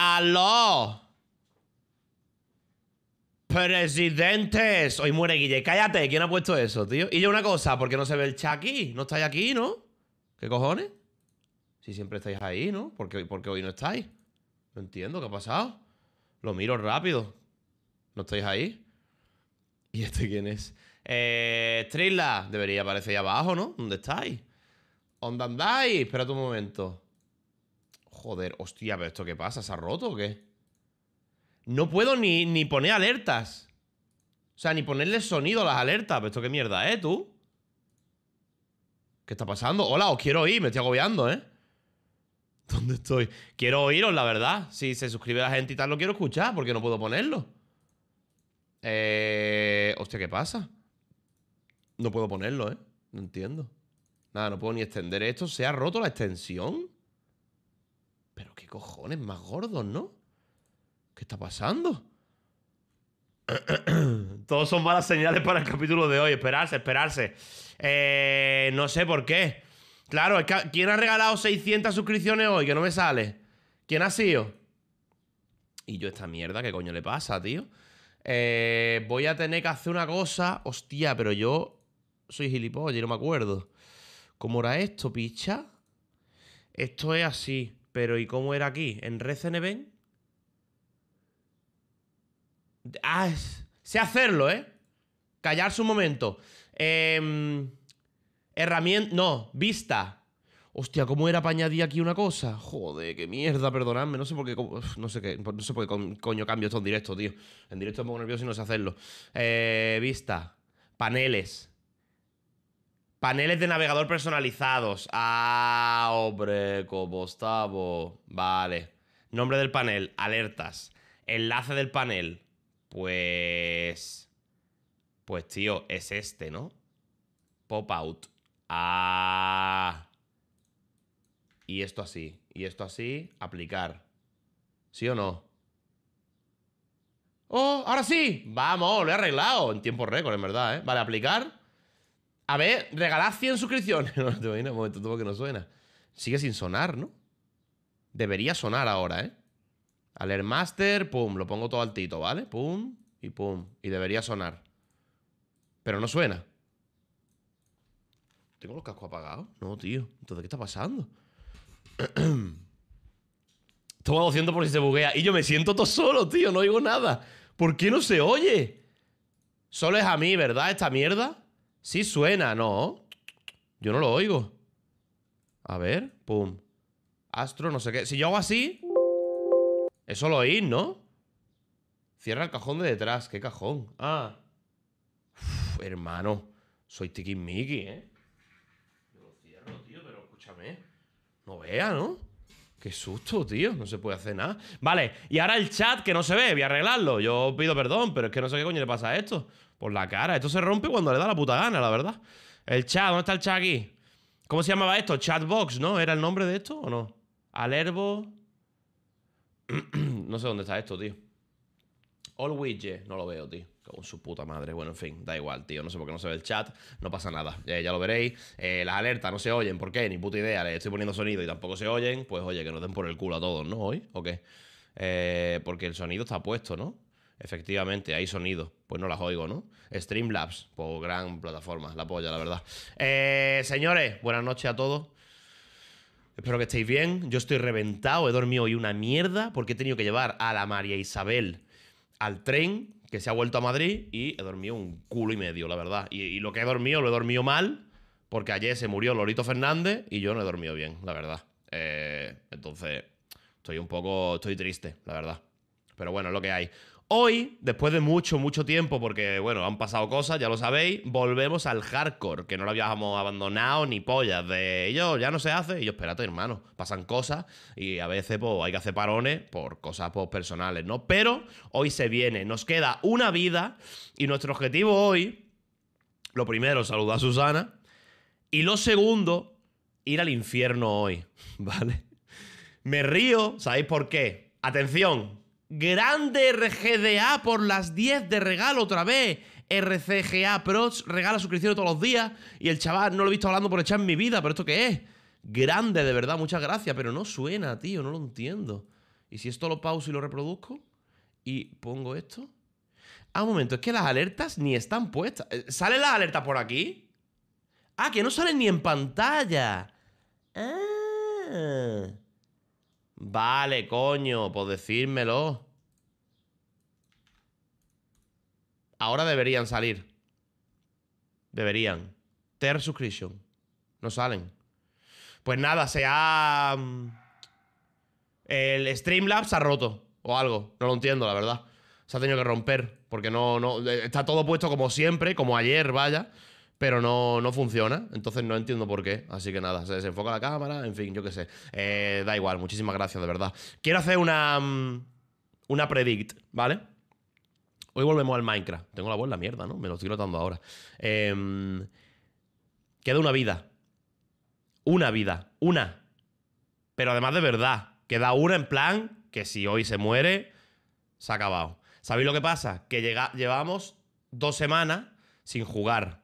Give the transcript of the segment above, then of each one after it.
¡Aló! Presidentes. Hoy muere Guille. Cállate, ¿quién ha puesto eso, tío? Y yo una cosa, ¿por qué no se ve el chat aquí? ¿No estáis aquí, no? ¿Qué cojones? Si siempre estáis ahí, ¿no? ¿Por qué, hoy no estáis? No entiendo, ¿qué ha pasado? Lo miro rápido. ¿No estáis ahí? ¿Y este quién es? Eh, debería aparecer ahí abajo, ¿no? ¿Dónde estáis? ¿Dónde andáis? Espera un momento. Joder, hostia, pero ¿esto qué pasa? ¿Se ha roto o qué? No puedo ni, ni poner alertas. O sea, ni ponerle sonido a las alertas. Pero esto qué mierda, ¿eh, tú? ¿Qué está pasando? Hola, os quiero oír, me estoy agobiando, ¿eh? ¿Dónde estoy? Quiero oíros, la verdad. Si se suscribe la gente y tal, lo quiero escuchar porque no puedo ponerlo. Eh... Hostia, ¿qué pasa? No puedo ponerlo, ¿eh? No entiendo. Nada, no puedo ni extender esto. ¿Se ha roto la extensión? Pero qué cojones más gordos, ¿no? ¿Qué está pasando? Todos son malas señales para el capítulo de hoy. Esperarse, esperarse. Eh, no sé por qué. Claro, es que, ¿quién ha regalado 600 suscripciones hoy? Que no me sale. ¿Quién ha sido? Y yo, esta mierda, ¿qué coño le pasa, tío? Eh, voy a tener que hacer una cosa. Hostia, pero yo soy gilipollas y no me acuerdo. ¿Cómo era esto, picha? Esto es así. Pero ¿y cómo era aquí? ¿En Receneben? Ah, sé hacerlo, ¿eh? Callarse un momento. Eh, herramienta... No, vista. Hostia, ¿cómo era para añadir aquí una cosa? Joder, qué mierda, perdonadme. No sé por qué, no sé qué, no sé por qué coño cambio esto en directo, tío. En directo me pongo nervioso y no sé hacerlo. Eh, vista. Paneles. Paneles de navegador personalizados. Ah, hombre, ¿Cómo estaba? Vale. Nombre del panel, alertas. Enlace del panel. Pues... Pues, tío, es este, ¿no? Pop out. Ah. Y esto así. Y esto así. Aplicar. ¿Sí o no? ¡Oh! ¡Ahora sí! ¡Vamos! Lo he arreglado en tiempo récord, en verdad, ¿eh? Vale, aplicar. A ver, regalad 100 suscripciones. No, te un momento, tuvo que no suena. Sigue sin sonar, ¿no? Debería sonar ahora, ¿eh? Aler Master, pum, lo pongo todo altito, ¿vale? Pum, y pum, y debería sonar. Pero no suena. ¿Tengo los cascos apagados? No, tío. Entonces, ¿qué está pasando? Toma 200 por si se buguea. Y yo me siento todo solo, tío. No oigo nada. ¿Por qué no se oye? Solo es a mí, ¿verdad? Esta mierda. Sí suena, no. Yo no lo oigo. A ver, pum. Astro, no sé qué. Si yo hago así. Eso lo oís, ¿no? Cierra el cajón de detrás. ¿Qué cajón? Ah. hermano. Soy tiki-miki, ¿eh? Yo lo cierro, tío, pero escúchame. No vea, ¿no? Qué susto, tío. No se puede hacer nada. Vale, y ahora el chat que no se ve. Voy a arreglarlo. Yo pido perdón, pero es que no sé qué coño le pasa a esto por la cara. Esto se rompe cuando le da la puta gana, la verdad. El chat, ¿dónde está el chat aquí? ¿Cómo se llamaba esto? Chatbox, ¿no? ¿Era el nombre de esto o no? Alerbo. no sé dónde está esto, tío. All widget. No lo veo, tío. Con su puta madre. Bueno, en fin, da igual, tío. No sé por qué no se ve el chat. No pasa nada. Eh, ya lo veréis. Eh, las alertas no se oyen. ¿Por qué? Ni puta idea. Le estoy poniendo sonido y tampoco se oyen. Pues oye, que nos den por el culo a todos, ¿no? Hoy. ¿O qué? Eh, porque el sonido está puesto, ¿no? Efectivamente, hay sonido. Pues no las oigo, ¿no? Streamlabs, por pues gran plataforma, la polla, la verdad. Eh, señores, buenas noches a todos. Espero que estéis bien. Yo estoy reventado, he dormido hoy una mierda porque he tenido que llevar a la María Isabel al tren que se ha vuelto a Madrid y he dormido un culo y medio, la verdad. Y, lo que he dormido, lo he dormido mal porque ayer se murió Lorito Fernández y yo no he dormido bien, la verdad. Eh, entonces, estoy un poco, estoy triste, la verdad. Pero bueno, es lo que hay. Hoy, después de mucho, mucho tiempo, porque bueno, han pasado cosas, ya lo sabéis, volvemos al hardcore, que no lo habíamos abandonado ni pollas. De ellos ya no se hace, y yo, espérate, hermano, pasan cosas y a veces pues, hay que hacer parones por cosas pues, personales, ¿no? Pero hoy se viene, nos queda una vida y nuestro objetivo hoy, lo primero, saludar a Susana, y lo segundo, ir al infierno hoy, ¿vale? Me río, ¿sabéis por qué? Atención, Grande RGDA por las 10 de regalo otra vez. RCGA Pro, regala suscripción todos los días. Y el chaval no lo he visto hablando por echar en mi vida, pero ¿esto qué es? Grande, de verdad, muchas gracias, pero no suena, tío, no lo entiendo. ¿Y si esto lo pauso y lo reproduzco? ¿Y pongo esto? Ah, un momento, es que las alertas ni están puestas. Eh, ¿Salen las alertas por aquí? Ah, que no salen ni en pantalla. Ah. Vale, coño, pues decírmelo. Ahora deberían salir. Deberían. Ter subscription. No salen. Pues nada, se ha... Mm, el Streamlabs ha roto. O algo. No lo entiendo, la verdad. Se ha tenido que romper. Porque no, no. Eh, está todo puesto como siempre, como ayer, vaya pero no, funciona, entonces no entiendo por qué. Así que nada, se desenfoca la cámara, en fin, yo qué sé. Eh, da igual, muchísimas gracias, de verdad. Quiero hacer una, mm, una predict, ¿vale? Hoy volvemos al Minecraft. Tengo la voz en la mierda, ¿no? Me lo estoy notando ahora. Em, queda una vida. Una vida. Una. Pero además de verdad. Queda una en plan que si hoy se muere, se ha acabado. ¿Sabéis lo que pasa? Que llevamos dos semanas sin jugar.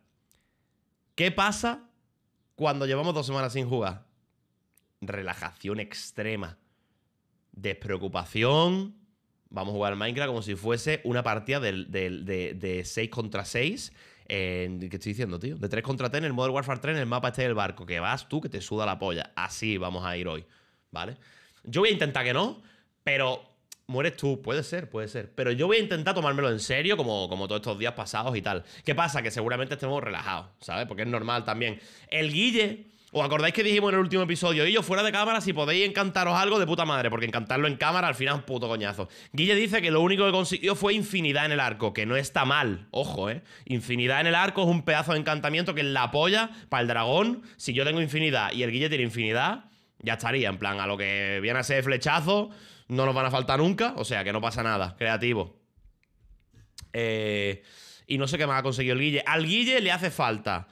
¿Qué pasa cuando llevamos dos semanas sin jugar? Relajación extrema. Despreocupación. Vamos a jugar Minecraft como si fuese una partida de, 6 contra 6. ¿Qué estoy diciendo, tío? De 3 contra 3 en el Modern Warfare 3 en el mapa este del barco. Que vas tú, que te suda la polla. Así vamos a ir hoy. ¿Vale? Yo voy a intentar que no, pero mueres tú, puede ser, puede ser. Pero yo voy a intentar tomármelo en serio, como, como todos estos días pasados y tal. ¿Qué pasa? Que seguramente estemos relajados, ¿sabes? Porque es normal también. El Guille. ¿Os acordáis que dijimos en el último episodio? Y yo fuera de cámara, si podéis encantaros algo de puta madre, porque encantarlo en cámara al final es un puto coñazo. Guille dice que lo único que consiguió fue infinidad en el arco, que no está mal, ojo, ¿eh? Infinidad en el arco es un pedazo de encantamiento que la apoya para el dragón. Si yo tengo infinidad y el Guille tiene infinidad, ya estaría, en plan, a lo que viene a ser flechazo, no nos van a faltar nunca, o sea que no pasa nada, creativo. Eh, y no sé qué más ha conseguido el Guille. Al Guille le hace falta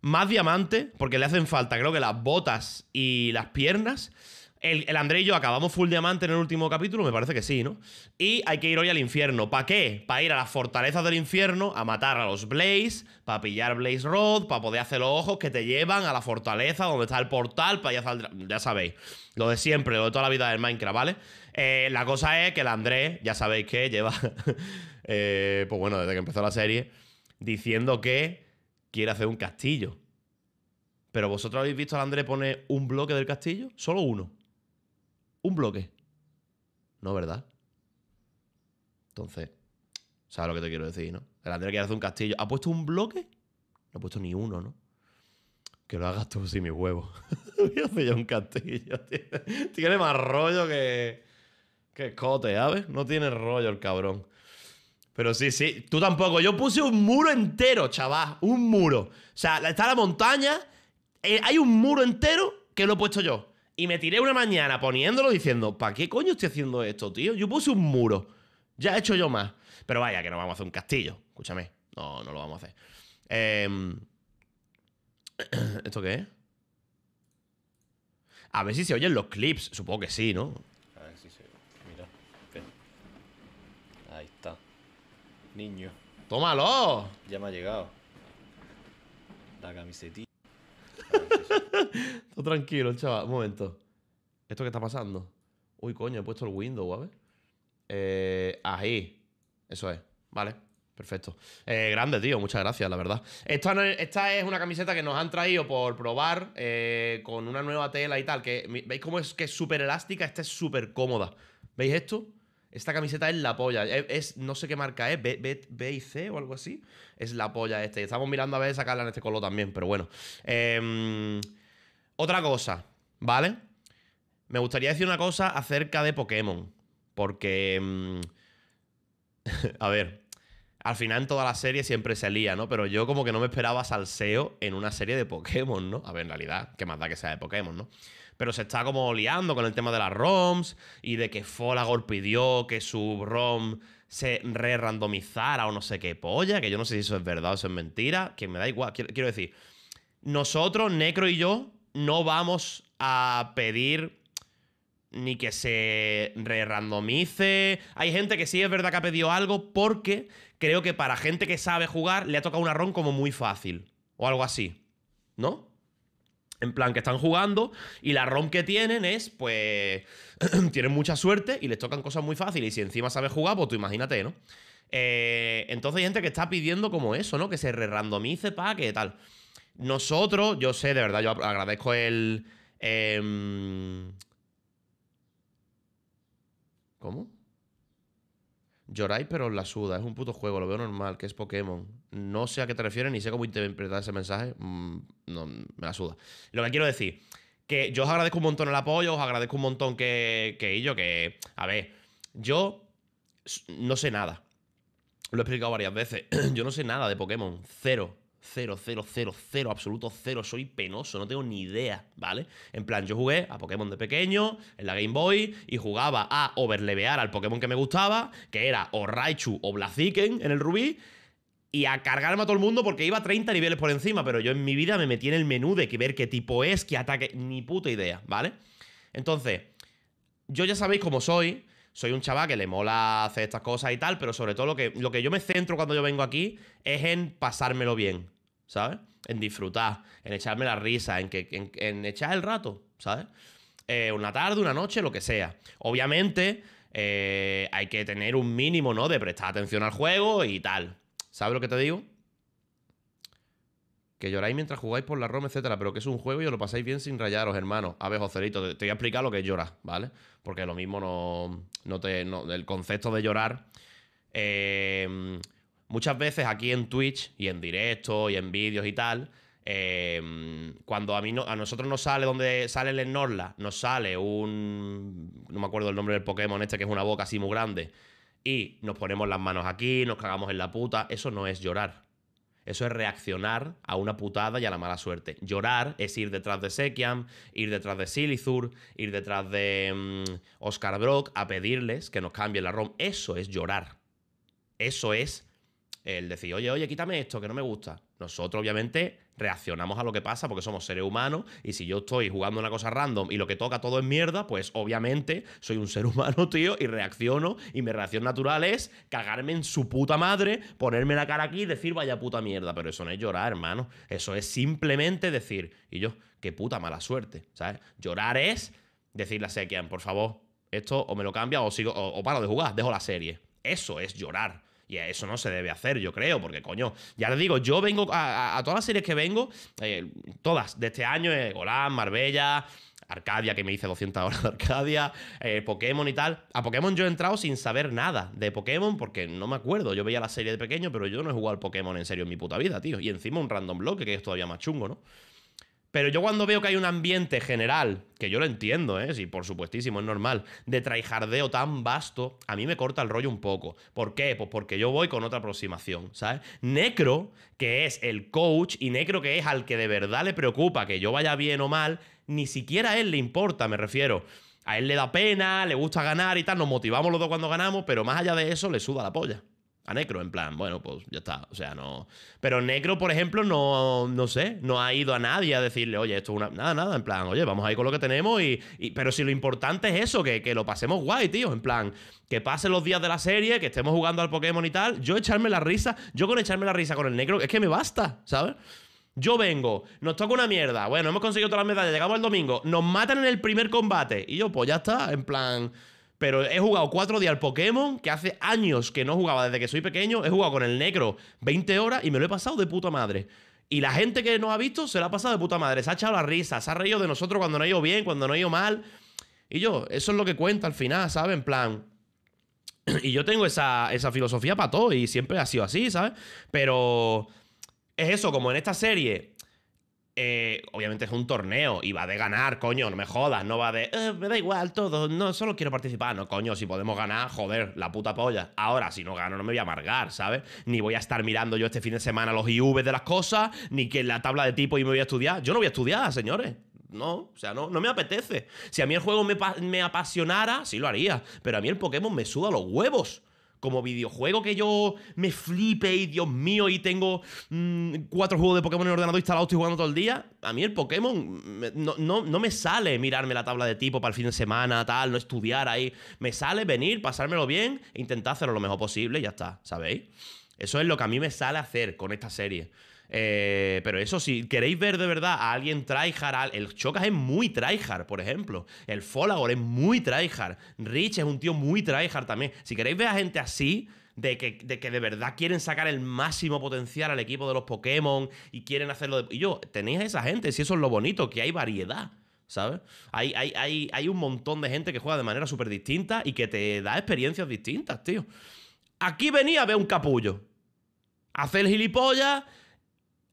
más diamante, porque le hacen falta, creo que las botas y las piernas. El, André y yo acabamos full diamante en el último capítulo, me parece que sí, ¿no? Y hay que ir hoy al infierno. ¿Para qué? Para ir a las fortalezas del infierno, a matar a los Blaze, para pillar Blaze Rod, para poder hacer los ojos que te llevan a la fortaleza donde está el portal, para ya, ya sabéis. Lo de siempre, lo de toda la vida del Minecraft, ¿vale? Eh, la cosa es que el André ya sabéis que lleva, eh, pues bueno, desde que empezó la serie, diciendo que quiere hacer un castillo. Pero vosotros habéis visto al André poner un bloque del castillo, solo uno un bloque. No, ¿verdad? Entonces, ¿sabes lo que te quiero decir, no? El Andrés quiere hacer un castillo. ¿Ha puesto un bloque? No ha puesto ni uno, ¿no? Que lo hagas tú sin mi huevo. Voy a hacer yo un castillo, Tiene más rollo que. que escote, ¿sabes? No tiene rollo el cabrón. Pero sí, sí, tú tampoco. Yo puse un muro entero, chaval. Un muro. O sea, está la montaña. Eh, hay un muro entero que lo he puesto yo. Y me tiré una mañana poniéndolo diciendo, ¿para qué coño estoy haciendo esto, tío? Yo puse un muro. Ya he hecho yo más. Pero vaya, que no vamos a hacer un castillo. Escúchame. No, no lo vamos a hacer. Em, ¿Esto qué es? A ver si se oyen los clips. Supongo que sí, ¿no? A ver si se Mira. Ahí está. Niño. ¡Tómalo! Ya me ha llegado. La camiseta Todo tranquilo, chaval. Un momento. ¿Esto qué está pasando? Uy, coño, he puesto el window, a Eh, ahí. Eso es. Vale. Perfecto. Eh, grande, tío. Muchas gracias, la verdad. Esta, es, esta, es una camiseta que nos han traído por probar eh, con una nueva tela y tal. Que, ¿Veis cómo es que es súper elástica? Esta es súper cómoda. ¿Veis esto? Esta camiseta es la polla. Es, no sé qué marca es, B, y C o algo así. Es la polla este. Estamos mirando a ver sacarla en este color también, pero bueno. Em, otra cosa, ¿vale? Me gustaría decir una cosa acerca de Pokémon. Porque. Em, a ver. Al final en toda la serie siempre se lía, ¿no? Pero yo como que no me esperaba salseo en una serie de Pokémon, ¿no? A ver, en realidad, qué más da que sea de Pokémon, ¿no? pero se está como liando con el tema de las ROMs y de que Folagor pidió que su ROM se re-randomizara o no sé qué polla, que yo no sé si eso es verdad o es mentira, que me da igual. Quiero, quiero decir, nosotros, Necro y yo, no vamos a pedir ni que se re-randomice. Hay gente que sí es verdad que ha pedido algo porque creo que para gente que sabe jugar le ha tocado una ROM como muy fácil o algo así, ¿no? En plan, que están jugando y la ROM que tienen es, pues, tienen mucha suerte y les tocan cosas muy fáciles. Y si encima sabes jugar, pues tú imagínate, ¿no? Eh, entonces hay gente que está pidiendo como eso, ¿no? Que se re-randomice que tal. Nosotros, yo sé, de verdad, yo agradezco el... Eh, ¿Cómo? lloráis pero la suda, es un puto juego, lo veo normal, que es Pokémon. No sé a qué te refieres ni sé cómo interpretar ese mensaje, mm, no, me la suda. Lo que quiero decir, que yo os agradezco un montón el apoyo, os agradezco un montón que, que yo, que, a ver, yo no sé nada. Lo he explicado varias veces, yo no sé nada de Pokémon, cero cero, cero, cero, cero, absoluto cero, soy penoso, no tengo ni idea, ¿vale? En plan, yo jugué a Pokémon de pequeño, en la Game Boy, y jugaba a overlevear al Pokémon que me gustaba, que era o Raichu o Blaziken en el Rubí, y a cargarme a todo el mundo porque iba a 30 niveles por encima, pero yo en mi vida me metí en el menú de que ver qué tipo es, qué ataque, ni puta idea, ¿vale? Entonces, yo ya sabéis cómo soy, soy un chaval que le mola hacer estas cosas y tal, pero sobre todo lo que, lo que yo me centro cuando yo vengo aquí es en pasármelo bien. ¿sabes? En disfrutar, en echarme la risa, en, que, en, echar el rato, ¿sabes? Eh, una tarde, una noche, lo que sea. Obviamente eh, hay que tener un mínimo, ¿no? De prestar atención al juego y tal. ¿Sabes lo que te digo? Que lloráis mientras jugáis por la Roma, etcétera, pero que es un juego y os lo pasáis bien sin rayaros, hermano. A ver, Jocelito, te, voy a explicar lo que es llorar, ¿vale? Porque lo mismo no, te. el concepto de llorar. Eh, muchas veces aquí en Twitch y en directo y en vídeos y tal, em, cuando a, mí no, a nosotros nos sale donde sale el Enorla, nos sale un. No me acuerdo el nombre del Pokémon este, que es una boca así muy grande. Y nos ponemos las manos aquí, nos cagamos en la puta. Eso no es llorar. Eso es reaccionar a una putada y a la mala suerte. Llorar es ir detrás de Sekiam, ir detrás de Silithur, ir detrás de em, Oscar Brock a pedirles que nos cambien la ROM. Eso es llorar. Eso es el decir, oye, oye, quítame esto, que no me gusta. Nosotros, obviamente, reaccionamos a lo que pasa porque somos seres humanos y si yo estoy jugando una cosa random y lo que toca todo es mierda, pues obviamente soy un ser humano, tío, y reacciono y mi reacción natural es cagarme en su puta madre, ponerme la cara aquí y decir vaya puta mierda, pero eso no es llorar, hermano, eso es simplemente decir, y yo, qué puta mala suerte, ¿sabes? Llorar es decirle a Sekian, por favor, esto o me lo cambia o sigo o, o paro de jugar, dejo la serie. Eso es llorar. Y eso no se debe hacer, yo creo, porque coño, ya le digo, yo vengo a, todas las series que vengo, eh, todas de este año, eh, Marbella, Arcadia, que me hice 200 horas de Arcadia, eh, Pokémon y tal. A Pokémon yo he entrado sin saber nada de Pokémon porque no me acuerdo. Yo veía la serie de pequeño, pero yo no he jugado al Pokémon en serio en mi puta vida, tío. Y encima un random bloque que es todavía más chungo, ¿no? Pero yo cuando veo que hay un ambiente general, que yo lo entiendo, ¿eh? Sí, por supuestísimo, es normal, de traijardeo tan vasto, a mí me corta el rollo un poco. ¿Por qué? Pues porque yo voy con otra aproximación, ¿sabes? Necro, que es el coach, y Necro que es al que de verdad le preocupa que yo vaya bien o mal, ni siquiera a él le importa, me refiero. A él le da pena, le gusta ganar y tal, nos motivamos los dos cuando ganamos, pero más allá de eso le suda la polla a Necro, en plan, bueno, pues ya está, o sea, no... Pero Necro, por ejemplo, no, no sé, no ha ido a nadie a decirle, oye, esto es una... Nada, nada, en plan, oye, vamos a con lo que tenemos y... Pero si lo importante es eso, que, que lo pasemos guay, tío, en plan, que pasen los días de la serie, que estemos jugando al Pokémon y tal, yo echarme la risa, yo con echarme la risa con el Necro, es que me basta, ¿sabes? Yo vengo, nos toca una mierda. Bueno, hemos conseguido todas las medallas, llegamos el domingo, nos matan en el primer combate. Y yo, pues ya está, en plan. Pero he jugado cuatro días al Pokémon, que hace años que no jugaba desde que soy pequeño. He jugado con el negro 20 horas y me lo he pasado de puta madre. Y la gente que nos ha visto se lo ha pasado de puta madre. Se ha echado la risa, se ha reído de nosotros cuando no ha ido bien, cuando no ha ido mal. Y yo, eso es lo que cuenta al final, ¿sabes? En plan. y yo tengo esa, esa filosofía para todo y siempre ha sido así, ¿sabes? Pero es eso, como en esta serie eh, obviamente es un torneo y va de ganar, coño, no me jodas, no va de, eh, me da igual todo, no, solo quiero participar, no, coño, si podemos ganar, joder, la puta polla. Ahora, si no gano, no me voy a amargar, ¿sabes? Ni voy a estar mirando yo este fin de semana los IV de las cosas, ni que la tabla de tipo y me voy a estudiar. Yo no voy a estudiar, señores. No, o sea, no, no me apetece. Si a mí el juego me, me apasionara, sí lo haría, pero a mí el Pokémon me suda los huevos como videojuego que yo me flipe y Dios mío y tengo mm, cuatro juegos de Pokémon en el ordenador instalados, y jugando todo el día, a mí el Pokémon no, no, me sale mirarme la tabla de tipo para el fin de semana, tal, no estudiar ahí. Me sale venir, pasármelo bien e intentar hacerlo lo mejor posible y ya está, ¿sabéis? Eso es lo que a mí me sale hacer con esta serie. Eh, pero eso, si queréis ver de verdad a alguien tryhard, el Chocas es muy tryhard, por ejemplo. El Folagor es muy tryhard. Rich es un tío muy tryhard también. Si queréis ver a gente así, de que, de que, de verdad quieren sacar el máximo potencial al equipo de los Pokémon y quieren hacerlo. De... Y yo, tenéis a esa gente, si eso es lo bonito, que hay variedad. ¿Sabes? Hay, hay, un montón de gente que juega de manera súper distinta y que te da experiencias distintas, tío. Aquí venía a ver un capullo. hacer gilipollas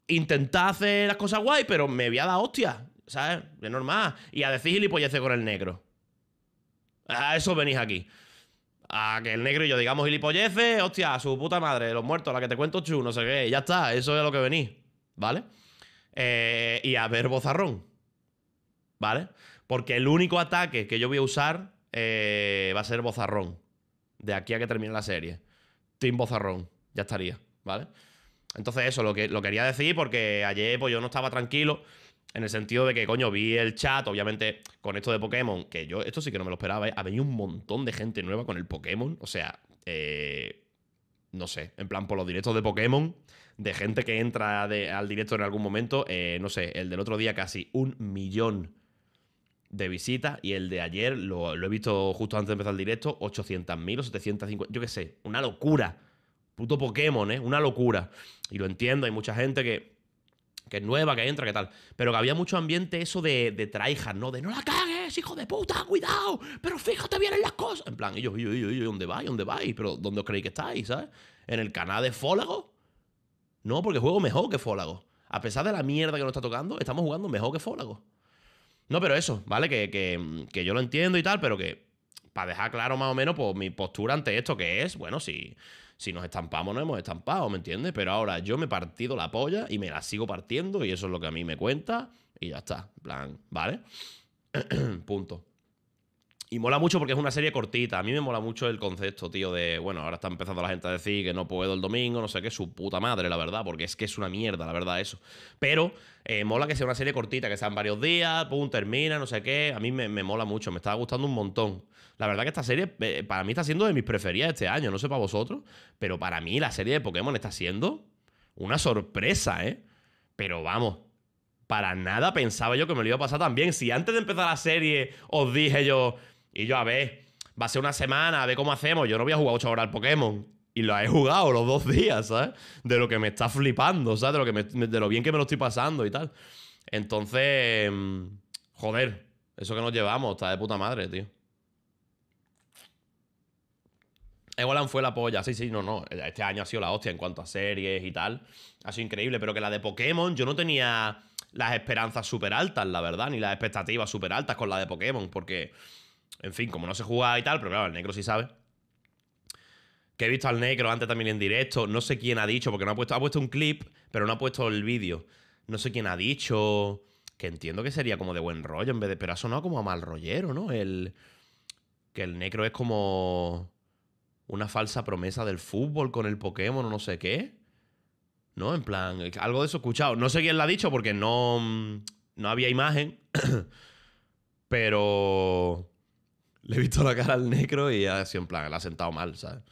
intentar hacer las cosas guay, pero me voy a dar hostia, ¿sabes? Es normal. Y a decir gilipolleces con el negro. A eso venís aquí. A que el negro y yo digamos gilipolleces, hostia, su puta madre, los muertos, la que te cuento chu, no sé qué, ya está, eso es lo que venís, ¿vale? Eh, y a ver bozarrón, ¿vale? Porque el único ataque que yo voy a usar eh, va a ser bozarrón. De aquí a que termine la serie. Team bozarrón, ya estaría, ¿vale? Entonces, eso lo, que, lo quería decir porque ayer pues, yo no estaba tranquilo. En el sentido de que, coño, vi el chat, obviamente, con esto de Pokémon, que yo, esto sí que no me lo esperaba, ¿eh? ha venido un montón de gente nueva con el Pokémon. O sea, eh, no sé, en plan, por los directos de Pokémon, de gente que entra al directo en algún momento, eh, no sé, el del otro día casi un millón de visitas y el de ayer, lo, lo he visto justo antes de empezar el directo, 800.000 o 750, yo qué sé, una locura puto Pokémon, ¿eh? Una locura. Y lo entiendo, hay mucha gente que, que es nueva, que entra, que tal. Pero que había mucho ambiente eso de, de traijas, ¿no? De no la cagues, hijo de puta, cuidado, pero fíjate bien en las cosas. En plan, ellos, yo, yo, yo, ¿dónde vais? ¿Dónde vais? Pero ¿dónde os creéis que estáis, sabes? ¿En el canal de Fólago? No, porque juego mejor que Fólago. A pesar de la mierda que nos está tocando, estamos jugando mejor que Fólago. No, pero eso, ¿vale? Que, que, que yo lo entiendo y tal, pero que para dejar claro más o menos pues, mi postura ante esto, que es, bueno, sí... Si nos estampamos, no hemos estampado, ¿me entiendes? Pero ahora yo me he partido la polla y me la sigo partiendo y eso es lo que a mí me cuenta y ya está. plan, ¿vale? Punto. Y mola mucho porque es una serie cortita. A mí me mola mucho el concepto, tío, de, bueno, ahora está empezando la gente a decir que no puedo el domingo, no sé qué, su puta madre, la verdad, porque es que es una mierda, la verdad, eso. Pero eh, mola que sea una serie cortita, que sean varios días, pum, termina, no sé qué. A mí me, me mola mucho, me está gustando un montón. La verdad que esta serie eh, para mí está siendo de mis preferidas este año, no sé para vosotros, pero para mí la serie de Pokémon está siendo una sorpresa, ¿eh? Pero vamos, para nada pensaba yo que me lo iba a pasar tan bien. Si antes de empezar la serie os dije yo, y yo a ver, va a ser una semana, a ver cómo hacemos, yo no había jugado 8 horas al Pokémon. Y lo he jugado los dos días, ¿sabes? De lo que me está flipando, ¿sabes? De lo, que de lo bien que me lo estoy pasando y tal. Entonces, mm, joder, eso que nos llevamos está de puta madre, tío. Egoland fue la polla, sí, sí, no, no. Este año ha sido la hostia en cuanto a series y tal. Ha sido increíble, pero que la de Pokémon yo no tenía las esperanzas súper altas, la verdad, ni las expectativas súper altas con la de Pokémon, porque, en fin, como no se juega y tal, pero claro, el negro sí sabe. Que he visto al negro antes también en directo, no sé quién ha dicho, porque no ha puesto, ha puesto un clip, pero no ha puesto el vídeo. No sé quién ha dicho, que entiendo que sería como de buen rollo en vez de... Pero ha sonado como a mal rollero, ¿no? El... Que el negro es como una falsa promesa del fútbol con el Pokémon o no sé qué. ¿No? En plan, eh, algo de eso escuchado. No sé quién lo ha dicho porque no, mm, no había imagen. pero le he visto la cara al negro y ha sido en plan, la ha sentado mal, ¿sabes?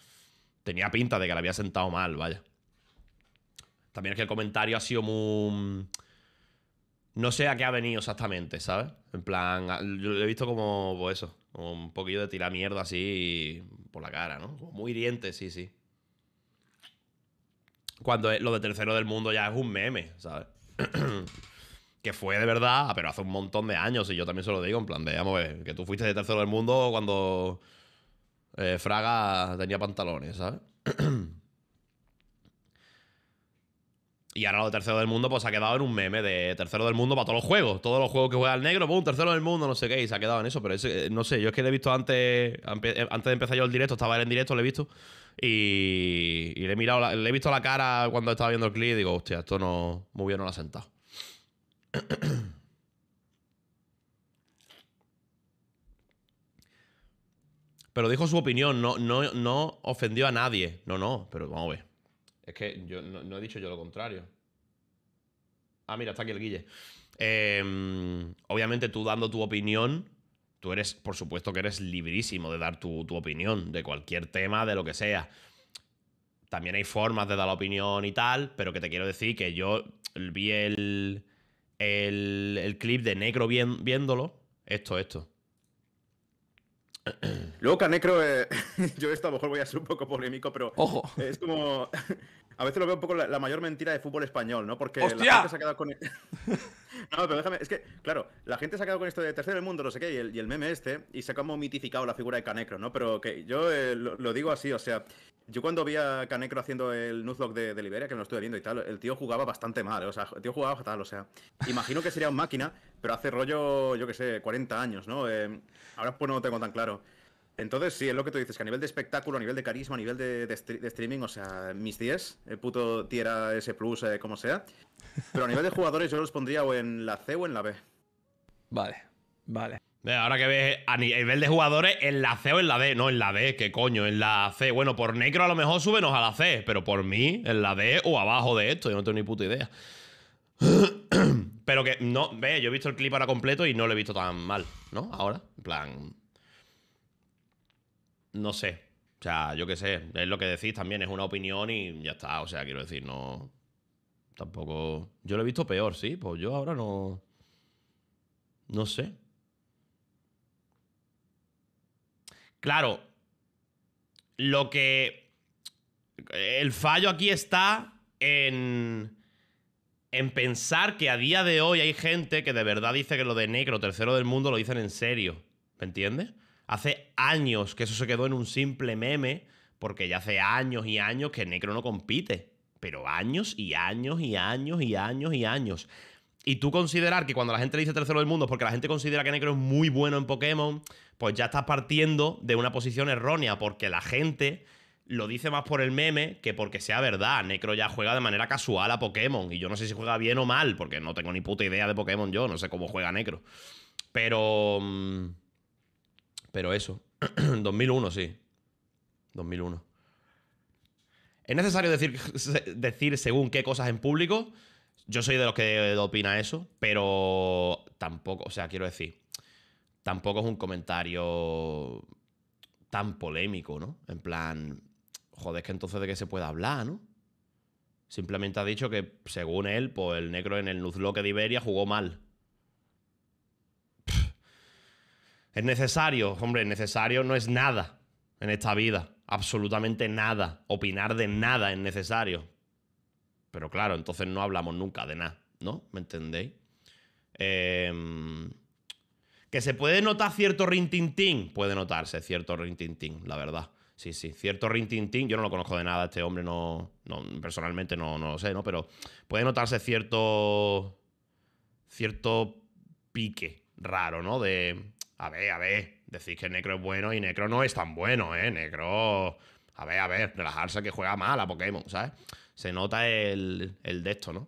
Tenía pinta de que la había sentado mal, vaya. También es que el comentario ha sido muy... Mm, no sé a qué ha venido exactamente, ¿sabes? En plan, yo lo he visto como pues eso. Un poquillo de tirar mierda así por la cara, ¿no? muy hiriente, sí, sí. Cuando lo de tercero del mundo ya es un meme, ¿sabes? que fue de verdad, pero hace un montón de años, y yo también se lo digo, en plan de, vamos, que tú fuiste de tercero del mundo cuando eh, Fraga tenía pantalones, ¿sabes? Y ahora lo tercero del mundo, pues ha quedado en un meme de tercero del mundo para todos los juegos. Todos los juegos que juega el negro, pues un tercero del mundo, no sé qué, y se ha quedado en eso. Pero eh, no sé, yo es que le he visto antes, eh, antes de empezar yo el directo, estaba él en directo, le he visto. Y, le, he mirado le he visto la cara cuando estaba viendo el clip y digo, hostia, esto no, muy bien no lo ha sentado. pero dijo su opinión, no, no, no ofendió a nadie. No, no, pero vamos a ver. Es que yo no, he dicho yo lo contrario. Ah, mira, está aquí el Guille. Em, obviamente tú dando tu opinión, tú eres, por supuesto que eres librísimo de dar tu, tu, opinión de cualquier tema, de lo que sea. También hay formas de dar la opinión y tal, pero que te quiero decir que yo vi el, el, el clip de negro viéndolo. Esto, esto. Luego canecro, yo esto a lo mejor voy a ser un poco polémico, pero Ojo. es como a veces lo veo un poco la, mayor mentira de fútbol español, ¿no? Porque la gente se ha quedado con. E-, no, pero déjame. Es que, claro, la gente se ha quedado con esto de tercer del mundo, no sé qué, y el, meme este, y se ha como mitificado la figura de Canecro, ¿no? Pero que yo eh, lo, digo así, o sea. Yo cuando vi a Canecro haciendo el Nuzlocke de, Liberia, que no lo estuve viendo y tal, el tío jugaba bastante mal, o sea, el tío jugaba fatal, o sea, imagino que sería un máquina, pero hace rollo, yo qué sé, 40 años, ¿no? Eh, ahora pues no lo tengo tan claro. Entonces, sí, es lo que tú dices, que a nivel de espectáculo, a nivel de carisma, a nivel de, streaming, o sea, mis 10, el puto Tierra S Plus, eh, como sea. Pero a nivel de jugadores, yo los pondría o en la C o en la B. Vale, vale. Ahora que ves, a nivel de jugadores, en la C o en la D. No, en la D, qué coño, en la C. Bueno, por Necro a lo mejor súbenos a la C, pero por mí, en la D o abajo de esto, yo no tengo ni puta idea. pero que, no, ve, yo he visto el clip ahora completo y no lo he visto tan mal, ¿no? Ahora, en plan, no sé. O sea, yo qué sé, es lo que decís también, es una opinión y ya está. O sea, quiero decir, no. Tampoco. Yo lo he visto peor, sí, pues yo ahora no. No sé. Claro, lo que. El fallo aquí está en. En pensar que a día de hoy hay gente que de verdad dice que lo de negro, tercero del mundo, lo dicen en serio. ¿Me entiendes? hace años que eso se quedó en un simple meme, porque ya hace años y años que Necro no compite. Pero años y años y años y años y años. Y tú considerar que cuando la gente le dice tercero del mundo, porque la gente considera que Necro es muy bueno en Pokémon, pues ya estás partiendo de una posición errónea, porque la gente lo dice más por el meme que porque sea verdad. Necro ya juega de manera casual a Pokémon. Y yo no sé si juega bien o mal, porque no tengo ni puta idea de Pokémon yo, no sé cómo juega Necro. Pero. Mm, pero eso, 2001 sí. 2001. ¿Es necesario decir, decir según qué cosas en público? Yo soy de los que opina eso, pero tampoco, o sea, quiero decir, tampoco es un comentario tan polémico, ¿no? En plan, joder, que entonces de qué se puede hablar, ¿no? Simplemente ha dicho que, según él, pues el negro en el Nuzlocke de Iberia jugó mal. Es necesario, hombre, necesario no es nada en esta vida, absolutamente nada. Opinar de nada es necesario. Pero claro, entonces no hablamos nunca de nada, ¿no? ¿Me entendéis? Em, que se puede notar cierto rintintín, puede notarse cierto rintintín, la verdad. Sí, sí, cierto rintintín, yo no lo conozco de nada, este hombre no, personalmente no, no lo sé, ¿no? Pero puede notarse cierto cierto pique raro, ¿no? De a ver, a ver, decís que Necro es bueno y Necro no es tan bueno, ¿eh? Necro... A ver, a ver, relajarse que juega mal a Pokémon, ¿sabes? Se nota el, el de esto, ¿no?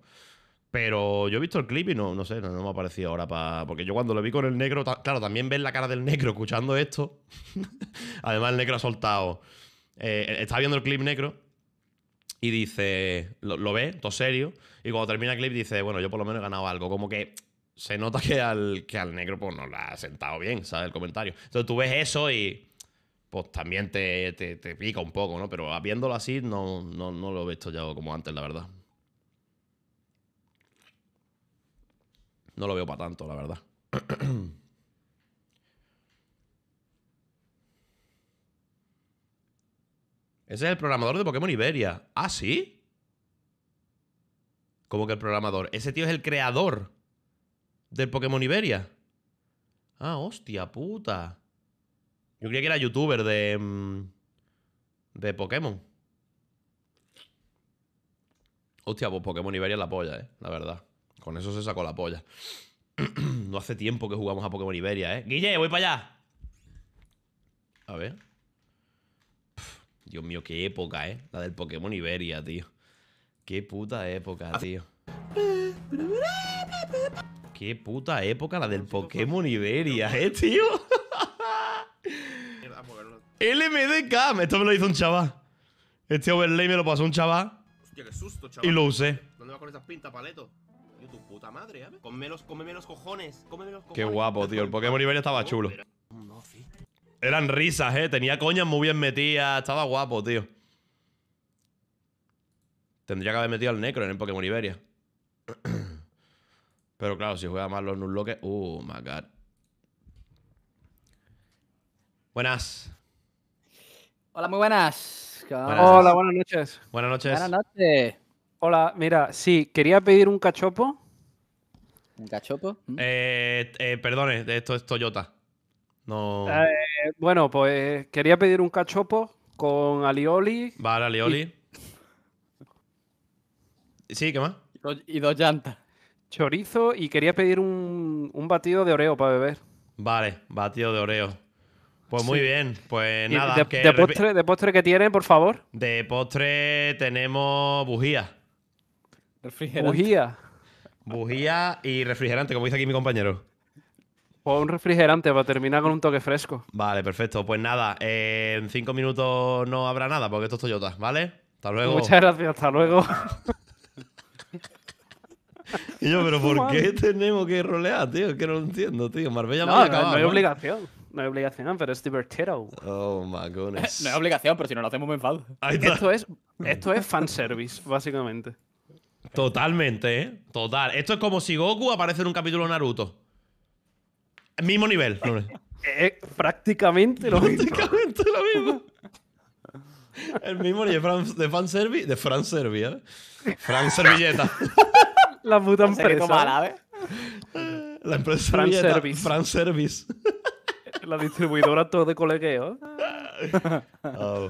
Pero yo he visto el clip y no, no sé, no, me ha parecido ahora para. Porque yo cuando lo vi con el negro, claro, también ves la cara del negro escuchando esto. Además, el negro ha soltado. Eh, está viendo el clip negro y dice. Lo, lo, ve, todo serio. Y cuando termina el clip dice, bueno, yo por lo menos he ganado algo. Como que se nota que al, que al negro pues, no le ha sentado bien, ¿sabes? El comentario. Entonces tú ves eso y pues también te, pica un poco, ¿no? Pero viéndolo así no, no, no lo he visto ya como antes, la verdad. No lo veo para tanto, la verdad. Ese es el programador de Pokémon Iberia. ¿Ah, sí? Como que el programador. Ese tío es el creador del Pokémon Iberia. Ah, hostia puta. Yo creía que era youtuber de. Mm, de Pokémon. Hostia, pues Pokémon Iberia es la polla, eh, la verdad. Con eso se sacó la polla. no hace tiempo que jugamos a Pokémon Iberia, eh. Guille, voy para allá. A ver. Dios mío, qué época, eh. La del Pokémon Iberia, tío. Qué puta época, tío. qué puta época la del Pokémon Iberia, eh, tío. LMDK, esto me lo hizo un chaval. Este overlay me lo pasó un chaval. Hostia, qué susto, chaval. Y lo usé. ¿Dónde vas con esas pintas, paleto? Yo tu puta madre, ¿eh? Cómeme los, cómeme los cojones, cómeme los cojones. Qué guapo, tío. El Pokémon Iberia estaba oh, chulo. Mm, Eran risas, eh. Tenía coñas muy bien metidas. Estaba guapo, tío. Tendría que haber metido al Necro en el Pokémon Iberia. Pero claro, si juega mal los oh my god. Buenas. Hola, muy buenas. Hola, buenas noches. Buenas noches. Buenas noches. Hola, mira, sí, quería pedir un cachopo. ¿Un cachopo? ¿Mm? Eh, eh, perdone, esto es Toyota. No. Eh, bueno, pues quería pedir un cachopo con alioli. Vale, alioli. Sí, ¿qué más? y dos llantas. Chorizo y quería pedir un, batido de oreo para beber. Vale, batido de oreo. Pues muy bien, pues nada. De, de, postre, ¿De que tienen, por favor? De postre tenemos bujía. Bujía. Bujía y refrigerante, como dice aquí mi compañero. O pues un refrigerante para terminar con un toque fresco. Vale, perfecto. Pues nada, eh, en cinco minutos no habrá nada porque esto es Toyota, ¿vale? Hasta luego. Muchas gracias, hasta luego. yo, pero ¿por qué tenemos que rolear, tío? Es que no lo entiendo, tío. Marbella no, no, no hay obligación. No hay obligación, pero es divertido. Oh my goodness. no hay obligación, pero si no lo hacemos me enfado. Esto es, esto es fanservice, básicamente. Totalmente, ¿eh? Total. Esto es como si Goku aparece en un capítulo de Naruto. Mismo nivel. No es. Eh, prácticamente lo mismo. Prácticamente lo mismo. El mismo nivel de fanservice. De Fran eh. Fran Servilleta. La puta empresa. La empresa Fran Service. Fran Service. La distribuidora todo de colegio oh.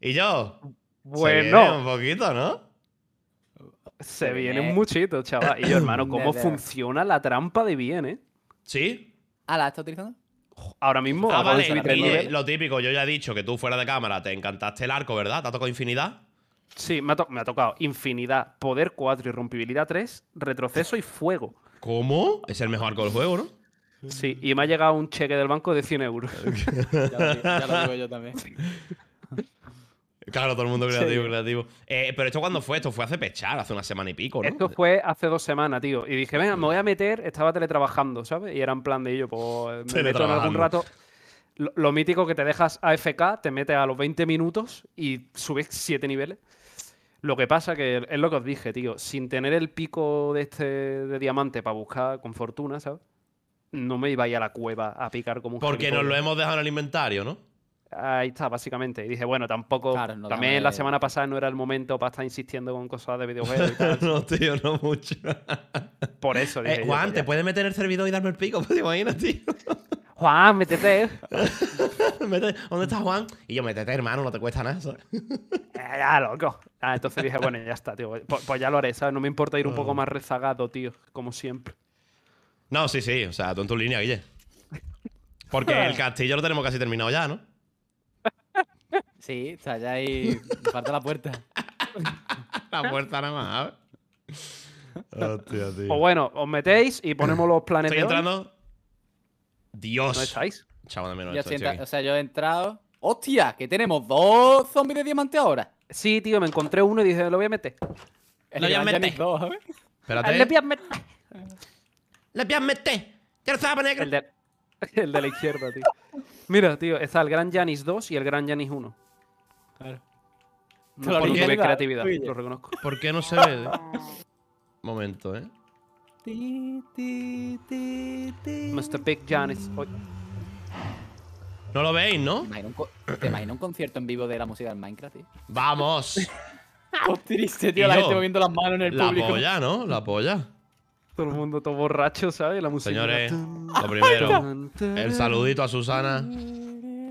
¿Y yo? Bueno. Se viene un poquito, ¿no? Se viene un muchito, chaval. Y yo, hermano, ¿cómo funciona la trampa de bien, eh? ¿Sí? ¿Ah, la estás utilizando? Ahora mismo. Ah, lo típico, yo ya he dicho que tú fuera de cámara te encantaste el arco, ¿verdad? ¿Te ha tocado infinidad? Sí, me ha, tocado infinidad, poder 4, irrompibilidad 3, retroceso y fuego. ¿Cómo? Es el mejor arco del juego, ¿no? Sí, y me ha llegado un cheque del banco de 100 euros. ya, lo, ya, digo yo también. Claro, todo el mundo creativo, creativo. Eh, pero esto cuando fue? Esto fue hace pechar, hace una semana y pico, ¿no? Esto fue hace dos semanas, tío. Y dije, venga, me voy a meter, estaba teletrabajando, ¿sabes? Y era en plan de ello, pues me meto en algún rato. Lo, lo mítico que te dejas AFK, te metes a los 20 minutos y subes 7 niveles. Lo que pasa que es lo que os dije, tío. Sin tener el pico de este de diamante para buscar con fortuna, ¿sabes? No me iba a ir a la cueva a picar como un Porque nos lo hemos dejado en el inventario, ¿no? Ahí está, básicamente. Y dije, bueno, tampoco. también la semana pasada no era el momento para estar insistiendo con cosas de videojuegos no, tío, no mucho. Por eso, eh, dije. Eh, Juan, pues puedes meter el servidor y darme el pico? Pues imagina, tío. Juan, métete. ¿Dónde está Juan? Y yo, métete, hermano, no te cuesta nada. Eh, ya, loco. Ah, entonces dije, bueno, ya está, tío. Pues, pues, ya lo haré, ¿sabes? No me importa ir un poco ah. más rezagado, tío, como siempre. No, sí, sí. O sea, tú en tu línea, Guille. Porque el castillo lo tenemos casi terminado ya, ¿no? Sí, está ya ahí. Falta la puerta. la puerta nada más, Hostia, tío. «Pues bueno, os metéis y ponemos los planetas. Estoy entrando. Dios. ¿No estáis? Chaval, no yo estoy, o sea, yo he entrado. ¡Hostia! Que tenemos dos zombies de diamante ahora. Sí, tío, me encontré uno y dije, lo voy a meter. Lo voy a meter. ¿eh? Espérate. Le voy a meter. Le a Ya lo negro. El de, la izquierda, tío. Mira, tío, está el Gran Janis 2 y el Gran Janis 1. Claro. No, por creatividad, lo reconozco. ¿Por qué no se ve? Eh? Momento, ¿eh? Mr. No lo veis, ¿no? ¿Te un, concierto en vivo de la música del Minecraft, tío? ¡Vamos! Qué triste, tío, la gente moviendo las manos en el público. La polla, ¿no? La polla. Todo el mundo todo borracho, ¿sabes? La música. Señores, lo primero. el saludito a Susana.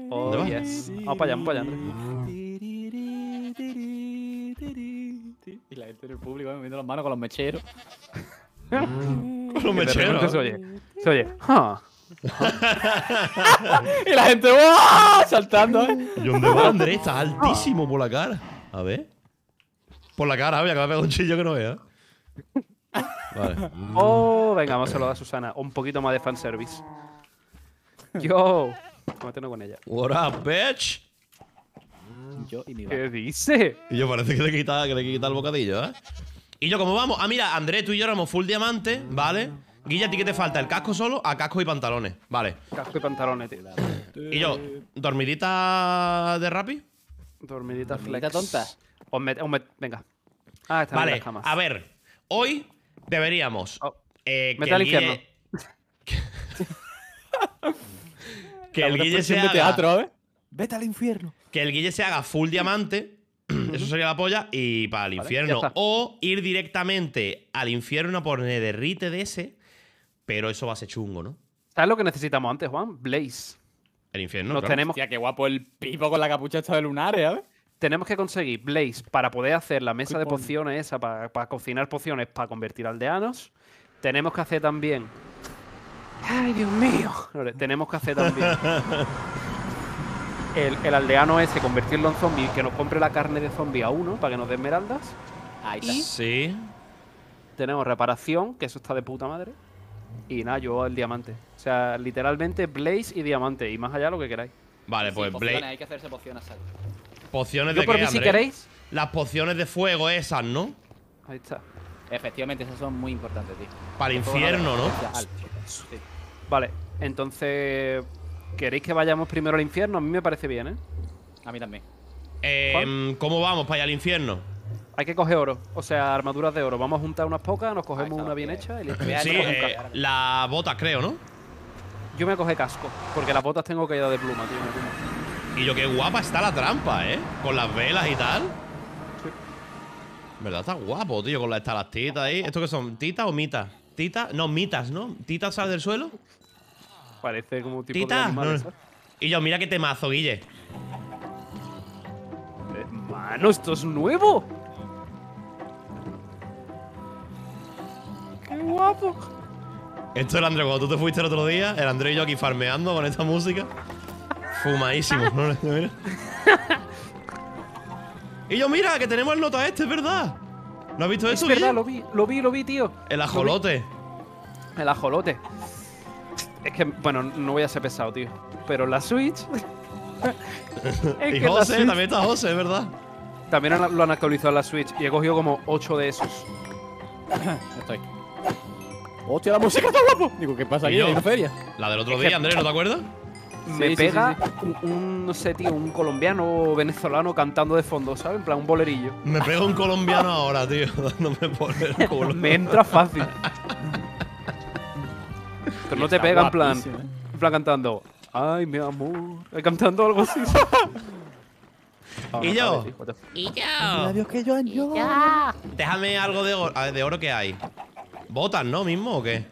Oh, ¿Dónde yes. Vamos ah, para allá, vamos para allá, Y la gente en el público ¿eh? moviendo las manos con los mecheros. Mm. Con me mechero. Se oye, se oye. y la gente ¡oh! saltando. ¿eh? ¿Dónde de Andrés está altísimo por la cara. A ver. Por la cara, había que me pegado un chillo que no vea. Vale. Oh, venga, vamos a lo a Susana. Un poquito más de fanservice. Yo. Cómetelo con ella. What up, bitch? Yo y ¿Qué dice? Y yo parece que le quita, que le quita el bocadillo, ¿eh? Y yo como vamos, ah mira, André tú y yo éramos full diamante, ¿vale? Guilla, ¿a ti qué te falta? ¿El casco solo? A casco y pantalones, vale. Casco y pantalones, tío. Y yo, ¿dormidita de rapi? Dormidita flex. tonta? venga. Ah, está vale, en a ver. Hoy deberíamos... Oh. Eh, que infierno. que el Guille se haga... ¿eh? Vete al infierno. Que el Guille se haga full diamante Eso sería la polla y para el infierno. O ir directamente al infierno por Nederrite de ese, pero eso va a ser chungo, ¿no? ¿Sabes lo que necesitamos antes, Juan? Blaze. El infierno. Nos tenemos... Hostia, qué guapo el pipo con la capucha esta de lunares, ¿eh? Tenemos que conseguir Blaze para poder hacer la mesa de pociones esa, para, para cocinar pociones, para convertir aldeanos. Tenemos que hacer también. ¡Ay, Dios mío! Tenemos que hacer también. el, aldeano ese, convertirlo en zombie, que nos compre la carne de zombie a uno para que nos dé esmeraldas. Ahí está. Sí. Tenemos reparación, que eso está de puta madre. Y nada, yo el diamante. O sea, literalmente Blaze y diamante. Y más allá lo que queráis. Vale, pues Blaze. Hay que hacerse pociones, Pociones de fuego. si queréis. Las pociones de fuego esas, ¿no? Ahí está. Efectivamente, esas son muy importantes, tío. Para el infierno, ¿no? Vale, entonces ¿Queréis que vayamos primero al infierno? A mí me parece bien, ¿eh? A mí también. Eh, ¿Cómo vamos para allá al infierno? Hay que coger oro, o sea, armaduras de oro. Vamos a juntar unas pocas, nos ah, cogemos una bien, hecha y Sí, eh, las botas creo, ¿no? Yo me coge casco, porque las botas tengo que caída de pluma, tío. Y yo, qué guapa está la trampa, ¿eh? Con las velas y tal. Sí. verdad está guapo, tío, con las talastitas ahí. ¿Esto qué son? Tita o mitas? Tita no, mitas, ¿no? ¿Titas sale del suelo? parece como tipo de animal. Mm. Y yo, mira qué temazo, Guille. Hermano, eh, esto es nuevo. Qué guapo. Esto es el André, cuando tú te fuiste el otro día, el André y yo aquí farmeando con esta música. Fumadísimo, ¿no? Y yo, mira, que tenemos el nota este, es verdad. ¿No has visto eso, Es verdad, lo vi, lo vi, lo vi, tío. El ajolote. El ajolote. Es que, bueno, no voy a ser pesado, tío. Pero la Switch. y José, también está José, ¿verdad? También lo han actualizado la Switch y he cogido como 8 de esos. Estoy. ¡Hostia, la música está guapo! Digo, ¿qué pasa aquí? en feria? La del otro día, Andrés, ¿no te acuerdas? Me pega Un, no sé, tío, un colombiano o venezolano cantando de fondo, ¿sabes? En plan, un bolerillo. Me pega un colombiano ahora, tío, dándome por el culo. me entra fácil. Pero no te pega en plan, eh. plan cantando, ay mi amor, eh, cantando algo así. ¿Y yo? ¿Y yo? que yo Déjame algo de oro. de oro que hay. ¿Botas, no, mismo o qué?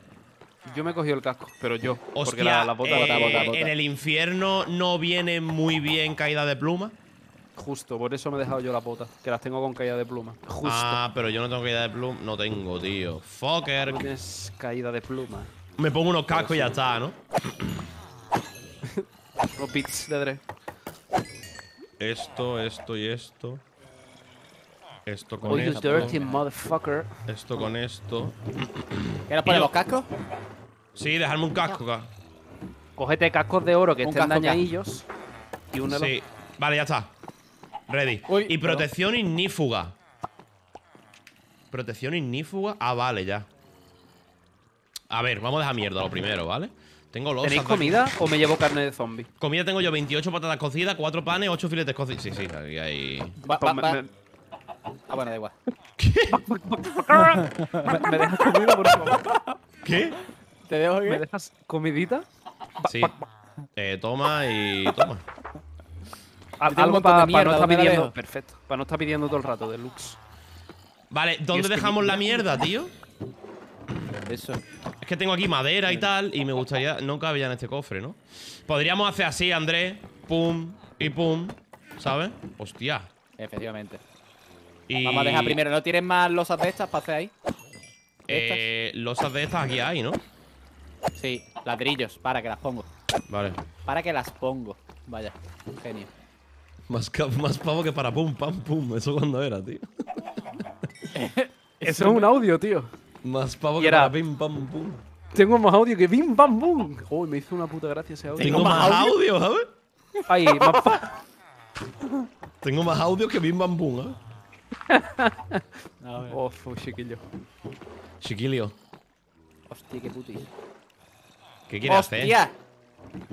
Yo me he cogido el casco, pero yo. Hostia, porque la, bota, la eh, bota, En el infierno no viene muy bien caída de pluma. Justo, por eso me he dejado yo la bota, que las tengo con caída de pluma. Justo. Ah, pero yo no tengo caída de pluma. No tengo, tío. Fucker. ¿Qué tienes caída de pluma. Me pongo unos cascos y ya está, ¿no? Los de Esto, esto y esto. Esto con oh, esto. Esto con esto. ¿Quieres poner los cascos? Sí, dejarme un casco. acá. Cógete cascos de oro que estén dañadillos. Y uno Sí. Vale, ya está. Ready. y protección ignífuga. Protección ignífuga. Ah, vale, ya. A ver, vamos a dejar mierda lo primero, ¿vale? Tengo los. ¿Tenéis comida o me llevo carne de zombie? Comida tengo yo 28 patatas cocidas, 4 panes, 8 filetes cocidos. Sí, sí, ahí hay. Pues ah, bueno, da igual. ¿Qué? ¿Me, dejas comida, por favor? ¿Qué? ¿Me dejas comidita? Sí. Eh, toma y toma. Ah, Algo para pa no estar pidiendo. Perfecto. Para no estar pidiendo todo el rato, deluxe. Vale, ¿dónde dejamos la mierda, tío? Eso. Es que tengo aquí madera y tal, y me gustaría... No cabía en este cofre, ¿no? Podríamos hacer así, Andrés. Pum y pum. ¿Sabes? Hostia. Efectivamente. Vamos a dejar primero. ¿No tienes más losas de estas para hacer ahí? Eh, losas de estas aquí hay, ¿no? Sí, ladrillos, para que las pongo. Vale. Para que las pongo. Vaya, genio. Más, más pavo que para pum, pam, pum. Eso cuando era, tío. Eso es un audio, tío. Más pavo que era, Bim Bam Boom. Tengo más audio que Bim Bam bum Uy, me hizo una puta gracia ese audio. Tengo, más audio, ¿sabes? Tengo más audio que Bim Bam bum ¿eh? Oh, chiquillo. Chiquillo. Hostia, qué putis. ¿Qué quieres hacer? ¡Hostia!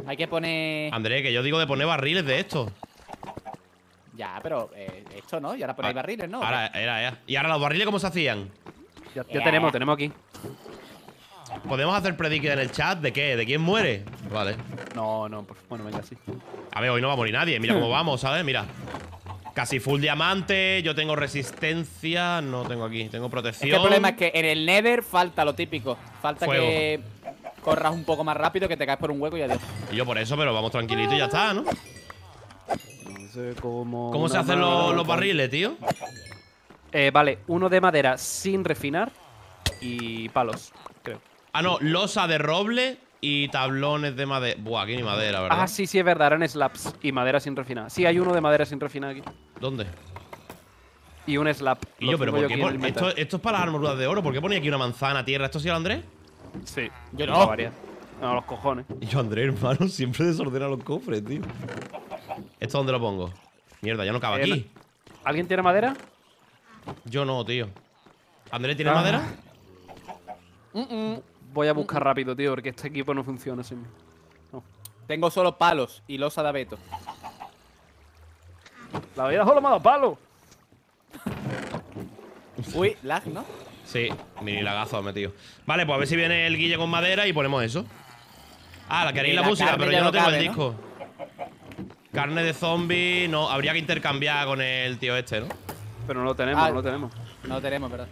Hay que poner. André, que yo digo de poner barriles de esto. Ya, pero eh, esto no, y ahora ponéis ah, barriles, ¿no? era, era. ¿Y ahora los barriles cómo se hacían? Ya, tenemos, tenemos aquí. ¿Podemos hacer predicción en el chat de qué? ¿De quién muere? Vale. No, no, bueno, venga, sí. A ver, hoy no va a morir nadie. Mira cómo vamos, ¿sabes? Mira. Casi full diamante, yo tengo resistencia, no tengo aquí, tengo protección. el problema es que en el Nether falta lo típico. Falta que corras un poco más rápido, que te caes por un hueco y adiós. Y yo por eso, pero vamos tranquilito y ya está, ¿no? no sé cómo. ¿Cómo se hacen los barriles, tío? Eh, vale, uno de madera sin refinar y palos, creo. Ah, no, losa de roble y tablones de madera. Buah, aquí ni madera, ¿verdad? Ah, sí, sí, es verdad, eran slabs y madera sin refinar. Sí, hay uno de madera sin refinar aquí. ¿Dónde? Y un slab. yo, pero esto, es para las armaduras de oro. ¿Por qué ponía aquí una manzana, tierra? ¿Esto sí lo Andrés? Sí, yo no. No, los cojones. Y yo, Andrés, hermano, siempre desordena los cofres, tío. ¿Esto dónde lo pongo? Mierda, ya no cabe eh, aquí. ¿Alguien tiene madera? Yo no, tío. ¿Andrés tiene ah. madera? Mm, mm. Voy a buscar rápido, tío, porque este equipo no funciona sin Tengo solo palos y los de La vida solo me ha dado palo. Uy, lag, ¿no? Sí, mini lagazo ha metido. Vale, pues a ver si viene el guille con madera y ponemos eso. Ah, la queréis la, música, pero yo no, tengo el disco. Carne de zombie, no. Habría que intercambiar con el tío este, ¿no? Pero no lo tenemos, no lo ah, tenemos. No lo tenemos, ¿verdad?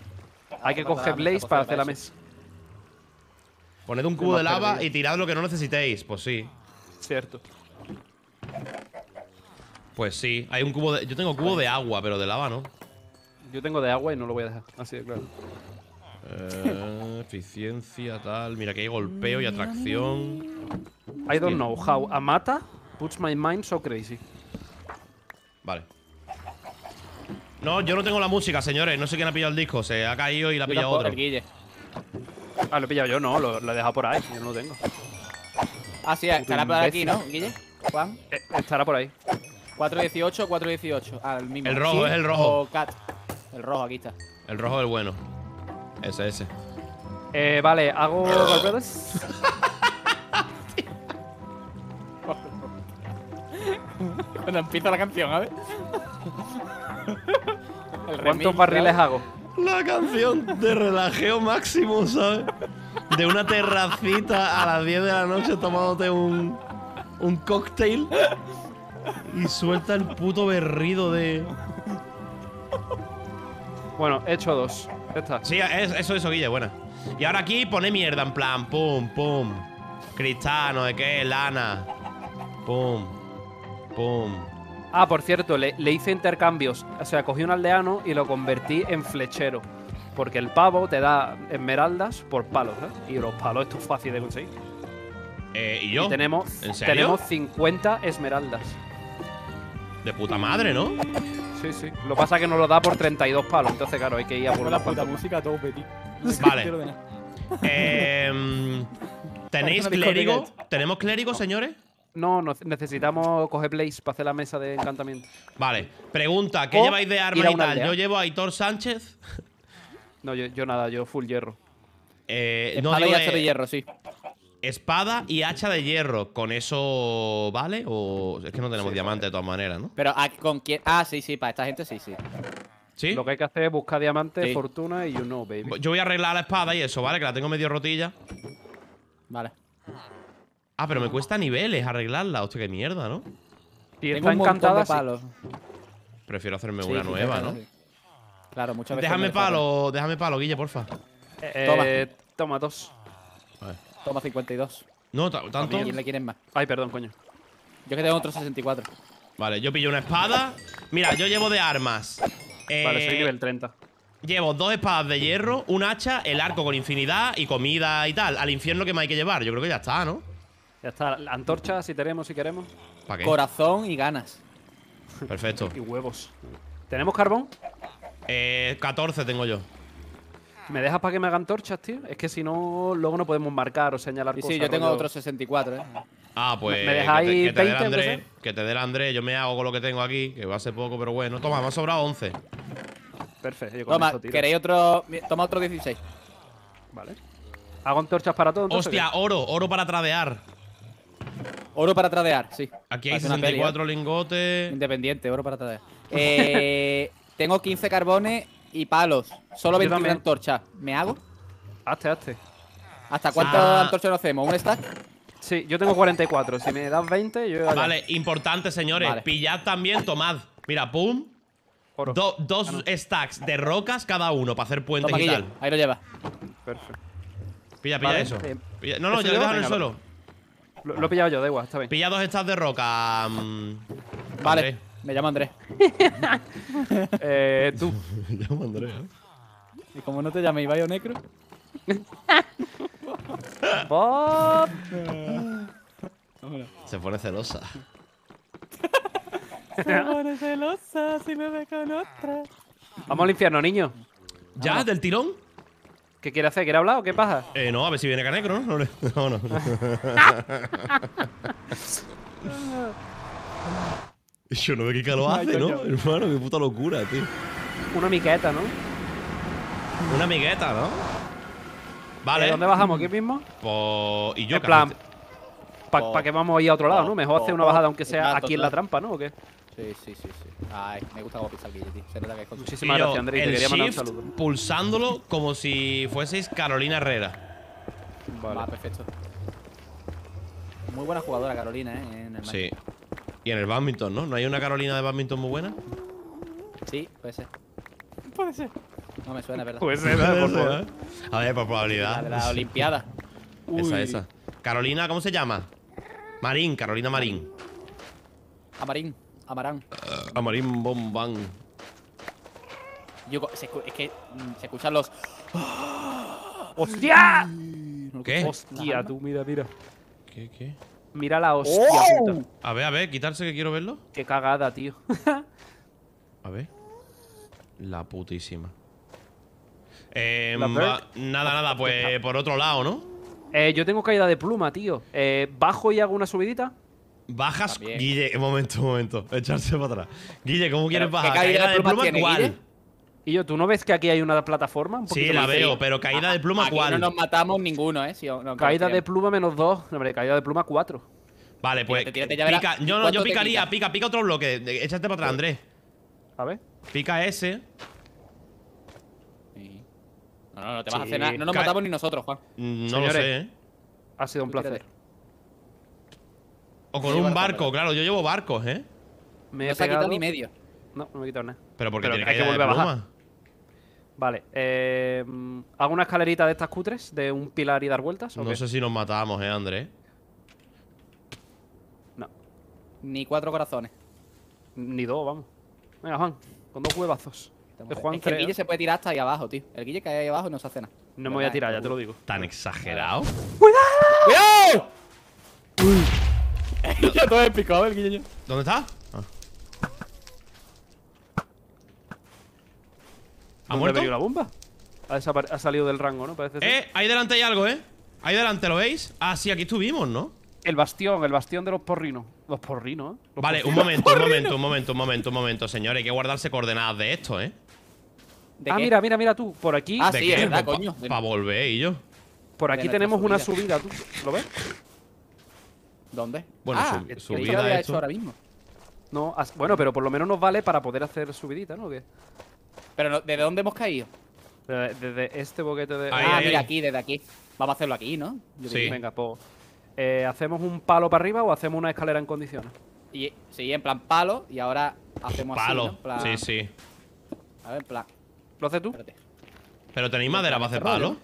Hay que coger Blaze para hacer la mesa. Poned un cubo de lava y tirad lo que no necesitéis. Pues sí. Cierto. Pues sí. Hay un cubo de... Yo tengo cubo de agua, pero de lava no. Yo tengo de agua y no lo voy a dejar. Así claro. Eh, eficiencia, tal. Mira, que hay golpeo y atracción. I don't know how. Amata puts my mind so crazy. Vale. No, yo no tengo la música, señores. No sé quién ha pillado el disco. Se ha caído y la ha pillado otro. Ah, lo he pillado yo, no. Lo, he dejado por ahí. Yo no lo tengo. Ah, sí, estará por aquí, ¿no, Guille? Juan. Eh, estará por ahí. 418, 418. Ah, el mismo. El rojo, es el rojo. El rojo, aquí está. El rojo es el bueno. Ese, ese. Eh, vale, hago Cuando empieza la canción, a ver. ¿Cuántos barriles hago? La canción de relajeo máximo, ¿sabes? De una terracita a las 10 de la noche tomándote un, un cóctel y suelta el puto berrido de. Bueno, he hecho dos. Ya está. Sí, eso, es Guille, buena. Y ahora aquí pone mierda, en plan, pum, pum. Cristal, de qué, lana. Pum, pum. Ah, por cierto, le, hice intercambios. O sea, cogí un aldeano y lo convertí en flechero. Porque el pavo te da esmeraldas por palos, ¿eh? Y los palos esto es fácil de conseguir. Eh, ¿Y yo? tenemos, tenemos 50 esmeraldas. De puta madre, ¿no? Sí, sí. Lo pasa que nos lo da por 32 palos. Entonces, claro, hay que ir a por la puta música todo Vale. eh, ¿Tenéis clérigo? ¿Tenemos clérigo, señores? No, necesitamos coger Blaze para hacer la mesa de encantamiento. Vale, pregunta, ¿qué lleváis de arma y tal? Yo llevo a Hitor Sánchez. No, yo, nada, yo full hierro. Eh, Espada no, y hacha de... Eh, hierro, sí. Espada y hacha de hierro. ¿Con eso vale? O es que no tenemos diamante de todas maneras, ¿no? Pero con Ah, sí, sí, para esta gente sí, sí. ¿Sí? Lo que hay que hacer es buscar diamante, fortuna y you know, baby. Yo voy a arreglar la espada y eso, ¿vale? Que la tengo medio rotilla. Vale. Ah, pero me cuesta niveles arreglarla. Hostia, qué mierda, ¿no? Tiene está encantada. palos. Prefiero hacerme una nueva, ¿no? Claro, muchas veces. Déjame palo, déjame palo, Guille, porfa. Eh, toma. Eh, toma dos. Toma 52. No, tanto. Ay, perdón, coño. Yo que tengo otro 64. Vale, yo pillo una espada. Mira, yo llevo de armas. Eh, vale, soy nivel 30. Llevo dos espadas de hierro, un hacha, el arco con infinidad y comida y tal. Al infierno que me hay que llevar. Yo creo que ya está, ¿no? Ya está, antorcha si tenemos, si queremos. Corazón y ganas. Perfecto. y huevos. ¿Tenemos carbón? Eh, 14 tengo yo. ¿Me dejas para que me hagan antorchas? tío? Es que si no, luego no podemos marcar o señalar cosas. Sí, yo tengo otros 64, ¿eh? Ah, pues. ¿Me dejáis que te, que te dé el André, yo me hago con lo que tengo aquí, que va a ser poco, pero bueno. Toma, me ha sobrado 11. Perfecto, Toma, ¿queréis otro. Toma otro 16. Vale. Hago antorchas para todo. Hostia, oro, oro para tradear. Oro para tradear, sí. Aquí hay 64 lingotes. Independiente, oro para tradear. Eh, tengo 15 carbones y palos. Solo 21 antorcha. ¿Me hago? Hazte, hazte. ¿Hasta cuántas ah. antorchas hacemos? ¿Un stack? Sí, yo tengo 44. Si me das 20, yo. Vale, importante, señores. Pillad también, tomad. Mira, pum. dos stacks de rocas cada uno para hacer puentes y tal. Ahí lo lleva. Perfecto. Pilla, pilla eso. Eh, no, no, ya lo dejo en el suelo. Lo, he pillado yo, da igual, está bien. Pilla dos estas de roca. Mm, vale. Me llamo Andrés. eh, tú. Me llamo Andrés. ¿eh? Y como no te llamé Ibai o Necro. Se pone celosa. Se pone celosa si me ve con otra. Vamos al infierno, niño. ¿Ya? ¿Del tirón? ¿Qué quiere hacer? ¿Quiere hablar o qué pasa? Eh, no, a ver si viene Canecro, ¿no? No, no. no. Yo no veo qué calor hace, ¿no? Hermano, qué puta locura, tío. Una miqueta, ¿no? Una miqueta, ¿no? Vale. dónde bajamos? ¿Aquí mismo? Pues… Y yo, En plan, ¿para pa que vamos a ir a otro lado, no? Mejor hacer una pues, bajada, aunque pues, sea aquí en la trampa, ¿no? ¿O qué? Sí, sí, sí, sí. Ay, ah, me gusta cómo pisa el Guille, tío. Se que Muchísimas gracias, Andrés. Te quería mandar un saludo. pulsándolo como si fueseis Carolina Herrera. Vale. Va, ah, perfecto. Muy buena jugadora Carolina, ¿eh? sí. Y en el badminton, ¿no? ¿No hay una Carolina de badminton muy buena? Sí, puede ser. Puede ser. No me suena, ¿verdad? Puede ser, ¿eh? A ver, por probabilidad. La de la Olimpiada. Esa, esa. Carolina, ¿cómo se llama? Marín, Carolina Marín. A ah, Marín. Amarán. Amarín bombán. es que mm, se escuchan los. ¡Hostia! ¿Qué? Hostia, tú, mira, mira. ¿Qué, qué? Mira la hostia, ¡Oh! puta. A ver, a ver, quitarse que quiero verlo. Qué cagada, tío. a ver. La putísima. Eh, nada, nada, pues por otro lado, ¿no? Eh, yo tengo caída de pluma, tío. Eh, bajo y hago una subidita. Bajas, Guille, un momento, un momento. Echarse para atrás. Guille, ¿cómo quieres bajar? Caída, de pluma, Y yo, ¿tú no ves que aquí hay una plataforma? sí, la veo, pero caída de pluma, ¿cuál? No nos matamos ninguno, ¿eh? caída de pluma menos dos. No, caída de pluma cuatro. Vale, pues. Yo, picaría, pica? pica, otro bloque. Échate para atrás, Andrés. A ver. Pica ese. No, no, no te vas a cenar. No nos matamos ni nosotros, Juan. Mm, no lo sé, ¿eh? Ha sido un placer. O con un barco, claro, yo llevo barcos, ¿eh? Me no se ha quitado ni medio. No, no me he quitado nada. Pero porque que, hay que volver a Vale, eh, ¿hago una escalerita de estas cutres? ¿De un pilar y dar vueltas? no sé si nos matamos, ¿eh, André. No. Ni cuatro corazones. Ni dos, vamos. Venga, Juan, con dos huevazos. El Juan que el Guille se puede tirar hasta ahí abajo, tío. El Guille que cae ahí abajo y no se hace nada. No me voy a tirar, ya te lo digo. ¿Tan exagerado? ¡Cuidado! ¡Cuidado! ya todo he el guillo. ¿Dónde está? Ah. ¿Ha muerto? la bomba? Ha, salido del rango, ¿no? Parece eh, ahí delante hay algo, ¿eh? Ahí delante, ¿lo veis? Ah, sí, aquí estuvimos, ¿no? El bastión, el bastión de los porrinos. Los porrinos, ¿eh? vale, un momento, un momento, un momento, un momento, un momento, señores. Hay que guardarse coordenadas de esto, ¿eh? ah, mira, mira, mira tú. Por aquí. Ah, es coño. Para volver y yo. Por aquí tenemos una subida, ¿tú? ¿Lo ves? ¿Dónde? Bueno, ah, subida había hecho ahora mismo. No, bueno, pero por lo menos nos vale para poder hacer subidita, ¿no? ¿Qué? Pero ¿desde dónde hemos caído? Eh, desde, este boquete de. ah, mira, aquí, desde aquí. Vamos a hacerlo aquí, ¿no? sí. venga, pues. Eh, ¿Hacemos un palo para arriba o hacemos una escalera en condiciones? Y, sí, en plan palo y ahora hacemos palo. así. Palo. Sí, sí. A ver, en plan. ¿Lo haces tú? Pero tenéis madera para hacer palo.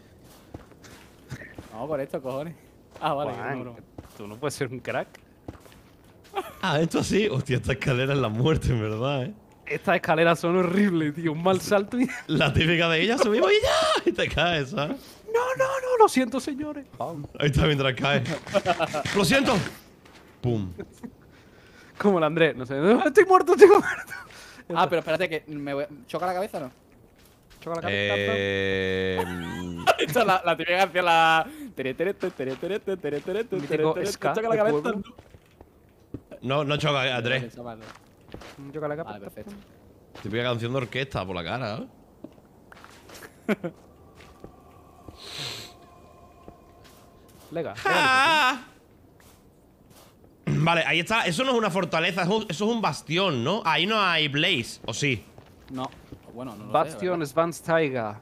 Vamos por esto, cojones. Ah, vale, tú no puedes ser un crack. Ah, esto sí, Hostia, esta escalera es la muerte, en verdad, ¿eh? Estas escaleras son horribles, tío. Un mal salto y... La típica de ella, subimos y ya. Y te caes, ¿sabes? No, no, no. Lo siento, señores. Ahí está mientras cae ¡Lo siento! ¡Pum! Como el Andrés. No sé. Estoy muerto, estoy muerto. Ah, pero espérate que me voy... ¿Choca la cabeza o no? ¿Choca la cabeza? Eh... Esta la, la típica hacia la... No, no choca, Andrés. No choca la capa. Típica canción de orquesta por la cara, ¿eh? Lega. Pues, ¿eh? Vale, ahí está. Eso no es una fortaleza, eso es un bastión, ¿no? Ahí no hay Blaze, ¿o sí? No. Bueno, no lo Bastion Tiger.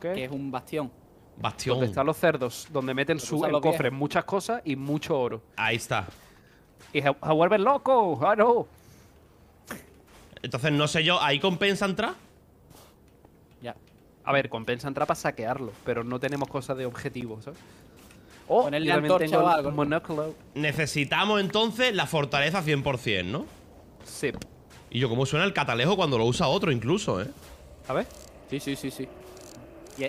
¿Qué es un bastión? Bastión. Donde están los cerdos, donde meten su, en muchas cosas y mucho oro. Ahí está. Y se, se vuelven loco ah, no. Entonces, no sé yo, ¿ahí compensa entrar? Ya. A ver, compensa entrar para saquearlo, pero no tenemos cosas de objetivo, ¿sabes? Oh, Ponerle tengo Monóculo. Necesitamos entonces la fortaleza 100%, ¿no? Sí. Y yo, ¿cómo suena el catalejo cuando lo usa otro incluso, eh? A ver. Sí, sí, sí, sí.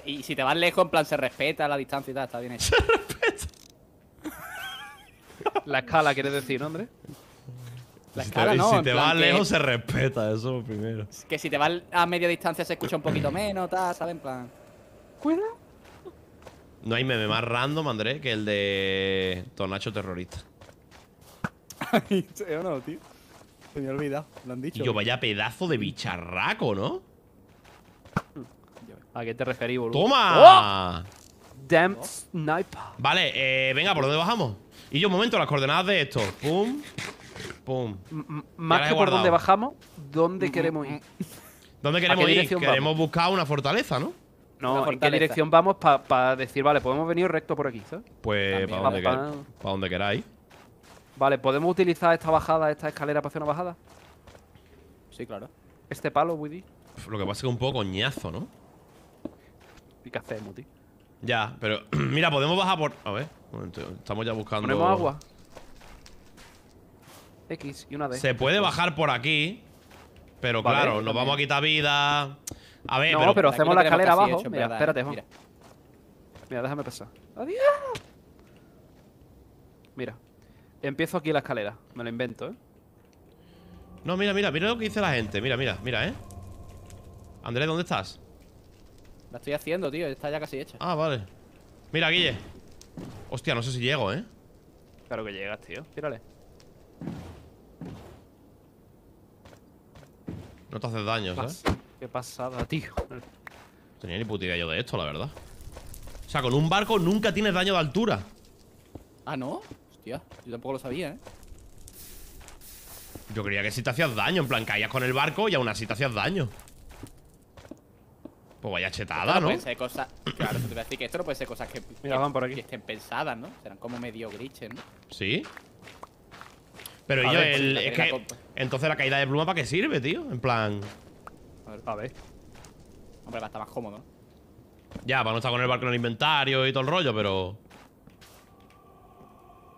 Y, si te vas lejos, en plan, se respeta la distancia y tal, está bien hecho. Se respeta. la escala, quieres decir, ¿no, La escala, si te, si te vas lejos, se respeta, eso primero. Que si te vas a media distancia, se escucha un poquito menos, tal, ¿sabes? plan. Cuida. No hay meme más random, André, que el de tonacho terrorista. Ay, no, tío. Se me ha lo han dicho. yo, vaya pedazo de bicharraco, ¿no? Mm. ¿A qué te referís, boludo? ¡Toma! Oh. Damn oh. sniper. Vale, eh, venga, ¿por dónde bajamos? Y yo, un momento, las coordenadas de esto. Pum. Pum. más que por dónde bajamos, ¿dónde mm, mm, mm. queremos ir? ¿Dónde queremos ir? Queremos buscar una fortaleza, ¿no? No, ¿en qué dirección vamos para decir, vale, podemos venir recto por aquí, ¿sabes? Pues para donde, queráis. Vale, ¿podemos utilizar esta bajada, esta escalera para hacer una bajada? Sí, claro. Este palo, Woody. Lo que pasa es que es un poco coñazo, ¿no? ¿Y qué hacemos, tío? Ya, pero mira, podemos bajar por... A ver, un momento, estamos ya buscando... Ponemos agua. X y una D. Se puede pues bajar por aquí, pero claro, nos vamos a quitar vida... A ver, no, pero, hacemos la escalera abajo. mira, espérate, eh, Juan. Mira. déjame pasar. ¡Adiós! Mira. Empiezo aquí la escalera. Me lo invento, ¿eh? No, mira, mira, mira lo que dice la gente. Mira, mira, mira, ¿eh? Andrés, ¿dónde estás? La estoy haciendo, tío. Está ya casi hecha. Ah, vale. Mira, Guille. Hostia, no sé si llego, ¿eh? Claro que llegas, tío. Tírale. No te haces daño, ¿sabes? Qué pasada, tío. Tenía ni puta idea yo de esto, la verdad. O sea, con un barco nunca tienes daño de altura. Ah, ¿no? Hostia, yo tampoco lo sabía, ¿eh? Yo creía que si te hacías daño, en plan, caías con el barco y aún así te hacías daño. Pues vaya chetada, ¿no? Puede ser cosas. Claro, te voy a decir que esto no puede ser cosas que, estén pensadas, ¿no? Serán como medio glitches, ¿no? Sí. Pero yo, el, es que. Entonces la caída de pluma, ¿para qué sirve, tío? En plan. A ver. A ver. Hombre, va a estar más cómodo, ¿no? Ya, para no estar con el barco en el inventario y todo el rollo, pero.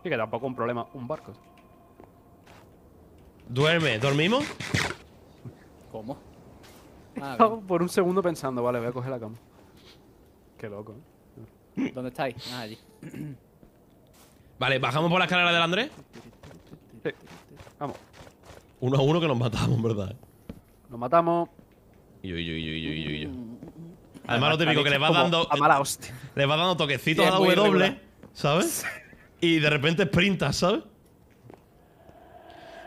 Sí, que tampoco es un problema un barco. Duerme, ¿dormimos? ¿Cómo? Ah, por un segundo pensando, vale, voy a coger la cama. Qué loco, ¿eh? ¿Dónde estáis? Ah, allí. Vale, bajamos por la escalera del Andrés. Sí. Vamos. Uno a uno que nos matamos, ¿verdad? Eh. Nos matamos. Y Además, lo típico que le va dando. A mala hostia. Le va dando toquecitos a W, ¿sabes? Y de repente sprintas, ¿sabes?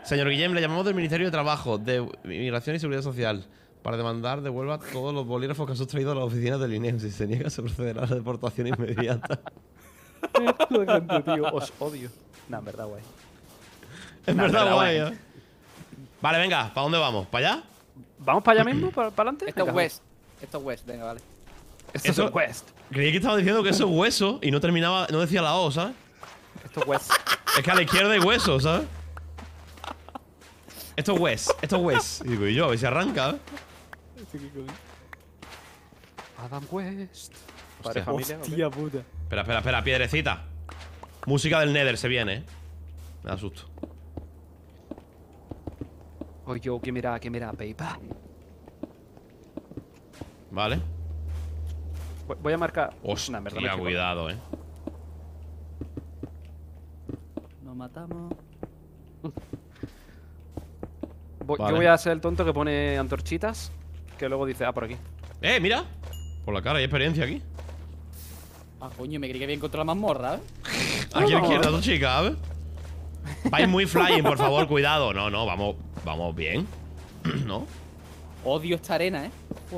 Señor Guillem, le llamamos del Ministerio de Trabajo, de Inmigración y Seguridad Social para demandar devuelva todos los bolígrafos que has sustraído a las oficinas del INEM. Si se niega, se procederá a la deportación inmediata. Es canto, tío. Os odio. No, en verdad, guay. En verdad, guay, ¿eh? Vale, venga, ¿para dónde vamos? ¿Para allá? ¿Vamos para allá mismo? ¿Para, adelante? Esto es West. Esto es West, venga, vale. Esto, es West. Creí que estaba diciendo que eso es hueso y no terminaba, no decía la O, ¿sabes? Esto es West. Es que a la izquierda hay hueso, ¿sabes? Esto es West, esto es West. Y digo, y yo, a ver si arranca, ¿eh? Este Adam West. Hostia, puta. Espera, espera, espera, piedrecita. Música del Nether se viene, eh. Me da susto. Oye, que mira, que mira, Peipa. Vale. Voy a marcar. Hostia, cuidado, eh. Nos matamos. Yo voy a ser el tonto que pone antorchitas que luego dice, ah, por aquí. ¡Eh, mira! Por la cara, hay experiencia aquí. Ah, coño, me creí que había encontrado la mazmorra, ¿eh? Aquí a la izquierda, dos chicas, ¿eh? Vais muy flying, por favor, cuidado. No, no, vamos, vamos bien. ¿No? Odio esta arena, ¿eh?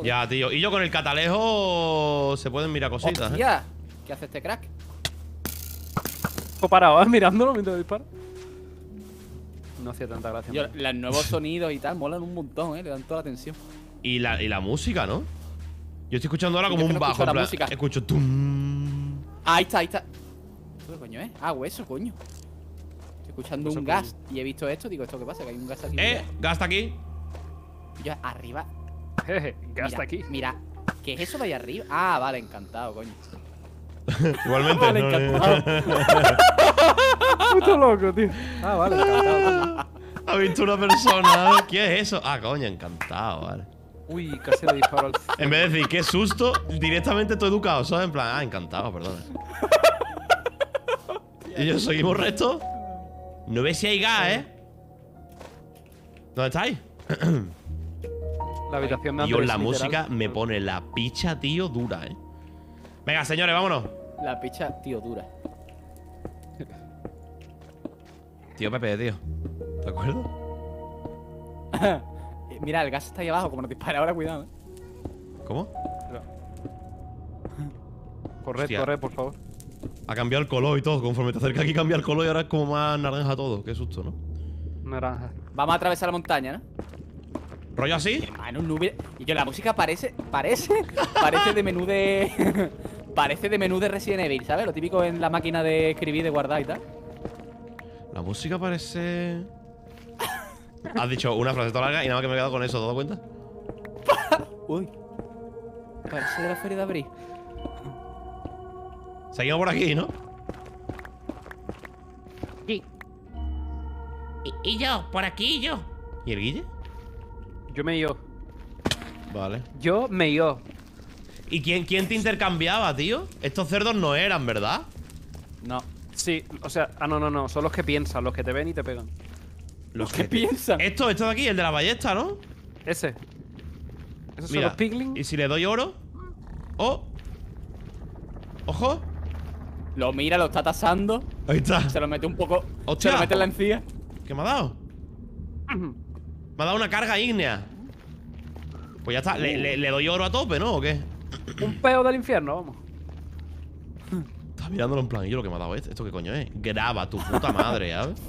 Ya, tío. Y yo con el catalejo se pueden mirar cositas, ¿eh? Hostia. ¿eh? ¿Qué hace este crack? parado, ¿eh? mirándolo mientras dispara. No hacía tanta gracia. los nuevos sonidos y tal molan un montón, ¿eh? Le dan toda la tensión y la, y la música, ¿no? Yo estoy escuchando ahora como un bajo. Escucho, escucho Ahí está, ahí está. ¿Qué coño es? ¿eh? Ah, hueso, coño. Estoy escuchando un gas y he visto esto. Digo, ¿esto qué pasa? Que hay un gas aquí. ¡Eh! ¡Gas está aquí! arriba. ¡Gas está aquí! Mira, ¿qué es eso de ahí arriba? Ah, vale, encantado, coño. Igualmente. Vale, loco, tío. Ah, vale, ha visto una persona. ¿Qué es eso? Ah, coño, encantado, vale. Uy, casi le disparó al. en vez de decir, qué susto, directamente todo educado, ¿sabes? En plan, ah, encantado, perdón. y yo seguimos resto. No ve si hay gas, ¿eh? ¿Dónde estáis? la habitación la música me pone la picha, tío, dura, ¿eh? Venga, señores, vámonos. La picha, tío, dura. tío Pepe, tío. ¿Te acuerdas? Mira, el gas está ahí abajo, como nos dispara ahora, cuidado. Eh. ¿Cómo? Corre, corre, por favor. Ha cambiado el color y todo. Conforme te acercas aquí cambia el color y ahora es como más naranja todo. Qué susto, ¿no? Naranja. Vamos a atravesar la montaña, ¿no? ¿Rollo así? En un nube. Y yo, la música parece. Parece. parece de menú de. parece de menú de Resident Evil, ¿sabes? Lo típico en la máquina de escribir, de guardar y tal. La música parece. Has dicho una frase toda larga y nada más que me he quedado con eso, ¿te dado cuenta? Uy. Parece de la feria de abril. Seguimos por aquí, ¿no? Sí. Y, yo, por aquí y yo. ¿Y el Guille? Yo me yo. Vale. Yo me yo. ¿Y quién, quién te intercambiaba, tío? Estos cerdos no eran, ¿verdad? No. Sí, o sea, ah, no, no, no. Son los que piensan, los que te ven y te pegan. Los que piensan. Esto, esto de aquí, el de la ballesta, ¿no? Ese. Esos son los piglins. Y si le doy oro. ¡Oh! ¡Ojo! Lo mira, lo está tasando. Ahí está. Se lo mete un poco. Hostia. Se lo mete en la encía. ¿Qué me ha dado? Me ha dado una carga ígnea. Pues ya está. Le, doy oro a tope, ¿no? ¿O qué? Un peo del infierno, vamos. Está mirándolo en planillo lo que me ha dado esto? ¿Esto qué coño es? Graba tu puta madre, ¿sabes?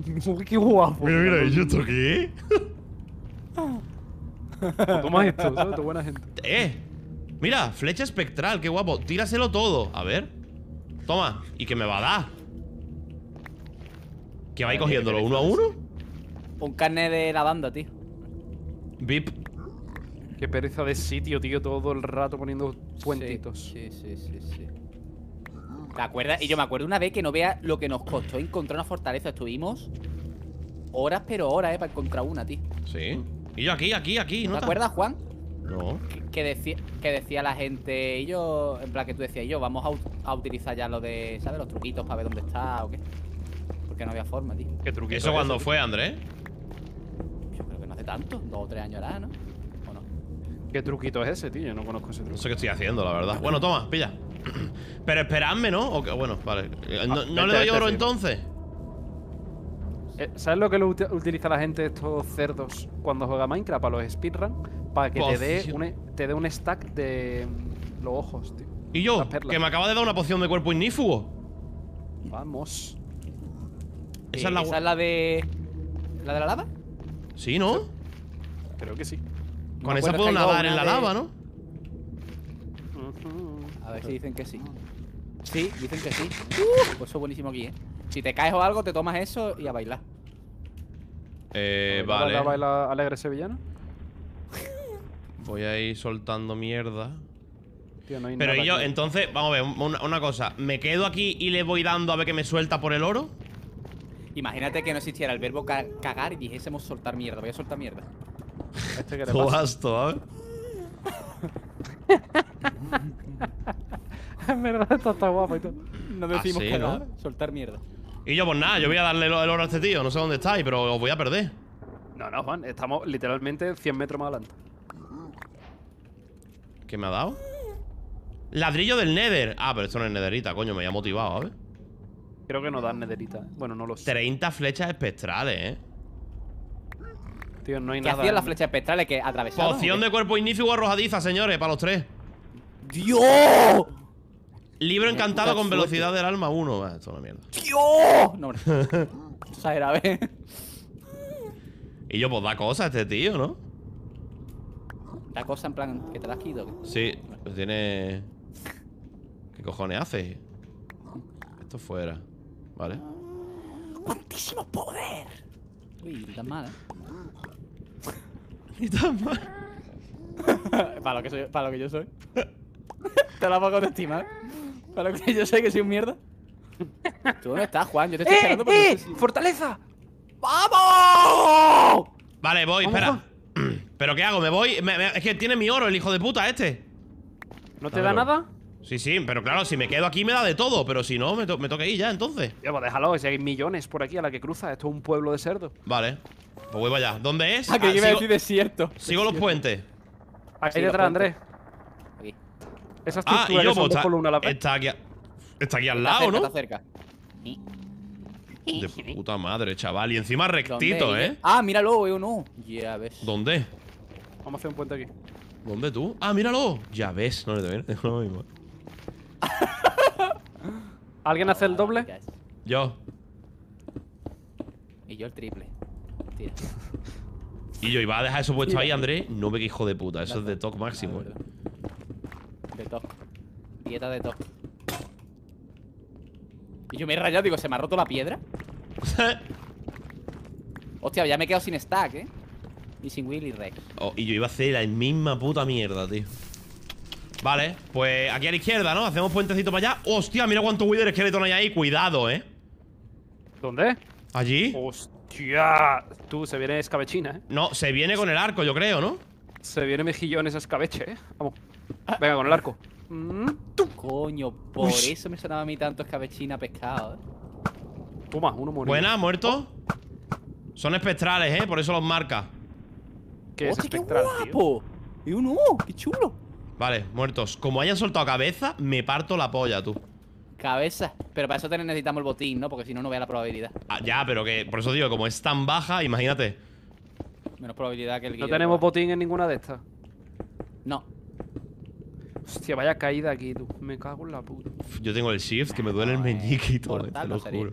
qué guapo. Mira, mira, ¿y esto qué? Toma esto, ¿sabes? buena gente. ¡Eh! Mira, flecha espectral, qué guapo. Tíraselo todo. A ver. Toma. ¿Y qué me va a dar? ¿Qué vais cogiéndolo? ¿Uno a uno? Un carne de la banda, tío. VIP. Qué pereza de sitio, tío, todo el rato poniendo puentitos. Sí, sí, sí, sí. ¿Te acuerdas? Y yo me acuerdo una vez que no vea lo que nos costó encontrar una fortaleza. Estuvimos horas, pero horas, ¿eh? Para encontrar una, tío. Sí. Y yo aquí, aquí, aquí. ¿No, ¿Te acuerdas, Juan? No. Que, decía, decía la gente, y yo, en plan que tú decías, y yo, vamos a, utilizar ya lo de, ¿sabes? Los truquitos para ver dónde está o qué. Porque no había forma, tío. ¿Qué truquito? ¿Eso cuándo fue, Andrés? Yo creo que no hace tanto, dos o tres años hará, ¿no? ¿O no? ¿Qué truquito es ese, tío? Yo no conozco ese truquito. No sé qué estoy haciendo, la verdad. Bueno, toma, pilla. Pero esperadme, ¿no? O bueno, vale. Ah, ¿No, le este, doy este oro entonces? Eh, ¿Sabes lo que utiliza la gente, de estos cerdos, cuando juega Minecraft? Para los speedrun, para que te dé, un, e, te dé stack de mm, los ojos, tío. ¿Y yo? Que me acaba de dar una poción de cuerpo ignífugo. Vamos. Esa, es, la... Eh, de. ¿La de la lava? Sí, ¿no? Creo que sí. Con esa puedo nadar en la lava, ¿no? A ver si dicen que sí. Mm. Sí, dicen que sí. ¡Uh! Pues eso es buenísimo aquí, ¿eh? Si te caes o algo, te tomas eso y a bailar. Eh, vale. ¿Vas a bailar alegre sevillano? Voy a ir soltando mierda. Tío, no hay Pero nada yo, entonces, vamos a ver, una, cosa. ¿Me quedo aquí y le voy dando a ver que me suelta por el oro? Imagínate que no existiera el verbo cagar y dijésemos soltar mierda. Voy a soltar mierda. ¿Este que le en verdad esto está guapo y todo. No decimos ah, que ¿no? ¿eh? soltar mierda. Y yo, pues nada, yo voy a darle el oro a este tío. No sé dónde estáis, pero os voy a perder. No, no, Juan, estamos literalmente 100 metros más adelante. ¿Qué me ha dado? Ladrillo del Nether. Ah, pero esto no es Netherita, coño, me había motivado, ver. Creo que no dan Netherita. ¿eh? Bueno, no lo sé. 30 flechas espectrales, ¿eh? Tío, no hay nada. ¿Qué hacían las flechas espectrales que atravesaban? Poción de cuerpo ignífico arrojadiza, señores, para los tres. ¡Dios! Libro encantado con velocidad del alma 1. esto es una mierda. ¡Tío! No, no. Esa era, ¿eh? Y yo, pues da cosas este tío, ¿no? Da cosa en plan que te la has Sí, pues tiene. ¿Qué cojones hace? Esto fuera. Vale. ¡Cuantísimo poder! Uy, ni tan mal, ¿eh? Ni tan mal. para, lo que soy, para lo que yo soy. te la puedo de estima, para que yo sé que soy un mierda. ¿Tú dónde estás, Juan? Yo te estoy ¡Eh, ¡Eh! ¡Fortaleza! ¡Vamos! Vale, voy, espera. ¿Pero qué hago? ¿Me voy? es que tiene mi oro el hijo de puta este. ¿No te da nada? Sí, sí, pero claro, si me quedo aquí me da de todo, pero si no, me, toca ir ya, entonces. Pues déjalo, si hay millones por aquí a la que cruza, esto es un pueblo de cerdo. Vale, pues voy para allá. ¿Dónde es? Aquí ah, me ah, a decir desierto. Sigo los puentes. Ahí detrás, Andrés. Esa ah, y yo, está, pues, a la Está aquí, está aquí al lado, ¿no? Está cerca. De puta madre, chaval. Y encima rectito, ¿eh? Ah, míralo, yo no. Ya ves. ¿Dónde? Vamos a hacer un puente aquí. ¿Dónde tú? Ah, míralo. Ya ves. No, le mismo. ¿Alguien hace el doble? Yo. Y yo el triple. Y yo iba a dejar eso puesto ahí, André. No me que hijo de puta. Eso es de toque máximo, eh de de todo. Y yo me he rayado, digo, ¿se me ha roto la piedra? Hostia, ya me he quedado sin stack, ¿eh? Y sin Willy Rex. Oh, y yo iba a hacer la misma puta mierda, tío. Vale, pues aquí a la izquierda, ¿no? Hacemos puentecito para allá. Hostia, mira cuánto Wither Skeleton hay ahí. Cuidado, ¿eh? ¿Dónde? ¿Allí? Hostia. Tú, se viene escabechina, ¿eh? No, se viene con el arco, yo creo, ¿no? Se viene mejillón esa escabeche, ¿eh? Vamos. Ah. Venga, con el arco. Mm. Coño, por eso me sonaba a mí tanto escabechina pescado. Eh. Toma, uno muerto Buena, muerto. Son espectrales, ¿eh? Por eso los marca. ¿Qué es espectral, qué guapo! ¡Y uno! Oh, ¡Qué chulo! Vale, muertos. Como hayan soltado cabeza, me parto la polla, tú. Cabeza. Pero para eso necesitamos el botín, ¿no? Porque si no, no vea la probabilidad. Ah, ya, pero que... Por eso digo, como es tan baja, imagínate. Menos probabilidad que el No tenemos botín en ninguna de estas. No. Hostia, vaya caída aquí, tú. Me cago en la puta. Yo tengo el shift que me duele el meñique y todo, te lo juro.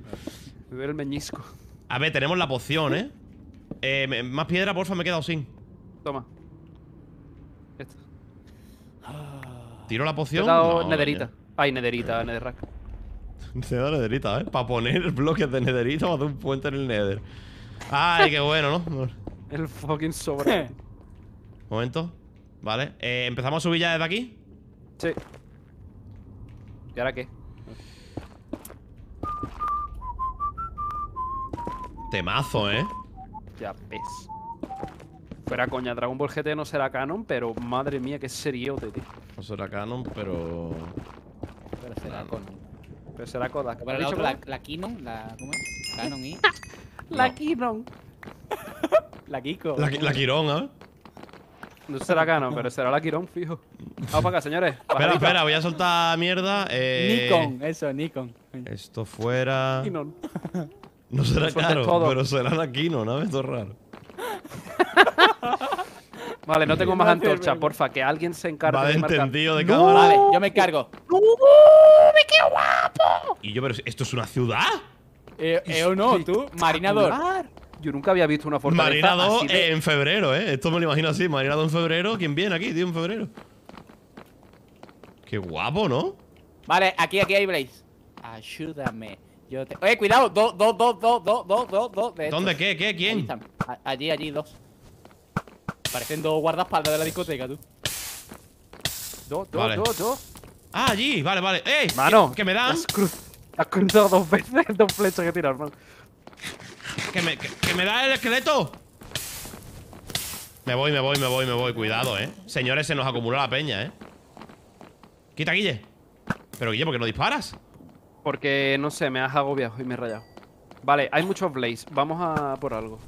Me duele el meñisco. A ver, tenemos la poción, ¿eh? eh más piedra, porfa, me he quedado sin. Toma. Esta. ¿Tiro la poción? He dado nederita. Ay, nederita, netherrack. Te he dado nederita, ¿eh? Para poner bloques de nederita o hacer un puente en el nether. Ay, qué bueno, ¿no? el fucking sobre. Momento. Vale. Eh, ¿Empezamos a subir ya desde aquí? Sí. ¿Y ahora qué? Temazo, ¿eh? Ya ves. Fuera coña, Dragon Ball GT no será canon, pero madre mía, qué seriote, tío. No será canon, pero... Pero será con. canon. Pero será con… la, dicho la, la la... ¿Cómo Canon y... la no. la Kiko. La, la Quirón, ¿eh? ¿ah? No será no, pero será la Quirón, fijo. Vamos para acá, señores. Espera, espera, voy a soltar mierda. Eh, Nikon, eso, Nikon. Esto fuera. No será caro, pero será la Kino, ¿no? Esto es raro. Vale, no tengo más antorcha, porfa, que alguien se encargue de entendido de vale, yo me encargo. ¡No! ¡Me quedo guapo! Y yo, pero ¿esto es una ciudad? Eh, eh no, tú, marinador. Yo nunca había visto una fortaleza. Marinado así de... en febrero, ¿eh? Esto me lo imagino así. Marinado en febrero. ¿Quién viene aquí, tío, en febrero? Qué guapo, ¿no? Vale, aquí, aquí hay Blaze. Ayúdame. Yo ¡Eh, cuidado! Dos, dos, dos, dos, dos, dos, dos, ¿Dónde? ¿Qué? ¿Qué? ¿Quién? Allí, allí, dos. Parecen dos guardaespaldas de la discoteca, tú. Dos, dos, dos, dos. Ah, allí, vale, vale. ¡Eh! Mano, que me dan. Has, has cruzado dos veces dos flechas que tirar, hermano. ¡Que me, da el esqueleto! Me voy, me voy, me voy, me voy. Cuidado, ¿eh? Señores, se nos acumula la peña, ¿eh? Quita, Guille. Pero, Guille, ¿por qué no disparas? Porque, no sé, me has agobiado y me he rayado. Vale, hay muchos blaze. Vamos a por algo.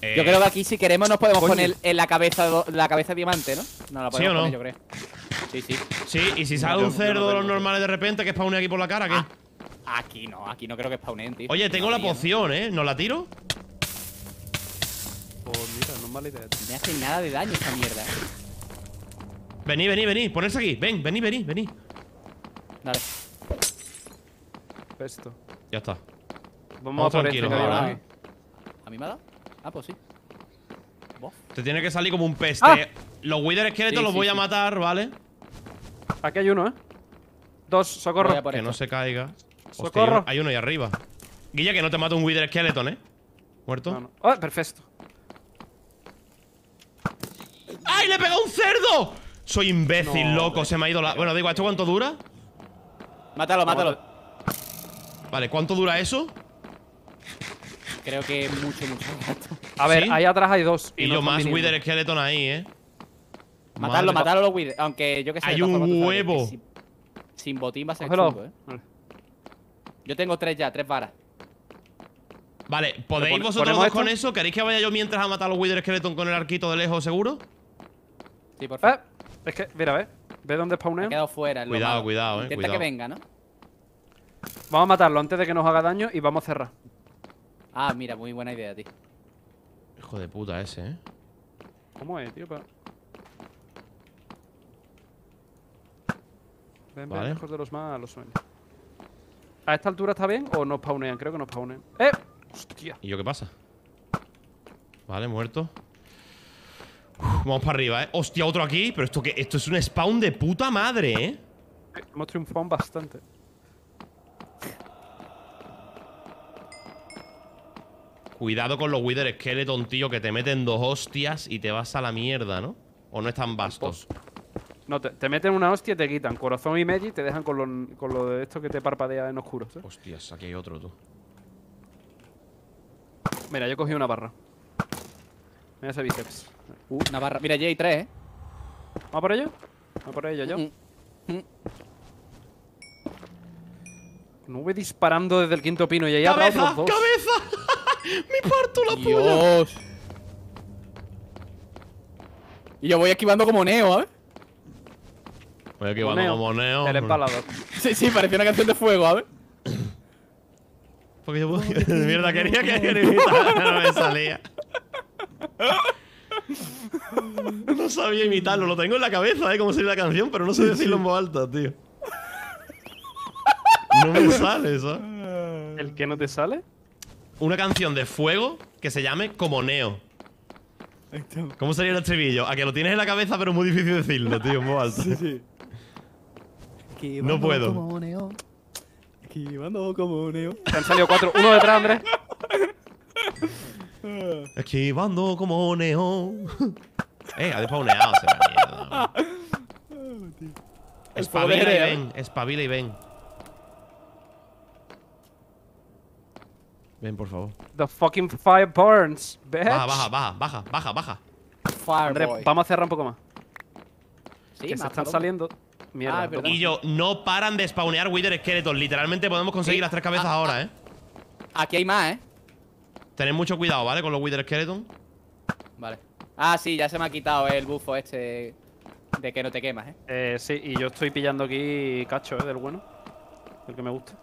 Eh, yo creo que aquí, si queremos, nos podemos poner en la cabeza la cabeza diamante, ¿no? No la podemos ¿Sí o no? Sí, sí. Sí, y si sale un cerdo de los normales de repente que es para aquí por la cara, ¿qué? Ah. Aquí no, aquí no creo que spawnen, tío. Oye, tengo la poción, ¿eh? ¿No la tiro? Pues mira, no es mala idea. No me hace nada de daño esta mierda. Vení, vení, vení. Ponerse aquí. Ven, vení, vení, vení. Dale. Pesto. Ya está. Vamos, a este, ahora. ¿A mí me ha dado? Ah, pues sí. ¿Vos? Te tiene que salir como un peste. ¡Ah! Los Wither esqueletos los voy a matar, ¿vale? Aquí hay uno, ¿eh? Dos, socorro. Que no este. se caiga. Hostia, Hay uno ahí arriba. Guilla, que no te mata un Wither Skeleton, ¿eh? ¿Muerto? No, ah, perfecto! ¡Ay, le he pegado un cerdo! Soy imbécil, loco. Se me ha ido la... Bueno, digo, ¿esto cuánto dura? Mátalo, mátalo. Vale, ¿cuánto dura eso? Creo que mucho, mucho A ver, ahí atrás hay dos. Y, y más Wither Skeleton ahí, ¿eh? Matarlo, matarlo los Wither. Aunque yo que sé. Hay un huevo. Sin, botín va a ser ¿eh? Yo tengo tres ya, tres varas. Vale, ¿podéis vosotros dos con eso? ¿Queréis que vaya yo mientras a matar a los Wither Skeleton con el arquito de lejos, seguro? Sí, por eh, favor. es que, mira, ve. Ve dónde spawneo. quedado fuera. Cuidado, cuidado, eh. Intenta que venga, ¿no? Vamos a matarlo antes de que nos haga daño y vamos a cerrar. Ah, mira, muy buena idea, tío. Hijo de puta ese, eh. ¿Cómo es, tío? Para... Ven, ven, lejos de los malos sueños. ¿A esta altura está bien o no spawnean? Creo que no spawnean. ¡Eh! ¡Hostia! ¿Y yo qué pasa? Vale, muerto. vamos para arriba, ¿eh? ¡Hostia, otro aquí! Pero esto que esto es un spawn de puta madre, ¿eh? ¿eh? Hemos triunfado bastante. Cuidado con los Wither Skeleton, tío, que te meten dos hostias y te vas a la mierda, ¿no? O no están bastos. No, te, meten una hostia y te quitan corazón y medio y te dejan con lo, de esto que te parpadea en oscuro. Hostias, aquí hay otro, tú. Mira, yo cogí una barra. Mira ese bíceps. Uh, una barra. Mira, ya hay tres, ¿eh? ¿Va por ello? ¿Va por ello yo? Mm, mm, mm. No disparando desde el quinto pino y ahí habrá otros dos. ¡Cabeza! ¡Me parto la Dios. Y yo voy esquivando como Neo, ¿eh? Voy que moneo. Como moneo. El empalador. sí, sí, parecía una canción de fuego, a ver. Porque yo Mierda, quería que imitara, no me salía. No sabía imitarlo, lo tengo en la cabeza, ¿eh? Como sería la canción, pero no sé decirlo en voz alta, tío. No me sale, eso. ¿El qué no te sale? Una canción de fuego que se llame Como Neo. ¿Cómo sería el estribillo? A que lo tienes en la cabeza, pero es muy difícil decirlo, tío, en voz alta. Sí, sí no puedo. Como neón. Esquivando como neón. han salido cuatro. Uno detrás, Andrés. Esquivando como neón. eh, ha despawneado la mierda. Espabila y ven, espabila y ven. Ven, por favor. The fucking fire burns, bitch. Baja, baja, baja, baja, baja, baja. vamos a cerrar un poco más. Sí, que se están saliendo. Mierda. Ah, y yo, no paran de spawnear Wither Skeletons. Literalmente podemos conseguir las tres cabezas ah, ahora, ah. ¿eh? Aquí hay más, ¿eh? Tened mucho cuidado, ¿vale? Con los Wither Skeletons. Vale. Ah, sí, ya se me ha quitado eh, el bufo este de que no te quemas, ¿eh? Eh, sí, y yo estoy pillando aquí cacho, ¿eh? Del bueno. El que me gusta.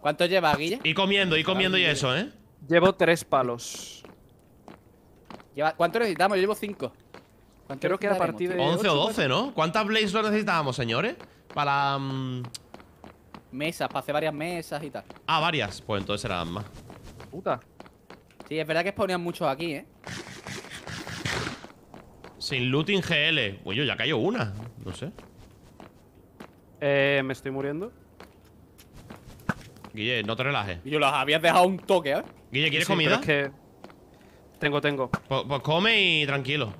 ¿Cuánto lleva, Guille? Y comiendo, y comiendo y eso, ¿eh? Llevo tres palos. ¿Cuánto necesitamos? Yo llevo cinco. Creo que era a de. 11 o 12, ¿no? ¿Cuántas blazes necesitábamos, señores? Para. Mm, mesas, para hacer varias mesas y tal. Ah, varias. Pues entonces eran más. Puta. Sí, es verdad que exponían muchos aquí, ¿eh? Sin looting GL. Uy, yo ya cayó una. No sé. Eh, me estoy muriendo. Guille, no te relajes. Y yo las había dejado un toque, ¿eh? Guille, ¿quieres comida? que... Tengo, tengo. pues, pues come y tranquilo.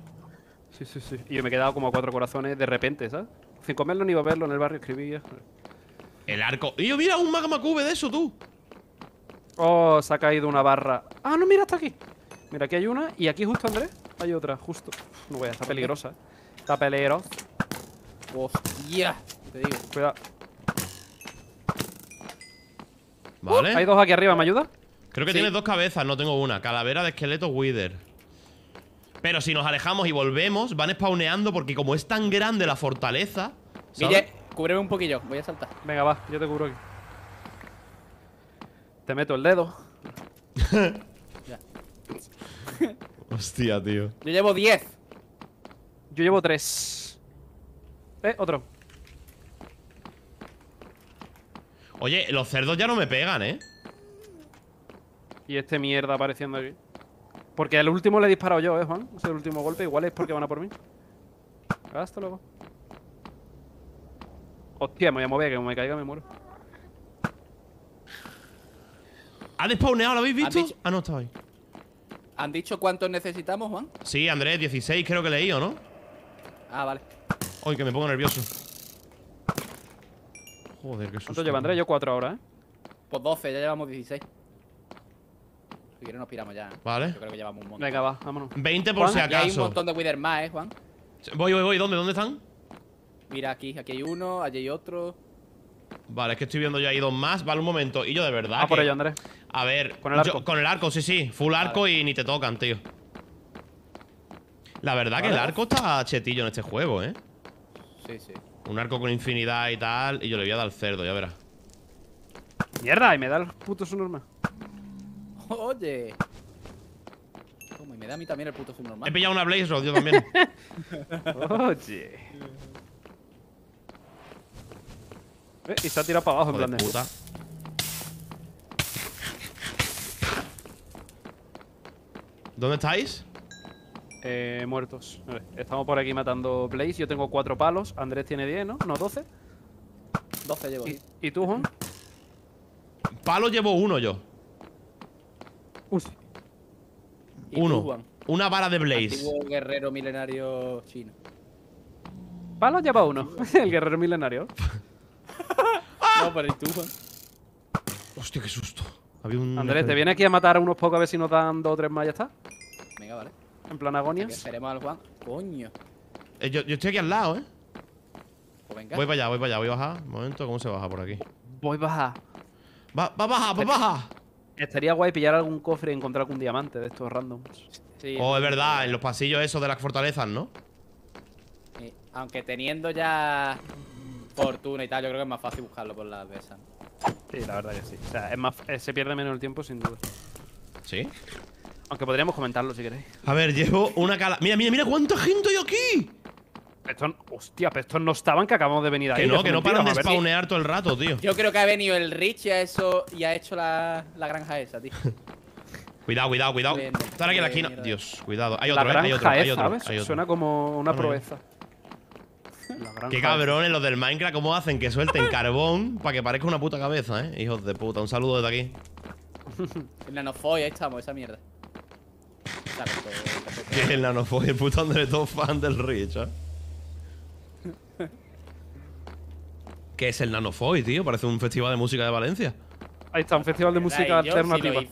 Sí, sí, sí. Y yo me he quedado como a cuatro corazones de repente, ¿sabes? Sin comerlo ni verlo en el barrio escribía. El arco. ¡Y yo, mira, un magma cube de eso, tú! Oh, se ha caído una barra. Ah, no, mira, hasta aquí. Mira, aquí hay una y aquí justo, Andrés, hay otra, justo. No voy a, está peligrosa. ¿eh? Está peligrosa. Hostia, te digo. Cuidado. Vale. hay dos aquí arriba, ¿me ayuda? Creo que tienes dos cabezas, no tengo una. Calavera de esqueleto Wither. Pero si nos alejamos y volvemos, van spawneando porque como es tan grande la fortaleza... Guille, cúbreme un poquillo, voy a saltar. Venga, va, yo te cubro aquí. Te meto el dedo. Hostia, tío. Yo llevo 10. Yo llevo 3. Eh, otro. Oye, los cerdos ya no me pegan, ¿eh? Y este mierda apareciendo aquí. Porque al último le he disparado yo, ¿eh, Juan? El último golpe igual es porque van a por mí. Hasta luego. Hostia, me voy a mover, que como me caiga me muero. ¿Ha despawneado? ¿Lo habéis visto? Ah, no, estaba ahí. ¿Han dicho cuántos necesitamos, Juan? Sí, Andrés, 16 creo que leí, ¿o no? Ah, vale. Uy, que me pongo nervioso. Joder, qué susto. ¿Cuánto lleva Andrés? Yo cuatro ahora, ¿eh? Pues 12, ya llevamos 16. Si quieres nos piramos ya. Vale. Yo creo que llevamos un montón. Venga, va, vámonos. 20 por si acaso. Hay un montón de Wither más, eh, Juan. Voy, voy, voy. ¿Dónde? ¿Dónde están? Mira, aquí. Aquí hay uno, allí hay otro. Vale, es que estoy viendo ya ahí dos más. Vale, un momento. Y yo de verdad. Ah, por ello, Andrés. A ver. Con el arco. con el arco, sí, sí. Full arco y ni te tocan, tío. La verdad que el arco está chetillo en este juego, ¿eh? Sí, sí. Un arco con infinidad y tal. Y yo le voy a dar al cerdo, ya verás. Mierda, y me da el puto su normal. Oye. y me da a mí también el puto normal He pillado una Blaze Rod, yo también. Oye. Eh, y se ha tirado para abajo, en plan de. Puta. ¿Dónde estáis? Eh, muertos. Eh, estamos por aquí matando Blaze. Yo tengo cuatro palos. Andrés tiene 10, ¿no? No, 12. 12 llevo. ¿Y, ¿y tú, Juan? Palo llevo uno yo. Uno. una vara de Blaze. Antiguo guerrero milenario chino. ya va uno. el guerrero milenario. no, para el Juan. Hostia, qué susto. Había un... Andrés, ¿te viene aquí a matar a unos pocos a ver si nos dan dos o tres más ya está? Venga, vale. En plan agonías Esperemos al Juan. Coño. Eh, yo, yo, estoy aquí al lado, ¿eh? Pues venga. Voy para allá, voy para allá, voy a bajar. Un momento, ¿cómo se baja por aquí? Voy a Va, va, baja, va, pues baja. Estaría guay pillar algún cofre y encontrar algún diamante de estos randoms. Sí, oh, es verdad, en los pasillos esos de las fortalezas, ¿no? Sí. Aunque teniendo ya fortuna y tal, yo creo que es más fácil buscarlo por las de Sí, la verdad que sí. O sea, eh, se pierde menos el tiempo, sin duda. ¿Sí? Aunque podríamos comentarlo si queréis. A ver, llevo una cala. Mira, mira, mira cuánta gente hay aquí. Estos, hostia, pero estos no estaban que acabamos de venir aquí. Que no, que no paran de spawnear todo el rato, tío. Yo creo que ha venido el Rich y ha, hecho la, granja esa, tío. cuidado, cuidado, cuidado. Estar aquí en la esquina. Dios, cuidado. Hay otro, eh, hay otro, hay, otro Suena como una proeza. Qué cabrones los del Minecraft, cómo hacen que suelten carbón para que parezca una puta cabeza, eh. Hijos de puta, un saludo desde aquí. el nanofoy, ahí estamos, esa mierda. Que el nanofoy, el puto Andrés, todo fan del Rich, eh. ¿Qué es el Nanofoy, tío? Parece un festival de música de Valencia. Ahí está, un festival de música alternativa.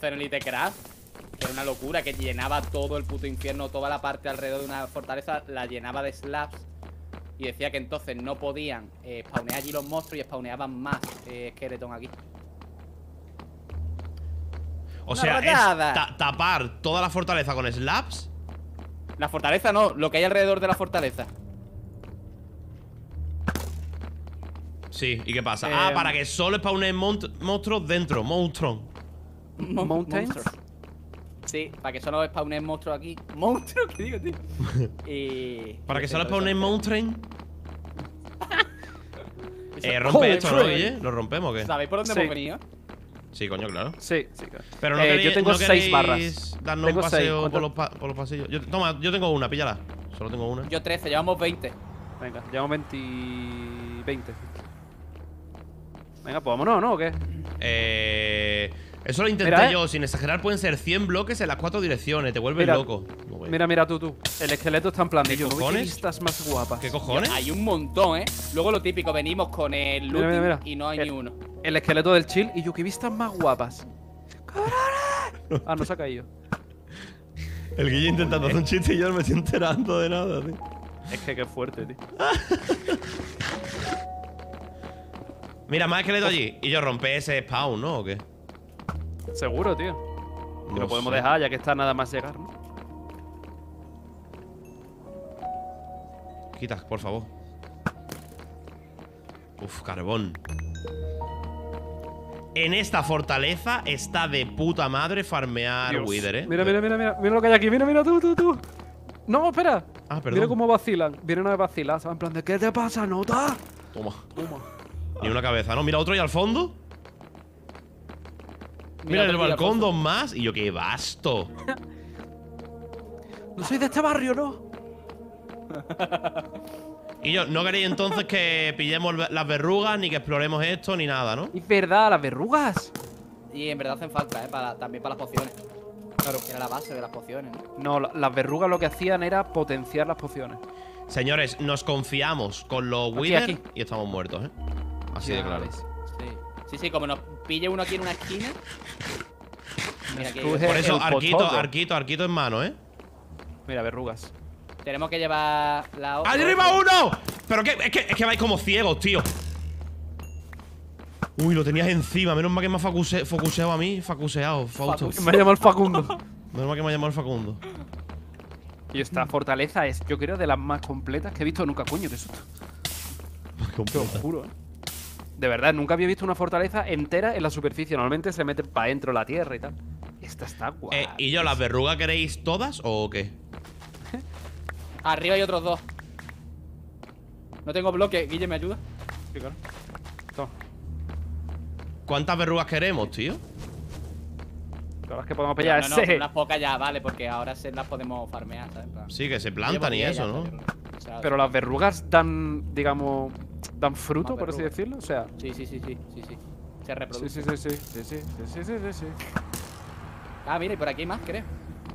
era una locura, que llenaba todo el puto infierno, toda la parte alrededor de una fortaleza, la llenaba de slabs. Y decía que entonces no podían eh, spawnear allí los monstruos y spawneaban más eh, aquí. O sea, es tapar toda la fortaleza con slabs. La fortaleza no, lo que hay alrededor de la fortaleza. Sí, ¿y qué pasa? ah, em. para que solo spawnen monstruos dentro, monstron Mountain. Sí, para que solo spawnen monstruos aquí. Monstruo, ¿Qué digo, tío? Para que solo spawnen monstruos. eh, rompe esto, ¿no? Oye, ¿lo rompemos o qué? ¿Sabéis por dónde hemos venido? Sí, coño, claro. Sí, sí, claro. Pero no eh, queréis, yo tengo seis barras. Darnos tengo un paseo por los, los, pasillos. Yo, toma, yo tengo una, píllala. Solo tengo una. Yo 13, llevamos 20. Venga, llevamos 20. 20. Venga, pues vámonos, ¿no? qué? Eh, eso lo intenté ¿eh? yo. Sin exagerar, pueden ser 100 bloques en las cuatro direcciones. Te vuelves loco. Mira, mira tú, tú. El esqueleto está en plan. ¿Qué más guapas? ¿Qué cojones? Hay un montón, ¿eh? Luego lo típico, venimos con el y no hay ni uno. El esqueleto del chill y yo, vistas más guapas? ah, no se ha caído. El Guille intentando hacer un chiste y yo no me estoy enterando de nada, tío. Es que qué fuerte, tío. Mira, más esqueleto oh. allí. Y yo rompé ese spawn, ¿no? ¿O qué? Seguro, tío. lo podemos dejar ya que está nada más llegar, ¿no? Quitas, por favor. Uf, carbón. En esta fortaleza está de puta madre farmear Wither, eh. Mira, mira, mira, mira, mira lo que hay aquí. Mira, mira, tú, tú, tú. No, espera. Ah, perdón. Mira cómo vacilan. Vienen a vacilar. Se en plan de ¿qué te pasa, nota? Toma. Toma. Ni una cabeza, ¿no? Mira otro y al fondo. Mira, el balcón, dos más. Y yo, qué basto. no soy de este barrio, ¿no? y yo, ¿no queréis entonces que pillemos las verrugas, ni que exploremos esto, ni nada, no? Es verdad, las verrugas. Y en verdad hacen falta, ¿eh? también para las pociones. Claro, que era la base de las pociones. No, las verrugas lo que hacían era potenciar las pociones. Señores, nos confiamos con los Wither y estamos muertos, ¿eh? Así de claro. Sí. sí, como nos pille uno aquí en una esquina. Mira, Por eso, arquito, arquito, arquito en mano, ¿eh? Mira, verrugas. Tenemos que llevar la otra. ¡Arriba uno! Pero qué? es que, es que vais como ciegos, tío. Uy, lo tenías encima. Menos mal que me ha facuseado focuseado a mí. Facuseado. Me ha llamado el Facundo. Menos mal que me ha llamado el Facundo. Y esta fortaleza es, yo creo, de las más completas que he visto nunca, coño, qué susto. Te lo juro, eh. De verdad, nunca había visto una fortaleza entera en la superficie. Normalmente se mete para adentro la tierra y tal. Esta está guay. Eh, ¿Y yo las verrugas queréis todas o qué? Arriba hay otros dos. No tengo bloque. Guille, ¿me ayuda? Sí, claro. ¿Cuántas verrugas queremos, tío? Claro, es que podemos pillar no, no, unas pocas ya, vale, porque ahora se las podemos farmear, Sí, que se plantan y eso, ¿no? Pero las verrugas dan, digamos, dan fruto, por así decirlo. O sea. Sí, sí, sí, sí, sí, sí. Se reproduce. Sí, sí, sí, sí, sí, sí, sí, sí, sí. Ah, mira, y por aquí hay más, creo.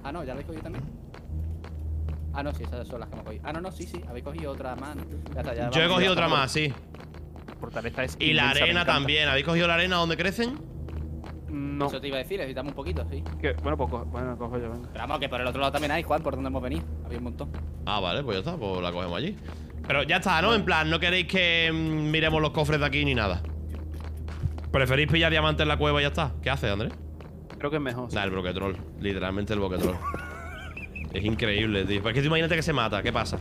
Ah, no, ya lo he cogido también. Ah, no, sí, esas son las que hemos cogido. Ah, no, no, sí, sí, habéis cogido otra más. Ya está, ya Yo he cogido otra más, sí. es y la arena también. ¿Habéis cogido la arena donde crecen? No. Eso te iba a decir, necesitamos un poquito, sí. Bueno, pues bueno, cojo yo, venga. Pero vamos, que por el otro lado también hay, Juan, por donde hemos venido. Había un montón. Ah, vale, pues ya está, pues la cogemos allí. Pero ya está, ¿no? En plan, no queréis que mm, miremos los cofres de aquí ni nada. ¿Preferís pillar diamantes en la cueva y ya está? ¿Qué hace Andrés? Creo que es mejor. Nah, el broquetrol. Literalmente el broquetrol. es increíble, tío. Es que imagínate que se mata. ¿Qué pasa?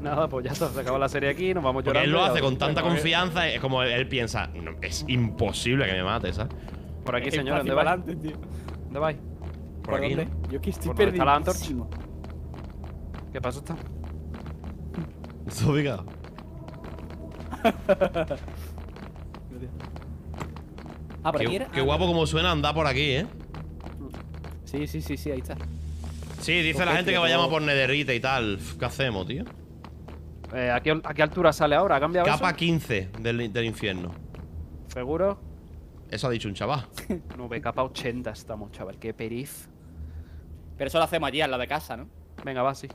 Nada, pues ya está, se acaba la serie aquí, nos vamos llorando. él lo hace con tanta confianza, es como él, piensa, es imposible que me mate, ¿sabes? Por aquí, señor, ¿dónde va? Adelante, ¿Dónde vais? Por, aquí. Yo aquí estoy perdido. ¿Qué pasa está? qué, guapo como suena andar por aquí, ¿eh? Sí, sí, sí, sí, ahí está. Sí, dice la gente que vayamos por nederita y tal. ¿Qué hacemos, tío? Eh, ¿a, qué, altura sale ahora? Capa 15 del, infierno. ¿Seguro? Eso ha dicho un chaval. no, ve capa 80 estamos, chaval. Qué perif Pero eso lo hacemos allí, en la de casa, ¿no? Venga, va, sí.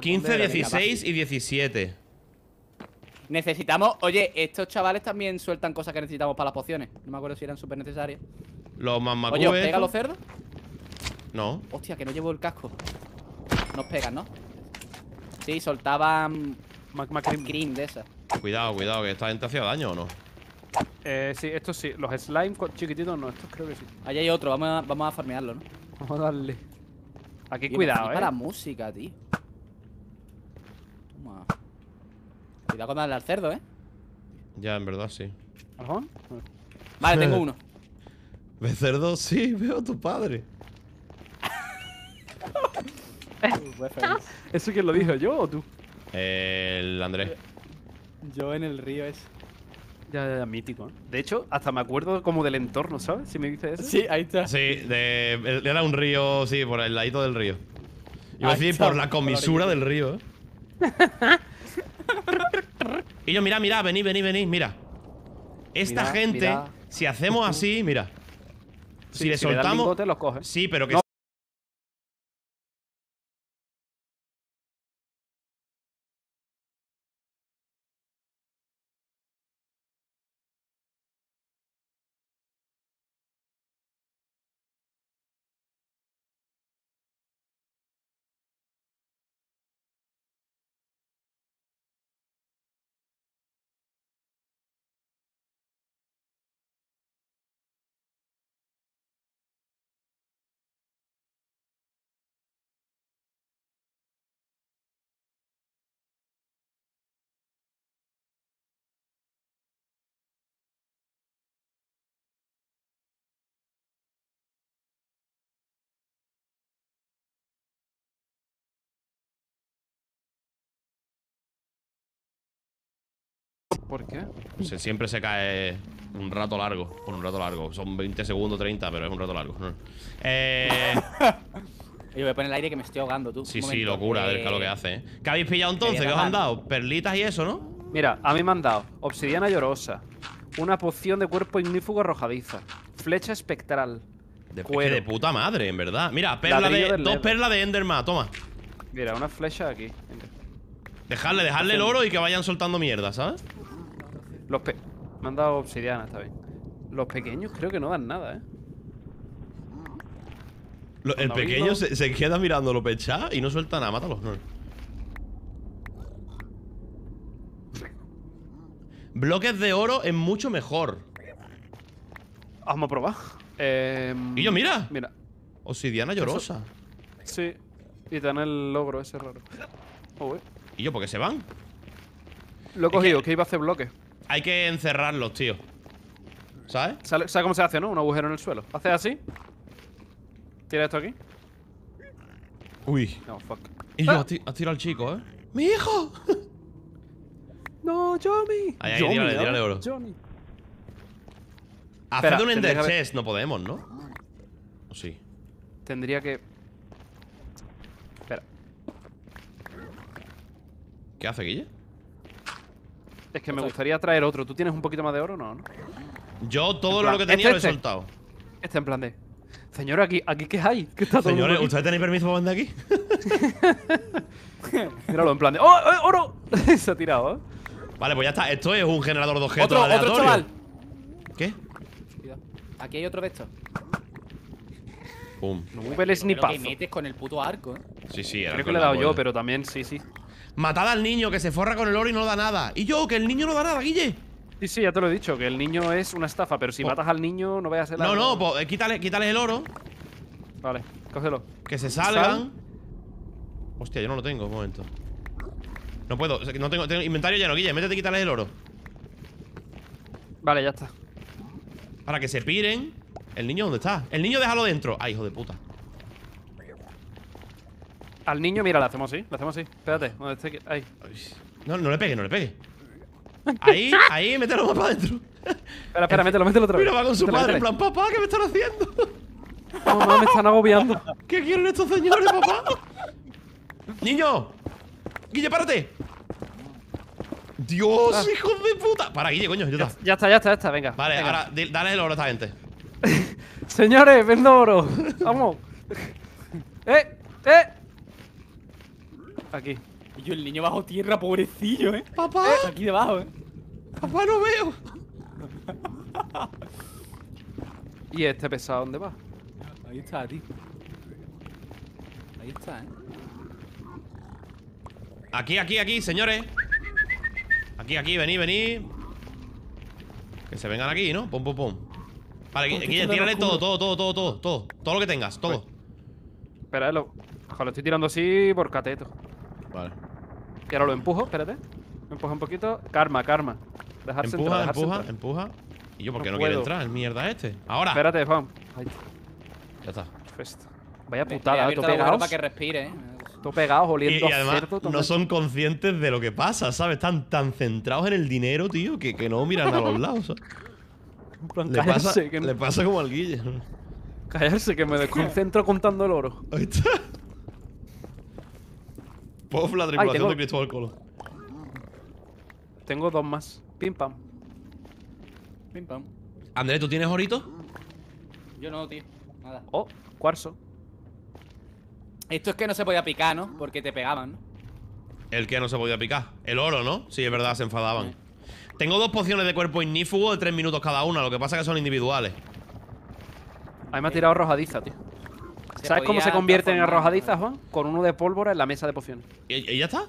15, 16 y 17. Necesitamos, oye, estos chavales también sueltan cosas que necesitamos para las pociones. No me acuerdo si eran súper necesarias. Los mamacos. Oye, pega los cerdos? No. Hostia, que no llevo el casco. Nos pegan, ¿no? Sí, soltaban. Cream de esas. Cuidado, cuidado, que esta gente hacía daño o no. Eh, sí, estos sí. Los slime chiquititos no, estos creo que sí. Allá hay otro, vamos a, vamos farmearlo, ¿no? Vamos a darle. Aquí, cuidado, eh. la música, tío. Cuidado con darle al cerdo, ¿eh? Ya, en verdad, sí. Ajá. Vale, tengo uno. ¿Ve cerdo? Sí, veo a tu padre. ¿Eso quién lo dijo, yo o tú? El Andrés. Yo en el río es. Ya, mítico. ¿eh? De hecho, hasta me acuerdo como del entorno, ¿sabes? Si me dices eso. Sí, ahí está. Sí, de, era un río, sí, por el ladito del río. Iba a decir por la comisura del río, ¿eh? Y yo, mira, mira, vení, vení, vení, mira. Esta gente, si hacemos así, mira. si, le soltamos. los coge. Sí, pero que ¿Por qué? siempre se cae un rato largo. Por un rato largo. Son 20 segundos, 30, pero es un rato largo. Eh... Yo voy a poner el aire que me estoy ahogando, tú. Sí, sí, locura del calor que eh, hace. ¿eh? ¿Qué habéis pillado entonces? ¿Qué os han dado? Perlitas y eso, ¿no? Mira, a mí me han dado obsidiana llorosa, una poción de cuerpo ignífugo arrojadiza, flecha espectral, de, de puta madre, en verdad. Mira, dos perlas de Enderman, toma. Mira, una flecha aquí. Dejarle, dejarle el oro y que vayan soltando mierda, ¿sabes? Los Me han dado obsidiana, está bien. Los pequeños creo que no dan nada, ¿eh? el pequeño se, queda mirando Lo pechá y no suelta nada. Mátalo. No. Bloques de oro es mucho mejor. Vamos a probar. Em, y yo, mira. Mira. Obsidiana llorosa. Sí. Y te dan el logro ese raro. ¿Y yo por qué se van? Lo he cogido, que iba a hacer bloques. Hay que encerrarlos, tío. ¿Sabes? ¿Sabes cómo se hace, no? Un agujero en el suelo. Haces así. Tira esto aquí. Uy. No, fuck. Y yo, ah. has tirado al chico, ¿eh? ¡Mi hijo! ¡No, Johnny! Ahí, ahí, Johnny, tírale, oro. Johnny. Haced un ender chest, no podemos, ¿no? ¿O sí? Tendría que... Espera. ¿Qué hace, Guille? Es que me gustaría traer otro. ¿Tú tienes un poquito más de oro no? no? Yo todo lo que tenía este, lo he este. soltado. Este en plan de. Señor, aquí, aquí qué hay? ¿Qué está Señores, ¿ustedes tenéis permiso para vender aquí? Míralo, en plan de. ¡Oh, eh, oro! Se ha tirado, ¿eh? Vale, pues ya está. Esto es un generador de objetos. Otro, aleatorio. otro chaval. ¿Qué? Aquí hay otro de estos. Pum. No mueve el snipazo. que metes con el puto arco, ¿eh? Sí, sí, Creo que le he dado yo, pero también, sí, sí. Matad al niño que se forra con el oro y no da nada. Y yo, que el niño no da nada, Guille. Sí, sí, ya te lo he dicho, que el niño es una estafa, pero si matas al niño no vayas a hacer nada No, no, pues eh, quítale, el oro. Vale, cógelo. Que se salgan. Hostia, yo no lo tengo, un momento. No puedo, no tengo, tengo inventario lleno, Guille, métete y quítale el oro. Vale, ya está. Para que se piren. ¿El niño dónde está? El niño déjalo dentro. Ah, hijo de puta. Al niño, mira, lo hacemos así, lo hacemos así. Espérate, donde esté ahí. No, no le pegue, no le pegue. Ahí, ahí, mételo más para adentro. Espera, espera, mételo, mételo otra vez. Mira, va con su padre, en plan, papá, ¿qué me están haciendo? No, me están agobiando. ¿Qué quieren estos señores, papá? ¡Niño! ¡Guille, párate! ¡Dios, ah. hijo de puta! Para, Guille, coño, ya, ya, está. Ya está, ya está, venga. Vale, ahora dale el oro a esta gente. señores, vendo oro. Vamos. ¡Eh! ¡Eh! Aquí. Y yo, el niño bajo tierra, pobrecillo, ¿eh? ¡Papá! Eh, aquí debajo, ¿eh? ¡Papá, no veo! ¿Y este pesado dónde va? Ahí está, tío. Ahí está, ¿eh? Aquí, aquí, aquí, señores. Aquí, aquí, vení, vení. Que se vengan aquí, ¿no? Pum, pum, pum. Vale, aquí, aquí tírale todo, todo, todo, todo, todo, todo. Todo lo que tengas, todo. Pues, espera, lo... lo estoy tirando así por cateto. Vale. Y ahora lo empujo, espérate. Me empujo un poquito. Karma, karma. Dejarse empuja, empuja, empuja. ¿Y yo por qué no, quiero entrar? El mierda este. Ahora. Espérate, Juan. Ya está. Vaya putada, ¿eh? pegados. Para que respire, ¿eh? Todo pegados, oliendo y, además, No son conscientes de lo que pasa, ¿sabes? Están tan centrados en el dinero, tío, que, que no miran a los lados. ¿sabes? Plan, le, pasa, le pasa como al Guille. Callarse, que me desconcentro contando el oro. Ahí está. Pof, la tripulación tengo... de Cristóbal Tengo dos más. Pim pam. Pim pam. Andrés, ¿tú tienes orito? Yo no, tío. Nada. Oh, cuarzo. Esto es que no se podía picar, ¿no? Porque te pegaban, El qué no se podía picar. El oro, ¿no? Sí, es verdad, se enfadaban. Tengo dos pociones de cuerpo ignífugo de tres minutos cada una, lo que pasa es que son individuales. A mí me ha tirado rojadiza, tío. ¿Sabes cómo se convierte en arrojadiza, Juan? Con uno de pólvora en la mesa de poción. ¿Y, ya está?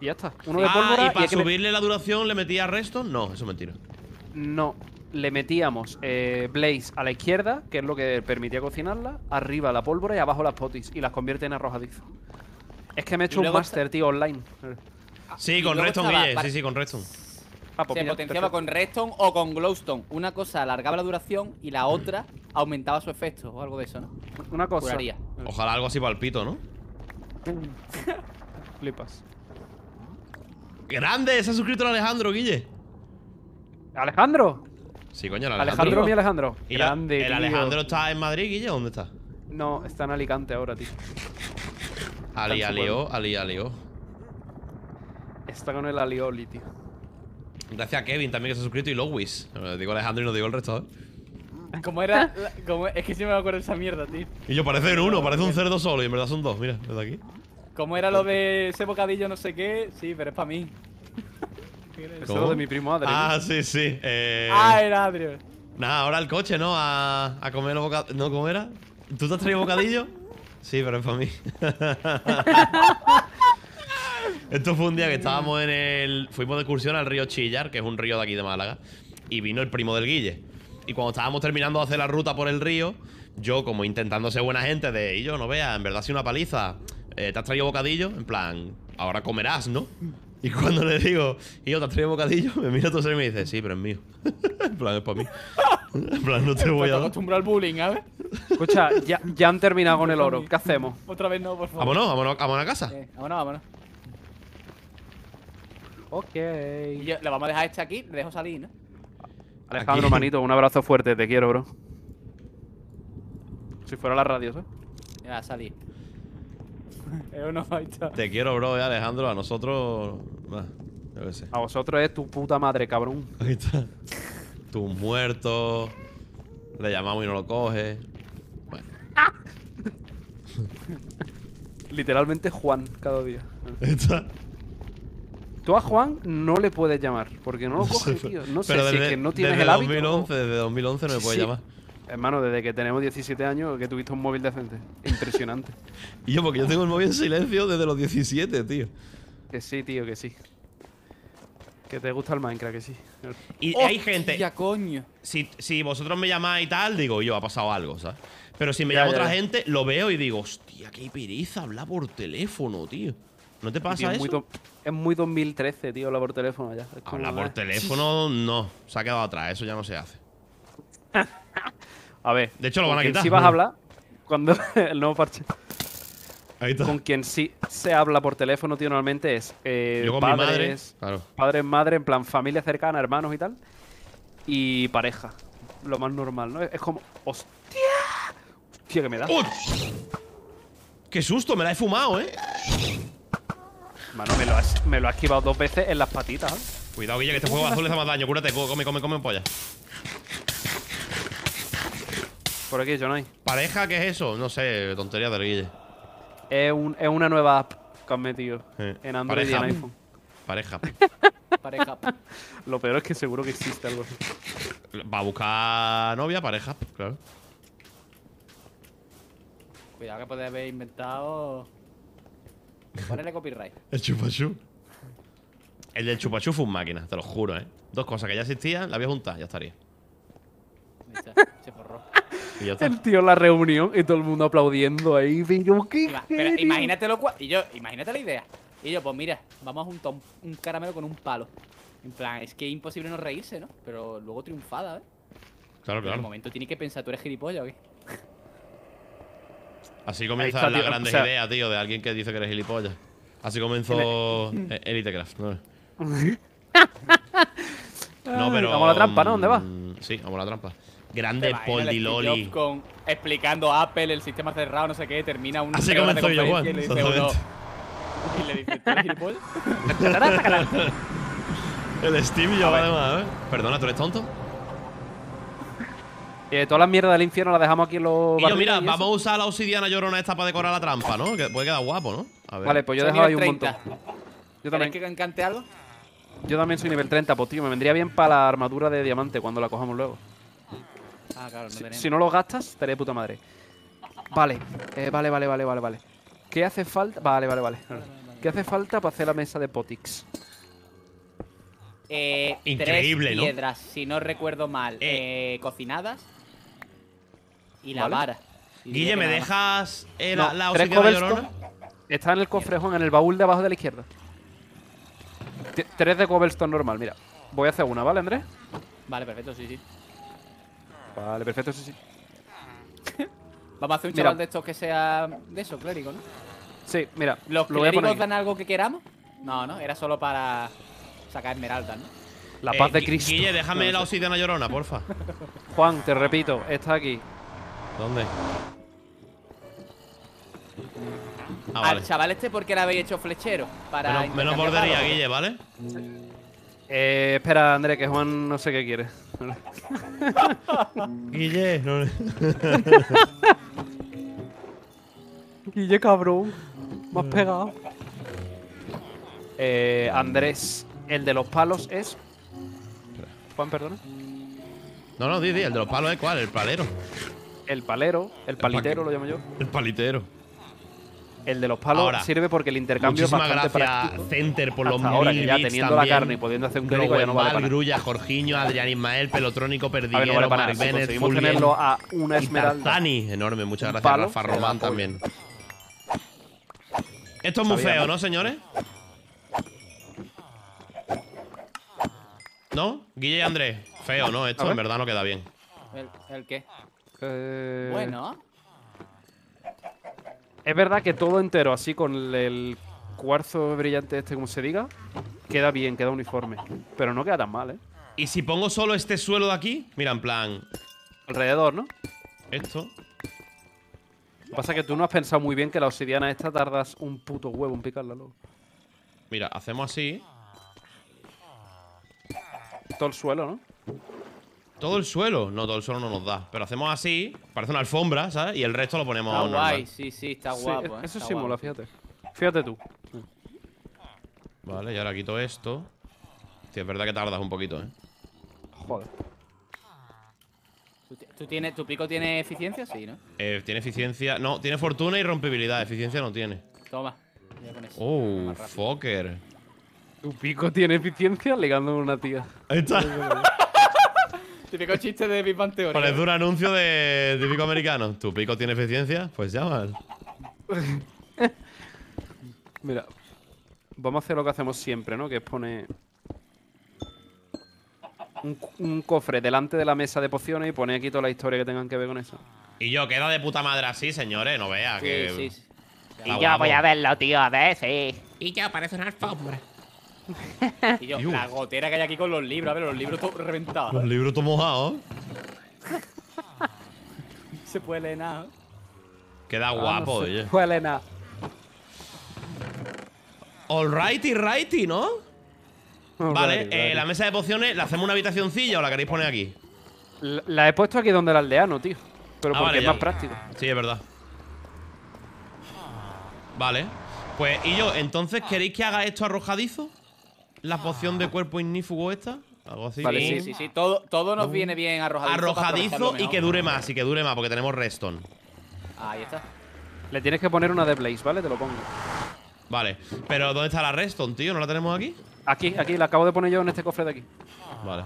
Y ya está. Ah, ¿Y para subirle la duración le metía resto? No, eso es mentira. No. Le metíamos eh, Blaze a la izquierda, que es lo que permitía cocinarla, arriba la pólvora y abajo las potis, y las convierte en arrojadiza. Es que me he hecho un master, tío, online. Sí, con Reston, Guille. Sí, sí, con Reston. Ah, pues se potenciaba con Redstone o con Glowstone. Una cosa alargaba la duración y la otra aumentaba su efecto o algo de eso, ¿no? Una cosa. Ojalá algo así palpito, ¿no? Flipas. ¡Grande! Se ha suscrito el Alejandro, Guille. ¿Alejandro? Sí, coño, Alejandro. Alejandro, mi Alejandro. Grande. ¿El Alejandro está en Madrid, Guille? ¿Dónde está? No, está en Alicante ahora, tío. Ali, alió, ali, alió. Está con el alioli, tío. Gracias a Kevin también que se ha suscrito y Lowis. Eh, digo Alejandro y no digo el resto, ¿eh? ¿Cómo era. es que sí me acuerdo de esa mierda, tío. Y yo parece uno, parece un cerdo solo y en verdad son dos, mira, desde aquí. Como era lo de ese bocadillo no sé qué, sí, pero es para mí. Eso es de mi primo Adrián. Ah, sí, sí. Eh. Ah, era Adrián. Nah, ahora el coche, ¿no? A, a comer los bocadillos. ¿No? ¿Cómo era? ¿Tú te has traído bocadillo? sí, pero es para mí. Esto fue un día que estábamos en el. Fuimos de excursión al río Chillar, que es un río de aquí de Málaga. Y vino el primo del Guille. Y cuando estábamos terminando de hacer la ruta por el río, yo, como intentando ser buena gente, de. Y yo, no vea en verdad, si una paliza. Eh, ¿Te has traído bocadillo? En plan, ahora comerás, ¿no? Y cuando le digo, y yo te has traído bocadillo, me mira todo y me dice, sí, pero es mío. en plan, es para mí. En plan, no te voy a dar. al bullying, ¿sabes? Escucha, ya, ya han terminado con el oro. ¿Qué hacemos? Otra vez no, por favor. Vámonos, vámonos, vámonos a casa. vamos vámonos, vámonos. Ok. le vamos a dejar este aquí, le dejo salir, ¿no? Alejandro, manito, un abrazo fuerte, te quiero, bro. Si fuera la radio, ¿sabes? Ya, salí. Te quiero, bro, eh, Alejandro. A nosotros. A vosotros es tu puta madre, cabrón. Ahí está. Tus muerto. Le llamamos y no lo coge. Bueno. Literalmente Juan cada día. está. Tú a Juan no le puedes llamar, porque no lo coge, tío. No sé, si es que no tienes desde el hábito. 2011, Desde 2011 no le puedes llamar. Hermano, desde que tenemos 17 años que tuviste un móvil decente. Impresionante. y yo, porque yo tengo el móvil en silencio desde los 17, tío. Que sí, tío, que sí. Que te gusta el Minecraft, que sí. Y hay gente. Ya coño. Si, vosotros me llamáis y tal, digo, yo, ha pasado algo, ¿sabes? Pero si me llamo llama otra gente, lo veo y digo, hostia, qué pereza hablar por teléfono, tío. ¿No te pasa es muy 2013, tío, hablar por teléfono ya. Hablar por teléfono no, se ha quedado atrás, eso ya no se hace. a ver. De hecho lo van a quitar. Si vas a hablar cuando el nuevo parche. Ahí está. Con quien sí se habla por teléfono, tío, normalmente es eh, Yo con padres, mi madre, claro. madre, en plan familia cercana, hermanos y tal, y pareja. Lo más normal, ¿no? Es como, hostia, hostia que me da. ¡Qué susto! Me la he fumado, ¿eh? Mano, me lo, has, me lo esquivado dos veces en las patitas. Cuidado, Guille, que este juego azul le da más daño. Cúrate, come, come, come, polla. Por aquí, no hay. ¿Pareja? ¿Qué es eso? No sé, tontería de Guille. Es, un, es una nueva app que han metido en Android y en iPhone. Pareja. pareja. Lo peor es que seguro que existe algo así. Va a buscar novia, pareja, claro. Cuidado que puede haber inventado Ponele copyright. El chupachú. El del chupachú fue un máquina, te lo juro, ¿eh? Dos cosas que ya existían, la había juntado ya estaría. Se forró. El tío en la reunión y todo el mundo aplaudiendo ahí. y yo, imagínate la idea. Y yo, pues mira, vamos a juntar un, caramelo con un palo. En plan, es que es imposible no reírse, ¿no? Pero luego triunfada, ¿eh? Claro, En el momento tiene que pensar, ¿tú eres gilipollas o Así comienzan la las idea, grandes tío, de alguien que dice que eres gilipollas. Así comenzó e-, Elitecraft. ¿no? no, pero. Vamos a la trampa, ¿no? ¿Dónde va? Mm, sí, vamos a la trampa. Grande Paul explicando Apple, el sistema cerrado, no sé qué, termina un. Así comenzó yo, Juan. Y le dice, el Steam yo, además, ¿eh? Perdona, ¿tú eres tonto? Eh, toda la mierda del infierno la dejamos aquí en los. yo, mira, vamos a usar la obsidiana llorona esta para decorar la trampa, ¿no? Que puede quedar guapo, ¿no? A ver. Vale, pues yo he dejado ahí un montón. Yo también. que encante algo? Yo también soy nivel 30, pues tío, me vendría bien para la armadura de diamante cuando la cojamos luego. Ah, claro, no si, si, no lo gastas, estaré de puta madre. Vale, eh, vale, vale, vale, vale, vale. ¿Qué hace falta? Vale, vale, vale. ¿Qué hace falta para hacer la mesa de Potix? Eh, Increíble, tres piedras, si no recuerdo mal, eh, eh cocinadas. Y la vara. Guille, ¿me dejas la, la Llorona? Está en el Juan, en el baúl de abajo de la izquierda. tres de cobblestone normal, mira. Voy a hacer una, ¿vale, Andrés? Vale, perfecto, sí, sí. Vale, perfecto, sí, sí. Vamos a hacer un chaval de estos que sea de eso, clérigo, ¿no? Sí, mira. ¿Los lo clérigos dan algo que queramos? No, no, era solo para sacar esmeraldas, ¿no? La paz eh, de Cristo. Guille, déjame la obsidiana llorona, porfa. Juan, te repito, está aquí. ¿Dónde? Ah, vale. Al chaval este, porque qué le habéis hecho flechero? Para menos, menos bordería, Guille, ¿vale? Eh, espera, Andrés, que Juan no sé qué quiere. Guille, no. Guille, cabrón. Me has pegado. Eh, Andrés, el de los palos es. Juan, perdona. No, no, di, di, el de los palos es cuál, el palero. El palero, el palitero lo llamo yo. El palitero. El de los palos sirve porque el intercambio es bastante gracias, Center por los Hasta ahora, que ya teniendo la carne y pudiendo hacer un crítico ya no Grulla, Jorginho, Adrián Ismael, Pelotrónico, perdido, a para Mark tenerlo a una esmeralda. Tartani, enorme, muchas gracias, palo, Rafa Román también. Esto es muy feo, ¿no, señores? ¿No? Guille y Andrés, feo, ¿no? Esto en verdad no queda bien. el qué? Eh, bueno. Es verdad que todo entero, así con el cuarzo brillante este, como se diga, queda bien, queda uniforme. Pero no queda tan mal, ¿eh? ¿Y si pongo solo este suelo de aquí? Mira, en plan... Alrededor, ¿no? Esto. Lo que pasa que tú no has pensado muy bien que la obsidiana esta tardas un puto huevo en picarla, luego. Mira, hacemos así. Todo el suelo, ¿no? Todo el suelo. No, todo el suelo no nos da. Pero hacemos así, parece una alfombra, ¿sabes? Y el resto lo ponemos está guay, sí, sí, está guapo. Eh, eso sí mola, fíjate. Fíjate tú. Vale, y ahora quito esto. es verdad que tardas un poquito, ¿eh? Joder. ¿Tú, tienes, ¿Tu pico tiene eficiencia? Sí, ¿no? Eh, tiene eficiencia. No, tiene fortuna y rompibilidad. Eficiencia no tiene. Toma. Oh, fucker. Tu pico tiene eficiencia ligándome a una tía. Ahí está. Típico chiste de Big Pues un anuncio de típico americano. ¿Tu pico tiene eficiencia? Pues llama. Mira, vamos a hacer lo que hacemos siempre, ¿no? Que es poner un, cofre delante de la mesa de pociones y poner aquí toda la historia que tengan que ver con eso. Y yo, queda de puta madre así, señores, no veas que... Y yo voy a verlo, tío, a ver, sí. Y yo, parece una alfombra. Y yo, la gotera que hay aquí con los libros, a ver, los libros todos reventados. Los libros todos mojados. se puede leer nada. Queda ah, guapo, oye. Se puede nada. Alrighty, righty, ¿no? vale, eh, la mesa de pociones, ¿la hacemos una habitacioncilla o la queréis poner aquí? La, he puesto aquí donde el aldeano, tío. Pero ah, porque es más práctico. Sí, es verdad. Vale. Pues, y yo, entonces, ¿queréis que haga esto arrojadizo? la ah. poción de cuerpo ignífugo esta? Algo así. Vale, sí, sí, sí. Todo, todo nos viene bien arrojadizo. Arrojadizo y que dure más, y que dure más, porque tenemos Reston. Ahí está. Le tienes que poner una de Blaze, ¿vale? Te lo pongo. Vale. Pero ¿dónde está la Reston, tío? ¿No la tenemos aquí? Aquí, aquí. La acabo de poner yo en este cofre de aquí. Vale.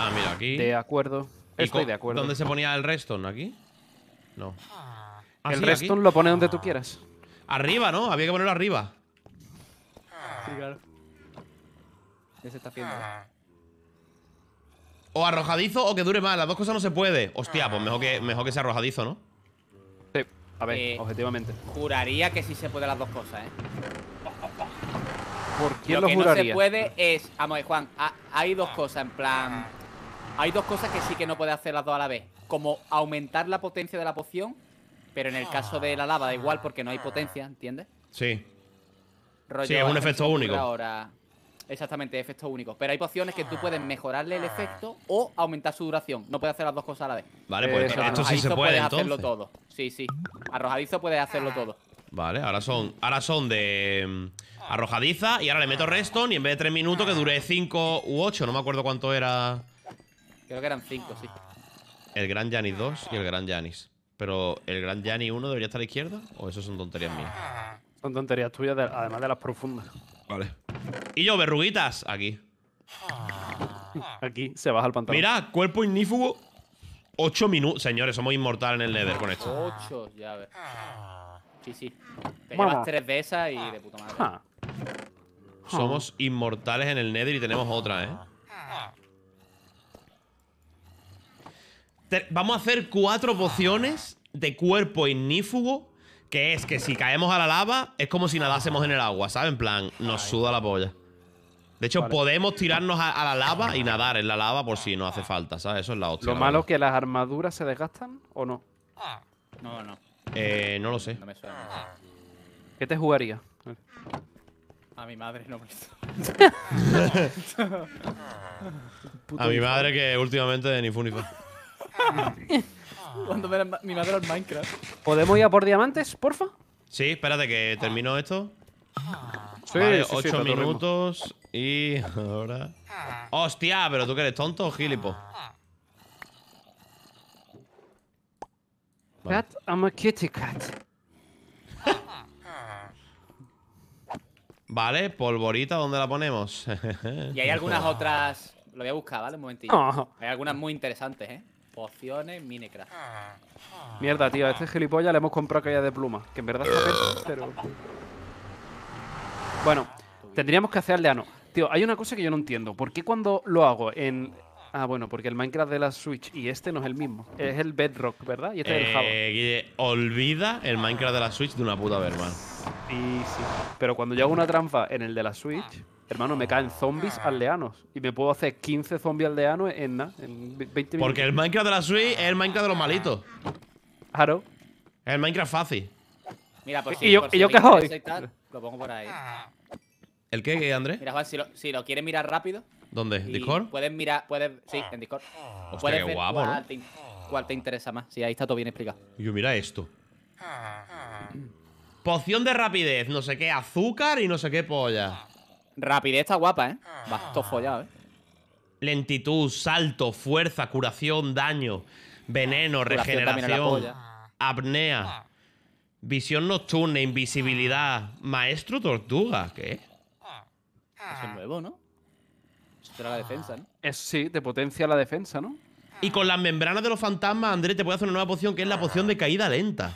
Ah, mira, aquí. De acuerdo. Estoy de acuerdo. ¿Dónde se ponía el Reston? ¿Aquí? No. el ah, redstone Reston lo pone donde tú quieras. Arriba, ¿no? Había que ponerlo arriba. ¿eh? O arrojadizo o que dure más. Las dos cosas no se puede. Hostia, pues mejor que, mejor que sea arrojadizo, ¿no? Sí. A ver, eh, objetivamente. Juraría que sí se puede las dos cosas, ¿eh? ¿Por lo, que no se puede es... Vamos Juan. hay dos cosas, en plan... Hay dos cosas que sí que no puede hacer las dos a la vez. Como aumentar la potencia de la poción, pero en el caso de la lava da igual porque no hay potencia, ¿entiendes? Sí sí, es un efecto único. Ahora. Exactamente, efecto único. Pero hay pociones que tú puedes mejorarle el efecto o aumentar su duración. No puedes hacer las dos cosas a la vez. Vale, pues eh, esto sí se puede, puedes hacerlo todo. Sí, sí. Arrojadizo puede hacerlo todo. Vale, ahora son, ahora son de mm, arrojadiza y ahora le meto redstone y en vez de 3 minutos que dure 5 u 8, no me acuerdo cuánto era. Creo que eran 5, sí. El Gran Janis 2 y el Gran Janis. Pero el Gran Janis 1 debería estar a la izquierda o eso son tonterías mías. Son tonterías tuyas, además de las profundas. Vale. Y yo, verruguitas, aquí. Aquí se baja el pantalón. Mira, cuerpo ignífugo. Ocho minutos. Señores, somos inmortales en el Nether con esto. 8 llaves. Sí, sí. Te llevas tres de esas y de puta madre. Ah. Somos inmortales en el Nether y tenemos otra, ¿eh? Vamos a hacer cuatro pociones de cuerpo ignífugo que es que si caemos a la lava, es como si nadásemos en el agua, ¿sabes? En plan, nos suda la polla. De hecho, podemos tirarnos a, la lava y nadar en la lava por si nos hace falta, ¿sabes? Eso es la hostia. ¿Lo malo es que las armaduras se desgastan o no? No, no. Eh, no lo sé. ¿Qué te jugaría? A mi madre no me A mi madre que últimamente ni funifa. Cuando me, mi madre al Minecraft. ¿Podemos ir a por diamantes, porfa? Sí, espérate que termino esto. vale, 8 minutos y ahora... ¡Hostia! ¿Pero tú que eres tonto o gilipo? Cat, I'm a kitty cat. vale, polvorita, ¿dónde la ponemos? y hay algunas otras... Lo voy a buscar, ¿vale? Un momentito. Hay algunas muy interesantes, ¿eh? Pociones, Minecraft. Mierda, tío, a este gilipollas le hemos comprado aquella de pluma. Que en verdad es pero. Bueno, tendríamos que hacerle no Tío, hay una cosa que yo no entiendo. ¿Por qué cuando lo hago en. Ah, bueno, porque el Minecraft de la Switch y este no es el mismo. Es el Bedrock, ¿verdad? Y este es el eh, Java. olvida el Minecraft de la Switch de una puta vez, man. Y sí. Pero cuando yo hago una trampa en el de la Switch. Hermano, me caen zombies ah. aldeanos. Y me puedo hacer 15 zombies aldeanos en 20 minutos. Porque el Minecraft de la Switch es el Minecraft de los malitos. Claro. Es el Minecraft fácil. Mira, por si, ¿Y yo, yo qué Lo pongo por ahí. ¿El qué, Andrés? Mira, Juan, si lo, si lo quieres mirar rápido. ¿Dónde? ¿Discord? Puedes mirar, puedes. Sí, ah. en Discord. Hostia, puedes qué guapo, ¿no? te, cuál te interesa más. Sí, ahí está todo bien explicado. Yo, mira esto. Ah, Poción de rapidez, no sé qué, azúcar y no sé qué polla. Rapidez está guapa, ¿eh? Ah. Va, follado, ¿eh? Lentitud, salto, fuerza, curación, daño, veneno, ah, regeneración, apnea, ah. visión nocturna, invisibilidad, maestro tortuga, ¿qué? Eso es nuevo, ¿no? Eso te la defensa, ¿no? sí, te potencia la defensa, ¿no? Y con las membranas de los fantasmas, André, te puede hacer una nueva poción que es la poción de caída lenta.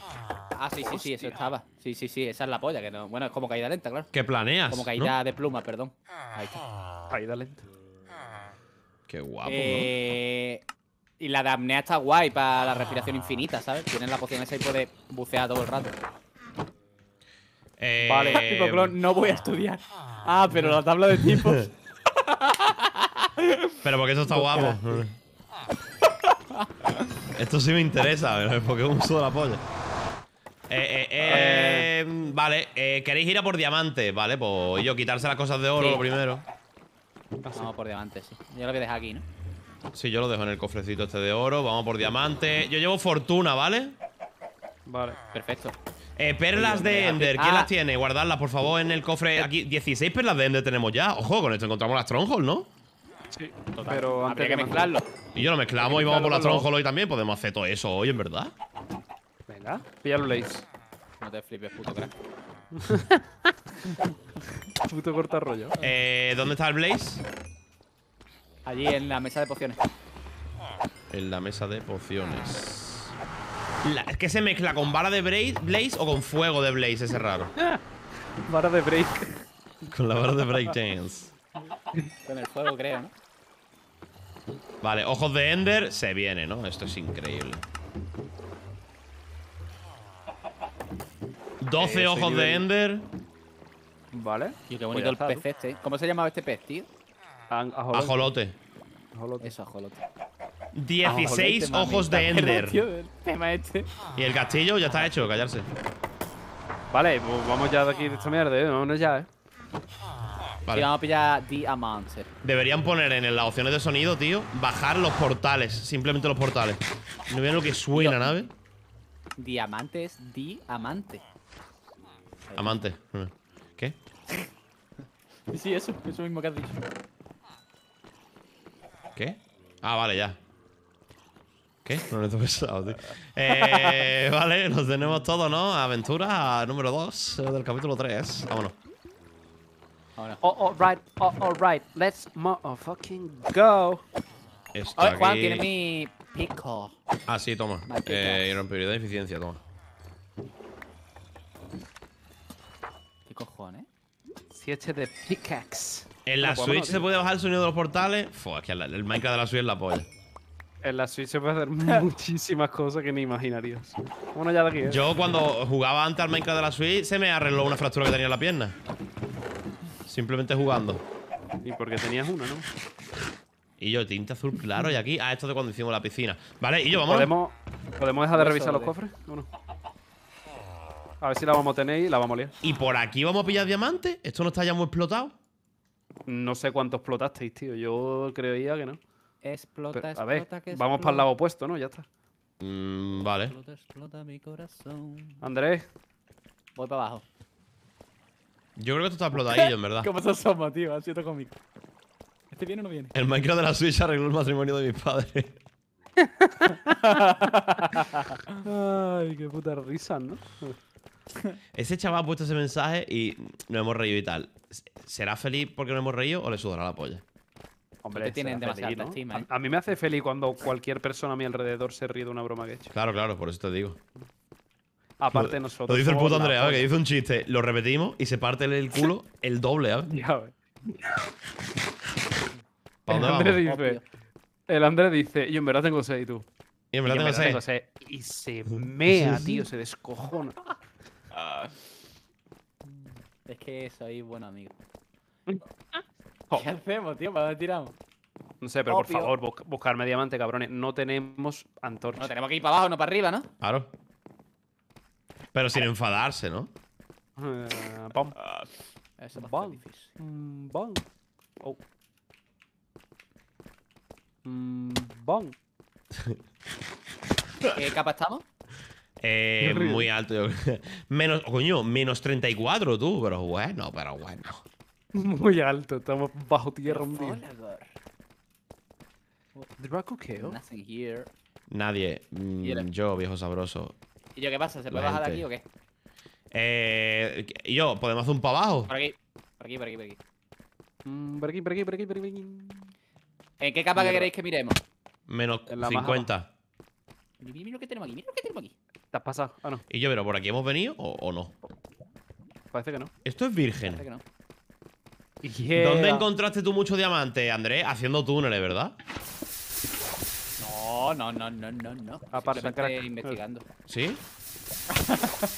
Ah, sí, sí, sí, eso estaba. Sí, sí, sí, esa es la polla. Que no... Bueno, es como caída lenta, claro. ¿Qué planeas. Como caída de pluma, perdón. Ahí está. Caída lenta. Qué guapo, eh... Y la de apnea está guay para la respiración infinita, ¿sabes? Tienes la poción esa y puede bucear todo el rato. Eh, vale, tipo clon, no voy a estudiar. Ah, pero la tabla de tipos. pero porque eso está guapo. Esto sí me interesa, porque es un de la polla. Eh eh, eh, eh, vale, eh, queréis ir a por diamantes, vale, pues yo quitarse las cosas de oro primero. Vamos por diamantes, sí. Yo lo voy a dejar aquí, ¿no? Sí, yo lo dejo en el cofrecito este de oro. Vamos por diamantes. Yo llevo fortuna, ¿vale? Vale, perfecto. perlas de Ender, ah. ¿quién las tiene? Guardadlas, por favor, en el cofre. Aquí, 16 perlas de Ender tenemos ya. Ojo, con esto encontramos las Stronghold, ¿no? Sí, Total. pero antes que mezclarlo. Y yo lo mezclamos y vamos por las Stronghold hoy también. Podemos hacer todo eso hoy, en verdad. ¿Verdad? Píllalo, Blaze No te flipes, puto crack. puto corta rollo. Eh, ¿Dónde está el Blaze? Allí, en la mesa de pociones. En la mesa de pociones. es que se mezcla con vara de Blaze, o con fuego de Blaze, ese raro. vara de Break. Con la vara de James. con el fuego, creo, ¿no? Vale, ojos de Ender se viene, ¿no? Esto es increíble. 12 eh, ojos de Ender. Vale. Este. ¿Cómo se llamaba este pez, tío? ajolote. ajolote. Eso, ajolote. 16 ojos de Ender. tema este. Y el castillo ya está hecho, callarse. Vale, pues vamos ya de aquí de esta mierda, ¿eh? Vámonos ya, ¿eh? Vale. vamos a pillar Diamante. Deberían poner en las opciones de sonido, tío, bajar los portales. Simplemente los portales. No vean lo que suena, nave. Diamante es diamante. Amante. ¿Qué? Sí, eso, eso mismo que has dicho. ¿Qué? Ah, vale, ya. ¿Qué? No lo he pensado, tío. Eh, vale, nos tenemos todo, ¿no? Aventura número 2 eh, del capítulo 3. Vámonos. Oh, Oh, alright, oh, oh, right. Let's fucking go. Esto Juan tiene mi pico. Ah, sí, toma. Eh, prioridad de eficiencia, toma. ¿Qué cojones? 7 este de pickaxe. En la pues, Switch se puede bajar el sonido de los portales. Fua, que el Minecraft de la Switch es la polla. En la Switch se puede hacer muchísimas cosas que ni imaginarías. Yo cuando jugaba antes al Minecraft de la Switch se me arregló una fractura que tenía en la pierna. Simplemente jugando. Y porque tenías una, ¿no? Y yo, tinta azul claro, y aquí. Ah, esto de cuando hicimos la piscina. Vale, y yo, vamos. ¿Podemos, dejar de revisar los cofres? A ver si la vamos a tener y la vamos a liar. ¿Y por aquí vamos a pillar diamantes? ¿Esto no está ya muy explotado? No sé cuánto explotasteis, tío. Yo creía que no. Explota, a ver, vamos para el lado opuesto, ¿no? Ya está. Mm, vale. Explota, explota mi corazón. Andrés. Voy para abajo. Yo creo que esto está explotadillo, en verdad. ¿Cómo se asoma, tío? Así sido conmigo. ¿Este viene o no viene? El Minecraft de la Switch arregló el matrimonio de mis padres. Ay, qué puta risa, ¿no? Ese chaval ha puesto ese mensaje y nos hemos reído y tal. ¿Será feliz porque no hemos reído o le sudará la polla? Hombre, demasiada ¿eh? a, mí me hace feliz cuando cualquier persona a mi alrededor se ríe de una broma que he hecho. Claro, claro, por eso te digo. Aparte nosotros. Lo dice el puto Andrea, que dice un chiste, lo repetimos y se parte el culo el doble, ¿eh? Ya el Andrés dice. El André dice, yo en verdad tengo sed y tú. Y en verdad, tengo, 6 Y se mea, tío, se descojona. Ah. Es que soy buen amigo. ¿Qué hacemos, tío? ¿Para dónde tiramos? No sé, pero por favor, buscarme diamante, cabrones. No tenemos antorcha. No, tenemos que ir para abajo, no para arriba, ¿no? Claro. Pero sin enfadarse, ¿no? Uh, Eso es mm, Oh. Mm, ¿Qué capa estamos? Eh, muy alto, Menos, coño, menos 34 tú, pero bueno, pero bueno. Muy alto, estamos bajo tierra un día. Draco oh. Nadie. Mm, yo, viejo sabroso. ¿Y yo qué pasa? ¿Se puede bajar de aquí o qué? Eh. yo? ¿Podemos hacer un para abajo? Por aquí, por aquí, por aquí, mm, por aquí. por aquí, por aquí, por aquí, por aquí. ¿En qué capa queréis que miremos? Menos 50. Mira, mira lo que tenemos aquí, mira lo que tenemos aquí. Te has pasado. Ah, no. Y yo, pero ¿por aquí hemos venido o, no? Parece que no. Esto es virgen. Parece ¿Dónde encontraste tú mucho diamante, Andrés? Haciendo túneles, ¿verdad? No, no, no, no, no, no. Aparte, ah, investigando. ¿Sí?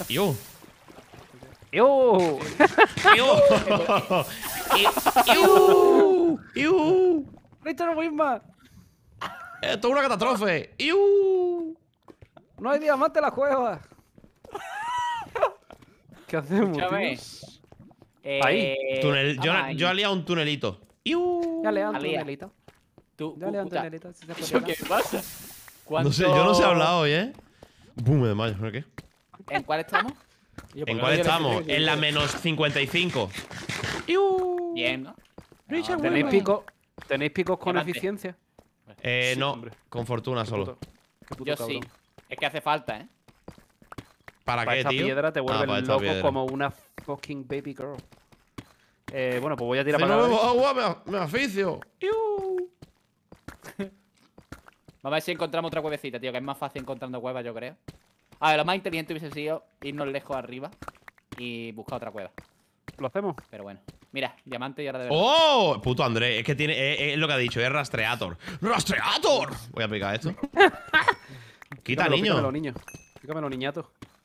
yo. ¡Iu! ¡Iu! ¡Iu! ¡Iu! Wisma. Esto es una catástrofe. ¡Iu! No hay diamante en la cueva. ¿Qué hacemos? Eh, ahí. yo, he yo un tunelito. ¡Iu! Ya lea un tunelito. Tú, ya uh, ¿Qué pasa? ¿Cuánto... No sé, yo no sé hablar hoy, ¿eh? Boom, de mayo, ¿no qué? ¿En cuál estamos? ¿En cuál estamos? En la menos 55. Bien, ¿no? ¿Tenéis, picos con eficiencia? Eh, no, con fortuna solo. Qué puto, yo sí. Es que hace falta, ¿eh? ¿Para, para qué, esta piedra te ah, vuelven loco como una fucking baby girl. Eh, bueno, pues voy a tirar para agua, me, me aficio. Vamos a ver si encontramos otra cuevecita, tío, que es más fácil encontrando cuevas, yo creo. A ver, lo más inteligente hubiese sido irnos lejos arriba y buscar otra cueva. Lo hacemos. Pero bueno. Mira, diamante y ahora de ¡Oh! Puto André, es que tiene. Es, lo que ha dicho, es rastreator. ¡Rastreator! Voy a aplicar esto. Quita, niño. niño. los niñatos.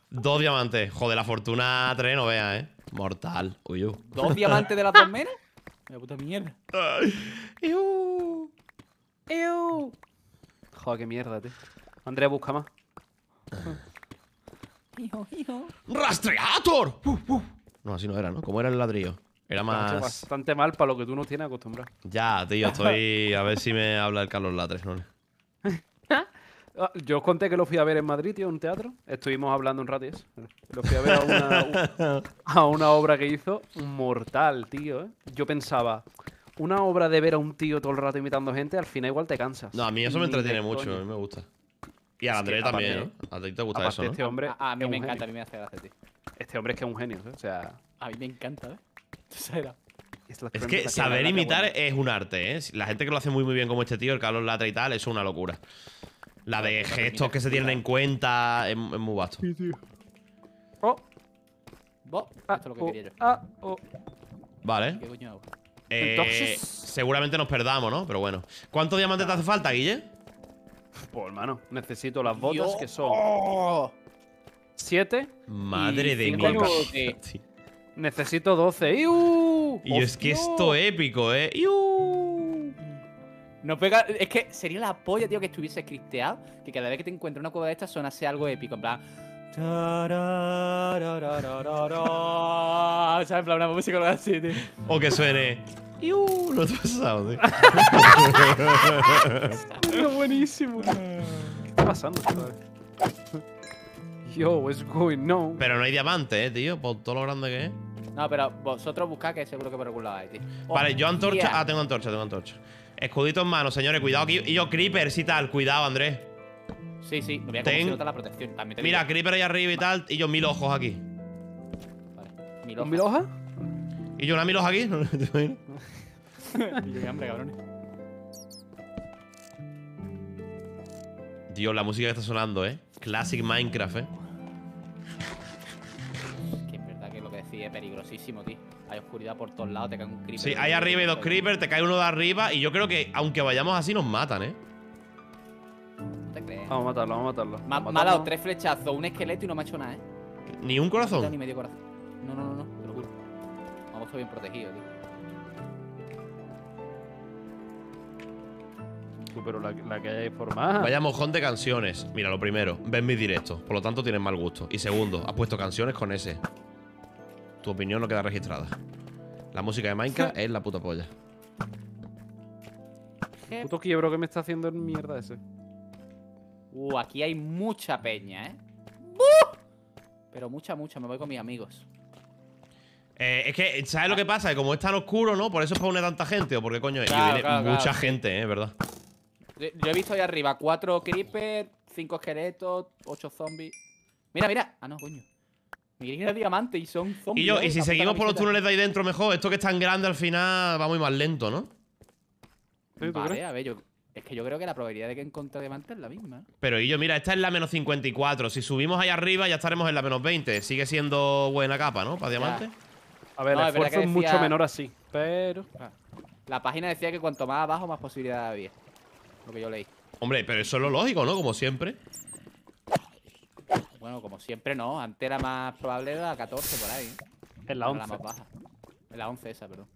Dos diamantes. Joder, la fortuna 3, no vea, eh. Mortal. Uy, uy. ¿Dos diamantes de las dos menos? La puta mierda. ¡Ew! ¡Ew! Joder, qué mierda, tío. Andrea, busca más. hijo, hijo. ¡Rastreator! Uh, uh. No, así no era, ¿no? ¿Cómo era el ladrillo? Era más. Bastante mal para lo que tú no tienes acostumbrado. Ya, tío, estoy. A ver si me habla el Carlos Latres, ¿no? Ah, yo os conté que lo fui a ver en Madrid, tío, en un teatro. Estuvimos hablando un rato Lo fui a ver a una, obra que hizo mortal, tío. ¿eh? Yo pensaba, una obra de ver a un tío todo el rato imitando gente, al final igual te cansas. No, a mí eso me entretiene mucho, a mí me gusta. Y a André también, ¿no? A ti te gusta eso, este a, mí me encanta, a mí me hace gracia, tío. Este hombre es que es un genio, ¿eh? o sea... A mí me encanta, ¿eh? Es, que saber imitar es un arte, ¿eh? La gente que lo hace muy, bien como este tío, el Carlos Latra y tal, es una locura. La de gestos que se tienen en cuenta es, muy vasto. Vale. seguramente nos perdamos, ¿no? Pero bueno. ¿Cuántos diamantes te hace falta, Guille? Pues, hermano, necesito las botas que son... Oh. Siete. Madre de mierda Necesito 12. Y es que esto épico, ¿eh? ¡Iu! No pega. Es que sería la polla, tío, que estuviese scripteado. Que cada vez que te encuentres una cueva de estas sea algo épico. En plan. o sea, en plan, una música así, tío. O que suene. No Lo ha pasado, tío. Está buenísimo. ¿Qué está pasando, Yo, what's going on? Pero no hay diamante, eh, tío, por todo lo grande que es. No, pero vosotros buscáis que seguro que por algún lado hay, tío. Vale, yo antorcha. Ah, tengo antorcha, tengo antorcha. Escudito en mano, señores. Cuidado aquí. Y yo, creepers y tal. Cuidado, Andrés. Sí, sí. Me voy a Ten... la protección. Mira, creeper ahí arriba y tal. Y yo, mil ojos aquí. ¿Mil ojos? ¿Mil Y yo, una mil ojos aquí. hambre, cabrones. Dios, la música que está sonando, ¿eh? Classic Minecraft, ¿eh? peligrosísimo, tío. Hay oscuridad por todos lados, te cae un creeper. Sí, hay arriba y dos creepers, te cae uno de arriba. Y yo creo que, aunque vayamos así, nos matan, ¿eh? No te crees. Vamos a matarlo, vamos a matarlo. Me, ha dado tres flechazos, un esqueleto y no me ha hecho nada, ¿eh? ¿Ni un corazón? ni medio corazón. No, no, no, no, te lo juro. bien protegido, tío. pero la, que hay formada. Vaya mojón de canciones. Mira, lo primero, ven mis directos. Por lo tanto, tienes mal gusto. Y segundo, has puesto canciones con ese. Tu opinión no queda registrada. La música de Minecraft es la puta polla. Puto quiebro que me está haciendo en mierda ese. Uh, aquí hay mucha peña, ¿eh? Pero mucha, mucha. Me voy con mis amigos. Eh, es que, ¿sabes lo que ah. pasa? como es tan oscuro, ¿no? Por eso pone tanta gente. ¿O porque coño? viene mucha gente, ¿eh? ¿Verdad? Yo he visto ahí arriba cuatro creepers, cinco esqueletos, ocho zombies. Mira, mira. Ah, no, coño diamante y son Y si seguimos por los túneles de ahí dentro mejor, esto que es tan grande al final va muy más lento, ¿no? Vale, a ver, es que yo creo que la probabilidad de que encontre diamante es la misma. Pero y yo, mira, esta es la menos 54. Si subimos ahí arriba ya estaremos en la menos 20. Sigue siendo buena capa, ¿no? Para diamante. A ver, el es esfuerzo es mucho menor así, pero... Ah. La página decía que cuanto más abajo, más posibilidad había. Lo que yo leí. Hombre, pero eso es lo lógico, ¿no? Como siempre. Bueno, como siempre no. Antes era más probable la 14 por ahí. Es ¿eh? la 11. la más baja. Es la 11 esa, perdón.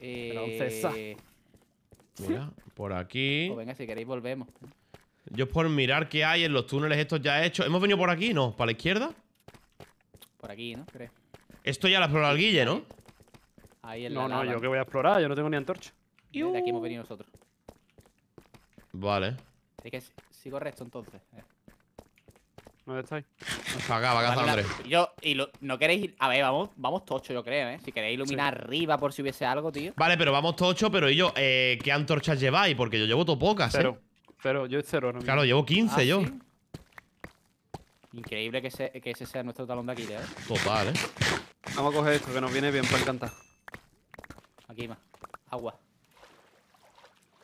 Eh... La 11 esa. Mira, por aquí. Pues venga, si queréis volvemos. Yo por mirar qué hay en los túneles estos ya hechos. ¿Hemos venido por aquí? No, ¿para la izquierda? Por aquí, ¿no? Creo. Esto ya lo explorado el Guille, ¿no? Ahí en la No, no, yo que voy a explorar, yo no tengo ni antorcha. De aquí hemos venido nosotros. Vale. Es que sigo recto entonces. Eh. ¿Dónde estáis? Acá, va a Andrés. Yo, y no queréis ir. A ver, vamos, vamos tocho, yo creo, ¿eh? Si queréis iluminar arriba por si hubiese algo, tío. Vale, pero vamos tocho, pero y yo, eh, ¿qué antorchas lleváis? Porque yo llevo topocas, pocas, ¿eh? cero. pero Cero, yo cero. No, claro, llevo 15 ah, yo. Increíble que, ese sea nuestro talón de aquí ¿eh? Total, ¿eh? Vamos a coger esto, que nos viene bien para encantar. Aquí más. Agua.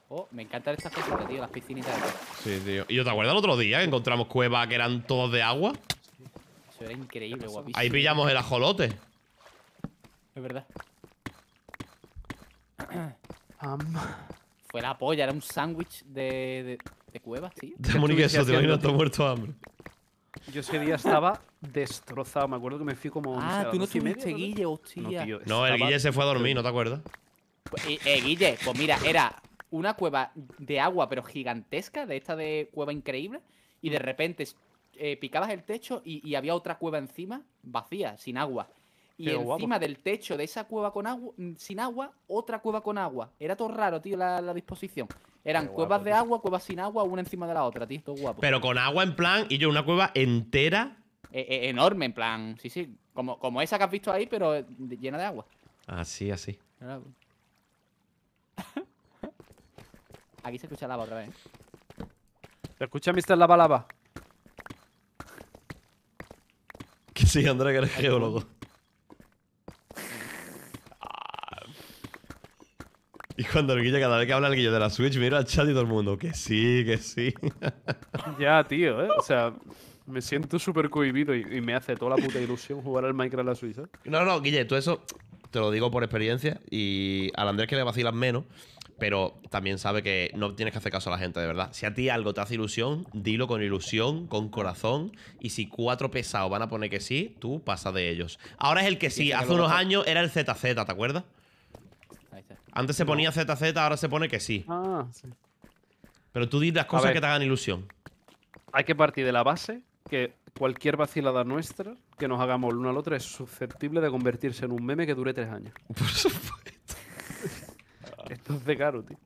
Oh, me encantan estas cositas, tío, las piscinitas. Sí, tío. ¿Y yo te acuerdas el otro día que encontramos cuevas que eran todos de agua? Eso era increíble, guapísimo. Ahí pillamos el ajolote. Es verdad. Fue la polla, era un sándwich de, de, cuevas, tío. te que eso, te muero muerto hambre. Yo ese día estaba destrozado. Me acuerdo que me fui como. Ah, tú no tuviste Guille, hostia. No, el Guille se fue a dormir, ¿no te acuerdas? Pues, eh, eh, Guille, pues mira, era una cueva de agua, pero gigantesca, de esta de cueva increíble, y de mm. repente eh, picabas el techo y, había otra cueva encima, vacía, sin agua. Y encima del techo de esa cueva con agua, mm, sin agua, otra cueva con agua. Era todo raro, tío, la, disposición. Eran cuevas de agua, cuevas sin agua, una encima de la otra, tío, todo guapo. Pero con agua en plan, y yo una cueva entera. E, e, enorme, en plan, sí, sí. Como, como esa que has visto ahí, pero eh, llena de agua. Así, así. Aquí se escucha lava otra vez. ¿Te ¿eh? escucha Mr. Lava Lava? Que sí, André, que eres geólogo. Y cuando el guille cada vez que habla el guille de la Switch, mira al chat y todo el mundo, que sí, que sí. ya, tío, ¿eh? O sea, me siento súper cohibido y, me hace toda la puta ilusión jugar al Minecraft en la Switch. ¿eh? No, no, Guille, tú eso te lo digo por experiencia y al Andrés que le vacilas menos pero también sabe que no tienes que hacer caso a la gente, de verdad. Si a ti algo te hace ilusión, dilo con ilusión, con corazón, y si cuatro pesados van a poner que sí, tú pasa de ellos. Ahora es el que sí, este hace unos años era el ZZ, ¿te acuerdas? Antes se ponía ZZ, ahora se pone que sí. Ah, sí. Pero tú di las cosas que te hagan ilusión. Hay que partir de la base que cualquier vacilada nuestra que nos hagamos el uno al otro es susceptible de convertirse en un meme que dure tres años. Por supuesto. tío.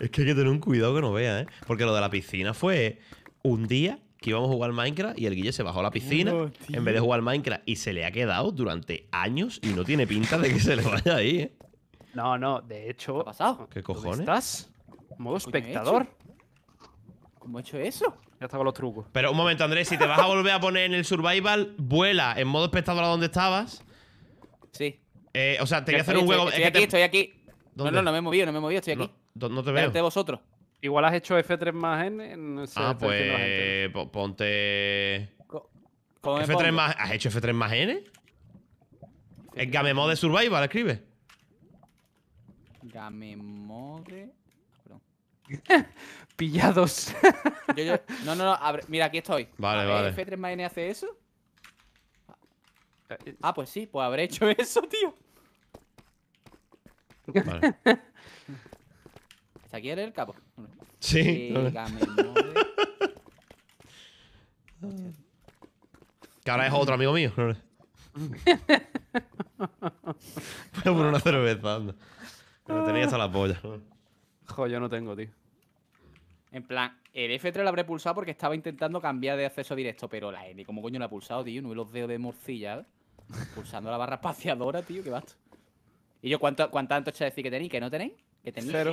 Es que hay que tener un cuidado que no vea, ¿eh? Porque lo de la piscina fue un día que íbamos a jugar Minecraft y el Guille se bajó a la piscina en vez de jugar Minecraft y se le ha quedado durante años y no tiene pinta de que se le vaya ahí, ¿eh? No, no, de hecho. ¿Qué ha pasado? ¿Qué cojones? ¿Estás? ¿Modo espectador? ¿Cómo he hecho eso? Ya está los trucos. Pero un momento, Andrés, si te vas a volver a poner en el survival, vuela en modo espectador a donde estabas. Sí. Eh, o sea, te voy hacer un juego Estoy, aquí, estoy aquí. No, no, no me he movido, no me he movido, estoy aquí. No, te veo. Espérate vosotros. Igual has hecho F3 más N. No sé, ah, pues ponte. f F3 más... ¿Has hecho F3 más N? El Gamemode Survival, escribe. Gamemode. Perdón. Pillados. No, no, no. Mira, aquí estoy. Vale, vale. ¿F3 más N hace eso? Eh, eh. Ah, pues sí, pues habré hecho eso, tío. ¿Está aquí el capo? Sí. que ahora es otro amigo mío. Voy a poner una cerveza, Pero tenía hasta la polla. Jo, yo no tengo, tío. En plan, el F3 lo habré pulsado porque estaba intentando cambiar de acceso directo, pero la N, ¿cómo coño la ha pulsado, tío? No veo los dedos de morcilla. ¿eh? Pulsando la barra espaciadora, tío, que basta. ¿Y yo cuánto, cuánta antorcha decís que tenéis? ¿Que no tenéis? ¿Que tenéis? Cero.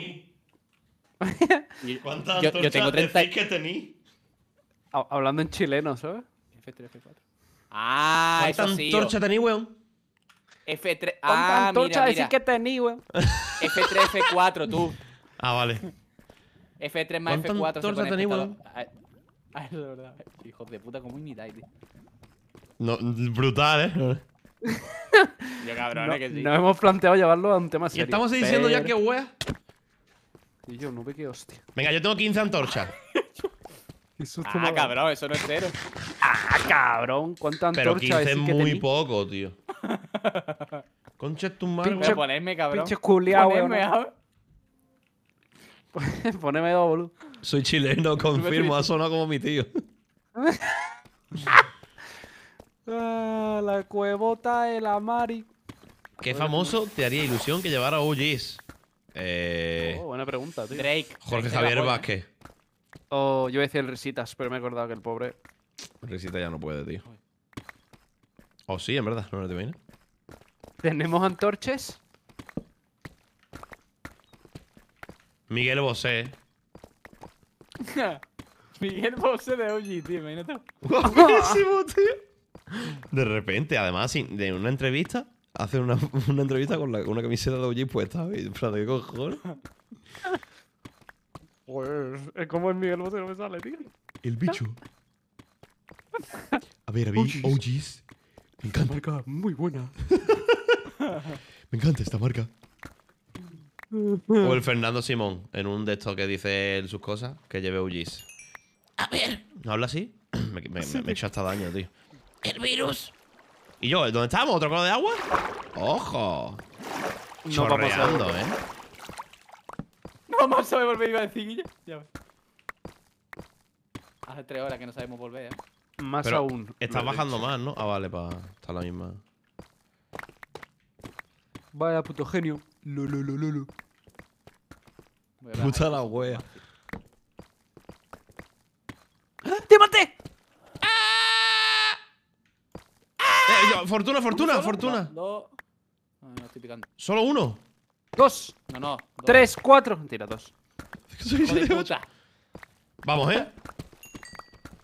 ¿Cuántas yo, yo decís que tenéis? Hablando en chileno, ¿sabes? F3, F4. Ah, eso sí. antorcha oh. tenéis, weón? F3. Ah, antorcha mira, mira. decís que tenéis, weón? F3, F4, tú. Ah, vale. F3 más F4. antorchas tenéis, weón? Ah, ah es verdad. Hijos de puta, como imitáis, tío. No, brutal, eh. Yo cabrón, no, que sí. Nos hemos planteado llevarlo a un tema serio. Y estamos diciendo ya que wea. Y yo no ve que hostia. Venga, yo tengo 15 antorchas. eso ah, cabrón, eso no es cero. Ah, cabrón, ¿cuántas antorchas Pero 15 es muy poco, tío. Concha tu madre, Pinche, cabrón. Pinche culiao, Poneme dos, boludo. Soy chileno, confirmo, ha sonado como mi tío. Ah, la cuevota de la Mari. ¿Qué famoso te haría ilusión que llevara OGs? Eh, Oh, buena pregunta, tío. Drake. Jorge Javier Vázquez. O oh, yo decía el Risitas, pero me he acordado que el pobre. Risita ya no puede, tío. Oh, sí, en verdad, no me lo ¿Tenemos antorches? Miguel Bosé. Miguel Bosé de OG, tío, imagínate. Buenísimo, tío. De repente, además, de una entrevista, hace una, una entrevista con, una camiseta de OG puesta. Y ¿qué cojones? Pues es como el Miguel Bosé no me sale, tío. El bicho. A ver, a mí, OGs. Me encanta. marca muy buena. me encanta esta marca. O el Fernando Simón, en un de estos que dice sus cosas, que lleve OGs A ver. ¿No habla así? me, me, me he hasta daño, tío. El virus. ¿Y yo? ¿Dónde estamos? ¿Otro cono de agua? ¡Ojo! No Chorreando, vamos ¿eh? No vamos a volver, iba a decir ya. Hace tres horas que no sabemos volver, ¿eh? Más aún. Estás bajando más, ¿no? Ah, vale, para... Está la misma. Vaya puto genio. Lo, lo, lo, lo, Puta la wea. ¡Ah! ¡Te maté! Eh, fortuna, fortuna, fortuna. ¿Solo uno? Dos. No, no. Tres, cuatro. Tira, dos. Vamos, ¿eh?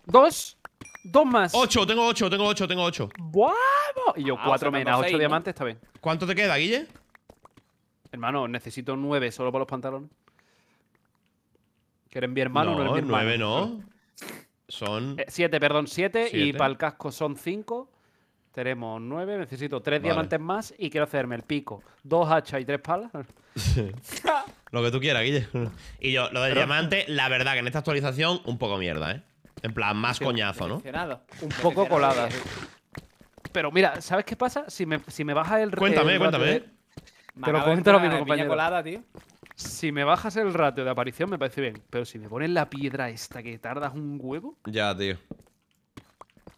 Dos. Dos más. Ocho, tengo ocho, tengo ocho, tengo ocho. Guau Y yo ah, cuatro menos, ocho diamantes, está bien. ¿Cuánto te queda, Guille? Hermano, necesito nueve solo para los pantalones. ¿Quieren bien mi hermano no, o no Nueve no. Son. Eh, siete, perdón, siete. Y para el casco son cinco. Tenemos nueve, necesito tres diamantes más y quiero hacerme el pico, dos hachas y tres palas. lo que tú quieras, Guille. Y yo, lo del diamante, la verdad que en esta actualización, un poco mierda, ¿eh? En plan, más coñazo, ¿no? Un poco colada. Pero mira, ¿sabes qué pasa? Si me, si bajas el Cuéntame, cuéntame. Te lo lo compañero. Si me bajas el ratio de aparición, me parece bien. Pero si me pones la piedra esta que tardas un huevo. Ya, tío.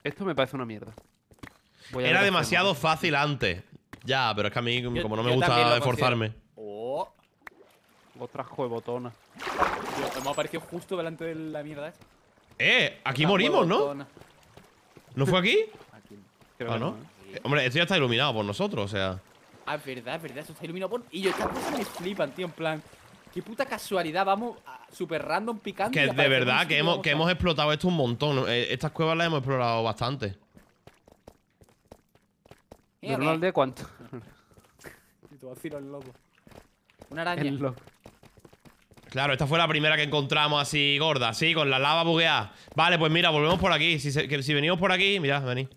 Esto me parece una mierda. Era demasiado fácil antes. Ya, pero es que a mí, como no me gusta esforzarme. Oh. Otra juebotona. Dios, hemos aparecido justo delante de la mierda Eh, aquí morimos, ¿no? ¿No fue aquí? aquí. ah, no. ¿eh? Eh, hombre, esto ya está iluminado por nosotros, o sea. Ah, es verdad, es verdad, eso está iluminado por. Y yo, estas cosas me flipan, tío, en plan. Qué puta casualidad, vamos super random picando. Que de verdad, que hemos, que hemos explotado esto un montón. Eh, estas cuevas las hemos explorado bastante. ¿De Ronald cuánto? y tú el loco. Una araña. El loco. Claro, esta fue la primera que encontramos así gorda, sí, con la lava bugueada. Vale, pues mira, volvemos por aquí. Si, venimos por aquí, mira, vení.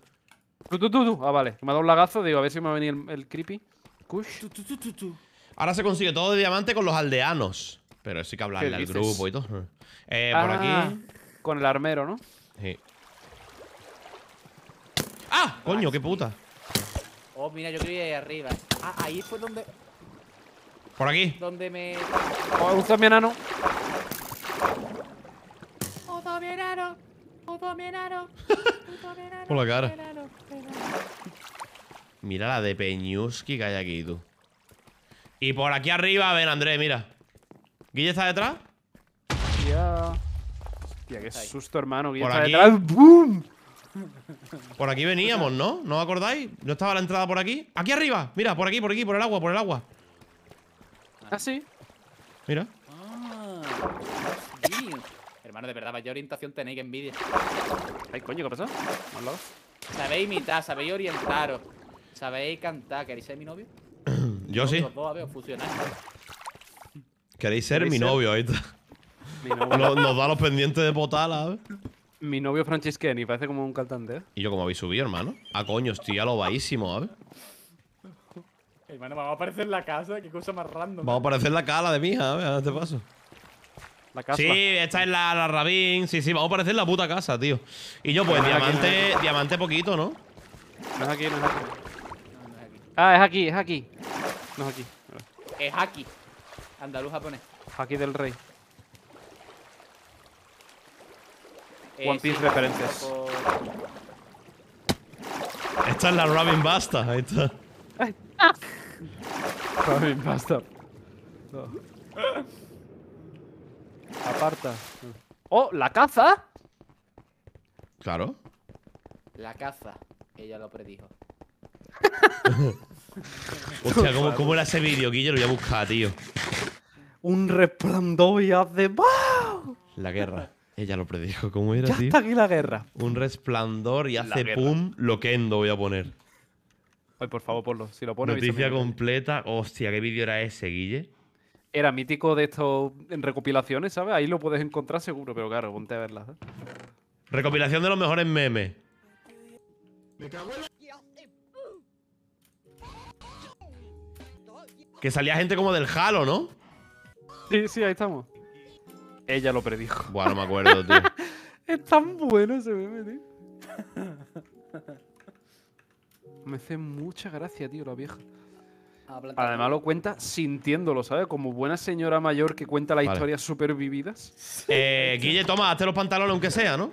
Ah, vale. Me ha dado un lagazo, digo, a ver si me va a venir el, creepy. Kush. Tú, tú, Ahora se consigue todo de diamante con los aldeanos. Pero eso hay que hablarle al grupo y todo. Eh, por aquí. Ah, con el armero, ¿no? Sí. ¡Ah! Coño, qué puta. Oh, mira, yo quería ir arriba. Ah, ahí fue donde... ¿Por aquí? Donde me... Oh, gusta mi enano. mi enano. enano. Por la cara. Mira la de Peñuski que hay aquí, tú. Y por aquí arriba, ven, Andrés, mira. ¿Guille está detrás? Hostia… Hostia, qué susto, hermano. Guille por está detrás. ¡Bum! Por aquí veníamos, ¿no? ¿No os acordáis? ¿No estaba la entrada por aquí? ¡Aquí arriba! Mira, por aquí, por aquí, por el agua, por el agua. ¿Ah, sí? Mira. Ah, Hermano, de verdad, vaya orientación tenéis que envidia. Ay, coño, ¿qué pasó? Sabéis imitar, sabéis orientaros. Sabéis cantar. ¿Queréis ser mi novio? Yo sí. ¿Queréis ser mi novio ahorita? nos, da los pendientes de potala, ¿sabes? Mi novio y parece como un cantante. ¿Y yo cómo habéis subido, hermano? Ah, coño, tío, a lo baísimo, a ver. Hermano, vamos a aparecer en la casa, qué cosa más random. Vamos a aparecer la cala de mi hija, a ver, a este paso. La casa. Sí, esta es la, la Rabín, sí, sí, vamos a aparecer la puta casa, tío. Y yo, pues, diamante, diamante poquito, ¿no? No es aquí, no es aquí. no es aquí. Ah, es aquí, es aquí. No es aquí. Es aquí. Andaluz japonés. Haki del rey. Eh, One Piece referentes. Esta es la Robin Basta. Ahí está. Robin Basta. Aparta. ¡Oh! ¡La caza! Claro. La caza. Ella lo predijo. Hostia, ¿cómo, era ese vídeo, Guillermo Lo voy a buscar, tío. Un resplandor y hace… de ¡Wow! La guerra. Ella lo predijo, ¿cómo era? Ya está aquí la guerra. Un resplandor y hace pum, loquendo voy a poner. Ay, por favor, ponlo. Si lo pones. Noticia completa. Hostia, ¿qué vídeo era ese, Guille? Era mítico de estos en recopilaciones, ¿sabes? Ahí lo puedes encontrar seguro, pero claro, ponte a verlas. Recopilación de los mejores memes. Que salía gente como del Halo, ¿no? Sí, sí, ahí estamos. Ella lo predijo. Bueno, me acuerdo, tío. es tan bueno ese meme, tío. me hace mucha gracia, tío, la vieja. Ah, Además lo cuenta sintiéndolo, ¿sabes? Como buena señora mayor que cuenta las historias supervividas. Eh, Guille, toma, hazte los pantalones aunque sea, ¿no?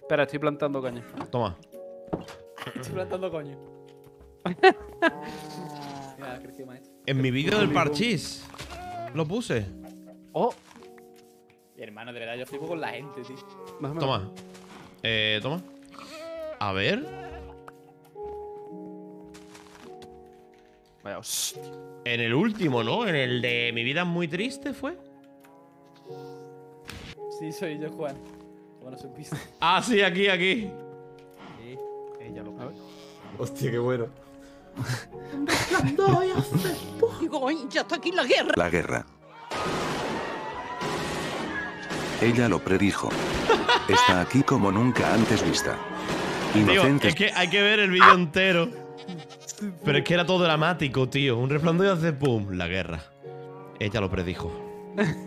Espera, estoy plantando coño. Toma. estoy plantando coño. Mira, ha maestro. En mi vídeo del parchís lo puse. ¡Oh! Hermano, de verdad, yo flipo con la gente, tío. toma. Eh, toma. A ver. Vaya, hostia. En el último, ¿no? En el de Mi vida muy triste, ¿fue? Sí, soy yo, Juan. Ah, sí, aquí, aquí. Sí, eh, ya lo sabe. Hostia, qué bueno ya está aquí la guerra. La guerra. Ella lo predijo. Está aquí como nunca antes vista. Inocente es que hay que ver el vídeo entero. Pero es que era todo dramático, tío. Un resplandor hace pum, la guerra. Ella lo predijo.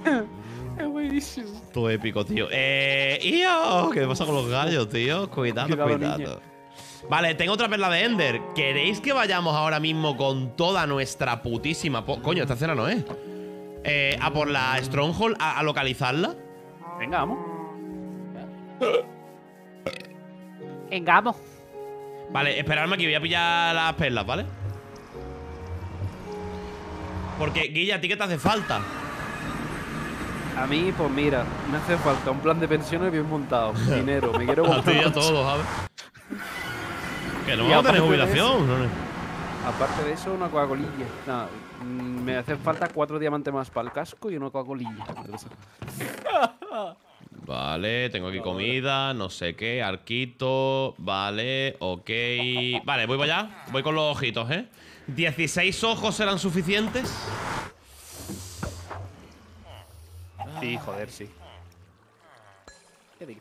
es buenísimo. Todo épico, tío. Eh, ¡Io! ¿Qué pasa con los gallos, tío? cuidado. cuidado. Vale, tengo otra perla de Ender. ¿Queréis que vayamos ahora mismo con toda nuestra putísima... Coño, esta cena no es. Eh, a por la Stronghold, a, localizarla. Venga, vamos. Venga, vamos. Vale, esperadme aquí, voy a pillar las perlas, ¿vale? Porque, Guilla, ¿a ti qué te hace falta? A mí, pues mira, me hace falta un plan de pensiones bien montado, dinero, me quiero comprar... todo, ¿sabes? Que no vamos a tener jubilación. aparte de eso, una coagolilla. me hacen falta cuatro diamantes más para el casco y una coagolilla. Vale, tengo aquí comida, no sé qué, arquito, vale, ok. Vale, voy para allá, voy con los ojitos, ¿eh? 16 ojos serán suficientes. Sí, joder, sí. ¿Qué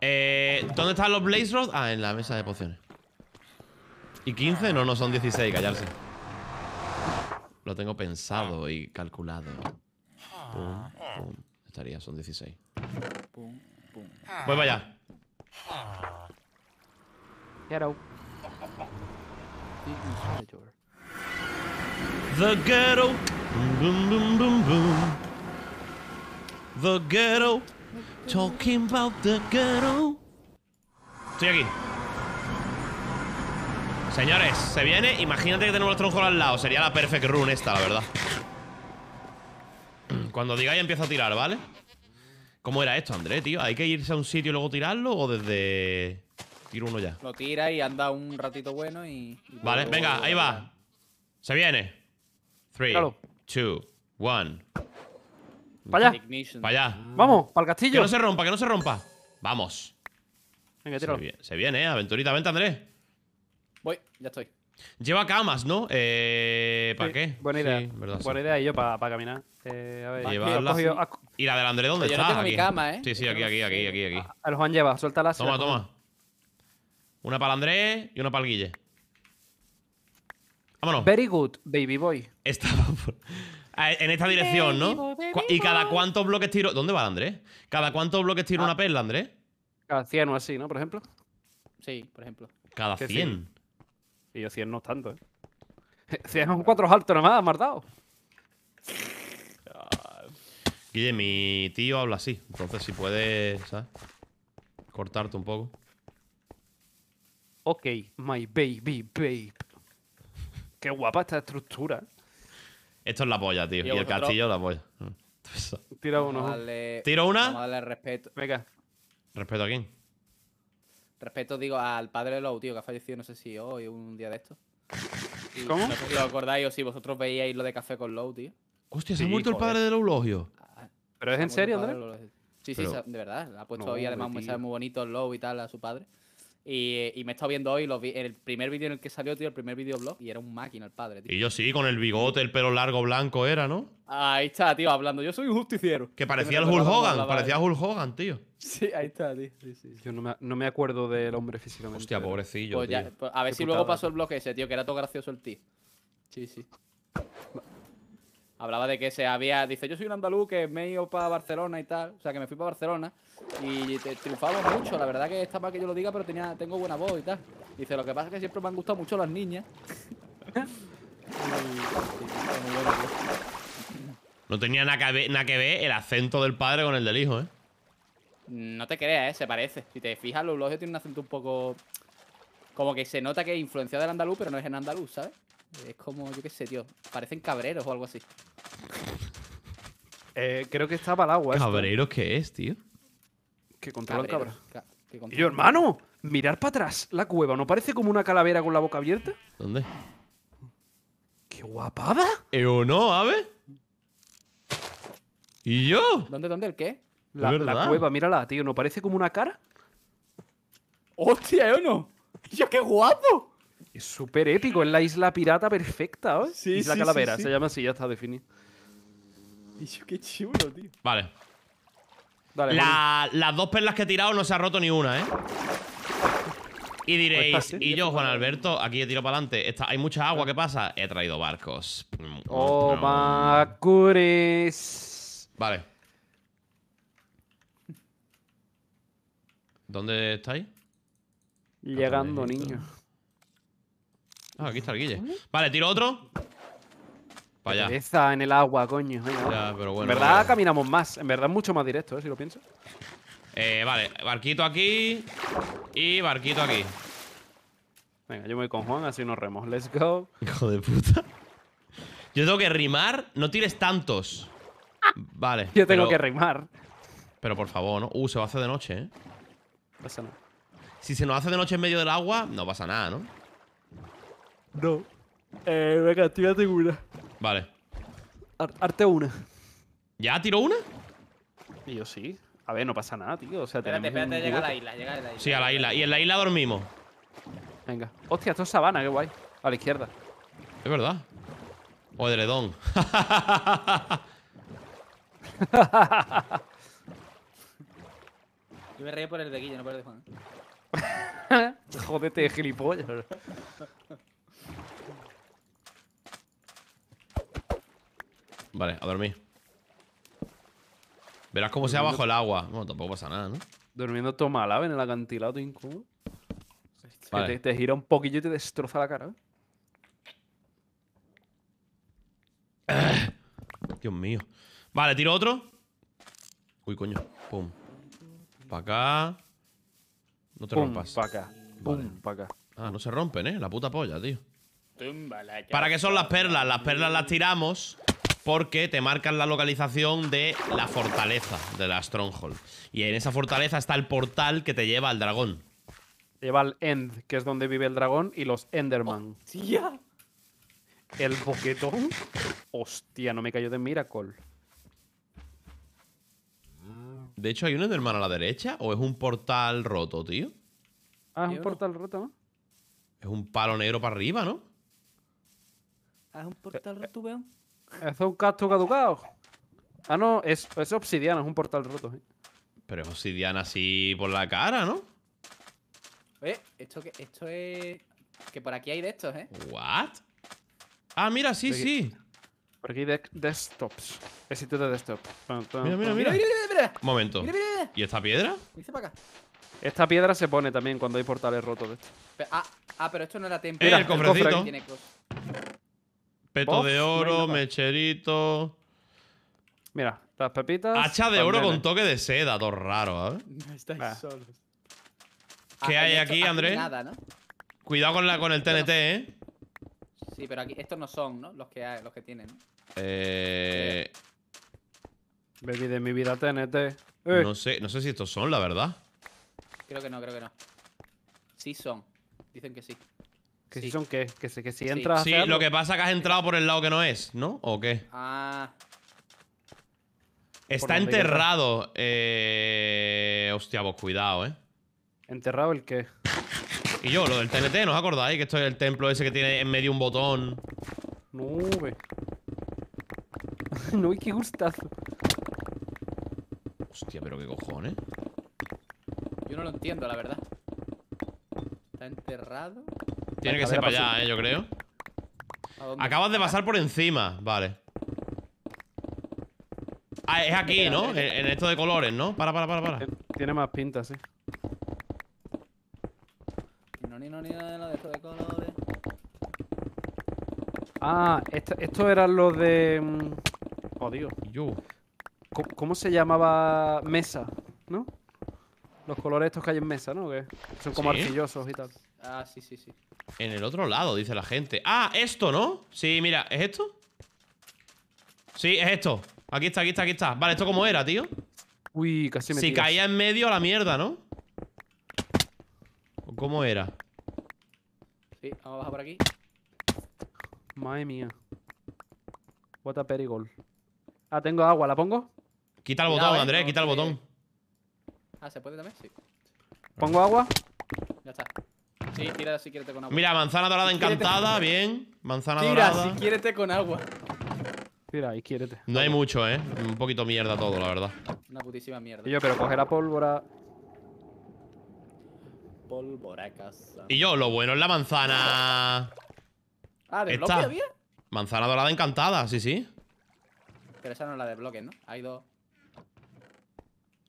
eh, ¿Dónde están los Blaze Rods? Ah, en la mesa de pociones. ¿Y 15? No, no, son 16, callarse. Lo tengo pensado y calculado. Estaría, son 16. Pues vaya The ghetto. The ghetto. Talking about the girl Estoy aquí. Señores, se viene. Imagínate que tenemos el tronco al lado. Sería la perfect run esta, la verdad. Cuando diga digáis empiezo a tirar, ¿vale? ¿Cómo era esto, André, tío? ¿Hay que irse a un sitio y luego tirarlo o desde...? Tiro uno ya. Lo tira y anda un ratito bueno y... vale, venga, ahí va. Se viene. 3, 2, 1. Para allá. Para allá. Vamos, para el castillo. Que no se rompa, que no se rompa. Vamos. Venga, tiro. Se, viene, eh. Aventurita, vente, Andrés. Voy, ya estoy. Lleva camas, ¿no? Eh, ¿Para qué? Buena idea. verdad, buena idea y yo para pa caminar. Eh, a ver, Cogido... ¿Y la del André dónde está? aquí. Mi cama, ¿eh? Sí, sí, aquí, aquí, aquí, aquí, aquí. A, los Juan lleva, suéltala. Toma, toma. Una para el Andrés y una para el Guille. Vámonos. Very good, baby boy. Estaba por en esta dirección, ¿no? ¿Y cada cuántos bloques tiro? ¿Dónde va Andrés? ¿Cada cuántos bloques tiro ah. una perla, Andrés? Cada 100 o así, ¿no? Por ejemplo. Sí, por ejemplo. ¿Cada 100? Y yo 100 no tanto, ¿eh? 100 cuatro altos nomás, martado. Ah. Guille, mi tío habla así. Entonces, si puedes, ¿sabes? Cortarte un poco. Ok, my baby, babe. Qué guapa esta estructura. ¿eh? Esto es la polla, tío. Y, el castillo es la polla. Mm. Tira uno. ¿Tiro una? Vamos respeto. Venga. ¿Respeto a quién? Respeto, digo, al padre de Lowe, tío, que ha fallecido, no sé si hoy un día de estos. ¿Cómo? lo si acordáis o si vosotros veíais lo de café con Lowe, tío. Hostia, se ha muerto el padre de Lou, ¿Pero es en serio, Andrés? Sí, sí, de verdad. Ha puesto hoy además un mensaje muy bonito Lowe y tal a su padre. Y, me he estado viendo hoy el primer vídeo en el que salió, tío, el primer blog y era un máquina el padre, tío. Y yo sí, con el bigote, el pelo largo blanco era, ¿no? Ahí está, tío, hablando. Yo soy un justiciero. Que parecía el Hulk Hogan, parecía Hulk Hogan, tío. Sí, ahí está, tío. Sí, sí. Yo no me, acuerdo del hombre físicamente. Hostia, pobrecillo. Pues pues, a ver si luego pasó el blog ese, tío, que era todo gracioso el tío. Sí, sí. Hablaba de que se había. Dice, yo soy un andaluz que me he ido para Barcelona y tal. O sea, que me fui para Barcelona y triunfaba mucho, la verdad que está mal que yo lo diga, pero tenía, tengo buena voz y tal. Dice, lo que pasa es que siempre me han gustado mucho las niñas. no tenía nada que, que, ver, el acento del padre con el del hijo, ¿eh? No te creas, ¿eh? Se parece. Si te fijas, los logios tienen un acento un poco... Como que se nota que es influenciado del andaluz, pero no es en andaluz, ¿sabes? Es como, yo qué sé, tío. Parecen cabreros o algo así. Eh, creo que estaba para el agua. ¿Cabreros qué es, tío? que cabra. y yo, hermano, mirar para atrás la cueva, ¿no parece como una calavera con la boca abierta? ¿Dónde? ¡Qué guapada! ¿Eh ¿O no, ave? ¿Y yo? ¿Dónde, dónde, el qué? La, la cueva, mírala, tío, ¿no parece como una cara? ¡Hostia, eh ¿o no! ¡Ya qué guapo! Es súper épico, es la isla pirata perfecta, ¿eh? Sí, isla Calavera, se llama así, ya está definido. Y yo, qué chulo, tío. Vale, las dos perlas que he tirado no se ha roto ni una, ¿eh? Y diréis, pues y yo, Juan Alberto, aquí he tiro para adelante. Hay mucha agua, ¿qué pasa? He traído barcos. Mm, mm, oh, Vale. ¿Dónde estáis? Llegando, niño. Ah, aquí está el Guille. Vale, tiro otro. Vaya. en el agua, coño. en verdad caminamos más. En verdad mucho más directo, ¿eh? si lo pienso. Eh, vale, barquito aquí. Y barquito aquí. Venga, yo voy con Juan, así nos remos. Let's go. Hijo de puta. Yo tengo que rimar. No tires tantos. Vale. Yo tengo que rimar. Pero por favor, ¿no? Uh, se va a hacer de noche, ¿eh? Pasa Si se nos hace de noche en medio del agua, no pasa nada, ¿no? No. Eh, venga, tírate una. Vale. arte una. ¿Ya tiró una? Y yo sí. A ver, no pasa nada, tío. O sea, espérate, espérate, llega a la isla, llega a la isla. Sí, a la isla. Y en la isla dormimos. Venga. Hostia, esto es sabana, qué guay. A la izquierda. Es verdad. O edredón. Yo me reí por el de yo no por el de Juan. Jódete, gilipollas. Vale, a dormir. Verás cómo sea bajo el agua. Bueno, tampoco pasa nada, ¿no? Durmiendo toma ave en el acantilado, te incómodo. Te, gira un poquillo y te destroza la cara. Dios mío. Vale, tiro otro. Uy, coño. Pum. Pa' acá. No te Pum, rompas. Pa' acá. Pum, pa' acá. Ah, no se rompen, ¿eh? La puta polla, tío. ¿Para qué son las perlas? Las perlas las tiramos porque te marcan la localización de la fortaleza, de la Stronghold. Y en esa fortaleza está el portal que te lleva al dragón. lleva al End, que es donde vive el dragón, y los Enderman. ¡Hostia! El boquetón. Hostia, no me cayó de Miracle. De hecho, ¿hay un Enderman a la derecha o es un portal roto, tío? Ah, es un portal roto, ¿no? Es un palo negro para arriba, ¿no? Ah, es un portal eh, roto, veo... ¿Es un casto caducado? Ah, no, es, es obsidiana, es un portal roto. ¿eh? Pero es obsidiana así por la cara, ¿no? Eh, esto, que, esto es... Que por aquí hay de estos, ¿eh? ¿What? Ah, mira, sí, sí. Por aquí hay desktops. Es sitio de desktop. Mira, mira, mira. mira, mira, mira. Momento. ¿Y esta piedra? Para acá. Esta piedra se pone también cuando hay portales rotos ah, ah, pero esto no era la temperatura. Eh, el cofrecito. Peto de oro, mecherito. Mira, las pepitas. Hacha de oro con ¿eh? toque de seda, dos raros, ¿eh? Estáis ¿Qué ah, hay aquí, Andrés? Nada, ¿no? Cuidado con, la, con el TNT, ¿eh? Sí, pero aquí estos no son, ¿no? Los que, los que tienen. Eh. Baby de mi vida TNT. No, eh. sé, no sé si estos son, la verdad. Creo que no, creo que no. Sí son. Dicen que sí. ¿Que si son qué? ¿Que, que si entras Sí, lo que pasa es que has entrado por el lado que no es, ¿no? ¿O qué? Ah. Está enterrado. Eh... Hostia, vos pues cuidado, ¿eh? ¿Enterrado el qué? Y yo, lo del TNT, ¿no os acordáis? Que esto es el templo ese que tiene en medio un botón. No, ve. no, qué gustazo. Hostia, pero qué cojones. Yo no lo entiendo, la verdad. Está enterrado. Tiene que ser para allá, eh, yo creo. Acabas de pasar por encima. Vale. Ah, es aquí, ¿no? En, esto de colores, ¿no? Para, para, para, para. Tiene más pinta, sí. No, ni ni nada de lo de esto de colores. Ah, esto, eran los de. Mm, jodido. Oh, Yo. ¿Cómo, se llamaba mesa? ¿No? Los colores estos que hay en mesa, ¿no? son como arcillosos y tal. Ah, sí, sí, sí. En el otro lado, dice la gente. Ah, esto, ¿no? Sí, mira, ¿es esto? Sí, es esto. Aquí está, aquí está, aquí está. Vale, ¿esto cómo era, tío? Uy, casi me Si caía en medio, a la mierda, ¿no? ¿Cómo era? Sí, vamos a bajar por aquí. Madre mía. What a perigol. Ah, tengo agua, ¿la pongo? Quita el botón, eh, Andrés, quita el botón. Ah, ¿se puede también? Sí. ¿Pongo agua? Ya está. Sí, tira si quieres con agua. Mira, manzana dorada encantada, bien. Manzana dorada. Tira si quieres con agua. Tira y quieres. No hay mucho, eh. Un poquito mierda todo, la verdad. Una putísima mierda. Y yo, pero coger la pólvora. Pólvora casa. Y yo, lo bueno es la manzana. Ah, ¿de bloque había? Manzana dorada encantada, sí, sí. Pero esa no es la de bloque, ¿no? Hay dos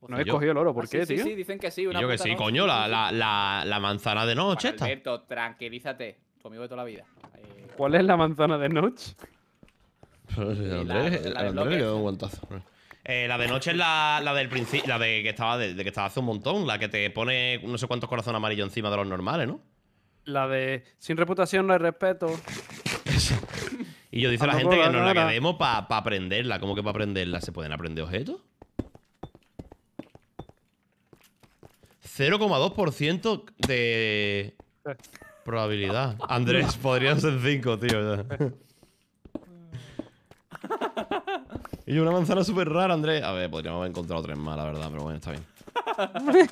no he cogido el oro, ¿por ah, qué, tío? Sí, dicen que sí. Una yo que sí, coño, la, manzana de noche bueno, esta. tranquilízate, conmigo de toda la vida. Eh, ¿Cuál es la manzana de noche? Pues, un guantazo. Eh, la de noche es la, del principio, la de que estaba que estaba hace un montón, la que te pone no sé cuántos corazones amarillos encima de los normales, ¿no? La de sin reputación no hay respeto. y yo dice a la gente que nos la, quedemos para aprenderla, ¿cómo que para aprenderla? ¿Se pueden aprender objetos? 0,2% de probabilidad. Andrés, podrían ser 5, tío. y una manzana súper rara, Andrés. A ver, podríamos haber encontrado tres más, la verdad, pero bueno, está bien.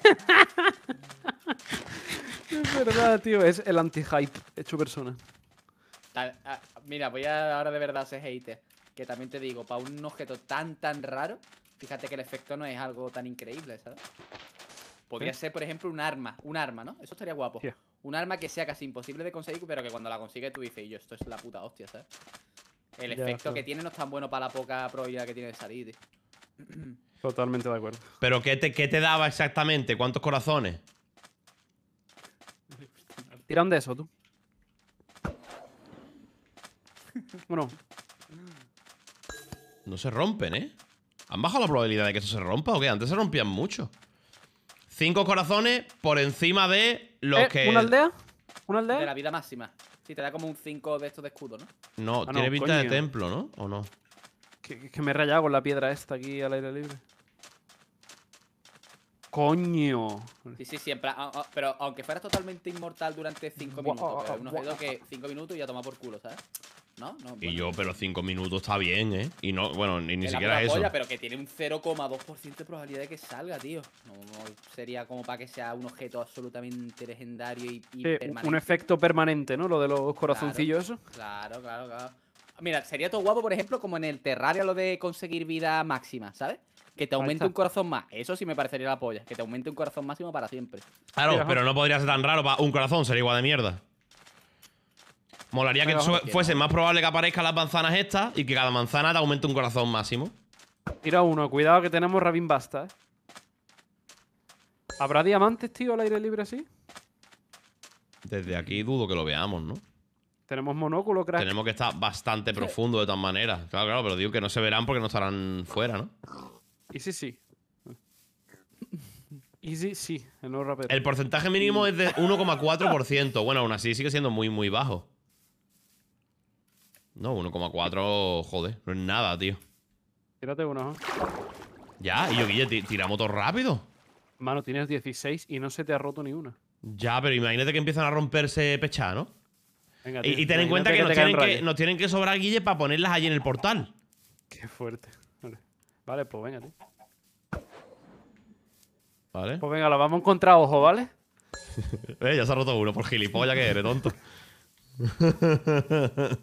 es verdad, tío. Es el anti-hype hecho persona. Ah, mira, voy a ahora de verdad ser hater. Que también te digo, para un objeto tan, tan raro, fíjate que el efecto no es algo tan increíble, ¿sabes? Podría ser, por ejemplo, un arma. Un arma, ¿no? Eso estaría guapo. Un arma que sea casi imposible de conseguir, pero que cuando la consigues tú dices, yo, esto es la puta hostia, ¿sabes? El efecto que tiene no es tan bueno para la poca probabilidad que tiene de salir, Totalmente de acuerdo. ¿Pero qué te, qué te daba exactamente? ¿Cuántos corazones? Tira un de eso, tú. bueno. No se rompen, ¿eh? ¿Han bajado la probabilidad de que eso se rompa o qué? Antes se rompían mucho. Cinco corazones por encima de lo eh, que. ¿Una aldea? ¿Una aldea? De la vida máxima. Si te da como un 5 de estos de escudo, ¿no? No, ah, tiene vista de templo, ¿no? ¿O no? Que, que me he rayado con la piedra esta aquí al aire libre. Coño. Sí, sí, siempre. Ah, ah, pero aunque fueras totalmente inmortal durante 5 minutos, wow, oh, pero oh, oh, que 5 minutos y ya toma por culo, ¿sabes? ¿No? Y yo, pero 5 minutos está bien, ¿eh? Y no, bueno, ni, ni siquiera eso. pero que tiene un 0,2% de probabilidad de que salga, tío. No, sería como para que sea un objeto absolutamente legendario y, Un efecto permanente, ¿no? Lo de los corazoncillos, Claro, claro, claro. Mira, sería todo guapo, por ejemplo, como en el Terraria lo de conseguir vida máxima, ¿sabes? Que te aumente un corazón más. Eso sí me parecería la polla. Que te aumente un corazón máximo para siempre. Claro, pero, no podría ser tan raro. un corazón sería igual de mierda. Molaría que fuese más probable que aparezcan las manzanas estas y que cada manzana te aumente un corazón máximo. Tira uno, cuidado que tenemos Rabin Basta. eh. ¿Habrá diamantes, tío, al aire libre así? Desde aquí dudo que lo veamos, ¿no? Tenemos monóculo, crack. Tenemos que estar bastante profundo de todas maneras. Claro, claro, pero digo que no se verán porque no estarán fuera, ¿no? Easy sí. Easy sí, el rapero. El porcentaje mínimo es de 1,4%. bueno, aún así sigue siendo muy, muy bajo. No, 1,4, joder, no es nada, tío. Tírate uno, ¿eh? Ya, y yo, Guille, tiramos todo rápido. Mano, tienes 16 y no se te ha roto ni una. Ya, pero imagínate que empiezan a romperse pechadas, ¿no? y, ten en cuenta que, que, nos tienen que sobrar Guille para ponerlas allí en el portal. Qué fuerte. Vale, pues venga, tío. Vale. Pues venga, lo vamos a encontrar ojo, ¿vale? eh, ya se ha roto uno por gilipollas que eres, tonto.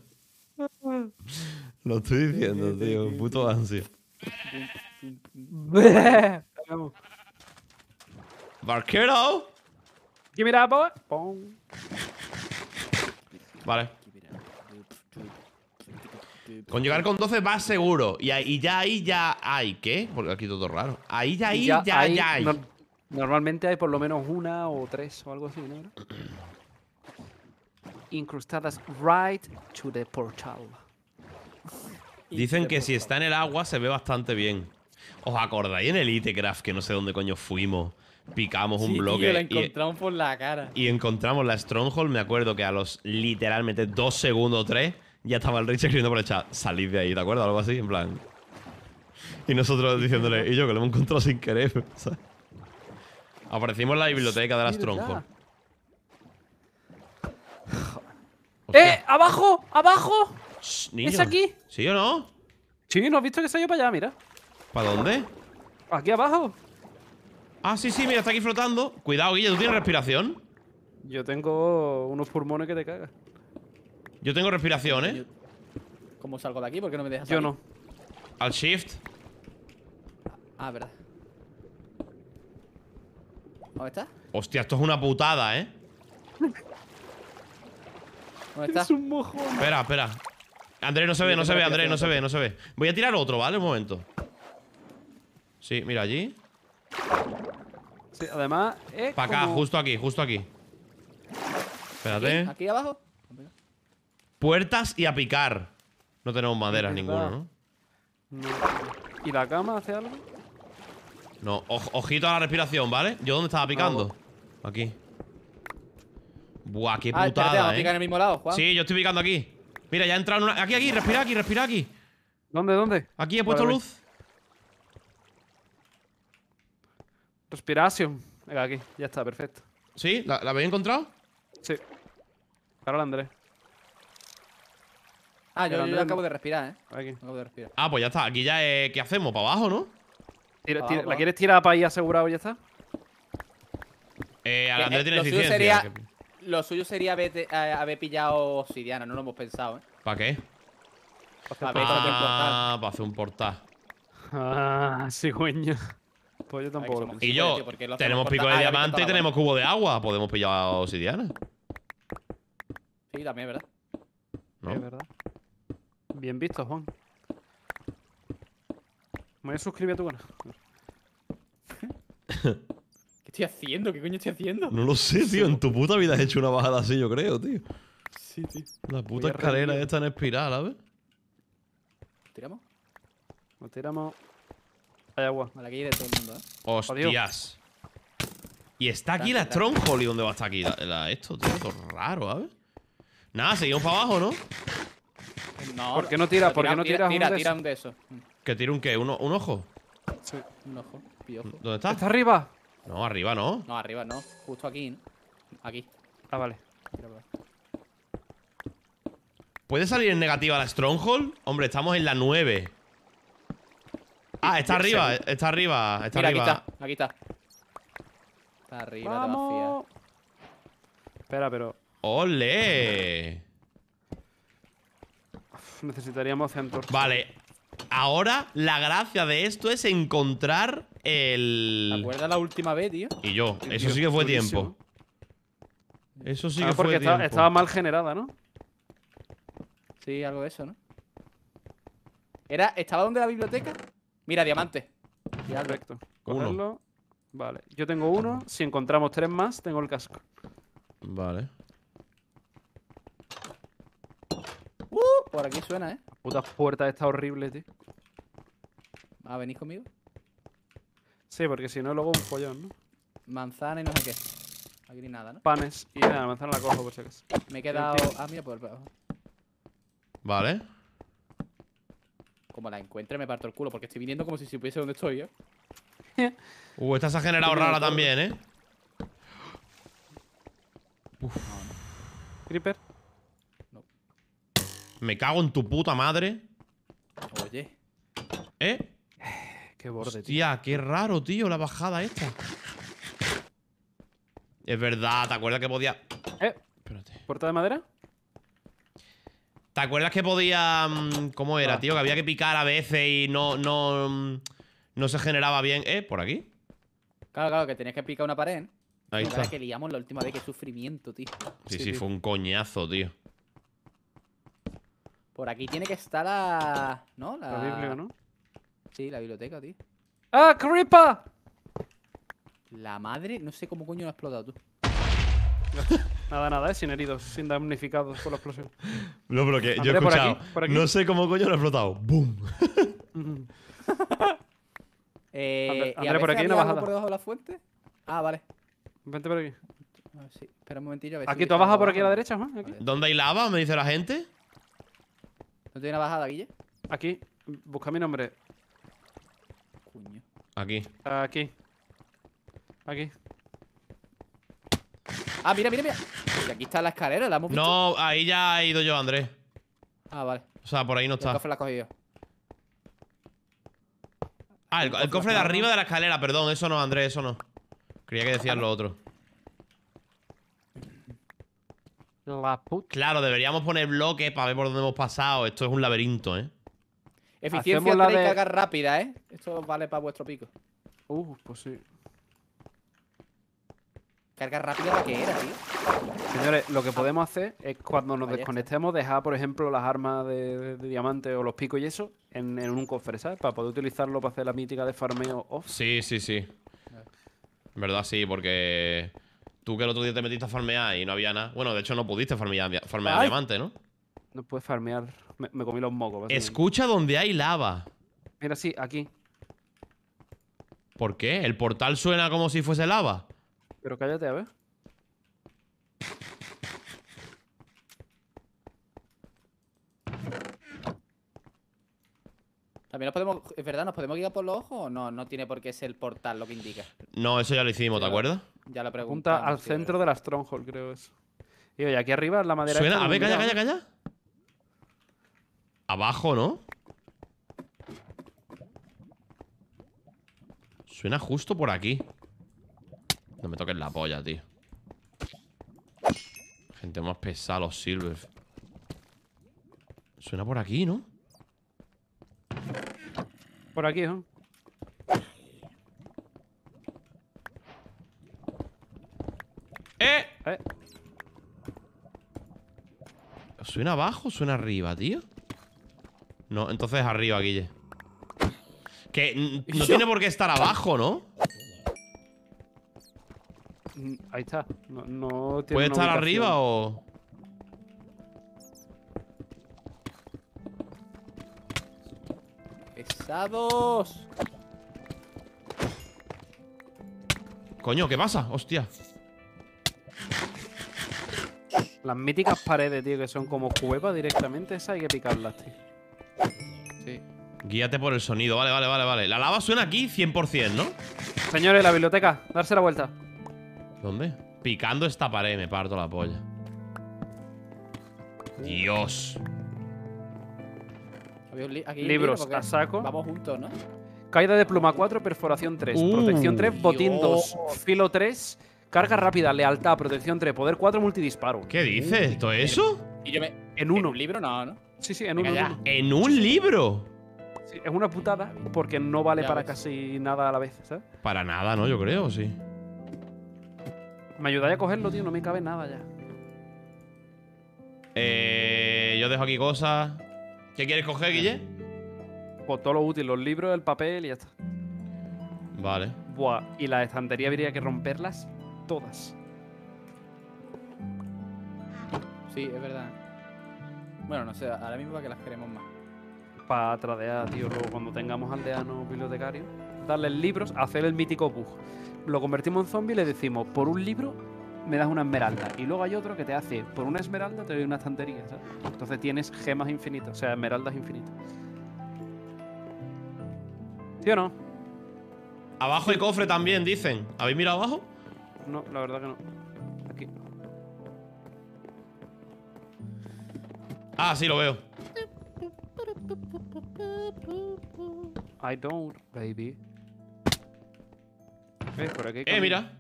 lo estoy diciendo, tío. Puto ansia. ¡Barquero! Give me that, Vale. Con llegar con 12 va seguro. Y, ya ahí ya hay. ¿Qué? Porque aquí todo raro. Ahí ya ahí ya, ya, hay, normalmente hay por lo menos una o tres o algo así, ¿no? Incrustadas right to the portal. Dicen que si está en el agua se ve bastante bien. ¿Os acordáis en el que no sé dónde coño fuimos? Picamos un bloque. encontramos por la cara. Y encontramos la Stronghold. Me acuerdo que a los literalmente dos segundos o tres ya estaba el Rich escribiendo por el chat, de ahí, ¿de acuerdo? Algo así, en plan. Y nosotros diciéndole, y yo que lo hemos encontrado sin querer. Aparecimos en la biblioteca de las troncos. ¡Eh! ¡Abajo! ¡Abajo! ¿Es aquí? ¿Sí o no? Sí, ¿no has visto que se ha ido para allá? Mira. ¿Para dónde? Aquí abajo. Ah, sí, sí, mira, está aquí flotando. Cuidado, Guille, ¿tú tienes respiración? Yo tengo unos pulmones que te cagas. Yo tengo respiración, ¿eh? ¿Cómo salgo de aquí? ¿Por qué no me dejas Yo no. Al shift. Ah, verdad. ¿Dónde está? Hostia, esto es una putada, ¿eh? ¿Dónde está? Es un mojón. Espera, espera. Andrés, no se ve, no se ve, Andrés, no se ve, no se ve. Voy a tirar otro, ¿vale? Un momento. Sí, mira allí. Sí, además, Para acá, justo aquí, justo aquí. Espérate. aquí abajo? Pues Puertas y a picar. No tenemos madera, ninguna, ¿no? ¿Y la cama hace algo? No, ojito a la respiración, ¿vale? ¿Yo dónde estaba ah, picando? aquí. Buah, qué ah, putada, ¿eh? en el mismo lado, Juan. Sí, yo estoy picando aquí. Mira, ya he entrado una... Aquí, aquí, respira aquí, respira aquí. ¿Dónde, dónde? Aquí he puesto luz. Respiración. Venga, aquí. Ya está, perfecto. ¿Sí? ¿La, la habéis encontrado? Sí. Ahora la Andrés. Ah, yo, yo acabo de respirar, ¿eh? Acabo de respirar. Ah, pues ya está. Aquí ya, es… ¿qué hacemos? ¿Para abajo, no? ¿La quieres tirar para ahí asegurado y ya está? Eh, eh al eh, tiene lo sería, Lo suyo sería eh, haber, pillado obsidiana, no lo hemos pensado, ¿eh? ¿Para qué? Para, ah, para hacer un portal. Ah, güey. Pues yo tampoco. lo y yo, tenemos pico de ah, diamante y tenemos cubo de agua. Podemos pillar obsidiana. Sí, también, ¿verdad? ¿No? es verdad. Bien visto, Juan. Me voy a tu canal. ¿Qué estoy haciendo? ¿Qué coño estoy haciendo? No lo sé, tío. En tu puta vida has hecho una bajada así, yo creo, tío. Sí, tío. La puta escalera esta en espiral, ¿a ver? ¿Tiramos? Nos tiramos. Hay agua. vale, la que de todo el mundo, ¿eh? Hostias. Y está aquí la Stronghold y dónde va a estar aquí esto, tío. raro, raro, ver? Nada, seguimos para abajo, ¿no? ¿Por qué no tira? ¿Por qué no tira, tira, tira, un de eso. ¿Que tira un qué? ¿Un, ojo? Sí. Un ojo. Piojo. ¿Dónde está? ¿Está arriba? No, arriba no. No, arriba no. Justo aquí. Aquí. Ah, vale. ¿Puede salir en negativa la Stronghold? Hombre, estamos en la 9. Ah, está arriba, está arriba, está Mira, arriba. Aquí está, aquí está. Está arriba, Vamos. Te Espera, pero. ¡Ole! necesitaríamos centros. Vale. Ahora la gracia de esto es encontrar el... ¿Te la última vez, tío? Y yo. Eso sí que fue tiempo. Eso sí ah, que fue estaba, tiempo. estaba mal generada, ¿no? Sí, algo de eso, ¿no? Era, ¿Estaba donde la biblioteca? Mira, diamante. Correcto. Cogerlo. Vale. Yo tengo uno. Si encontramos tres más, tengo el casco. Vale. Uh, por aquí suena, eh. Las putas puertas está horrible, tío. ¿Ah, venís conmigo? Sí, porque si no, luego un follón, ¿no? Manzana y no sé qué. Aquí ni nada, ¿no? Panes y nada, la manzana la cojo por si acaso. Me he quedado. Ah, mira, por el abajo. Vale. Como la encuentre, me parto el culo, porque estoy viniendo como si supiese dónde estoy, ¿eh? uh, esta se ha generado rara también, ¿eh? Uf. Creeper. Me cago en tu puta madre. Oye. ¿Eh? Qué borde, Hostia, qué raro, tío, la bajada esta. Es verdad, ¿te acuerdas que podía...? ¿Eh? ¿Puerta de madera? ¿Te acuerdas que podía... Mm, ¿Cómo era, ah. tío? Que había que picar a veces y no... No, mm, no se generaba bien. ¿Eh? ¿Por aquí? Claro, claro, que tenías que picar una pared. ¿eh? Ahí la está. que liamos la última vez, qué sufrimiento, tío. sí, sí fue un coñazo, tío. Por aquí tiene que estar la... ¿No? La, biblioteca, ¿no? Sí, la biblioteca, tío. ¡Ah, creeper! La madre... No sé cómo coño lo ha explotado tú. nada, nada, eh, sin heridos, sin damnificados por la explosión. No, pero que yo he escuchado. No sé cómo coño lo ha explotado. ¡Bum! eh, por aquí ¿no? bajada. por debajo de la fuente? Ah, vale. Vente por aquí. Espera un momentillo. A ver aquí, ¿tú has bajado por aquí a la derecha, ¿no? ¿Dónde hay lava? Me dice la gente. ¿No tiene una bajada, Guille? Aquí. Busca mi nombre. Aquí. Aquí. Aquí. Ah, mira, mira, mira. aquí está la escalera, No, ahí ya he ido yo, Andrés. Ah, vale. O sea, por ahí no está. El cofre la he cogido. Ah, el, cofre, cofre de arriba de la escalera, perdón. Eso no, Andrés, eso no. Creía que decías ah, lo otro. La Claro, deberíamos poner bloques para ver por dónde hemos pasado. Esto es un laberinto, ¿eh? Eficiencia de carga rápida, ¿eh? Esto vale para vuestro pico. Uh, pues sí. Carga rápida la que era, tío. Señores, lo que ah. podemos hacer es cuando nos desconectemos, dejar, por ejemplo, las armas de, diamante o los picos y eso en, en, un cofre, ¿sabes? Para poder utilizarlo para hacer la mítica de farmeo off. Sí, sí, sí. En verdad, sí, porque Tú que el otro día te metiste a farmear y no había nada. Bueno, de hecho no pudiste farmear, diamante, ¿no? No puedes farmear. Me, comí los mocos. Escucha donde hay lava. Mira, sí, aquí. ¿Por qué? ¿El portal suena como si fuese lava? Pero cállate, a ver. También nos podemos... ¿Es verdad? ¿Nos podemos guiar por los ojos o no? No tiene por qué ser el portal lo que indica. No, eso ya lo hicimos, ¿te acuerdas? Ya la pregunta. al centro de la Stronghold, creo eso. Y oye, aquí arriba es la madera. Suena. A ver, calla, calla, calla. Abajo, ¿no? Suena justo por aquí. No me toques la polla, tío. Gente más pesada, los silver. Suena por aquí, ¿no? Por aquí, ¿no? Eh. ¿Suena abajo o suena arriba, tío? No, entonces arriba, Guille. Que no tiene por qué estar abajo, ¿no? Mm, ahí está. No, no tiene ¿Puede estar arriba o...? ¡Pesados! Coño, ¿qué pasa? Hostia. Las míticas paredes, tío, que son como cuevas directamente, esas hay que picarlas, tío. Sí. Guíate por el sonido, vale, vale, vale, vale. La lava suena aquí 100%, ¿no? Señores, la biblioteca, darse la vuelta. ¿Dónde? Picando esta pared, me parto la polla. Dios. Libros, a saco. Vamos juntos, ¿no? Caída de pluma 4, perforación 3, uh. protección 3, botín 2, filo 3, Carga rápida, lealtad, protección 3, poder 4, multidisparo. ¿Qué dices? ¿Todo eso? En uno. un libro? No, no. Sí, sí, en uno. En, ¿En un libro? es una putada porque no vale para casi nada a la vez, ¿sabes? Para nada, ¿no? Yo creo, sí. ¿Me ayudaría a cogerlo, tío? No me cabe nada ya. Eh, yo dejo aquí cosas. ¿Qué quieres coger, Guille? Pues todo lo útil, los libros, el papel y ya está. Vale. Buah, y la estantería habría que romperlas todas. Sí, es verdad. Bueno, no sé, ahora mismo para que las queremos más. Para tradear, tío, luego cuando tengamos aldeanos bibliotecarios, darles libros, hacer el mítico bug. Lo convertimos en zombie y le decimos, por un libro me das una esmeralda. Y luego hay otro que te hace, por una esmeralda te doy una estantería, ¿sabes? Entonces tienes gemas infinitas, o sea, esmeraldas infinitas. ¿Sí o no? Abajo hay cofre también, dicen. ¿Habéis mirado abajo? No, la verdad que no. Aquí. Ah, sí, lo veo. I don't, baby. Eh, eh mira.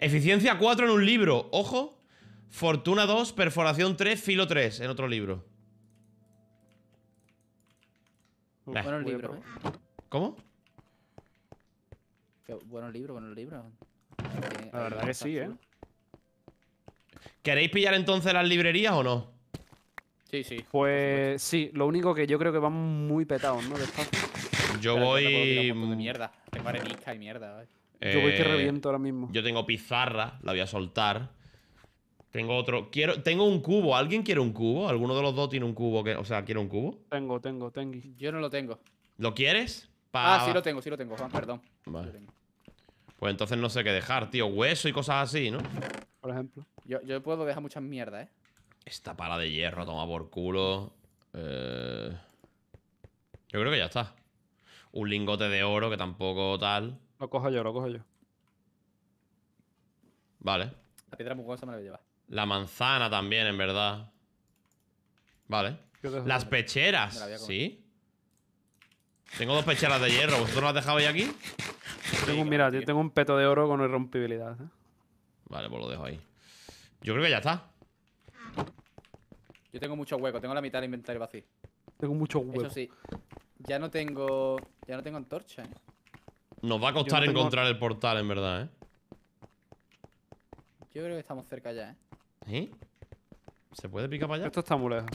Eficiencia 4 en un libro. Ojo. Fortuna 2, perforación 3, filo 3 en otro libro. Nah. libro libro, ¿eh? ¿Cómo? libro, bueno el libro eh, la verdad que sí, ¿eh? ¿Queréis pillar entonces las librerías o no? Sí, sí. Pues sí, lo único que yo creo que van muy petados, ¿no? Yo voy. Yo mierda. mierda. yo voy que eh, reviento ahora mismo. Yo tengo pizarra, la voy a soltar. Tengo otro. Quiero, tengo un cubo. ¿Alguien quiere un cubo? ¿Alguno de los dos tiene un cubo? Que, o sea, ¿quiere un cubo? Tengo, tengo, tengo. Yo no lo tengo. ¿Lo quieres? Ah, sí lo tengo, sí lo tengo, perdón. Vale. Pues entonces no sé qué dejar, tío. Hueso y cosas así, ¿no? Por ejemplo. Yo, puedo dejar muchas mierdas, ¿eh? Esta pala de hierro, toma por culo. Eh, yo creo que ya está. Un lingote de oro que tampoco tal. Lo cojo yo, lo cojo yo. Vale. La piedra mucosa me la voy a llevar. La manzana también, en verdad. Vale. Las pecheras. Sí. Tengo dos pecheras de hierro. ¿Vosotros las dejabais aquí? tengo, mira, yo tengo un peto de oro con irrompibilidad. ¿eh? Vale, pues lo dejo ahí. Yo creo que ya está. Yo tengo mucho hueco, tengo la mitad del inventario vacío. Tengo mucho hueco. Eso sí. Ya no tengo. Ya no tengo antorcha, ¿eh? Nos va a costar encontrar el portal, en verdad, ¿eh? Yo creo que estamos cerca ya, ¿eh? ¿Eh? ¿Se puede picar para allá? Esto está muy lejos.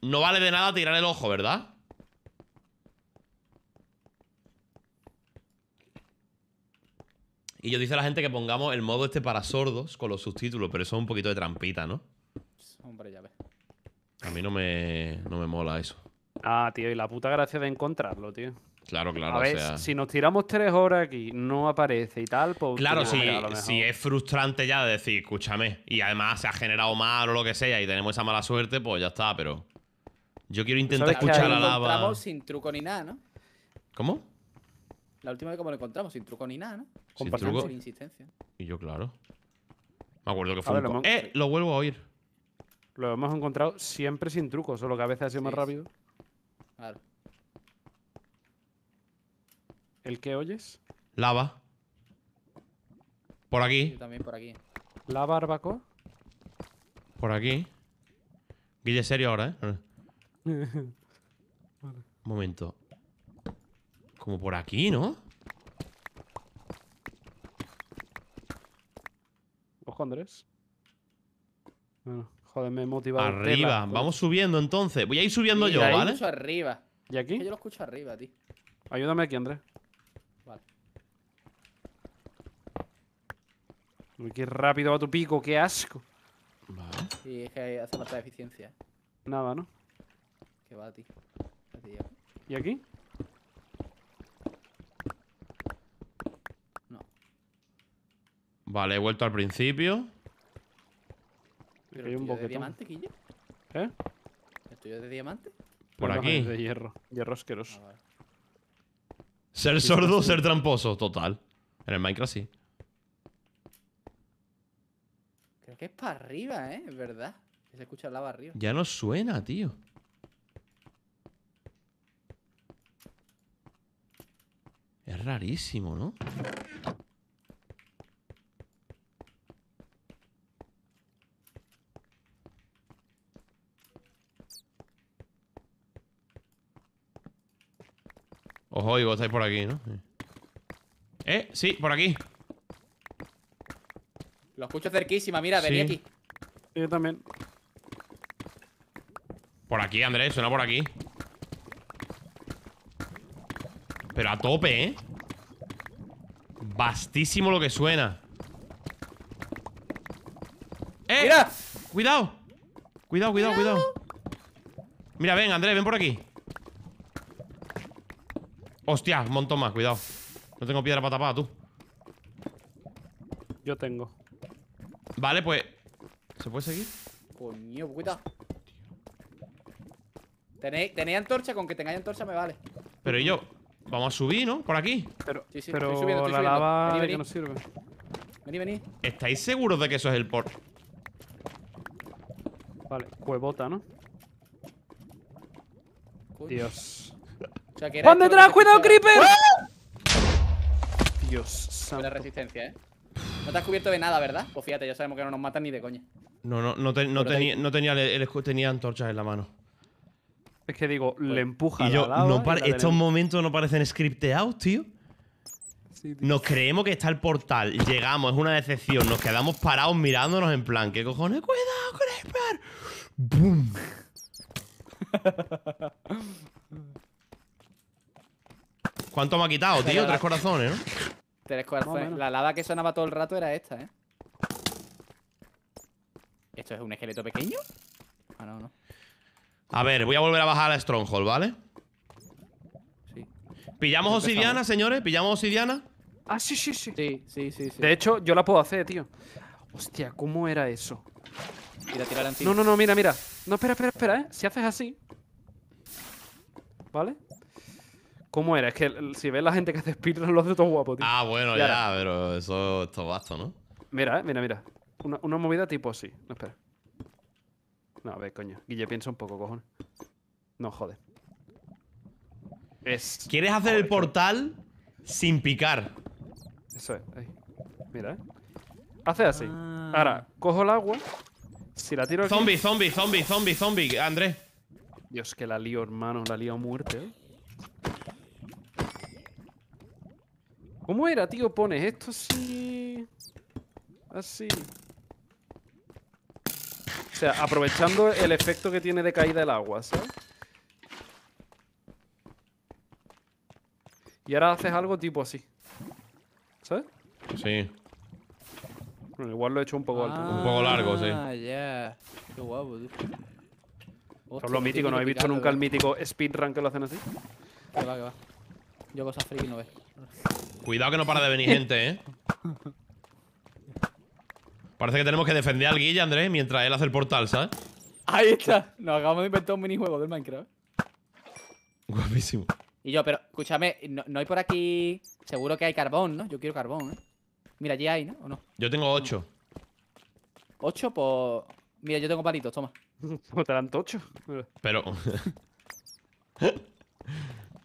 No vale de nada tirar el ojo, ¿verdad? Y yo dice a la gente que pongamos el modo este para sordos con los subtítulos, pero eso es un poquito de trampita, ¿no? Hombre, ya ves. A mí no me, mola eso. Ah, tío, y la puta gracia de encontrarlo, tío. Claro, claro. A ver, si nos tiramos tres horas aquí, no aparece y tal, pues. Claro, si, si, es frustrante ya decir, escúchame, y además se ha generado mal o lo que sea, y tenemos esa mala suerte, pues ya está, pero. Yo quiero intentar escuchar a la lava. sin truco ni nada, ¿no? ¿Cómo? La última vez como lo encontramos, sin truco ni nada, ¿no? Con Sin insistencia. Y yo, claro. Me acuerdo que fue un... lo ¡Eh! Lo vuelvo a oír. Lo hemos encontrado siempre sin truco, solo que a veces ha sido más rápido. Claro. ¿El qué oyes? Lava. Por aquí. Yo también por aquí. ¿Lava, árbaco. Por aquí. Guille serio ahora, ¿eh? Un momento. Como por aquí, ¿no? Ojo, Andrés. Bueno, joder, me he motivado. Arriba, vamos subiendo entonces. Voy a ir subiendo yo, ¿vale? escucho arriba. ¿Y aquí? Yo lo escucho arriba, tío. Ayúdame aquí, Andrés. Vale. Uy, qué rápido va tu pico, qué asco. Vale. es que hace falta de eficiencia. Nada, ¿no? Que va, tío. ¿Y aquí? Vale, he vuelto al principio. Pero hay un boquete de diamante, Guille? ¿Eh? ¿Estoy de diamante? Por aquí. De hierro. Hierro asqueroso. Ah, ser sordo, o ser tramposo. Total. En el Minecraft sí. Creo que es para arriba, ¿eh? Es verdad. se escucha el lava arriba. Ya no suena, tío. Es rarísimo, ¿no? Ojo, vos estáis por aquí, ¿no? Eh, sí, por aquí. Lo escucho cerquísima, mira, vení aquí. Yo también. Por aquí, Andrés, suena por aquí. Pero a tope, ¿eh? Bastísimo lo que suena. ¡Eh! ¡Mira! ¡Cuidado! Cuidado, cuidado, cuidado. Mira, ven, Andrés, ven por aquí. Hostia, un montón más, cuidado. No tengo piedra para tapar, tú. Yo tengo. Vale, pues. ¿Se puede seguir? Coño, pues puta. ¿Tenéis, antorcha? Con que tengáis antorcha me vale. Pero y yo. Vamos a subir, ¿no? Por aquí. Pero, sí, sí, estoy subiendo, no ¿Estáis seguros de que eso es el port? Vale, cuevota, ¿no? Dios sea, te ¡Cuidado, Creeper! ¡Ah! Dios santo. La resistencia, eh. No te has cubierto de nada, ¿verdad? Pues fíjate, ya sabemos que no nos matan ni de coña. No, no, no, tenía, no tenía, el, tenía antorchas en la mano. Es que digo, pues, le empuja. Y yo, estos momentos no parecen scripteados, tío. Nos creemos que está el portal, llegamos, es una decepción, nos quedamos parados mirándonos en plan, ¿qué cojones? ¡Cuidado, Creeper! ¡Bum! ¿Cuánto me ha quitado, tío? Tres corazones, ¿no? Tres corazones. la lava que sonaba todo el rato era esta, ¿eh? ¿Esto es un esqueleto pequeño? Ah, no, no. A ver, voy a volver a bajar a Stronghold, ¿vale? Sí. ¿Pillamos obsidiana, señores? ¿Pillamos obsidiana? Ah, sí, sí, sí. Sí, sí, sí. De hecho, yo la puedo hacer, tío. Hostia, ¿cómo era eso? No, no, no, mira, mira. No, espera, espera, espera, ¿eh? Si haces así. ¿Vale? ¿Cómo era? Es que si ves la gente que hace speedrun, los dos, todo guapo, tío. Ah, bueno, ya, pero eso es todo vasto, ¿no? Mira, eh, mira, mira. Una, movida tipo así. No, espera. No, a ver, coño. Guille, piensa un poco, cojones. No, joder. Es... ¿Quieres hacer el portal sin picar? Eso es. Ahí. Mira, ¿eh? Hace así. Ah. Ahora, cojo el agua. Si la tiro Zombie, aquí... zombie, zombie, zombie, zombie. Andrés. Dios, que la lío, hermano. La lío a muerte, ¿eh? ¿Cómo era, tío? Pones esto así... Así... O sea, aprovechando el efecto que tiene de caída el agua, ¿sabes? Y ahora haces algo tipo así. ¿Sabes? Sí. Bueno, igual lo he hecho un poco alto. Un poco largo, sí. Ah, ya. Qué guapo, tío. Hostia, lo mítico, ¿no habéis visto nunca el mítico speedrun que lo hacen así? Que va, que va. Yo cosas friki no ves. Cuidado que no para de venir gente, ¿eh? Parece que tenemos que defender al Guille, Andrés, mientras él hace el portal, ¿sabes? Ahí está. Nos acabamos de inventar un minijuego del Minecraft. Guapísimo. Y yo, pero escúchame, no, hay por aquí. Seguro que hay carbón, ¿no? Yo quiero carbón, ¿eh? Mira, allí hay, ¿no? ¿O no? Yo tengo ocho. ¿Ocho? Pues. Mira, yo tengo palitos, toma. Pues te dan tocho. Pero.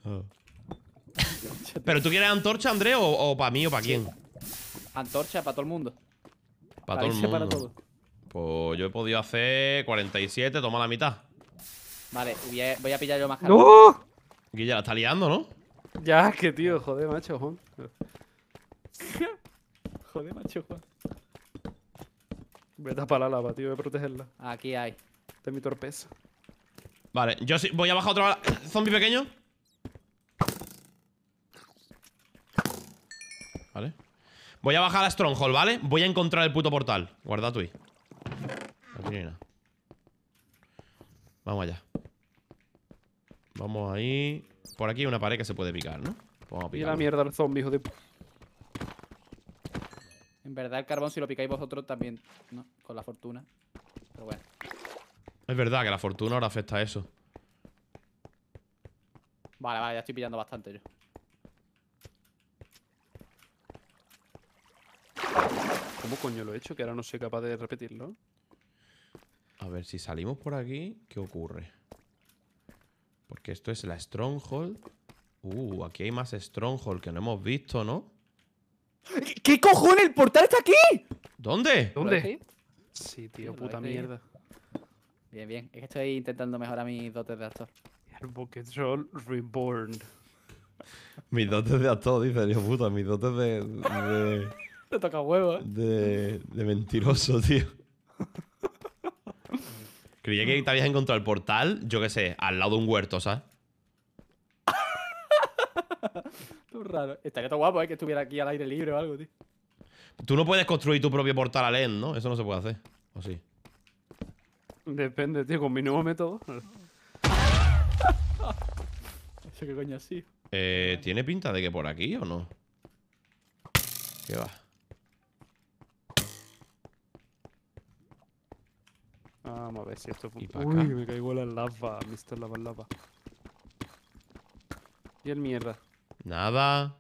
oh. ¿Pero tú quieres antorcha, André, o, para mí o para quién? Antorcha, para todo el mundo. Para, todo el mundo. Pues yo he podido hacer 47, toma la mitad. Vale, voy a, pillar yo más carne. ¡No! Guilla, la está liando, ¿no? Ya, es que tío, joder, macho, Juan. joder, macho, Juan. Voy a la lava, tío, voy a protegerla. Aquí hay. Este es mi torpeza. Vale, yo voy a bajar otra Zombie pequeño. Voy a bajar a Stronghold, ¿vale? Voy a encontrar el puto portal. Guarda tu Aquí no hay nada. Vamos allá. Vamos ahí. Por aquí hay una pared que se puede picar, ¿no? Vamos a picar. Y la mierda al zombie, hijo de... En verdad, el carbón, si lo picáis vosotros, también, ¿no? Con la fortuna. Pero bueno. Es verdad que la fortuna ahora afecta a eso. Vale, vale, ya estoy pillando bastante yo. ¿Cómo coño lo he hecho? Que ahora no soy capaz de repetirlo. A ver, si salimos por aquí, ¿qué ocurre? Porque esto es la Stronghold. Uh, aquí hay más Stronghold que no hemos visto, ¿no? ¿Qué cojones? ¡El portal está aquí! ¿Dónde? ¿Dónde? Sí, tío, puta mierda. Bien, bien. Es que estoy intentando mejorar mis dotes de actor. Bucket Reborn. mis dotes de actor, dice Dios puta, mis dotes de... Te toca huevo, ¿eh? De, mentiroso, tío. Creía que te habías encontrado el portal, yo qué sé, al lado de un huerto, ¿sabes? Tú raro. Estaría todo guapo, ¿eh? Que estuviera aquí al aire libre o algo, tío. Tú no puedes construir tu propio portal a end, ¿no? Eso no se puede hacer. ¿O sí? Depende, tío. Con mi nuevo método. ¿Eso qué coño así? Eh, ¿Tiene pinta de que por aquí o no? ¿Qué va? Vamos a ver si esto funciona. Uy, me caigo la lava, Mr. Lava Lava. Y el mierda. Nada.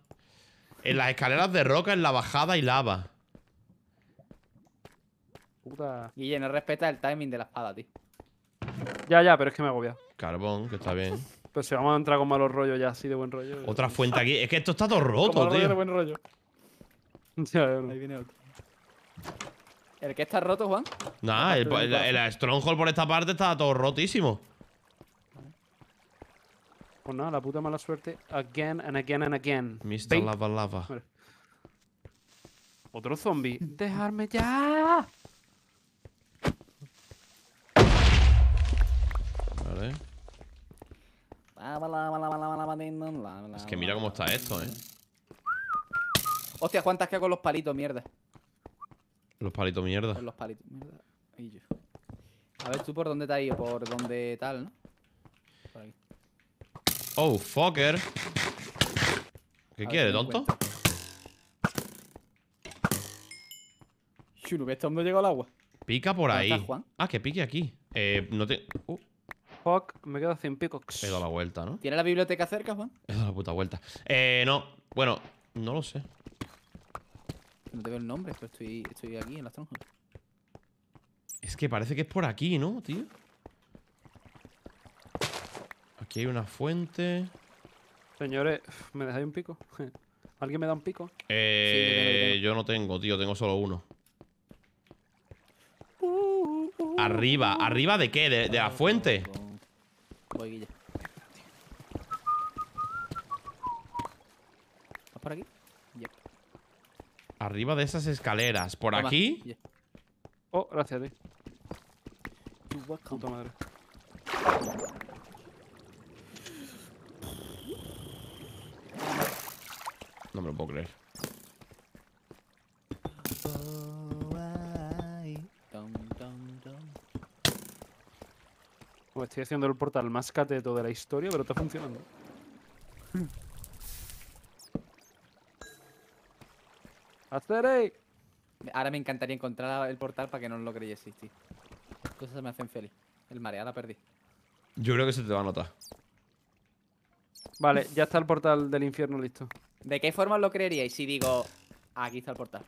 En las escaleras de roca, en la bajada y lava. Puta. Guille, no respeta el timing de la espada, tío. Ya, ya, pero es que me agobia. Carbón, que está bien. Pero si vamos a entrar con malos rollos ya, así de buen rollo. Otra fuente aquí. Es que esto está todo roto, tío. Rollo de buen rollo. Ya, no. Ahí viene otro. ¿El que está roto, Juan? Nah, el, el, Stronghold por esta parte está todo rotísimo. Pues nada, la puta mala suerte. Again and again and again. Mr. Lava Lava. Otro zombie. ¡Dejarme ya! Vale. Es que mira cómo está esto, eh. Hostia, ¿cuántas que con los palitos, mierda? Los palitos mierda. Pues los palitos mierda. A ver tú por dónde te has ido, por dónde tal, ¿no? Por ahí. Oh, fucker. ¿Qué quieres, tonto? Chulo, ¿ves dónde llegó el agua? Pica por ahí. Ah, que pique aquí. Eh, no te. Uh. Fuck, me quedo sin pico. He dado la vuelta, ¿no? ¿Tiene la biblioteca cerca, Juan? He dado la puta vuelta. Eh, no. Bueno, no lo sé. No te veo el nombre, pero estoy, estoy aquí en la tronjas. Es que parece que es por aquí, ¿no, tío? Aquí hay una fuente. Señores, ¿me dejáis un pico? ¿Alguien me da un pico? Eh, yo, no tengo, tío, tengo solo uno. Uh, uh, uh. arriba, ¿arriba de qué? ¿De, la fuente? Voy, por aquí? Arriba de esas escaleras. Por aquí. Oh, gracias, ti. Eh. Puta madre. No me lo puedo creer. estoy haciendo el portal más cateto de la historia, pero está funcionando. ¡Asterix! Ahora me encantaría encontrar el portal para que no lo creyese, tío. Cosas me hacen feliz. El marea la perdí. Yo creo que se te va a notar. Vale, ya está el portal del infierno listo. ¿De qué forma lo creeríais si digo, aquí está el portal?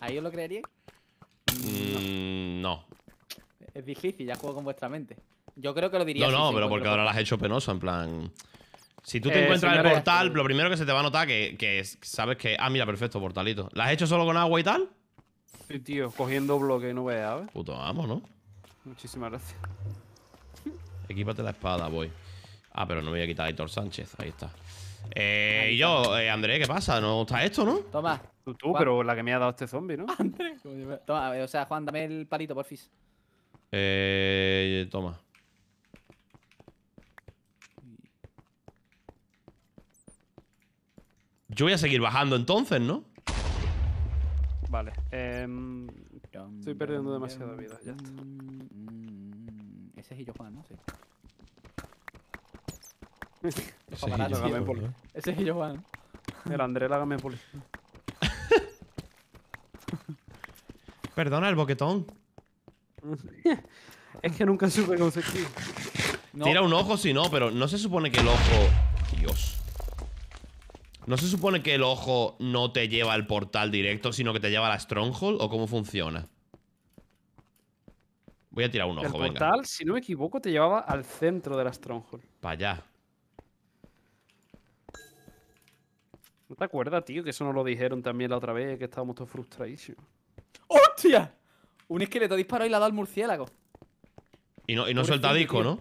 ¿Ahí os lo creeríais? Mm, no. Es difícil, ya juego con vuestra mente. Yo creo que lo diría. No, no, pero porque ahora lo has hecho penoso, en plan. Si tú te eh, encuentras en el portal, eh, lo primero que se te va a notar que, que sabes que. Ah, mira, perfecto, portalito. ¿Lo has hecho solo con agua y tal? Sí, tío, cogiendo bloque no veas, ¿sabes? Puto amo, ¿no? Muchísimas gracias. Equípate la espada, voy. Ah, pero no voy a quitar a Hitor Sánchez. Ahí está. Eh, y yo, eh, André, ¿qué pasa? ¿No está esto, no? Toma. Tú, pero la que me ha dado este zombie, ¿no? André. Toma, o sea, Juan, dame el palito, porfis. Eh, toma. Yo voy a seguir bajando entonces, ¿no? Vale. Eh, estoy perdiendo demasiada vida, ya está. Ese es Illo Juan, ¿no? Sí. Ese es Gamépolis. Juan. El André la Perdona el boquetón. es que nunca supe ese No. Tira un ojo si no, pero no se supone que el ojo. Dios. ¿No se supone que el ojo no te lleva al portal directo, sino que te lleva a la Stronghold? ¿O cómo funciona? Voy a tirar un ojo, el portal, si no me equivoco, te llevaba al centro de la Stronghold. Para allá. ¿No te acuerdas, tío? Que eso nos lo dijeron también la otra vez, que estábamos todos frustradísimos. ¡Hostia! Un esqueleto disparó y la da al murciélago. Y no, y no suelta disco, ¿no?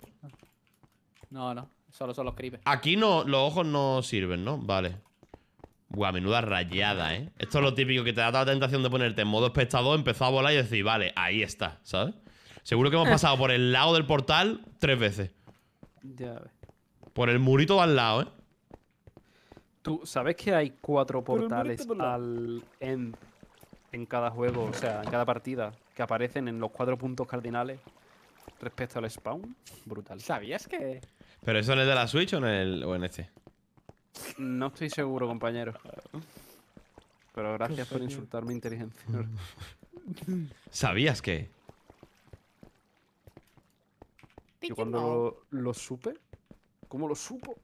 No, no. Solo son los creepers. Aquí no, los ojos no sirven, ¿no? Vale. Buah, menuda rayada, ¿eh? Esto es lo típico que te da la tentación de ponerte en modo espectador, empezar a volar y decir, vale, ahí está, ¿sabes? Seguro que hemos pasado por el lado del portal tres veces. Ya ves. Por el murito al lado, ¿eh? Tú sabes que hay cuatro portales en cada juego, o sea, en cada partida, que aparecen en los cuatro puntos cardinales respecto al spawn. Brutal. ¿Sabías que...? ¿Pero eso en el de la Switch o en, el, o en este? No estoy seguro, compañero. Pero gracias por insultar mi inteligencia. ¿Sabías qué Yo cuando lo, supe, ¿cómo lo supo?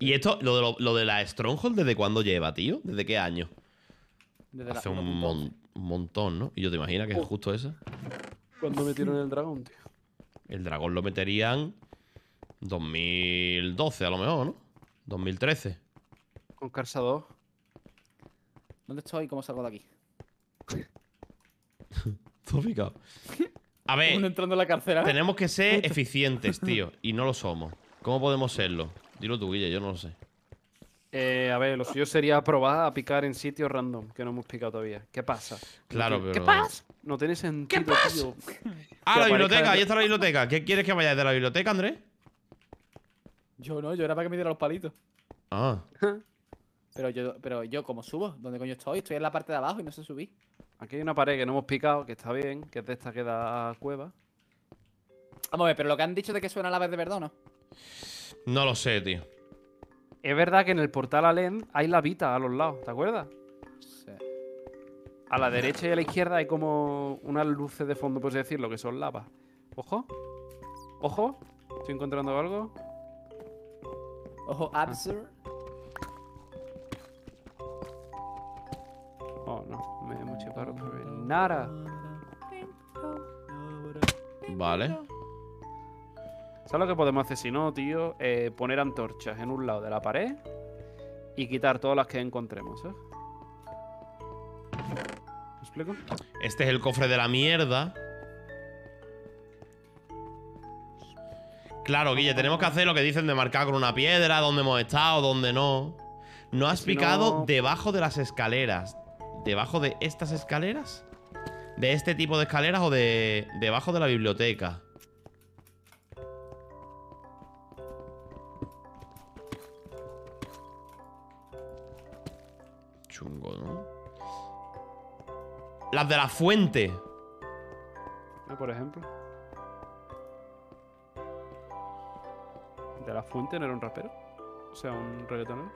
¿Y esto, lo de, la Stronghold, desde cuándo lleva, tío? ¿Desde qué año? Hace un, montón, ¿no? Y yo te imagino que es oh. justo esa. ¿Cuándo metieron el dragón, tío? El dragón lo meterían 2012 a lo mejor, ¿no? 2013. Con Carsa 2. ¿Dónde estoy cómo salgo de aquí? Todo picado. A ver. entrando la cárcel. Tenemos que ser eficientes, tío. Y no lo somos. ¿Cómo podemos serlo? Dilo tú, Guille, yo no lo sé. Eh, a ver, lo suyo sería probar a picar en sitios random que no hemos picado todavía. ¿Qué pasa? Claro, ¿Qué pasa? No tiene sentido, ¿Qué pasa? Ah, la biblioteca, ahí está la biblioteca. ¿Qué quieres que vaya de la biblioteca, Andrés? Yo no, yo era para que me diera los palitos. Ah. pero yo, pero yo como subo, ¿dónde coño estoy? Estoy en la parte de abajo y no sé subir. Aquí hay una pared que no hemos picado, que está bien, que es de esta que da cueva. Vamos a ver, pero lo que han dicho de que suena la vez de verdad, ¿o no? No lo sé, tío. Es verdad que en el portal Alén hay lavitas a los lados, ¿te acuerdas? Sí. A la derecha y a la izquierda hay como unas luces de fondo, por así decirlo, que son lavas. Ojo. Ojo. Estoy encontrando algo. Ojo, absurdo. Oh no, me he para por Nara. Vale. ¿Sabes lo que podemos hacer si no, tío? Eh, poner antorchas en un lado de la pared y quitar todas las que encontremos, ¿eh? ¿Me explico? Este es el cofre de la mierda. Claro, Guille, tenemos que hacer lo que dicen de marcar con una piedra, dónde hemos estado, dónde no. ¿No has picado debajo de las escaleras? ¿Debajo de estas escaleras? ¿De este tipo de escaleras o de debajo de la biblioteca? Chungo, ¿no? Las de la fuente. Ah, por ejemplo. ¿De la Fuente no era un rapero? O sea, un reggaetonero.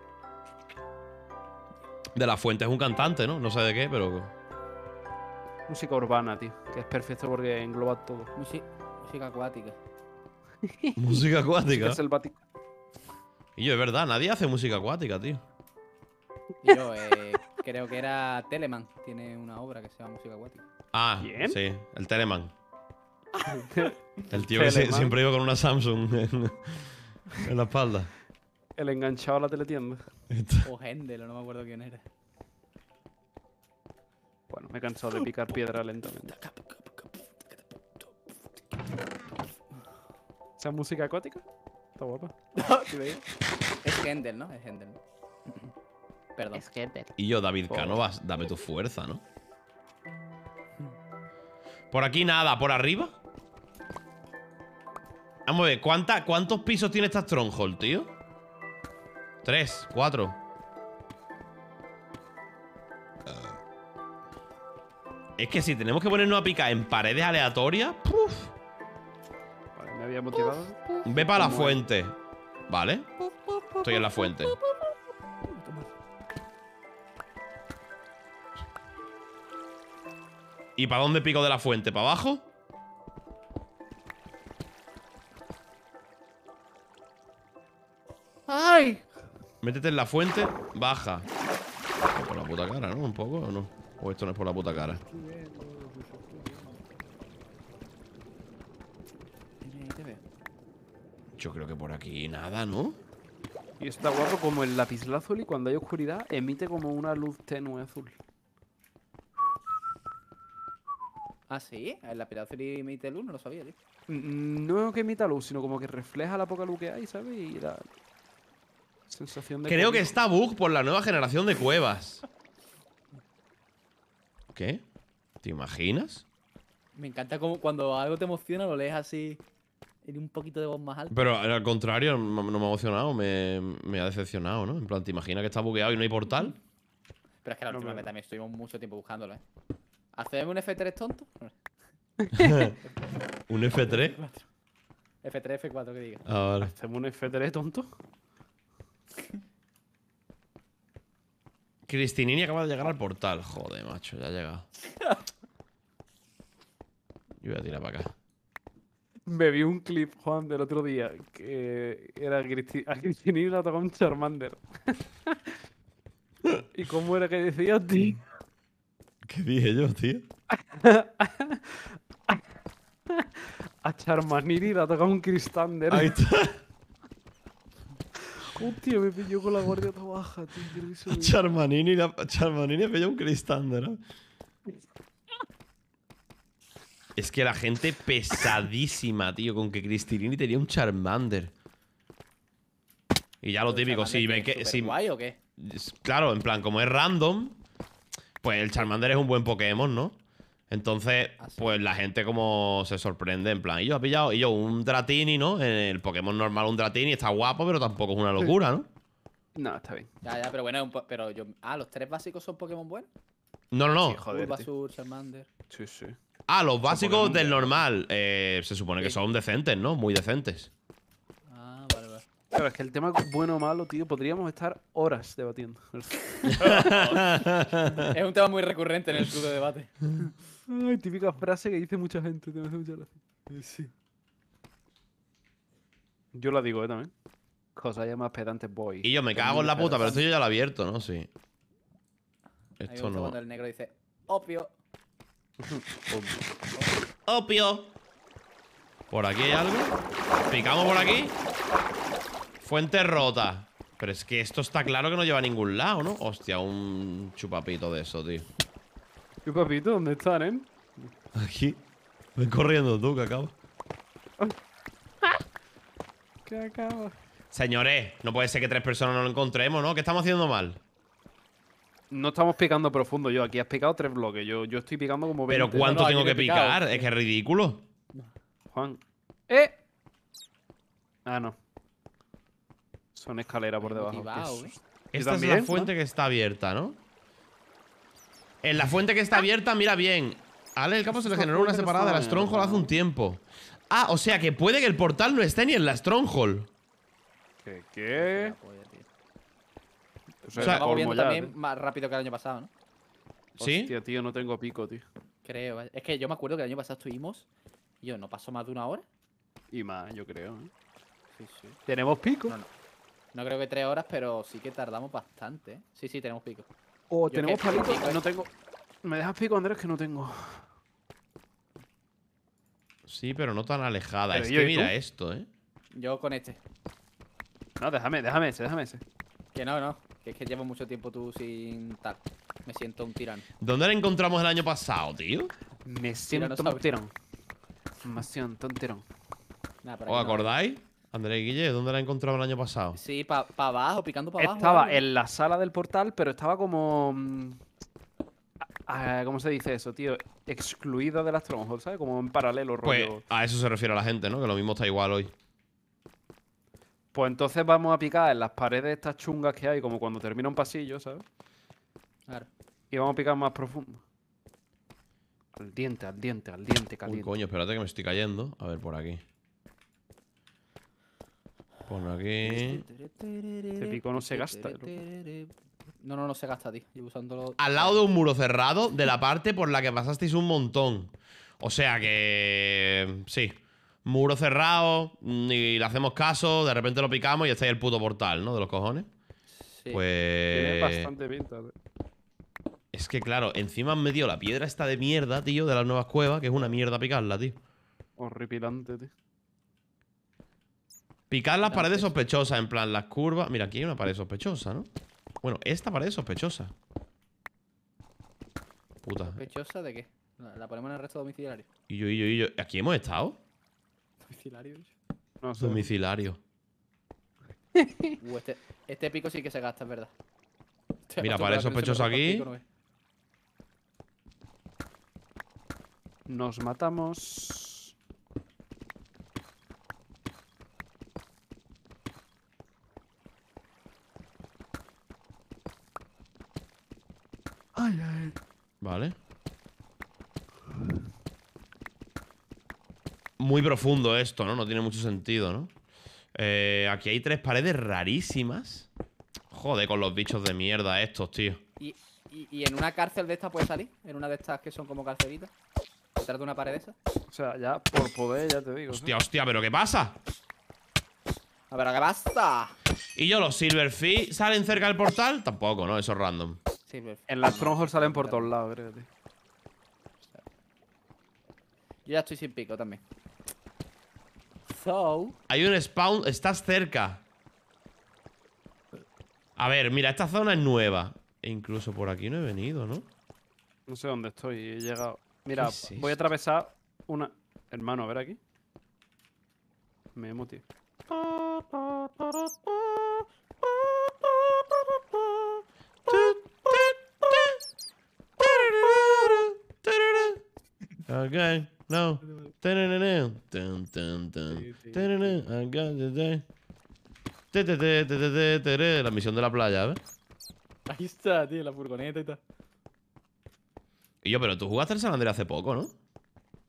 De la Fuente es un cantante, ¿no? No sé de qué, pero. Música urbana, tío. Que es perfecto porque engloba todo. música acuática. música acuática. Y yo, es verdad, nadie hace música acuática, tío. yo, eh, creo que era Telemann. Tiene una obra que se llama Música acuática. Ah, sí, el Telemann. el tío que siempre iba con una Samsung. En la espalda. El enganchado a la teletienda. o Gendel, no me acuerdo quién era. Bueno, me he cansado de picar piedra lentamente. ¿Esa música acuática? Está guapa. es Gendel, ¿no? Es Gendel. Perdón. Es Y yo, David Canovas, dame tu fuerza, ¿no? Por aquí nada, por arriba. Vamos a ver, ¿cuánta, ¿cuántos pisos tiene esta Stronghold, tío? Tres, cuatro. Es que si tenemos que ponernos a picar en paredes aleatorias... motivado. Ve para la fuente. Vale. Estoy en la fuente. ¿Y para dónde pico de la fuente? ¿Para abajo? Métete en la fuente, baja. Por la puta cara, ¿no? Un poco, ¿o no? O esto no es por la puta cara. Yo creo que por aquí nada, ¿no? Y está guapo como el azul y cuando hay oscuridad emite como una luz tenue azul. ¿Ah, sí? ¿El lapislázuli emite luz? No lo sabía, tío. Mm, mm, no que emita luz, sino como que refleja la poca luz que hay, ¿sabes? Y la, Creo que está bug por la nueva generación de cuevas. ¿Qué? ¿Te imaginas? Me encanta como cuando algo te emociona lo lees así en un poquito de voz más alta. Pero al contrario, no me ha emocionado, me, ha decepcionado, ¿no? En plan, ¿te imaginas que está bugueado y no hay portal? Pero es que la última vez también estuvimos mucho tiempo buscándolo, ¿eh? un F3 tonto? ¿Un F3? F3, F4, que diga. Ahora. ¿Hacemos un F3 tonto? Cristinini acaba de llegar al portal. Joder, macho, ya ha llegado. Yo voy a tirar para acá. Me vi un clip, Juan, del otro día, que era a Cristinini la tocó un Charmander. ¿Y cómo era que decía, tío? ¿Qué dije yo, tío? a Charmanini la tocó un Cristander. Ahí está tío, me pilló con la guardia baja, tío. Charmanini, la, Charmanini pilló un cristander. ¿eh? Es que la gente pesadísima, tío, con que Cristilini tenía un Charmander. Y ya lo típico, si ve que. guay o qué? Claro, en plan, como es random, pues el Charmander es un buen Pokémon, ¿no? Entonces, ah, pues la gente como se sorprende, en plan, y yo ha pillado, y yo un Dratini, ¿no? el Pokémon normal un Dratini está guapo, pero tampoco es una locura, ¿no? No, está bien. Ya, ya, pero bueno, pero yo... Ah, ¿los tres básicos son Pokémon buenos? No, no, no. Sí, joder, Charmander. Sí, sí. Ah, los básicos del normal. Eh, se supone que son decentes, ¿no? Muy decentes. Claro, es que el tema bueno o malo, tío, podríamos estar horas debatiendo. es un tema muy recurrente en el club de debate. Ay, típica frase que dice mucha gente. Eh, yo la digo, ¿eh? También. Cosa ya más pedantes boy. Y yo me cago en la puta, pero esto yo ya lo he abierto, ¿no? Sí. Esto no. Cuando el negro dice, opio. opio. Opio. ¿Por aquí hay algo? ¿Picamos por aquí? Fuente rota. Pero es que esto está claro que no lleva a ningún lado, ¿no? Hostia, un chupapito de eso, tío. ¿Chupapito? ¿Dónde están, eh? Aquí. Ven corriendo tú, que acabo. ¿Qué Señores, no puede ser que tres personas no lo encontremos, ¿no? ¿Qué estamos haciendo mal? No estamos picando profundo yo. Aquí has picado tres bloques. Yo, yo estoy picando como ¿Pero cuánto tengo que picar? Es que es ridículo. Juan. ¡Eh! Ah, no. Son escaleras por debajo. ¿eh? Esta es la fuente que está abierta, ¿no? En la fuente que está ah. abierta, mira bien. Ale el campo se le generó una separada de la Stronghold hace un tiempo. Ah, o sea que puede que el portal no esté ni en la Stronghold. ¿Qué? ¿Qué? O sea, también más rápido que el año pasado, ¿no? ¿Sí? Hostia, tío, no tengo pico, tío. Creo. ¿eh? Es que yo me acuerdo que el año pasado estuvimos. Yo, no pasó más de una hora. Y más, yo creo. ¿eh? Sí, sí. ¿Tenemos pico? No creo que tres horas, pero sí que tardamos bastante. ¿eh? Sí, sí, tenemos pico. O oh, tenemos palitos. ¿eh? no tengo. ¿Me dejas pico, Andrés? Que no tengo. Sí, pero no tan alejada. es que mira esto, ¿eh? Yo con este. No, déjame, déjame ese, déjame ese. Que no, no. Que es que llevo mucho tiempo tú sin tal. Me siento un tirano. ¿Dónde la encontramos el año pasado, tío? Me siento un tirón. Me siento un tirón. ¿Os acordáis? André Guille, ¿dónde la encontrado el año pasado? Sí, para abajo, picando para abajo. Estaba en la sala del portal, pero estaba como. Mm, ¿Cómo se dice eso, tío? Excluida las Stronghold, ¿sabes? Como en paralelo, pues, rollo. Pues a eso se refiere a la gente, ¿no? Que lo mismo está igual hoy. Pues entonces vamos a picar en las paredes estas chungas que hay, como cuando termina un pasillo, ¿sabes? Claro. Y vamos a picar más profundo. Al diente, al diente, al diente caliente. Uy, coño, espérate que me estoy cayendo. A ver, por aquí. Bueno aquí. Este pico no se gasta. No, no, no se gasta, tío. Al lado de un muro cerrado, de la parte por la que pasasteis un montón. O sea que... Sí. Muro cerrado, ni mm, le hacemos caso, de repente lo picamos y está ahí el puto portal, ¿no? De los cojones. Sí. Pues... Tiene bastante pinta, tío. ¿eh? Es que, claro, encima me dio la piedra esta de mierda, tío, de las nuevas cuevas, que es una mierda picarla, tío. Horripilante, tío. Picar las paredes sospechosas, en plan, las curvas. Mira, aquí hay una pared sospechosa, ¿no? Bueno, esta pared es sospechosa. Puta. ¿Sospechosa de qué? La, ponemos en el resto domiciliario. Y yo, y yo, y yo. ¿Aquí hemos estado? Domiciliario, No sé. Domiciliario. Uh, este, este pico sí que se gasta, es verdad. Este mira, pared sospechosa aquí. Nos matamos. Vale. Muy profundo esto, ¿no? No tiene mucho sentido, ¿no? Eh, aquí hay tres paredes rarísimas. Joder, con los bichos de mierda estos, tío. ¿Y, en una cárcel de estas puedes salir? ¿En una de estas que son como carcelitas? ¿Detrás de una pared esa? O sea, ya por poder, ya te digo. Hostia, hostia, ¿pero qué pasa? A ver, ¿qué pasa? ¿Y yo los Silverfish salen cerca del portal? Tampoco, ¿no? Eso es random. En las Stronghold salen por todos lados, creo, Yo ya estoy sin pico también. Hay un spawn, estás cerca. A ver, mira, esta zona es nueva. E incluso por aquí no he venido, ¿no? No sé dónde estoy, he llegado. Mira, voy a atravesar una. Hermano, a ver aquí. Me he Ok, No. La misión de la playa, ¿ves? Ahí está, tío, la furgoneta y tal. Y yo, pero tú jugaste el San hace poco, ¿no?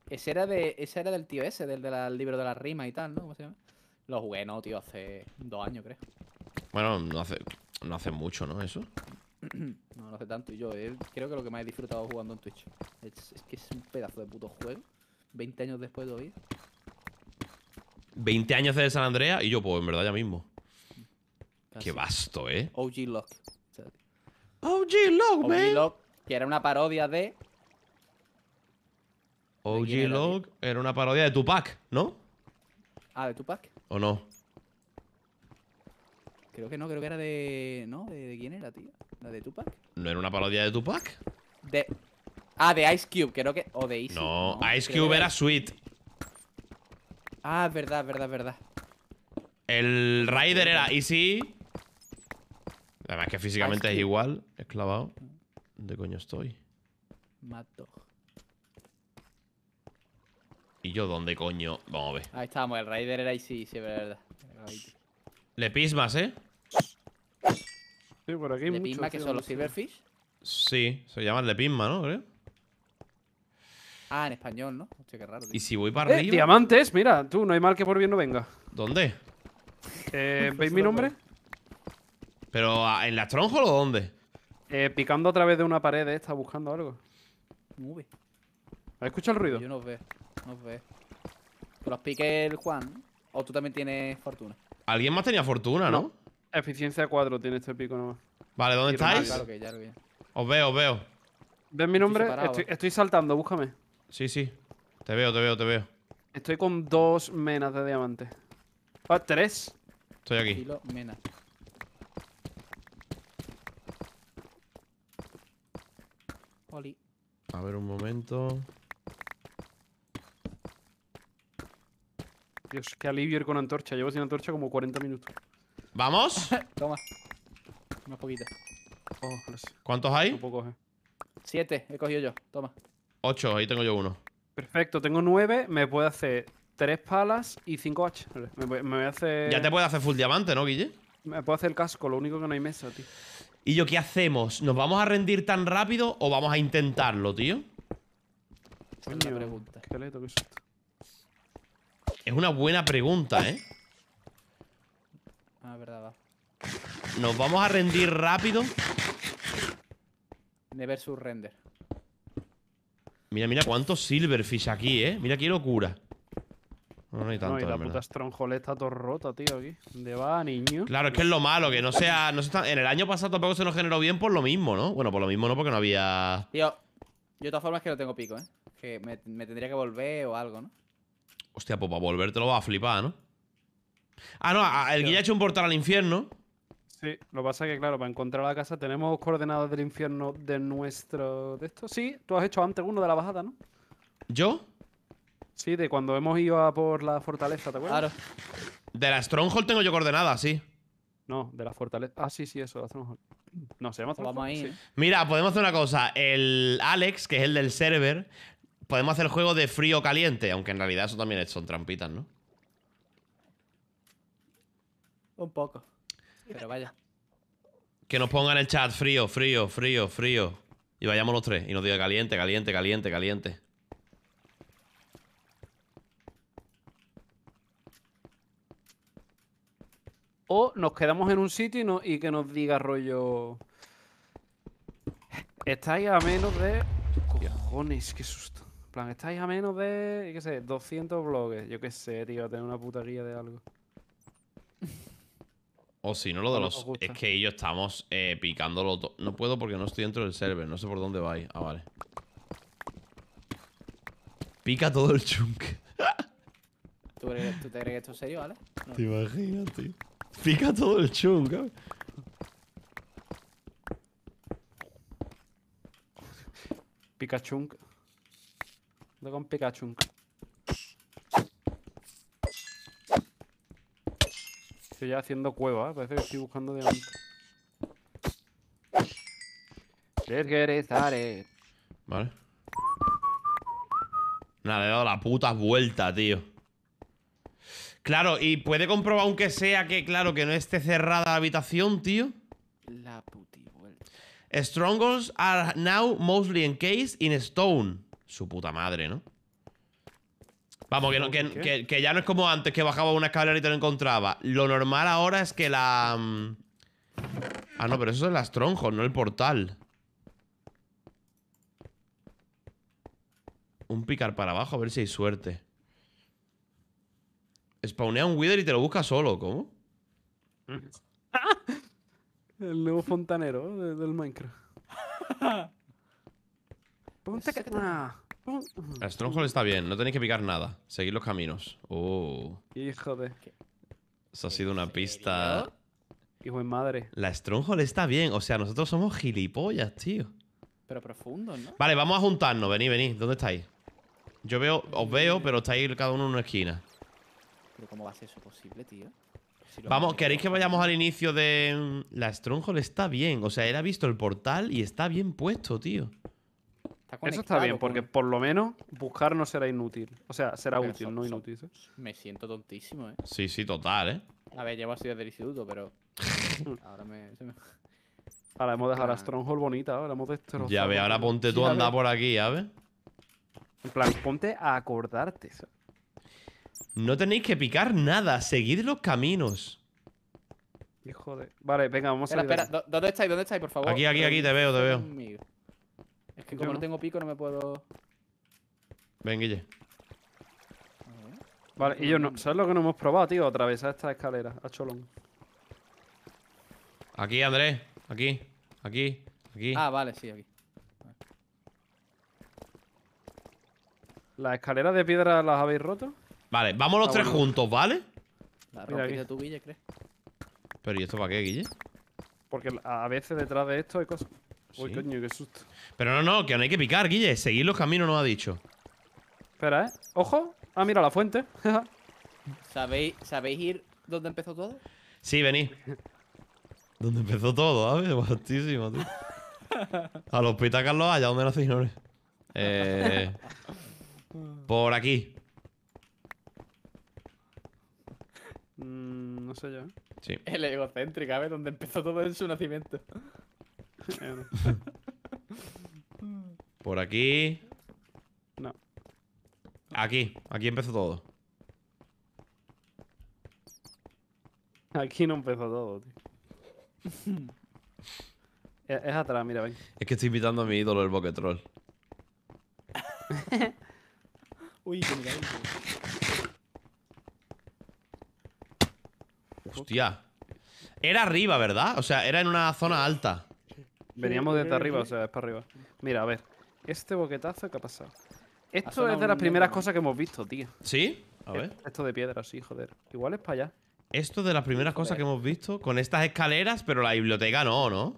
Ese era, de, ese era del tío ese, del, del libro de la rima y tal, ¿no? Lo jugué, no, tío, hace dos años, creo. Bueno, no hace, no hace mucho, ¿no? Eso. no no hace tanto y yo, eh, creo que lo que más he disfrutado jugando en Twitch. Es, que es un pedazo de puto juego. 20 años después de oír. 20 años de San Andrea y yo, pues en verdad ya mismo. Qué vasto, ¿eh? OG Log OG Log, man. OG Log que era una parodia de... OG Log era, una parodia de Tupac, ¿no? Ah, ¿de Tupac? ¿O no? Creo que no, creo que era de... ¿No? ¿De, de quién era, tío? de Tupac? ¿No era una parodia de Tupac? De... Ah, de Ice Cube, creo que... O de Ice No, no Ice Cube era Sweet. Ah, verdad, verdad, verdad. El Rider era Easy. Además que físicamente es igual. Es clavado. ¿Dónde coño estoy? Mato. ¿Y yo dónde coño? Vamos a ver. Ahí estábamos el Raider era Easy, sí, sí, verdad. Le pismas, ¿eh? Sí, por aquí Pisma, que son los silverfish? Sí, se llaman de Pisma, ¿no? Ah, en español, ¿no? Hostia, qué raro. ¿Y si voy para eh, diamantes, mira, tú, no hay mal que por bien no venga. ¿Dónde? Eh, pues ¿Veis mi nombre? ¿Pero en la tronjo o dónde? Eh, picando a través de una pared está buscando algo. ¿Has escuchado el ruido? Yo no os veo, no veo. los pique el Juan, O tú también tienes fortuna. ¿Alguien más tenía fortuna, ¿no? Eficiencia 4 tiene este pico nomás. Vale, ¿dónde estáis? Os veo, os veo. ¿Ves mi nombre? Estoy, saltando, búscame. Sí, sí. Te veo, te veo, te veo. Estoy con dos menas de diamante. Ah, tres. Estoy aquí. A ver un momento. Dios, qué alivio ir con antorcha. Llevo sin antorcha como 40 minutos. ¿Vamos? Toma. Una poquitas. ¿Cuántos hay? Poco, Siete, he cogido yo. Toma. Ocho, ahí tengo yo uno. Perfecto, tengo nueve. Me puede hacer tres palas y cinco H. Me, a hacer... Ya te puede hacer full diamante, ¿no, Guille? Me puedo hacer el casco, lo único que no hay mesa, tío. ¿Y yo qué hacemos? ¿Nos vamos a rendir tan rápido o vamos a intentarlo, tío? pregunta. es una buena pregunta, ¿eh? Ah, verdad, va. Nos vamos a rendir rápido. Never render Mira, mira cuántos silverfish aquí, ¿eh? Mira qué locura. No, hay tanto, la puta Stronghold está todo rota, tío, aquí. ¿Dónde va, niño? Claro, es que es lo malo, que no sea... No En el año pasado tampoco se nos generó bien por lo mismo, ¿no? Bueno, por lo mismo no, porque no había... Tío, yo de todas formas es que no tengo pico, ¿eh? Que me, tendría que volver o algo, ¿no? Hostia, pues para volver te lo vas a flipar, ¿no? Ah, no, el guía ha hecho un portal al infierno. Sí, lo que pasa es que, claro, para encontrar la casa tenemos coordenadas del infierno de nuestro. de esto. Sí, tú has hecho antes uno de la bajada, ¿no? ¿Yo? Sí, de cuando hemos ido a por la fortaleza, ¿te acuerdas? Claro. De la Stronghold tengo yo coordenadas, sí. No, de la fortaleza. Ah, sí, sí, eso, la No, se Vamos ahí, ¿eh? Mira, podemos hacer una cosa. El Alex, que es el del server, podemos hacer el juego de frío caliente, aunque en realidad eso también son trampitas, ¿no? Un poco. Pero vaya. Que nos pongan en el chat frío, frío, frío, frío. Y vayamos los tres. Y nos diga caliente, caliente, caliente, caliente. O nos quedamos en un sitio y, que nos diga rollo. Estáis a menos de. Cojones, qué susto. plan, estáis a menos de. qué sé, 200 bloques. Yo qué sé, tío, tener una guía de algo. O si no, lo de los. Es que ellos estamos eh, picando picándolo todo. No puedo porque no estoy dentro del server. No sé por dónde vais. Ah, vale. Pica todo el chunk. ¿Tú, crees, te crees que esto es serio, vale? Te imaginas, tío. Pica todo el chunk, Pica chunk. con pica chunk. Estoy ya haciendo cueva, parece que estoy buscando diamante. Desgresaré. Vale. Nada, le he dado la puta vuelta, tío. Claro, y puede comprobar aunque sea que, claro, que no esté cerrada la habitación, tío. La puta vuelta. Strongholds are now mostly encased in stone. Su puta madre, ¿no? Vamos, que, ya no es como antes que bajaba una escalera y te lo encontraba. Lo normal ahora es que la... Mm, ah, no, pero eso es el astronjo no el portal. Un picar para abajo, a ver si hay suerte. Spawnea un Wither y te lo busca solo, ¿cómo? el nuevo fontanero del Minecraft. Ponte que... Ah. La Stronghold está bien, no tenéis que picar nada. Seguid los caminos. Oh. Hijo de. Eso ha sido una pista. Hijo de madre. La Stronghold está bien, o sea, nosotros somos gilipollas, tío. Pero profundo, ¿no? Vale, vamos a juntarnos, venid, venid. ¿Dónde estáis? Yo veo, os veo, pero estáis cada uno en una esquina. Pero ¿cómo va a ser eso posible, tío? vamos, ¿queréis que vayamos al inicio de... Mm, la Stronghold está bien, o sea, él ha visto el portal y está bien puesto, tío. Eso está bien, porque por lo menos buscar no será inútil. O sea, será útil, no inútil. ¿eh? Me siento tontísimo, ¿eh? Sí, sí, total, ¿eh? A ver, llevo así desde el instituto, pero... ahora me... Ahora hemos dejado a Stronghold bonita, ahora hemos destrozado. Ya ve, ahora ponte tú a andar por aquí, ver. En plan, ponte a acordarte. No tenéis que picar nada, seguid los caminos. Hijo de. Vale, venga, vamos a ver. espera, ¿dónde estáis? ¿Dónde estáis, por favor? Aquí, aquí, aquí, te veo, te veo. Es que como no. tengo pico no me puedo... Ven, Guille. Vale, y yo no... ¿Sabes lo que no hemos probado, tío? Atravesar esta escalera a cholón. Aquí, Andrés. Aquí. Aquí. Aquí. Ah, vale, sí, aquí. ¿Las escaleras de piedra las habéis roto? Vale, vamos los ah, tres juntos, ¿vale? La rompiste tú, Guille, ¿crees? Pero ¿y esto para qué, Guille? Porque a veces detrás de esto hay cosas. Uy, coño, qué susto. Pero no, no, que no hay que picar, Guille. Seguir los caminos nos ha dicho. Espera, ¿eh? ¡Ojo! Ah, mira, la fuente. ¿Sabéis, ¿Sabéis ir donde empezó todo? Sí, vení. ¿Dónde empezó todo? ¿Sabes? Bastísimo, tío. A los pitacas ¿dónde los Eh, por aquí. Mm, no sé yo. ¿eh? Sí. Es egocéntrica, ¿ves? Donde empezó todo en su nacimiento. Por aquí. No. Aquí, aquí empezó todo. Aquí no empezó todo, tío. es, atrás, mira, Es que estoy invitando a mi ídolo el Boquetrol. Uy, que Hostia. Era arriba, ¿verdad? O sea, era en una zona alta. Veníamos desde arriba, o sea, es para arriba. Mira, a ver. Este boquetazo, ¿qué ha pasado? Esto es de las primeras cosas que hemos visto, tío. ¿Sí? A ver. Esto de piedra, sí, joder. Igual es para allá. Esto es de las primeras cosas que hemos visto con estas escaleras, pero la biblioteca no, ¿no?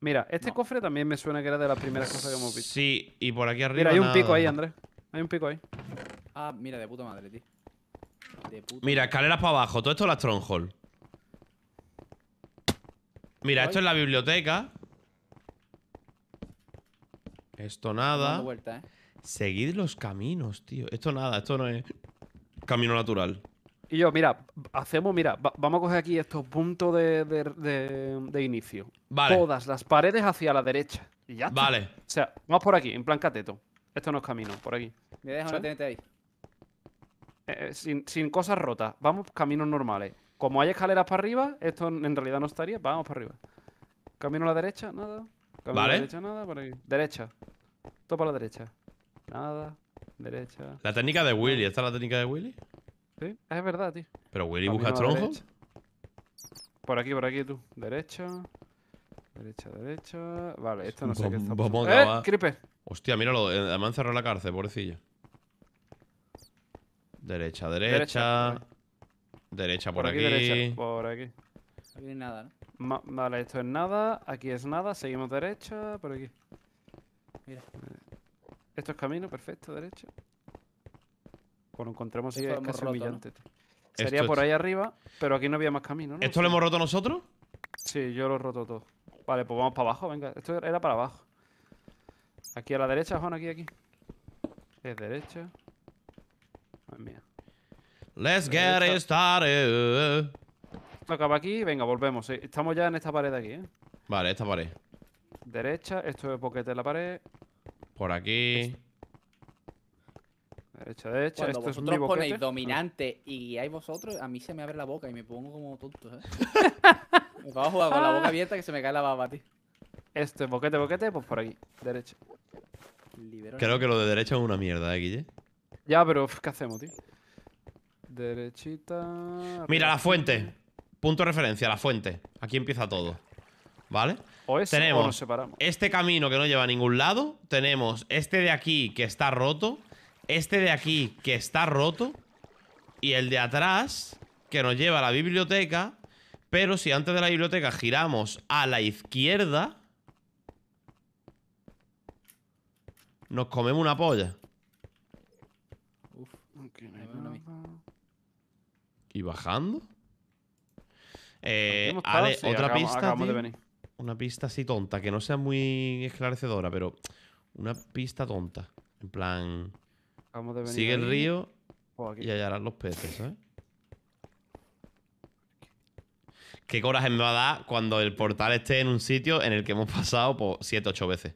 Mira, este cofre también me suena que era de las primeras cosas que hemos visto. Sí, y por aquí arriba. Mira, hay un pico ahí, Andrés. Hay un pico ahí. Ah, mira, de puta madre, tío. De puta mira, escaleras para abajo. Todo esto es la Stronghold. Mira, esto es la biblioteca. Esto nada. Vuelta, ¿eh? Seguid los caminos, tío. Esto nada, esto no es camino natural. Y yo, mira, hacemos, mira, vamos a coger aquí estos puntos de, inicio. Todas las paredes hacia la derecha. Y ya. Vale. O sea, vamos por aquí, en plan cateto. Esto no es camino, por aquí. Me deja ahí. Eh, eh, sin, sin, cosas rotas. Vamos caminos normales. Como hay escaleras para arriba, esto en realidad no estaría. Vamos para arriba. Camino a la derecha, nada vale. derecha, nada, por Todo para la derecha. Nada, derecha. La técnica de Willy, ¿esta es la técnica de Willy? Sí, es verdad, tío. Pero Willy busca troncos. Por aquí, por aquí, tú. Derecha. Derecha, derecha. Vale, esto no sé qué está pasando. ¡Eh! ¡Creeper! Hostia, míralo, han cerrado la cárcel, pobrecillo. Derecha, derecha. Derecha, por, por aquí. por aquí. Aquí nada, ¿no? vale, esto es nada, aquí es nada, seguimos derecha, por aquí. Mira. Esto es camino, perfecto, derecha. Cuando pues encontremos ahí es casi Sería por ahí arriba, pero aquí no había más camino, ¿no? ¿Esto lo hemos roto nosotros? Sí, yo lo he roto todo. Vale, pues vamos para abajo, venga. Esto era para abajo. Aquí a la derecha, Juan, aquí, aquí. Es derecha. Madre mía. Let's get started acaba aquí. Venga, volvemos. Eh, estamos ya en esta pared de aquí, ¿eh? Vale, esta pared. Derecha, esto es boquete de la pared. Por aquí. Derecha, derecha. Cuando esto vosotros es un boquete. ponéis dominante y guiáis vosotros, a mí se me abre la boca y me pongo como tonto, eh. me voy a jugar con la boca abierta que se me cae la baba, tío. Esto es boquete, boquete, pues por aquí. Derecha. Creo que lo de derecha es una mierda, ¿eh, Guille? Ya, pero ¿qué hacemos, tío? Derechita... Mira la fuente. Punto de referencia, la fuente. Aquí empieza todo. ¿Vale? tenemos este camino que no lleva a ningún lado. Tenemos este de aquí que está roto. Este de aquí que está roto. Y el de atrás que nos lleva a la biblioteca. Pero si antes de la biblioteca giramos a la izquierda. Nos comemos una polla. ¿Y bajando? Eh, otra pista. Una pista así tonta, que no sea muy esclarecedora, pero una pista tonta. En plan. sigue el río oh, y hallarás los peces, ¿sabes? ¿eh? Qué coraje me va a dar cuando el portal esté en un sitio en el que hemos pasado por 7, 8 veces.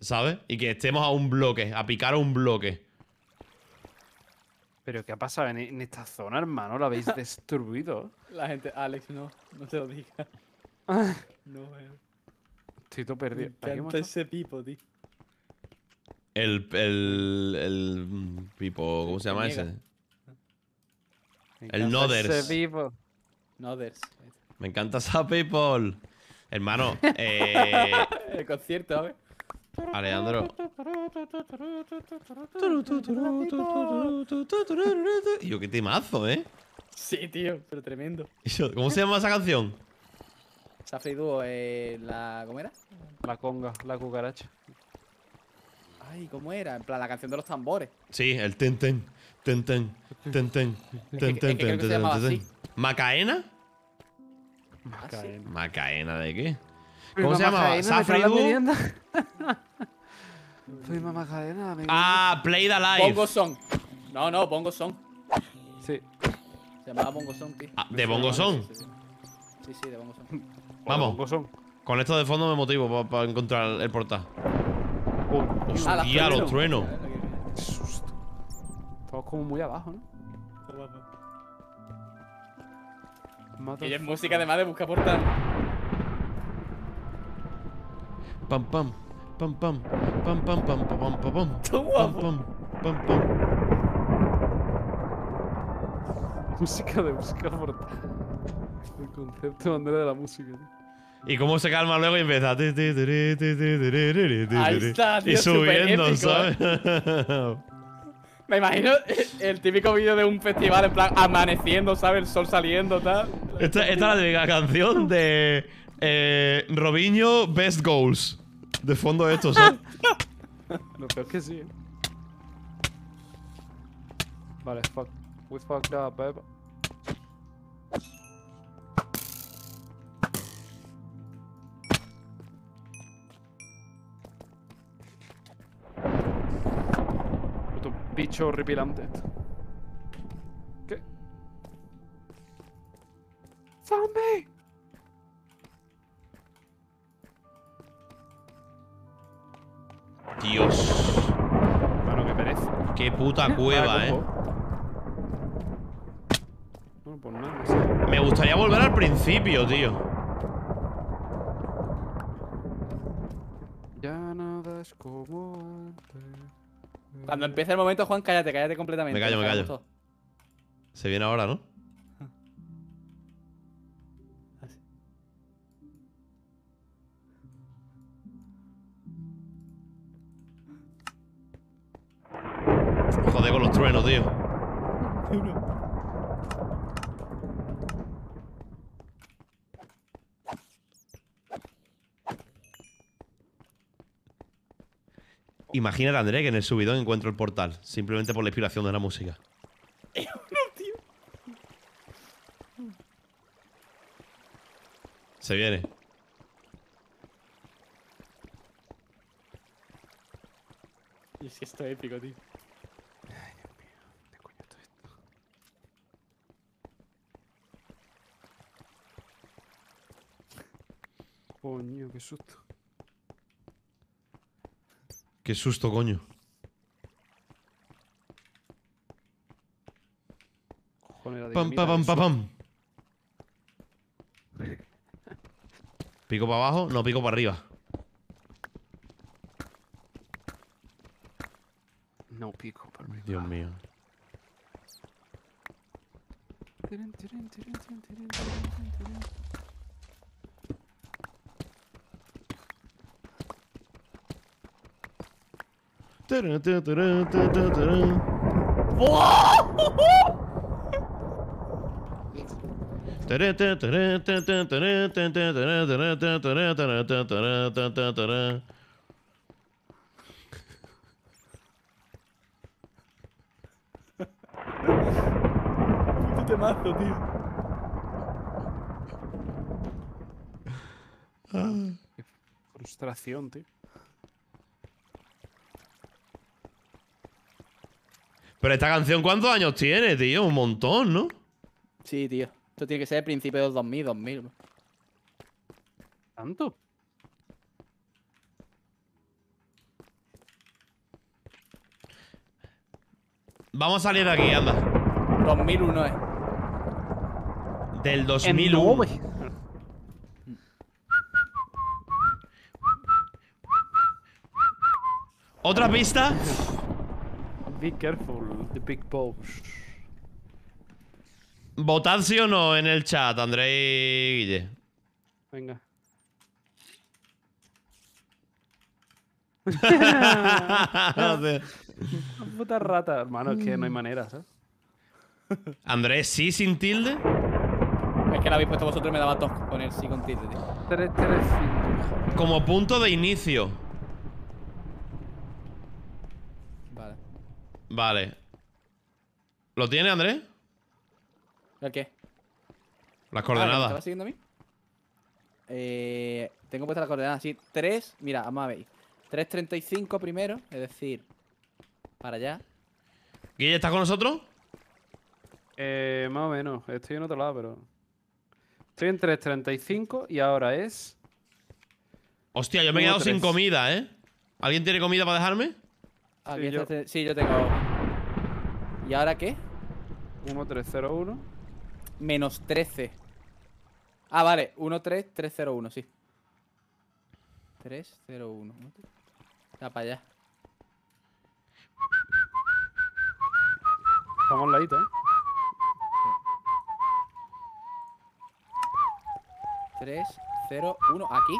¿Sabes? Y que estemos a un bloque, a picar a un bloque. ¿Pero qué ha pasado en, esta zona, hermano? ¿La habéis destruido? La gente, Alex, no, no te lo digas. no, eh. Estoy todo perdido. Me ese pipo, tío. El, el, el pipo, ¿cómo se llama ese? el Noders. Ese pipo. Noders. Me encanta esa people. Hermano, eh... el concierto, a ver. Alejandro. yo, qué temazo, ¿eh? Sí, tío, pero tremendo. ¿Cómo se llama esa canción? Safri eh, la... ¿Cómo era? La conga, la cucaracha. Ay, ¿cómo era? En plan, la canción de los tambores. Sí, el ten ten, ten ten, ten ten, ten ten, ten ten, ¿Macaena? Ah, ¿Macaena de qué? ¿Cómo se llama? ¿Safri Soy mamá cadena. ah, Play the Life. Bongo Son. No, no, Bongo Son. Sí. Se llamaba Bongo song. tío. Ah, ¿De Bongo song. Sí, sí, de Bongo Vamos. Con esto de fondo me motivo para encontrar el portal. Oh, Hostia, los truenos. Estamos como muy abajo, ¿no? Y es música además de buscar portal. Pam, pam. Pam, pam. Pam, pam, pam, pam, pam, pam. Pam, pam, pam, pam. Música de música mortal. El concepto de la música, Y cómo se calma luego y empieza. Ahí está, tío, y subiendo, eh. ¿sabes? Me imagino el típico vídeo de un festival en plan amaneciendo, ¿sabes? El sol saliendo, tal. Esta, es la típica canción de eh, Robinho Best Goals. De fondo estos No Lo peor que sí. Vale, fuck. We fucked up, babe. Puto bicho horripilante. ¿Qué? ¡Zombie! me! Dios. Bueno, qué pereza. Qué puta ah, cueva, ah, eh. nada, Me gustaría volver al principio, tío. Ya nada Cuando empiece el momento, Juan, cállate, cállate completamente. Me callo, me callo. Se viene ahora, ¿no? Joder con los truenos, tío. Imagínate, André, que en el subidón encuentro el portal. Simplemente por la inspiración de la música. Se viene. es que es épico, tío. Coño, qué susto. Qué susto, coño. pam, pam, pam, pam, pam. ¿Pico para abajo? No, pico para arriba. No pico para arriba. Dios mío. Tiren, tiren, tiren, temazo, tío. Ah. Qué frustración, tío. Pero esta canción, ¿cuántos años tiene, tío? Un montón, ¿no? Sí, tío. Esto tiene que ser principios de 2000, 2000. ¿Tanto? Vamos a salir de aquí, anda. 2001 eh. Del 2001. Otra pista. Be careful, the big pose Votad sí o no en el chat, André y Guille. Venga. Puta rata, hermano, es que no hay manera, ¿sabes? Andrés, ¿sí sin tilde? Es que la habéis puesto vosotros y me daba tos con el sí con tilde, tío. 3, 3, 5. Como punto de inicio. Vale. ¿Lo tiene, Andrés? ¿El qué? Las ah, coordenadas. ¿Estás siguiendo a mí? Eh, tengo puesta las coordenadas, sí. 3, mira, vamos a ver. 3.35 primero, es decir, para allá. ¿Guille, estás con nosotros? Eh, más o menos, estoy en otro lado, pero... Estoy en 3.35 y ahora es... Hostia, yo me he quedado sin comida, ¿eh? ¿Alguien tiene comida para dejarme? Aquí está este... Sí, yo tengo... ¿Y ahora qué? 1, 3, 0, 1. Menos 13. Ah, vale. 1, 3, 3, 0, 1. Sí. 3, 0, 1. Está para allá. Estamos a un ladito, ¿eh? 3, 0, 1. ¿Aquí?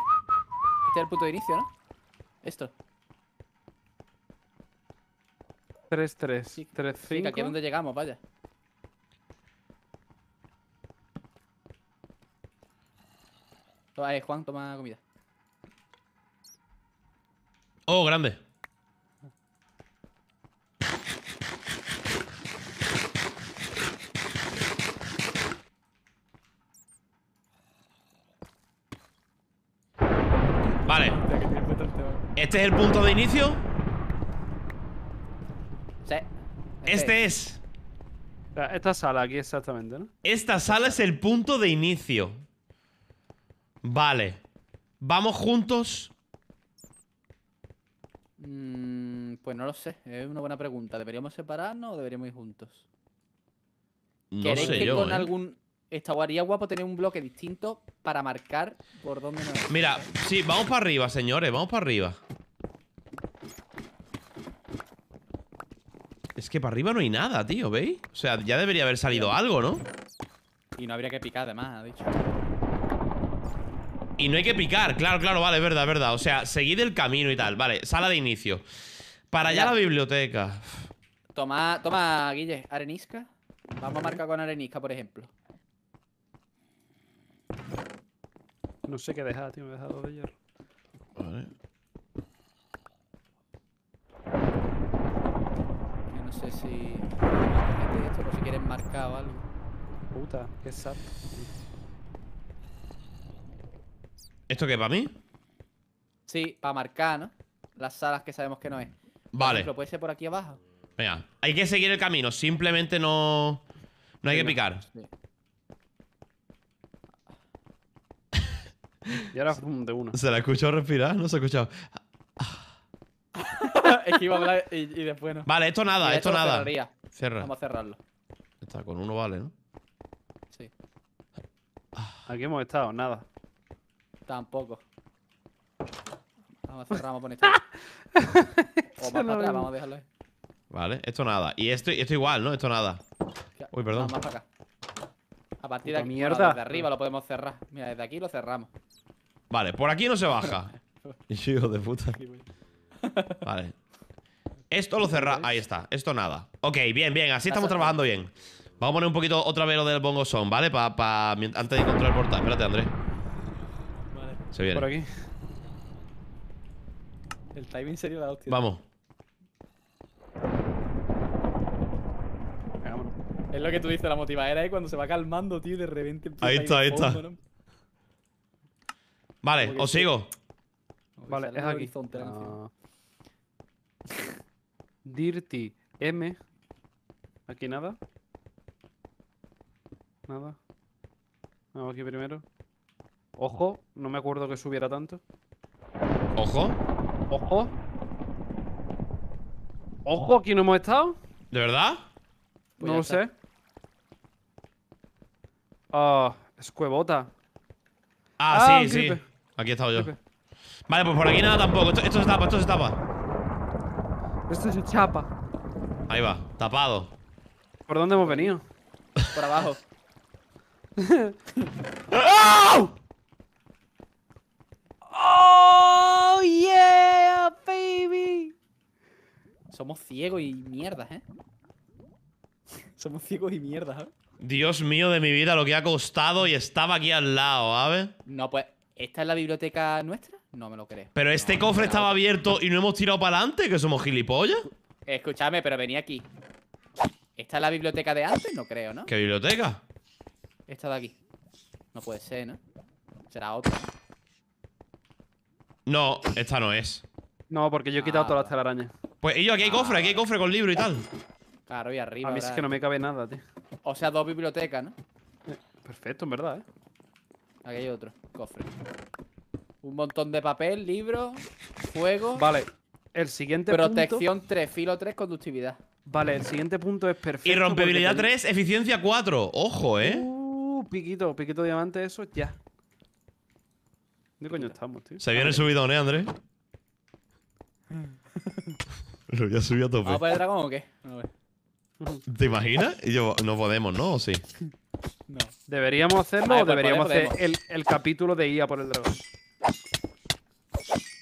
Este es el punto de inicio, ¿no? Esto. 3, 3. Sí, 5. aquí es donde llegamos, vaya. Vale, eh, Juan, toma comida. Oh, grande. Vale. Este es el punto de inicio. Este es. Esta sala aquí exactamente, ¿no? Esta sala es el punto de inicio. Vale. ¿Vamos juntos? Mm, pues no lo sé. Es una buena pregunta. ¿Deberíamos separarnos o deberíamos ir juntos? No sé que yo, con ¿eh? Estaría guapo tener un bloque distinto para marcar por dónde nos... Mira, sí, vamos para arriba, señores. Vamos para arriba. Es que para arriba no hay nada, tío, ¿veis? O sea, ya debería haber salido algo, ¿no? Y no habría que picar, además, ha dicho. Y no hay que picar, claro, claro, vale, verdad, verdad. O sea, seguid el camino y tal. Vale, sala de inicio. Para allá la biblioteca. Toma, toma, Guille, arenisca. Vamos a marcar con arenisca, por ejemplo. No sé qué dejar, tío, me he dejado de Vale. No sé si. Esto, sé si quieren marcar o algo. Puta, qué sap. ¿Esto qué, para mí? Sí, para marcar, ¿no? Las salas que sabemos que no es. Vale. ¿Lo puede ser por aquí abajo? Venga, hay que seguir el camino, simplemente no. No hay que picar. Y ahora de una. Se la escuchó respirar, no se ha escuchado es y, después no. Vale, esto nada, esto, nada. Cierra. Vamos a cerrarlo. Está, con uno vale, ¿no? Sí. Aquí hemos estado, nada. Tampoco. Vamos a cerrar, vamos a poner esto. o más atrás, vamos a dejarlo ahí. Vale, esto nada. Y esto, esto igual, ¿no? Esto nada. Uy, perdón. para acá. A partir de aquí, mierda. desde arriba lo podemos cerrar. Mira, desde aquí lo cerramos. Vale, por aquí no se baja. Hijo de puta. Vale. Esto lo cerra... Ahí está. Esto nada. Ok, bien, bien. Así estamos trabajando bien. Vamos a poner un poquito otra vez lo del bongo son, ¿vale? Pa, antes de encontrar el portal. Espérate, André. Vale. Se viene. Por aquí. El timing sería la hostia. Vamos. Es lo que tú dices, la Era ahí cuando se va calmando, tío, de repente Ahí está, ahí está. Vale, os sigo. Vale, es aquí. Ah. Dirty M. Aquí nada. Nada. Vamos aquí primero. Ojo, no me acuerdo que subiera tanto. ¿Ojo? ¿Ojo? ¿Ojo? ¿Aquí no hemos estado? ¿De verdad? no pues lo sé. Ah, oh, es cuevota. Ah, ah sí, sí. Aquí he estado yo. Vale, pues por aquí nada tampoco. Esto, esto se tapa, esto se tapa. Esto es chapa. Ahí va, tapado. ¿Por dónde hemos venido? Por abajo. ¡Oh! yeah, baby! Somos ciegos y mierdas, ¿eh? Somos ciegos y mierdas, ¿eh? Dios mío de mi vida, lo que ha costado y estaba aquí al lado, ¿sabes? No, pues, ¿esta es la biblioteca nuestra? No me lo crees. Pero este cofre estaba abierto y no hemos tirado para adelante, que somos gilipollas. Escúchame, pero venía aquí. ¿Esta es la biblioteca de antes? No creo, ¿no? ¿Qué biblioteca? Esta de aquí. No puede ser, ¿no? Será otra. No, esta no es. No, porque yo he quitado ah, todas las telarañas. Pues y yo, aquí hay cofre, aquí hay cofre con libro y tal. Claro, y arriba. A mí es que no me cabe nada, tío. O sea, dos bibliotecas, ¿no? Perfecto, en verdad, ¿eh? Aquí hay otro cofre. Un montón de papel, libro, juego. Vale. El siguiente punto… Protección 3, filo 3, conductividad. Vale, el siguiente punto es perfecto. Y 3, eficiencia 4. Ojo, eh. Uh, piquito, piquito diamante, eso ya. ¿Dónde coño estamos, tío? Se viene subidón, eh, Andrés. Lo había subido a tope. ¿Vamos a dragón o qué? ¿Te imaginas? Y yo, no podemos, ¿no? ¿O sí? No. Deberíamos hacerlo o pues deberíamos hacer el, el, capítulo de IA por el dragón.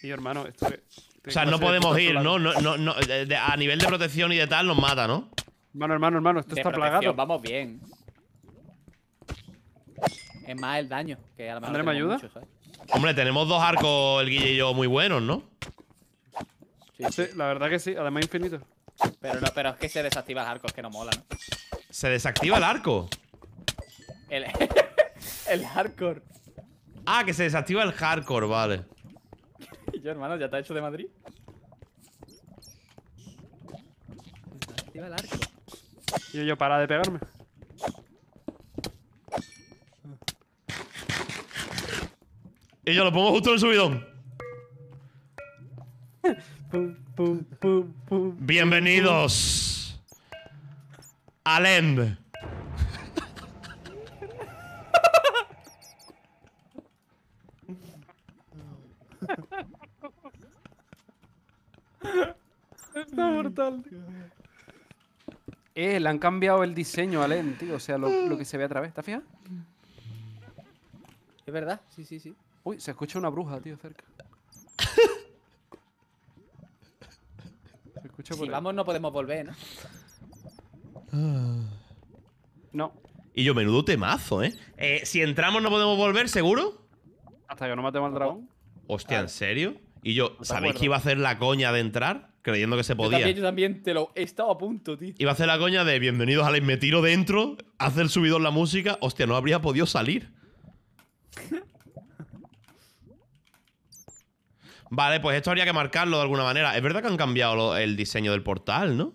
Y, hermano, esto es... O sea, no podemos ir, ¿no? a nivel de protección y de tal nos mata, ¿no? Hermano, hermano, hermano, esto está plagado. Vamos bien. Es más el daño, que a ¿André me ayuda? Hombre, tenemos dos arcos, el Guille y yo, muy buenos, ¿no? Sí, la verdad que sí, además infinito. Pero pero es que se desactiva el arco, que no mola, ¿no? ¿Se desactiva el arco? El, el hardcore. Ah, que se desactiva el hardcore, vale. Yo, hermano, ¿ya te hecho de Madrid? Desactiva el arco. Yo, yo, para de pegarme. Y yo lo pongo justo en el subidón. Bienvenidos Alem. Está mortal. Eh, le han cambiado el diseño a Len, tío. O sea, lo, que se ve a través. ¿Estás fijado? Es verdad, sí, sí, sí. Uy, se escucha una bruja, tío, cerca. se escucha si vamos no podemos volver, ¿no? no. Y yo, menudo temazo, ¿eh? ¿eh? Si entramos no podemos volver, ¿seguro? Hasta que no matemos al dragón. Hostia, ¿en serio? Y yo, ¿sabéis que iba a hacer la coña de entrar? creyendo que se podía. Yo también, yo también te lo he estado a punto, tío. Iba a hacer la coña de bienvenidos a la me tiro dentro, hace el subidor la música, hostia, no habría podido salir. vale, pues esto habría que marcarlo de alguna manera. Es verdad que han cambiado el diseño del portal, ¿no?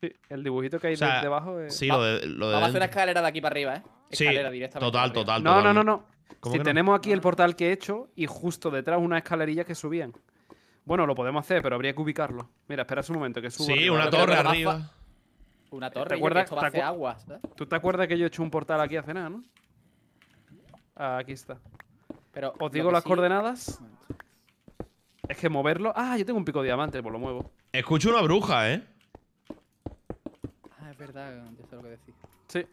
Sí, el dibujito que hay debajo. Es... Sí, lo de, Vamos a hacer una escalera de aquí para arriba, ¿eh? Escalera sí, Total, total, No, no, no, no. Si tenemos aquí el portal que he hecho y justo detrás una escalerilla que subían. Bueno, lo podemos hacer, pero habría que ubicarlo. Mira, espera un momento que subo. Sí, una torre arriba. Una torre, ¿Te esto va agua. ¿Tú te acuerdas que yo he hecho un portal aquí hace nada, no? Ah, aquí está. Pero Os digo las coordenadas. Es que moverlo. Ah, yo tengo un pico de diamante, pues lo muevo. Escucho una bruja, ¿eh? Ah, es verdad, ya sé lo que decís. Sí.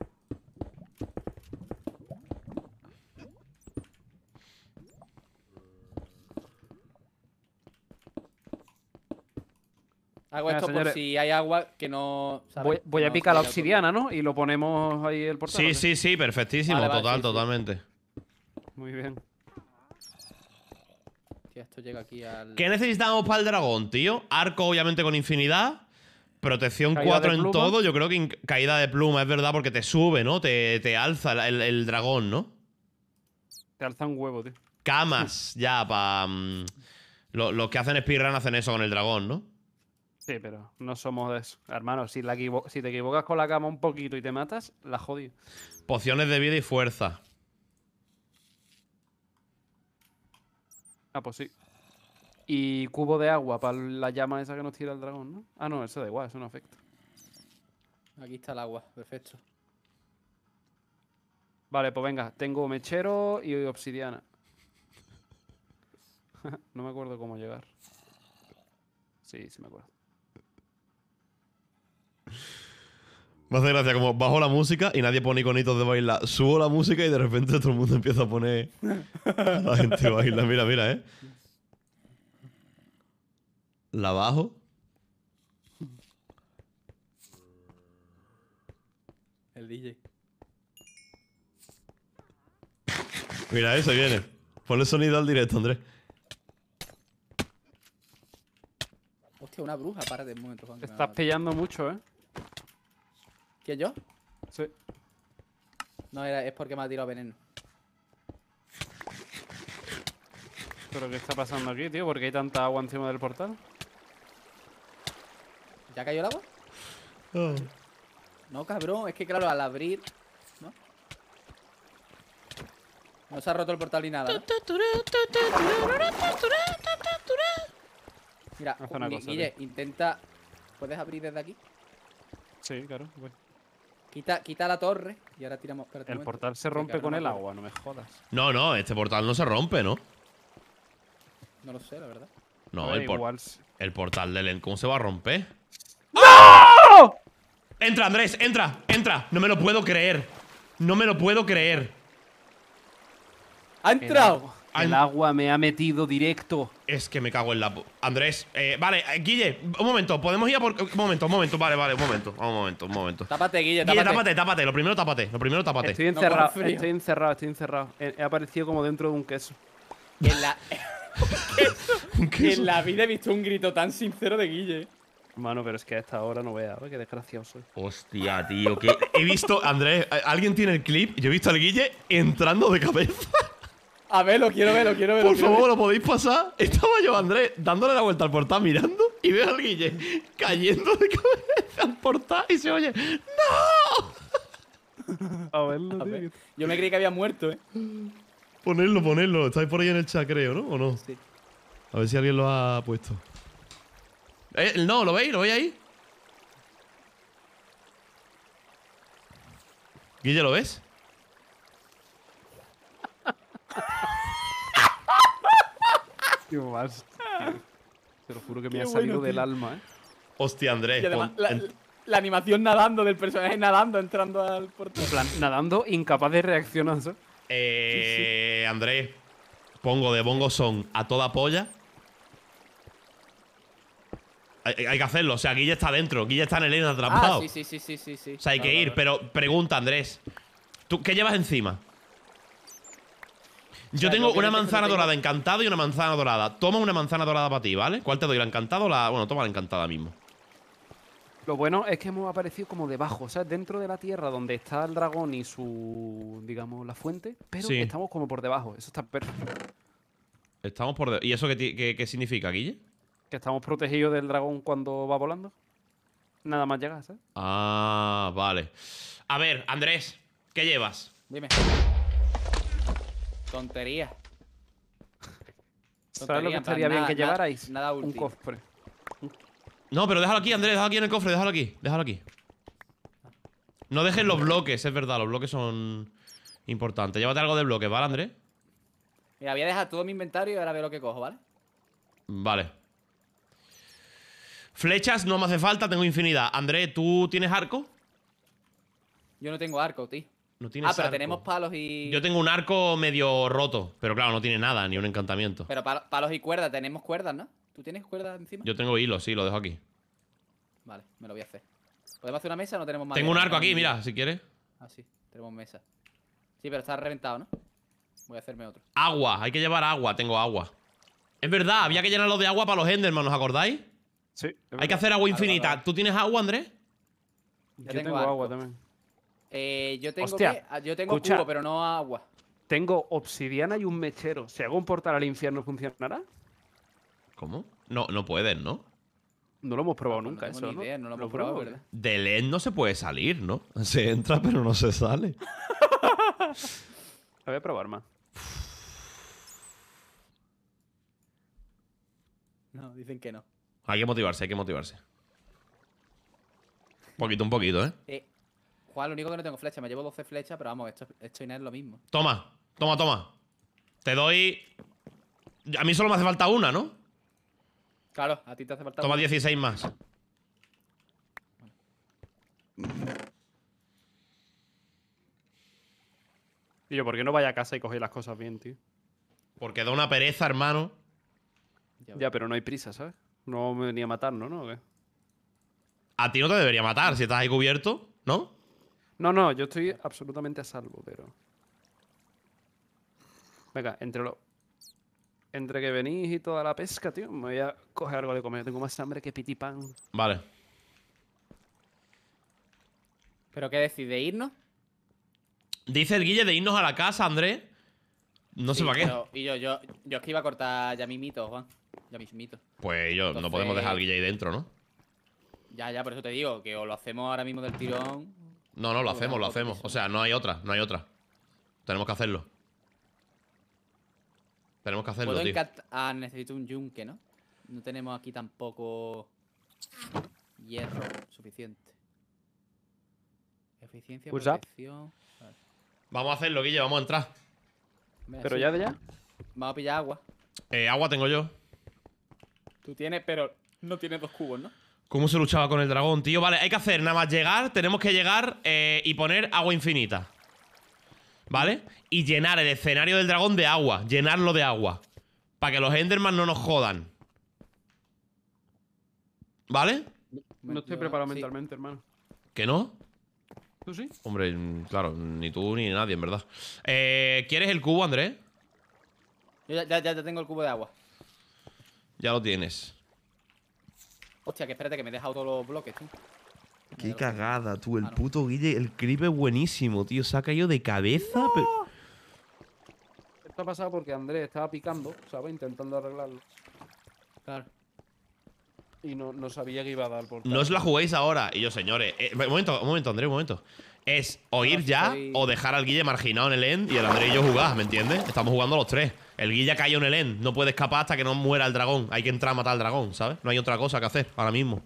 Hago esto por si hay agua que no. Voy, a picar la obsidiana, ¿no? Y lo ponemos ahí el portal. Sí, sí, sí, perfectísimo. total, totalmente. Muy bien. esto llega aquí al... ¿Qué necesitamos para el dragón, tío? Arco, obviamente, con infinidad. Protección 4 en todo. Yo creo que caída de pluma, es verdad, porque te sube, ¿no? Te, alza el, dragón, ¿no? Te alza un huevo, tío. Camas, ya, para. Mm, los, los que hacen speedrun hacen eso con el dragón, ¿no? Sí, pero no somos de eso. Hermano, si, te equivocas con la cama un poquito y te matas, la jodí. Pociones de vida y fuerza. Ah, pues sí. Y cubo de agua para la llama esa que nos tira el dragón, ¿no? Ah, no, eso da igual, eso no afecta. Aquí está el agua, perfecto. Vale, pues venga, tengo mechero y obsidiana. no me acuerdo cómo llegar. Sí, sí me acuerdo. Me hace gracia como bajo la música y nadie pone iconitos de bailar. Subo la música y de repente todo el mundo empieza a poner la gente baila. Mira, mira, ¿eh? La bajo. El DJ. Mira, ese eh, viene. Ponle sonido al directo, Andrés. Hostia, una bruja, Para de momento. Juan, estás pillando mucho, ¿eh? ¿Quién yo? Sí. No, era, es porque me ha tirado veneno. ¿Pero qué está pasando aquí, tío? ¿Por qué hay tanta agua encima del portal? ¿Ya cayó el agua? Oh. No, cabrón, es que claro, al abrir. ¿No? No se ha roto el portal ni nada. Mira, Guille, intenta. ¿Puedes abrir desde aquí? Sí, claro. Voy. Quita, quita la torre y ahora tiramos. el portal se rompe con el agua, no me jodas. No, no, este portal no se rompe, ¿no? No lo sé, la verdad. No, el, portal el portal de Len, ¿cómo se va a romper? ¡No! Entra, Andrés, entra, entra. No me lo puedo creer. No me lo puedo creer. Ha entrado. El agua me ha metido directo. Es que me cago en la... Andrés, eh, vale, eh, Guille, un momento, podemos ir a por... Un momento, un momento, vale, vale, un momento, un momento, un momento. Tápate, Guille, tápate. tápate, tápate, lo primero tápate, lo primero tápate. Estoy encerrado, estoy encerrado, estoy encerrado. He, aparecido como dentro de un queso. en la... ¿Un queso? En la vida he visto un grito tan sincero de Guille. Mano, pero es que a esta hora no vea, qué desgraciado soy. Hostia, tío, que he visto, Andrés, alguien tiene el clip, yo he visto al Guille entrando de cabeza. A ver, lo quiero ver, lo quiero ver. Por favor, ¿lo podéis pasar? Estaba yo, Andrés, dándole la vuelta al portal mirando y veo al Guille cayendo de cabeza al portal y se oye ¡No! A verlo, a Ver. Yo me creí que había muerto, ¿eh? Ponerlo, ponerlo. Estáis por ahí en el chat, creo, ¿no? ¿O no? Sí. A ver si alguien lo ha puesto. Eh, no, ¿lo veis? ¿Lo veis ahí? Guille, ¿lo ves? Qué Te lo juro que me ha salido del alma, ¿eh? Hostia, Andrés. la, animación nadando del personaje nadando, entrando al portal. En plan, nadando, incapaz de reaccionar. Eh, Andrés, pongo de bongo son a toda polla. Hay, que hacerlo, o sea, ya está dentro, ya está en el ah, atrapado. sí, sí, sí, sí, sí, O sea, hay que ir, pero pregunta, Andrés. ¿Tú qué llevas encima? Yo tengo una manzana dorada encantada y una manzana dorada. Toma una manzana dorada para ti, ¿vale? ¿Cuál te doy? ¿La encantada o la.? Bueno, toma la encantada mismo. Lo bueno es que hemos aparecido como debajo, o sea, dentro de la tierra donde está el dragón y su. digamos, la fuente, pero estamos como por debajo. Eso está perfecto. Estamos por debajo. ¿Y eso qué, qué significa, Guille? Que estamos protegidos del dragón cuando va volando. Nada más llegas, ¿eh? Ah, vale. A ver, Andrés, ¿qué llevas? Dime. Tontería. ¿Sabes lo que estaría bien que llevarais? Nada, un cofre. No, pero déjalo aquí, Andrés, déjalo aquí en el cofre, déjalo aquí, déjalo aquí. No dejes los bloques, es verdad, los bloques son importantes. Llévate algo de bloques, ¿vale, Andrés? Mira, voy a todo mi inventario y ahora veo lo que cojo, ¿vale? Vale. Flechas no me hace falta, tengo infinidad. Andrés, ¿tú tienes arco? Yo no tengo arco, tío. No ah, pero tenemos palos y. Yo tengo un arco medio roto, pero claro, no tiene nada, ni un encantamiento. Pero palos y cuerdas, tenemos cuerdas, ¿no? ¿Tú tienes cuerdas encima? Yo tengo hilo, sí, lo dejo aquí. Vale, me lo voy a hacer. ¿Podemos hacer una mesa o no tenemos más? Tengo un arco aquí, mira, si quieres. Ah, sí, tenemos mesa. Sí, pero está reventado, ¿no? Voy a hacerme otro. Agua, hay que llevar agua, tengo agua. Es verdad, había que llenarlo de agua para los Enderman, nos acordáis? Sí. Hay que hacer agua infinita. ¿Tú tienes agua, Andrés? Yo, tengo agua también. Eh, yo tengo, ah, yo tengo pero no agua. Tengo obsidiana y un mechero. Si hago un portal al infierno, ¿funcionará? ¿Cómo? No, no pueden, ¿no? No lo hemos probado nunca, no eso. no, lo hemos probado, ¿verdad? De LED no se puede salir, ¿no? Se entra, pero no se sale. voy a probar más. No, dicen que no. Hay que motivarse, hay que motivarse. Un poquito, un poquito, ¿eh? eh Juan, lo único que no tengo flecha. Me llevo 12 flechas, pero vamos, esto, esto nada es lo mismo. Toma, toma, toma. Te doy... A mí solo me hace falta una, ¿no? Claro, a ti te hace falta Toma 16 más. Tío, ¿por qué no vaya a casa y coge las cosas bien, tío? Porque da una pereza, hermano. Ya, pero no hay prisa, ¿sabes? No me venía a matar, ¿no? ¿No? A ti no te debería matar si estás ahí cubierto, ¿no? No, no, yo estoy absolutamente a salvo, pero... Venga, entre lo... Entre que venís y toda la pesca, tío, me voy a coger algo de comer. Tengo más hambre que pitipán. Vale. ¿Pero qué decís? ¿De irnos? Dice el Guille de irnos a la casa, André. No sé para qué. y yo, yo, yo es que iba a cortar ya mi Juan. Ya mis Pues yo, no podemos dejar al Guille ahí dentro, ¿no? Ya, ya, por eso te digo, que o lo hacemos ahora mismo del tirón no, no, lo hacemos, lo hacemos. O sea, no hay otra, no hay otra. Tenemos que hacerlo. Tenemos que hacerlo, ah, necesito un yunque, ¿no? No tenemos aquí tampoco hierro suficiente. Eficiencia, protección... Vamos a hacerlo, Guille, vamos a entrar. ¿Pero ya de ya? Vamos a pillar agua. Eh, agua tengo yo. Tú tienes, pero no tienes dos cubos, ¿no? ¿Cómo se luchaba con el dragón, tío? Vale, hay que hacer, nada más llegar, tenemos que llegar eh, y poner agua infinita. ¿Vale? Y llenar el escenario del dragón de agua, llenarlo de agua. Para que los Enderman no nos jodan. ¿Vale? No estoy preparado mentalmente, hermano. ¿Que no? ¿Tú sí? Hombre, claro, ni tú ni nadie, en verdad. Eh, ¿Quieres el cubo, Andrés? ya, ya, ya tengo el cubo de agua. Ya lo tienes. Hostia, que espérate que me he dejado todos los bloques, tío. Qué cagada, tú. El ah, puto Guille, el creep es buenísimo, tío. Se ha caído de cabeza, Esto ha pasado porque Andrés estaba picando, estaba Intentando arreglarlo. Claro. Y no, sabía que iba a dar por... No os la juguéis ahora. Y yo, señores... Eh, momento, un momento, Andrés, un momento es o ir ya o dejar al Guille marginado en el end y el André y yo jugar, ¿me entiendes? Estamos jugando los tres. El Guille cayó en el end, no puede escapar hasta que no muera el dragón. Hay que entrar a matar al dragón, ¿sabes? No hay otra cosa que hacer ahora mismo.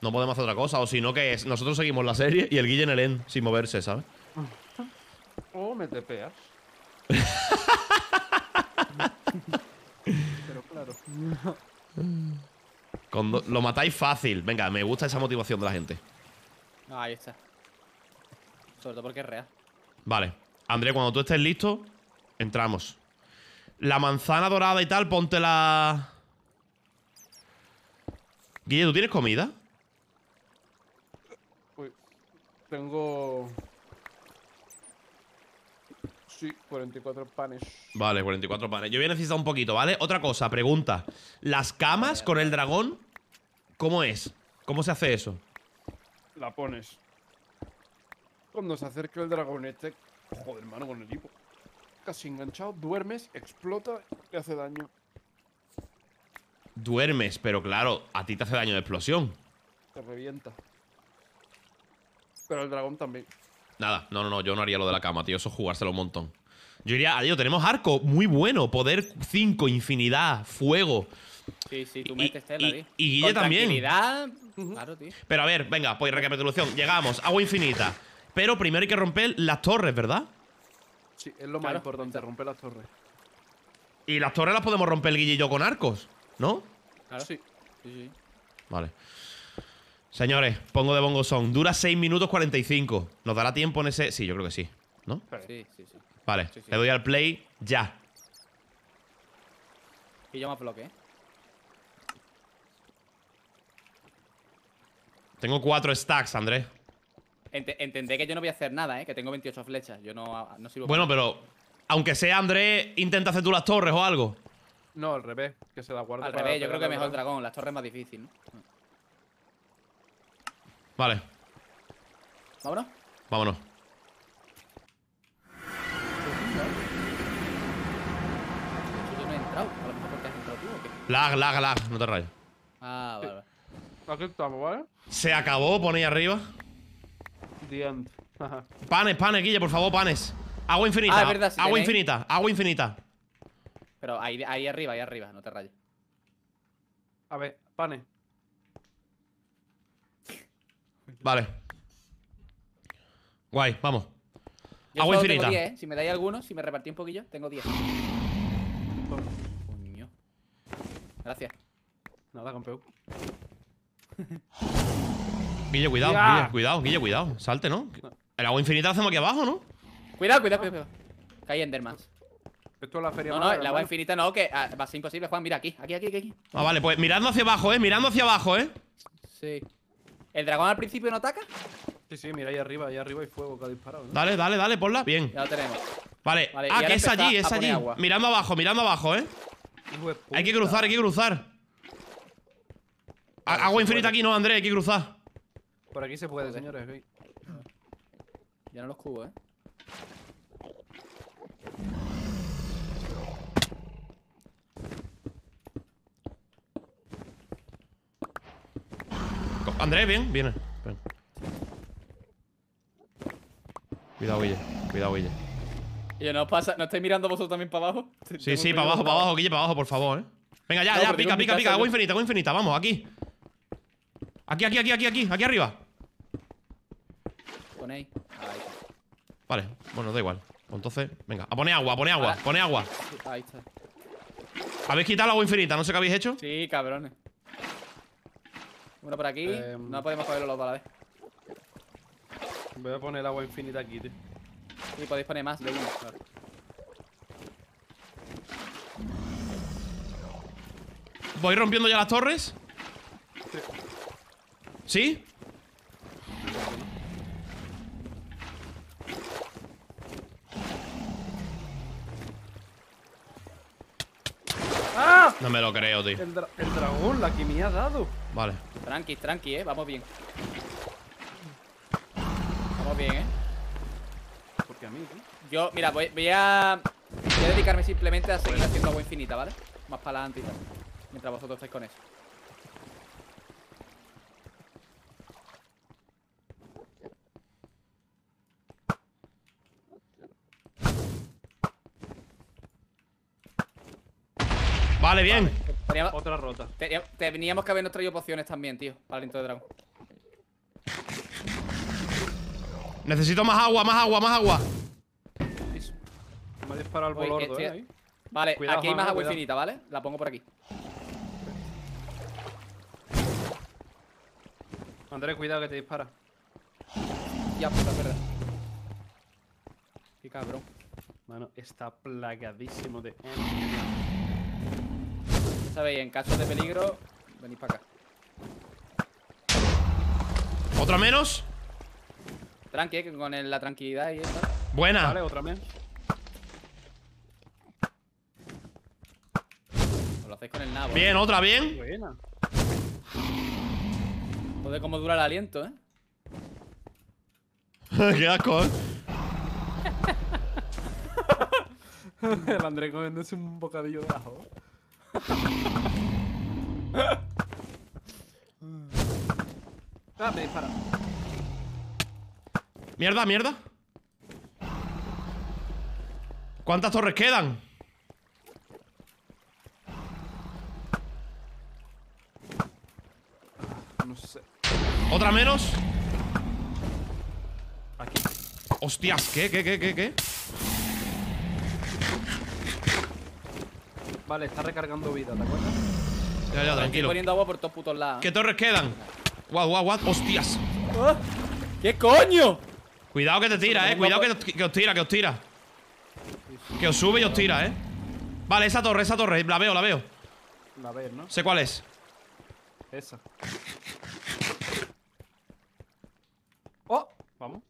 No podemos hacer otra cosa, o si no, que es? nosotros seguimos la serie y el Guille en el end sin moverse, ¿sabes? Ah, oh, me te peas Pero claro. lo matáis fácil. Venga, me gusta esa motivación de la gente. Ahí está. Sobre todo porque es real. Vale. André, cuando tú estés listo, entramos. La manzana dorada y tal, ponte la... Guille, ¿tú tienes comida? tengo... Sí, 44 panes. Vale, 44 panes. Yo voy a necesitar un poquito, ¿vale? Otra cosa, pregunta. ¿Las camas con el dragón, cómo es? ¿Cómo se hace eso? La pones. Cuando se acerca el dragón este, joder, hermano, con el tipo. Casi enganchado, duermes, explota y hace daño. Duermes, pero claro, a ti te hace daño de explosión. Te revienta. Pero el dragón también. Nada, no, no, no, yo no haría lo de la cama, tío. Eso es jugárselo un montón. Yo diría, adiós, tenemos arco muy bueno. Poder 5, infinidad, fuego. Sí, sí, tú metes tela, tío. Y, Guille también. Claro, tío. Pero a ver, venga, pues recapitulación. Llegamos, agua infinita. Pero primero hay que romper las torres, ¿verdad? Sí, es lo más importante, romper las torres. Y las torres las podemos romper el guillillo con arcos, ¿no? Claro. Sí. sí, sí. Vale. Señores, pongo de bongo son. Dura 6 minutos 45. ¿Nos dará tiempo en ese...? Sí, yo creo que sí. ¿No? Sí, sí, sí. Vale, le doy al play ya. Y yo me Tengo 4 stacks, Andrés entendé que yo no voy a hacer nada, ¿eh? Que tengo 28 flechas. Yo no, ah, no sirvo Bueno, pero aunque sea Andrés, intenta hacer tú las torres o algo. No, al revés, que se la guarda. Al revés, yo creo que mejor el dragón. Las torres más difícil, ¿no? Vale. ¿Vámonos? Vámonos. no he entrado. Lag, lag, lag. No te rayes. Ah, vale. Aquí estamos, ¿vale? Se acabó, ponéis arriba. panes, panes, Guille, por favor, panes. Agua infinita. Ah, agua infinita, agua infinita. Pero ahí, arriba, ahí arriba, no te rayes. A ver, panes. Vale. Guay, vamos. agua infinita. ¿eh? Si me dais alguno, si me repartí un poquillo, tengo 10. Gracias. Nada, campeón. Guille, cuidado, Guille, cuidado, Guille, cuidado. Salte, ¿no? El agua infinita la hacemos aquí abajo, ¿no? Cuidado, cuidado, cuidado. Caí Endermans. Esto es la feria No, no, el agua infinita no, que ah, va a ser imposible, Juan. Mira, aquí, aquí, aquí, aquí. Ah, vale, pues mirando hacia abajo, ¿eh? Mirando hacia abajo, ¿eh? Sí. ¿El dragón al principio no ataca? Sí, sí, mira ahí arriba, ahí arriba hay fuego que ha disparado. ¿no? Dale, dale, dale, ponla. Bien. Ya lo tenemos. Vale. ah, que es allí, es allí. Mirando abajo, mirando abajo, ¿eh? Hay que cruzar, hay que cruzar. Agua infinita aquí, no, André, hay que cruzar. Por aquí se puede, señores. Ya no los cubo, eh. Andrés, bien, viene. Cuidado, Guille. Cuidado, Guille. Oye, ¿no, pasa, ¿no estáis mirando vosotros también para abajo? Sí, sí, para abajo, para abajo, Guille, para abajo, por favor, eh. Venga, ya, ya, pica, pica, pica. Agua infinita, agua infinita, vamos, aquí. Aquí, aquí, aquí, aquí, aquí, aquí arriba. Vale, bueno, da igual. Pues entonces, venga, a poner agua, a poner agua, pone agua. Ahí está. Habéis quitado el agua infinita, no sé qué habéis hecho. Sí, cabrones. Uno por aquí. Eh, no podemos cogerlo los dos a la vez. Voy a poner agua infinita aquí, tío. Sí, podéis poner más de uno, ¿Voy rompiendo ya las torres? ¿Sí? No me lo creo, tío. El, dragón, la que me ha dado. Vale. Tranqui, tranqui, eh. Vamos bien. Vamos bien, eh. Porque a mí, Yo, mira, voy, a. Voy a dedicarme simplemente a seguir haciendo agua infinita, ¿vale? Más para adelante y tal. Mientras vosotros estáis con eso. otra rota. Teníamos que habernos traído pociones también, tío, para el de dragón. Necesito más agua, más agua, más agua. Me ha disparado el bolordo, este, eh. Vale, aquí hay más agua infinita, ¿vale? La pongo por aquí. andré cuidado que te dispara. Ya, puta, pues, perra. Qué cabrón. Mano, está plagadísimo de... Sabéis, en caso de peligro, venís para acá. ¿Otra menos? Tranqui, eh, con la tranquilidad y esta. Buena. Vale, otra menos. Lo hacéis con el nabo. Eh. Bien, otra, bien. Buena. Joder, cómo dura el aliento, ¿eh? Qué asco, ¿eh? el André comiéndose un bocadillo de ajo. Mierda, mierda. ¿Cuántas torres quedan? No sé. ¿Otra menos? Aquí. Hostias, ¿qué? ¿Qué? ¿Qué? ¿Qué? ¿Qué? Vale, está recargando vida, ¿te acuerdas? Ya, ya, tranquilo. Estoy poniendo agua por todos putos lados. ¿Qué torres quedan? Guau, guau, guau. ¡Hostias! ¡Ah! ¿Qué coño? Cuidado que te tira, eh. Cuidado que, os tira, que os tira. Que os sube y os tira, eh. Vale, esa torre, esa torre. La veo, la veo. La veo, ¿no? Sé cuál es. Esa. ¡Oh! Vamos.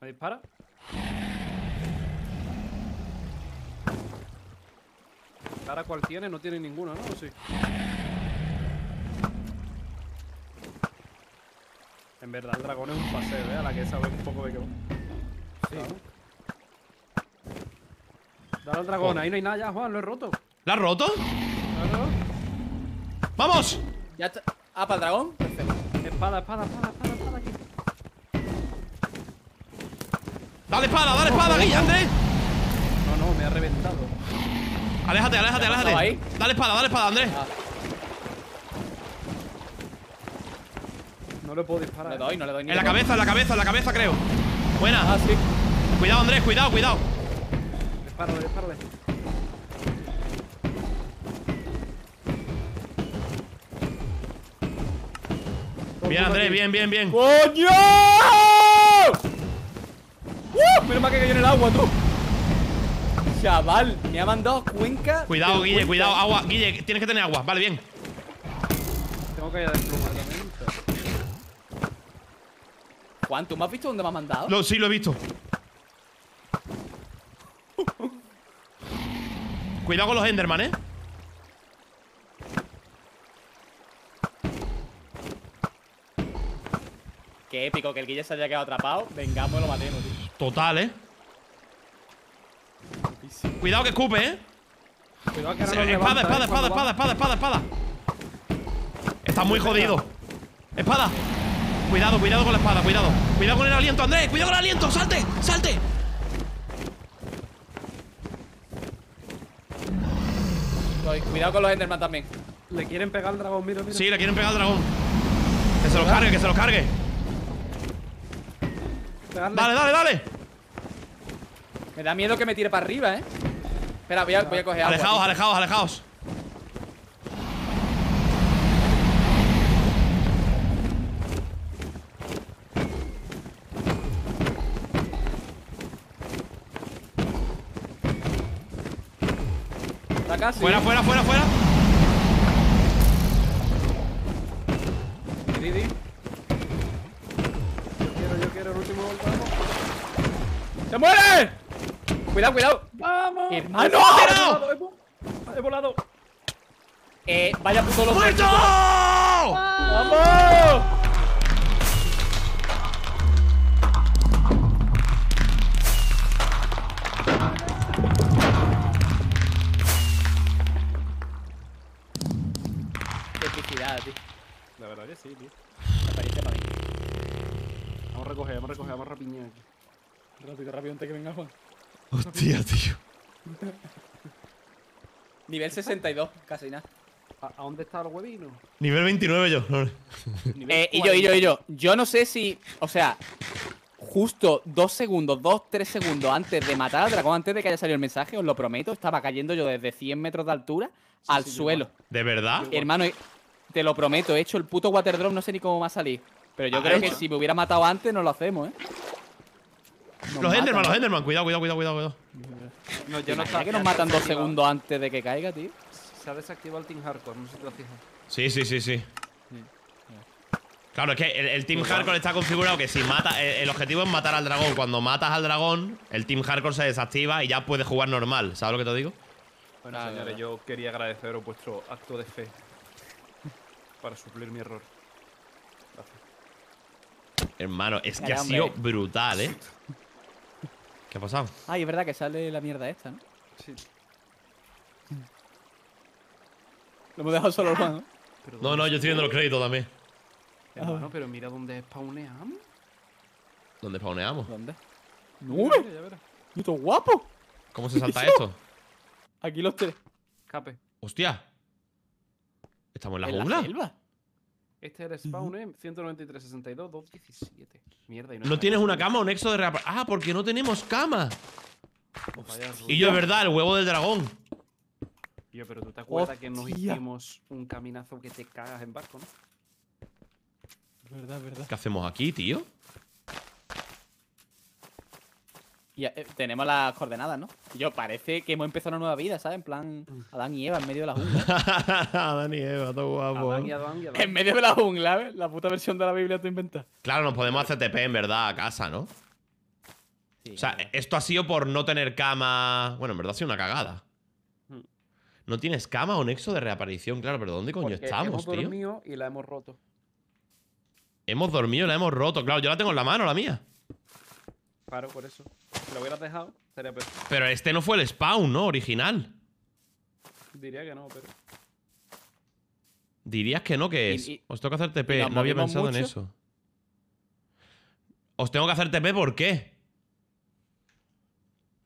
¿Me dispara? ¿Cara cual tiene? No tiene ninguna, ¿no? Sí. En verdad el dragón es un paseo, ¿eh? A la que sabe un poco de qué va. Sí. Dale al dragón, oh. ahí no hay nada ya, Juan, lo he roto. ¿La has roto? Claro. ¡Vamos! Ya está. Ah, para el dragón. Perfecto. Espada, espada, espada, espada, espada aquí. Dale espada, dale espada, Guillante. No, no, me ha reventado. Aléjate, aléjate, aléjate. Dale espada, dale espada, Andrés. No le puedo disparar. Le doy, no le doy ni En la cabeza, en la cabeza, en la cabeza, creo. Buena. Ah, sí. Cuidado, Andrés, cuidado, cuidado. Bien, Andrés, bien, bien, bien. ¡Coño! ¡Uh! Menos mal que cayó en el agua, tú. Chaval, me ha mandado cuenca. Cuidado, Guille, cuidado, agua. Guille, tienes que tener agua. Vale, bien. Tengo que ir a Juan, ¿tú me has visto dónde me ha mandado? sí, lo he visto. cuidado con los Enderman, eh. Qué épico que el Guille se haya quedado atrapado. Vengamos pues y lo matemos, tío. Total, eh. Cuidado que escupe, ¿eh? espada, eh, espada, espada, espada, espada, espada, espada, Está muy jodido. Espada. Cuidado, cuidado con la espada, cuidado. Cuidado con el aliento, Andrés. Cuidado con el aliento. Salte, salte. Cuidado con los Enderman también. Le quieren pegar al dragón, mira, mira. Sí, le quieren pegar al dragón. Que se lo cargue, que se lo cargue. Dale, dale, dale. Me da miedo que me tire para arriba, ¿eh? Espera, voy a, coger agua. Alejaos, alejaos, alejaos. Está casi. Fuera, fuera, fuera, fuera. Didi. Yo quiero, yo quiero el último voltamos. ¡Se muere! Cuidado, cuidado. ¡Vamos! ¡Hermano! ¡Ah, ¡No! ¡He volado! ¡He volado! Eh, vaya puto loco. ¡Muerto! ¡Vamos! Qué tío. La verdad que sí, tío. Me para mí. Vamos a recoger, vamos a recoger, vamos a rapiñar. Rápido, rápido, antes que venga Juan. Hostia, tío. Nivel 62, casi nada. ¿A, dónde está el huevino? Nivel 29 yo. eh, y yo, y yo, y yo. Yo no sé si. O sea, justo dos segundos, dos, tres segundos antes de matar al dragón, antes de que haya salido el mensaje, os lo prometo, estaba cayendo yo desde 100 metros de altura al suelo. ¿De verdad? Hermano, te lo prometo, he hecho el puto water drop, no sé ni cómo va a salir. Pero yo creo que si me hubiera matado antes, no lo hacemos, ¿eh? los Enderman, los Enderman. Cuidado, cuidado, cuidado, cuidado. No, yo no que nos matan dos segundos antes de que caiga, tío. Se ha desactivado el Team Hardcore, no sé si te fijas. Sí, sí, sí, sí. Claro, es que el, Team pues Hardcore está configurado que si mata. Eh, el, objetivo es matar al dragón. Cuando matas al dragón, el Team Hardcore se desactiva y ya puedes jugar normal. ¿Sabes lo que te digo? Bueno, ah, señores, yo quería agradeceros vuestro acto de fe para suplir mi error. Gracias. Hermano, es que ha sido brutal, eh. ¿Qué ha pasado? Ay, es verdad que sale la mierda esta, ¿no? Sí. Lo hemos dejado solo, hermano. No, no, yo estoy viendo los créditos también. Ah. bueno, pero mira dónde spawneamos. ¿Dónde spawneamos? ¿Dónde? ¡Nube! Ya guapo! ¿Cómo se salta esto? Aquí los tres. Cape. ¡Hostia! ¿Estamos en la ¿En jungla? Este es el spawn, ¿eh? 193, 62, 217. Mierda, y no. tienes una cama o exo de reaparición? Ah, porque no tenemos cama. Y yo, es verdad, el huevo del dragón. Yo, pero tú te acuerdas que nos hicimos un caminazo que te cagas en barco, ¿no? Verdad, verdad. ¿Qué hacemos aquí, tío? Y eh, tenemos las coordenadas, ¿no? Yo, parece que hemos empezado una nueva vida, ¿sabes? En plan, Adán y Eva en medio de la jungla. Adán y Eva, todo guapo. En medio de la jungla, ¿ves? La puta versión de la Biblia te inventas. Claro, nos podemos hacer TP en verdad a casa, ¿no? o sea, esto ha sido por no tener cama. Bueno, en verdad ha sido una cagada. Hmm. No tienes cama o nexo de reaparición, claro, pero ¿dónde coño estamos, tío? Hemos dormido y la hemos roto. Hemos dormido y la hemos roto, claro, yo la tengo en la mano, la mía. Claro, por eso. Si lo hubieras dejado, sería Pero este no fue el spawn, ¿no? Original. Diría que no, pero. Dirías que no, que es. Os tengo que hacer TP. No había pensado en eso. Os tengo que hacer TP, ¿por qué?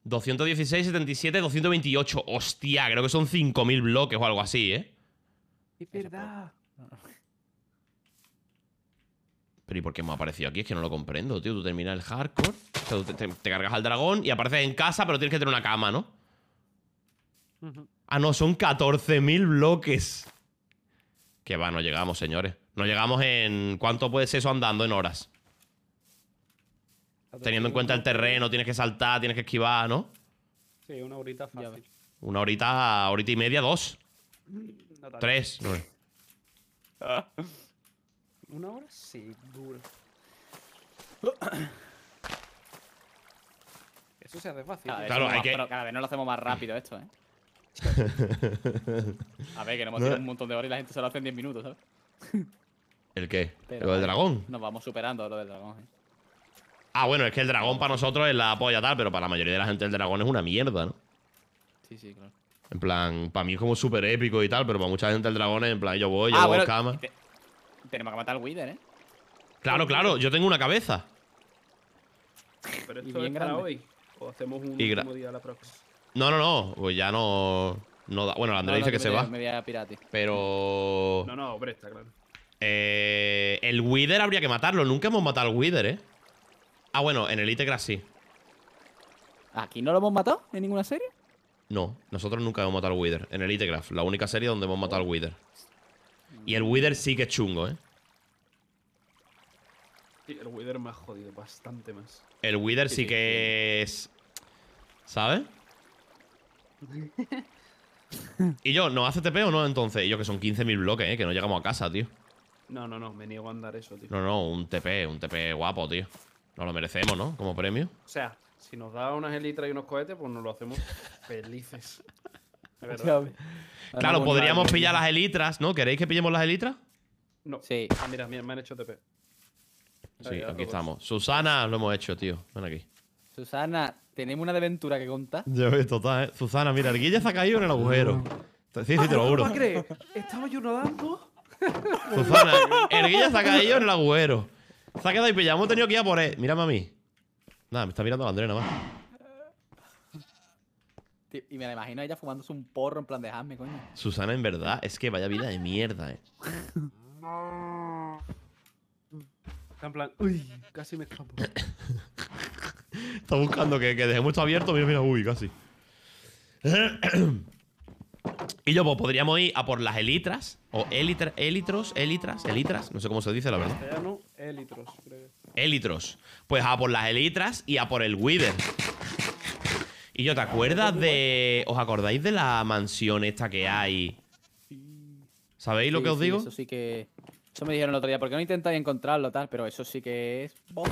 216, 77, 228. Hostia, creo que son 5.000 bloques o algo así, ¿eh? Es verdad. Pero ¿y por qué hemos aparecido aquí? Es que no lo comprendo, tío. Tú terminas el hardcore, te, cargas al dragón y apareces en casa, pero tienes que tener una cama, ¿no? Ah, no, son 14.000 bloques. Que va, no llegamos, señores. No llegamos en... ¿Cuánto puedes eso andando en horas? Teniendo en cuenta el terreno, tienes que saltar, tienes que esquivar, ¿no? Sí, una horita fácil. Una horita, horita y media, dos. Tres. Ah. ¿Una hora? Sí, duro. Eso se hace fácil. Cada claro, cada vez no lo hacemos más rápido esto, ¿eh? A ver, que no hemos tirado un montón de horas y la gente se lo hace en 10 minutos, ¿sabes? ¿El qué? ¿Lo del dragón? Nos vamos superando lo del dragón, ¿eh? Ah, bueno, es que el dragón para nosotros es la polla tal, pero para la mayoría de la gente el dragón es una mierda, ¿no? Sí, sí, claro. En plan, para mí es como súper épico y tal, pero para mucha gente el dragón es en plan, yo voy, yo ah, voy cama. Tenemos que matar al Wither, ¿eh? Claro, claro, yo tengo una cabeza. Pero esto es hoy. O hacemos un último día la próxima. No, no, no. Pues ya no. no da. Bueno, André dice que, se va. Me voy a Pero. No, no, Presta, claro. Eh, el Wither habría que matarlo. Nunca hemos matado al Wither, ¿eh? Ah, bueno, en Elite Crash sí. ¿Aquí no lo hemos matado? ¿En ninguna serie? No, nosotros nunca hemos matado al Wither. En Elite Craft, la única serie donde hemos matado al Wither. Y el Wither sí que es chungo, ¿eh? el Wither me ha jodido bastante más. El Wither sí, que es... ¿Sabes? y yo, ¿no hace TP o no entonces? yo, que son 15.000 bloques, ¿eh? Que no llegamos a casa, tío. No, no, no, me niego a andar eso, tío. No, no, un TP, un TP guapo, tío. Nos lo merecemos, ¿no? Como premio. O sea, si nos da unas elitras y unos cohetes, pues nos lo hacemos felices. Claro, podríamos pillar las elitras, ¿no? ¿Queréis que pillemos las elitras? No. Sí. Ah, mira, mira me han hecho TP. Sí, aquí pues. estamos. Susana lo hemos hecho, tío. Ven aquí. Susana, tenemos una aventura que contar. Yo total, ¿eh? Susana, mira, el Guilla se ha caído en el agujero. Sí, sí, te lo ah, juro. qué? Estaba yo rodando? Susana, el Guilla se ha caído en el agujero. Se ha quedado y pillado. Hemos tenido que ir a por él. Mírame a mí. Nada, me está mirando la nada más. Y me la imagino ella fumándose un porro en plan, dejadme, coño. Susana, en verdad, es que vaya vida de mierda, eh. en plan, uy, casi me escapo. Está buscando que, que, dejemos esto abierto. Mira, mira, uy, casi. y yo, pues, podríamos ir a por las elitras. O elitra, elitros, elitras, elitras. No sé cómo se dice, la verdad. Elitros, creo. Elitros. Pues a por las elitras y a por el Wither. Y yo, ¿te acuerdas de. ¿Os acordáis de la mansión esta que hay? ¿Sabéis lo que os digo? Eso sí que. Eso me dijeron el otro día, porque no intentáis encontrarlo, tal, pero eso sí que es. Oh,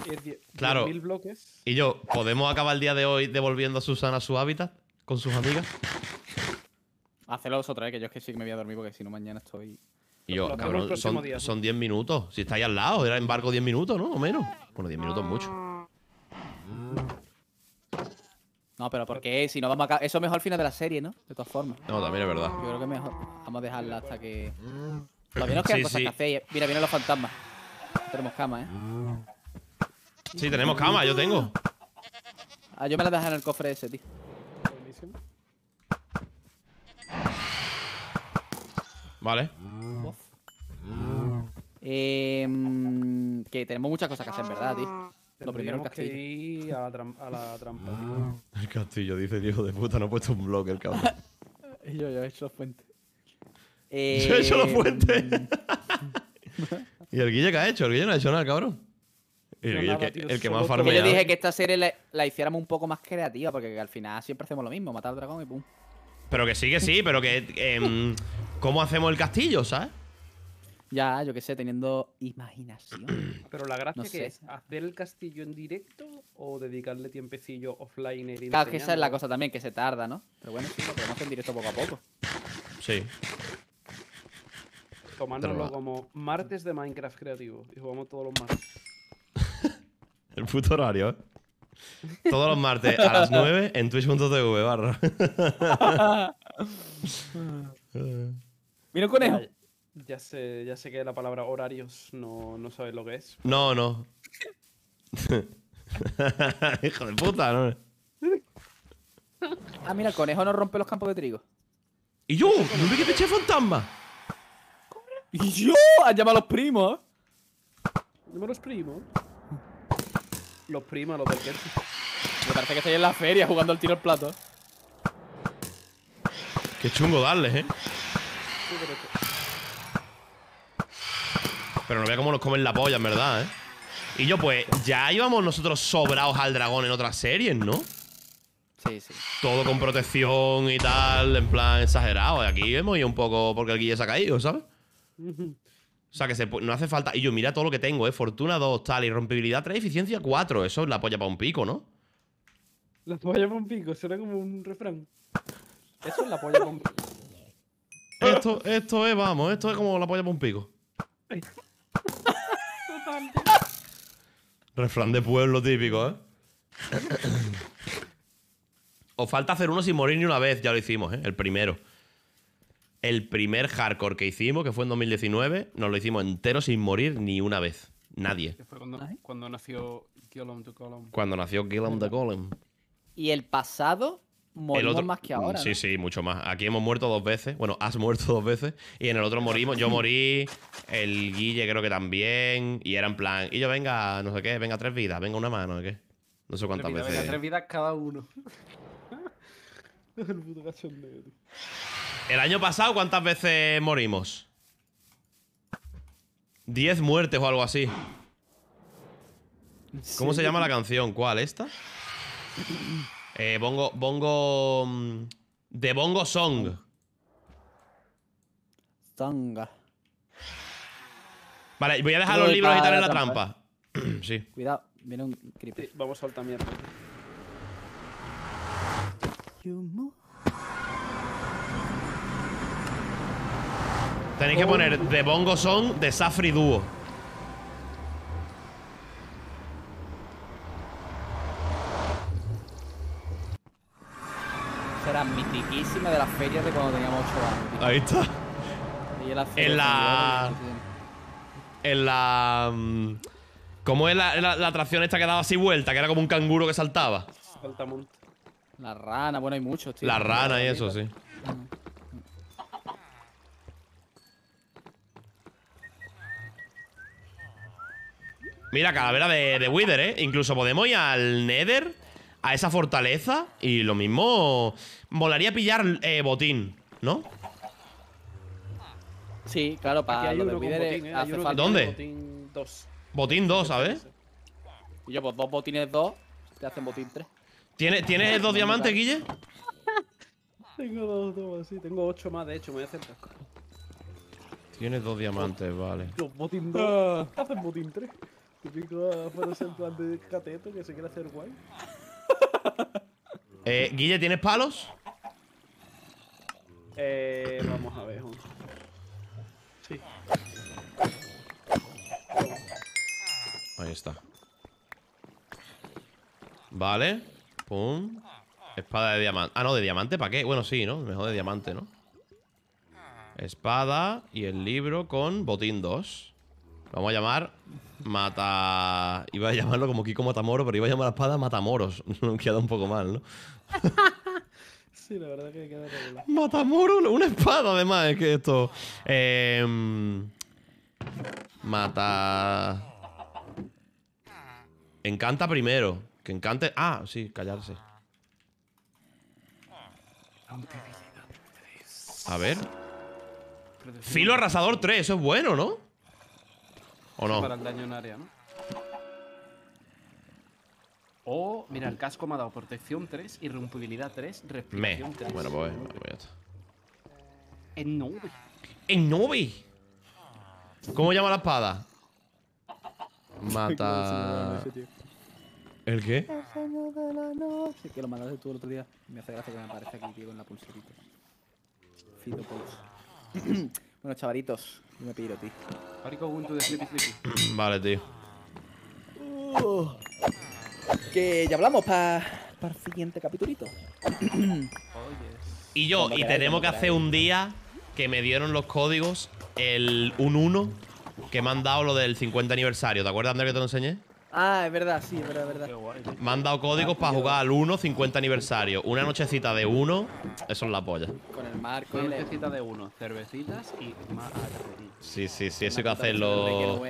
claro. bloques. Y yo, ¿podemos acabar el día de hoy devolviendo a Susana a su hábitat con sus amigas? Hacelo vosotros, ¿eh? que yo es que sí que me voy a dormir, porque si no, mañana estoy. Y yo, cabrón, son 10 minutos. Si estáis al lado, era en barco 10 minutos, ¿no? O menos. Bueno, diez minutos mucho. Mm. No, pero porque si no vamos a... Eso mejor al final de la serie, ¿no? De todas formas. No, también es verdad. Yo creo que mejor. Vamos a dejarla hasta que... Todavía mm. menos quedan sí, cosas que hacer. Mira, vienen los fantasmas. tenemos cama, ¿eh? Sí, tenemos cama. Yo tengo. Ah, yo me la dejo en el cofre ese, tío. Vale. Eh, que tenemos muchas cosas que hacer, ¿verdad, tío? Lo primero que ir a la, a la trampa. Ah, el castillo, dice Diego de puta, no ha puesto un bloque el cabrón. y yo ya he hecho la fuente. Eh... Yo he hecho los eh, fuente. y el Guille qué ha hecho, el Guille no ha hecho nada, cabrón. el, que, el que más farmeado. Yo dije que esta serie la, hiciéramos un poco más creativa, porque al final siempre hacemos lo mismo, matar al dragón y pum. Pero que sí, que sí, pero que. Em, ¿Cómo hacemos el castillo, sabes? Ya, yo qué sé, teniendo imaginación. Pero la gracia que es hacer el castillo en directo o dedicarle tiempecillo offline. E claro, que esa es la cosa también, que se tarda, ¿no? Pero bueno, sí, lo podemos hacer en directo poco a poco. Sí. Tomándolo como martes de Minecraft creativo y jugamos todos los martes. el puto horario, ¿eh? Todos los martes a las 9 en twitch.tv barra. Mira un conejo. Ya sé, ya sé que la palabra horarios no, no sabes lo que es. No, no. Hijo de puta, ¿no? Ah, mira, el conejo no rompe los campos de trigo. ¿Y yo? ¿No vi que eché fantasma? ¿Y yo? ¡Has llamado a los primos. ¿eh? Llama a los primos. Los primos, los del Kersi. Me parece que estoy en la feria jugando al tiro al plato. Qué chungo darles, ¿eh? Pero no vea cómo nos comen la polla, en verdad, ¿eh? Y yo, pues, ya íbamos nosotros sobrados al dragón en otras series, ¿no? Sí, sí. Todo con protección y tal, en plan exagerado. Y aquí hemos ido un poco porque el guille se ha caído, ¿sabes? O sea, que no hace falta. Y yo, mira todo lo que tengo, ¿eh? Fortuna 2, tal, rompibilidad 3, eficiencia 4. Eso es la polla para un pico, ¿no? La polla para un pico, suena como un refrán. Eso es la polla para un pico. Esto, esto es, vamos, esto es como la polla para un pico. Refrán de pueblo típico, ¿eh? Os falta hacer uno sin morir ni una vez, ya lo hicimos, ¿eh? El primero. El primer hardcore que hicimos, que fue en 2019, nos lo hicimos entero sin morir ni una vez. Nadie. cuando, nació Gillum de Column. Cuando nació Gillum em the em. Column. Y el pasado morimos más que ahora. Sí, sí, mucho más. Aquí hemos muerto dos veces. Bueno, has muerto dos veces. Y en el otro morimos. Yo morí el Guille creo que también. Y era en plan, y yo venga, no sé qué, venga tres vidas, venga una mano, ¿qué? No sé cuántas veces. Venga, tres vidas cada uno. el año pasado, ¿cuántas veces morimos? Diez muertes o algo así. ¿Cómo se llama la canción? ¿Cuál? ¿Esta? Eh, bongo. Bongo. Mm, de Bongo Song. Songa. Vale, voy a dejar los libros y tal en la trampa. Eh. sí. Cuidado, viene un creeper. Sí, vamos a soltar mierda. Tenéis que oh. poner The bongo Song de Safri Duo. Era mitiquísima de las ferias de cuando teníamos 8 años. Ahí está. Y en la. En la en la... Mm, ¿Cómo es la, atracción esta que daba así vuelta? Que era como un canguro que saltaba. La rana, bueno, hay muchos, tío. La rana y eso, sí. Mira, calavera de, de Wither, ¿eh? Incluso podemos ir al Nether, a esa fortaleza, y lo mismo... Volaría a pillar eh, botín, ¿no? Sí, claro, para lo de líderes botín, ¿eh? hace falta ¿Dónde? botín 2. Botín 2, ¿sabes? Y yo, pues dos botines 2 te hacen botín 3. ¿Tienes, dos diamantes, Guille? tengo dos, dos, sí, tengo ocho más, de hecho, me voy a hacer tres. Tienes dos diamantes, vale. Los botín 2 ah. te hacen botín 3. Típico para ser plan de cateto que se quiere hacer guay. eh, Guille, ¿tienes palos? Eh, vamos a ver, vamos. Ahí está. Vale. Pum. Espada de diamante. Ah, no, de diamante, ¿para qué? Bueno, sí, ¿no? Mejor de diamante, ¿no? Espada y el libro con botín 2. Vamos a llamar Mata... Iba a llamarlo como Kiko Matamoro, pero iba a llamar la espada Matamoros. Queda un poco mal, ¿no? sí, la verdad es que queda regular. Matamoro, una espada además, es que esto... Eh, mata... Encanta primero. Que encante. Ah, sí, callarse. A ver. Filo arrasador 3, eso es bueno, ¿no? ¿O no? Para daño en área, ¿no? O, mira, el casco me ha dado protección 3, irrompibilidad 3, respiración 3. Bueno, pues, bueno, pues, pues En 9. ¡En ¿Cómo llama la espada? Mata. ¿El qué? El genio de la noche. Que lo mandaste tú el otro día. Me hace gracia que me aparezca aquí, tío, con la pulserita. Fito bueno, chavalitos, yo me pido, tío. de Flippy Flippy. vale, tío. Uh, que ya hablamos para el siguiente capitulito. Oye. Y yo, y tenemos que hacer un día que me dieron los códigos, el 1-1 que me han dado lo del 50 aniversario. ¿Te acuerdas, André, que te lo enseñé? Ah, es verdad, sí, es verdad, es verdad. Me han dado códigos para jugar al 1, 50 aniversario. Una nochecita de 1, eso es la polla. Con el marco. Una nochecita de 1, cervecitas y más Sí, sí, sí, eso hay que hacerlo.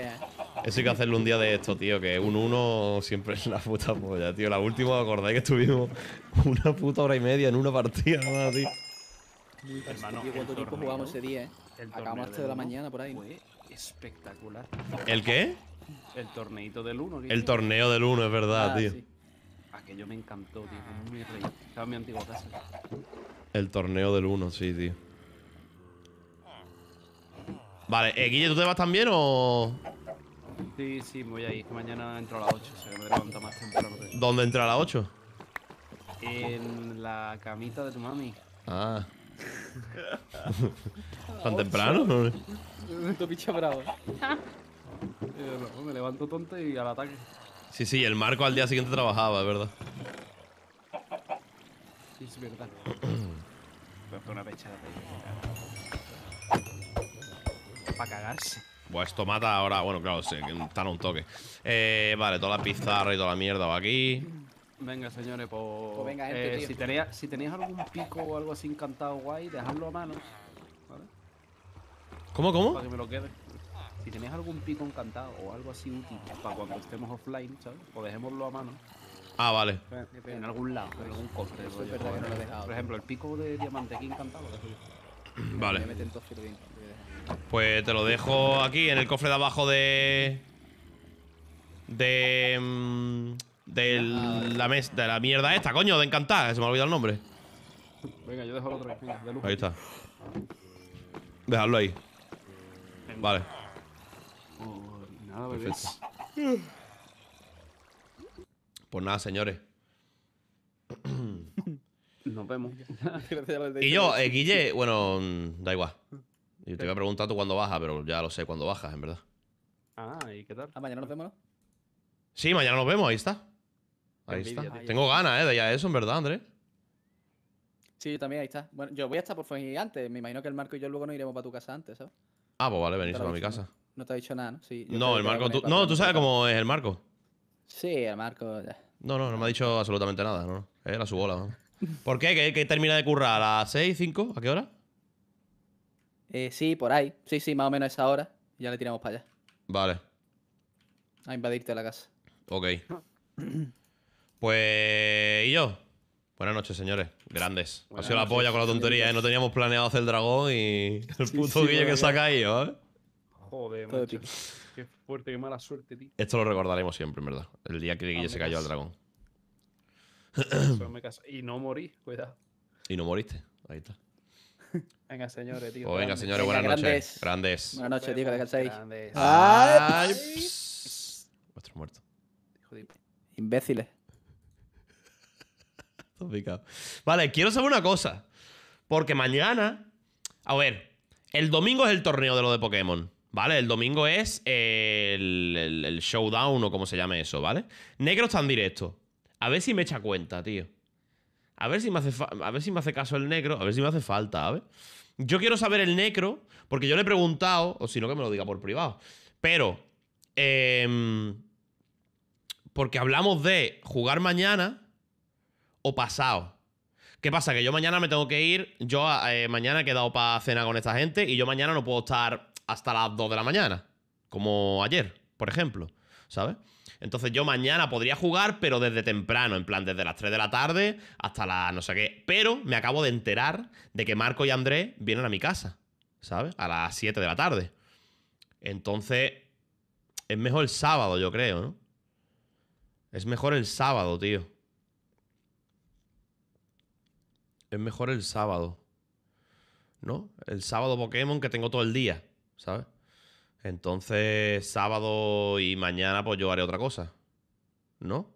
Eso hay que hacerlo un día de esto, tío, que un 1 siempre es la puta polla, tío. La última, acordáis que estuvimos una puta hora y media en una partida, tío. Hermano, ¿cuánto tiempo jugamos ese día, eh? Acabamos hasta de la mañana por ahí. Espectacular. ¿El qué? El torneito del 1, El torneo del 1, es verdad, ah, tío. Aquello me encantó, tío. Muy rey. Estaba en mi antigua casa. El torneo del 1, sí, tío. Vale, eh, Guille, ¿tú te vas también o...? Sí, sí, me voy ahí. Mañana entro a las 8, Se me más temprano. ¿Dónde entra a las 8? En la camita de tu mami. Ah. ¿Tan temprano? No? Eh. bravo. Ah. Eh, me levanto tonto y al ataque. Sí, sí, el Marco al día siguiente trabajaba, es verdad. Sí, es verdad. una pechada para cagarse. bueno esto mata ahora, bueno, claro, sí, están a un toque. Eh, vale, toda la pizarra y toda la mierda va aquí. Venga, señores, pues. pues eh, si, tenías, si algún pico o algo así encantado guay, dejadlo a mano. ¿Cómo, cómo? Para que me lo quede si tenéis algún pico encantado o algo así útil para cuando estemos offline, ¿sabes? O dejémoslo a mano. Ah, vale. En algún lado, en algún cofre. es verdad que no lo he dejado. Por ejemplo, el pico de diamante aquí encantado Vale. Pues te lo dejo aquí, en el cofre de abajo de... De... Mm, de la, mesa, de la mierda esta, coño, de encantada. Se me ha olvidado el nombre. Venga, yo dejo el otro de lujo. Ahí está. Dejadlo ahí. Vale. Pues nada, señores. Nos vemos. y yo, eh, Guille, bueno, da igual. Yo te iba a preguntar tú cuándo bajas, pero ya lo sé cuándo bajas, en verdad. Ah, ¿y qué tal? Ah, mañana nos vemos, Sí, mañana nos vemos, ahí está. Ahí está. Tengo ganas, ¿eh? De ya eso, en verdad, Andrés. Sí, yo también, ahí está. Bueno, yo voy a estar por fin antes. Me imagino que el Marco y yo luego nos iremos para tu casa antes, ¿sabes? Ah, pues vale, venís a mi casa no te ha dicho nada, ¿no? Sí, no, el Marco. no, tú sabes cómo es el Marco. Sí, el Marco. Ya. No, no, no me ha dicho absolutamente nada, ¿no? Era su bola. ¿Por qué? ¿Que, termina de currar? ¿A las 6, 5? ¿A qué hora? Eh, sí, por ahí. Sí, sí, más o menos a esa hora. Ya le tiramos para allá. Vale. A invadirte la casa. Ok. Pues. ¿Y yo? Buenas noches, señores. Grandes. ha sido la polla con la tontería, ¿eh? No teníamos planeado hacer el dragón y. El puto Guille que saca caído, ¿eh? Joder, Qué fuerte, qué mala suerte, tío. Esto lo recordaremos siempre, en verdad. El día que Guille ah, se cayó al dragón. y no morí, cuidado. Y no moriste, ahí está. venga, señores, tío. Pues venga, señores, buenas noches. Grandes. Buenas noches, tío, que descanséis. ¡Ay! Vuestro muerto. Hijo de... Imbéciles. Vale, quiero saber una cosa. Porque mañana. A ver, el domingo es el torneo de lo de Pokémon. ¿Vale? El domingo es el, showdown o como se llame eso, ¿vale? Negro está en directo. A ver si me echa cuenta, tío. A ver si me hace, a ver si me hace caso el negro, a ver si me hace falta, a ver. Yo quiero saber el negro, porque yo le he preguntado, o si no que me lo diga por privado. Pero, em, porque hablamos de jugar mañana o pasado. ¿Qué pasa? Que yo mañana me tengo que ir. Yo eh, mañana he quedado para cena con esta gente y yo mañana no puedo estar hasta las 2 de la mañana, como ayer, por ejemplo, ¿sabes? Entonces yo mañana podría jugar, pero desde temprano, en plan desde las 3 de la tarde hasta la no sé qué. Pero me acabo de enterar de que Marco y Andrés vienen a mi casa, ¿sabes? A las 7 de la tarde. Entonces, es mejor el sábado, yo creo, ¿no? Es mejor el sábado, tío. Es mejor el sábado. ¿No? El sábado Pokémon que tengo todo el día. ¿sabes? Entonces, sábado y mañana, pues yo haré otra cosa. ¿No?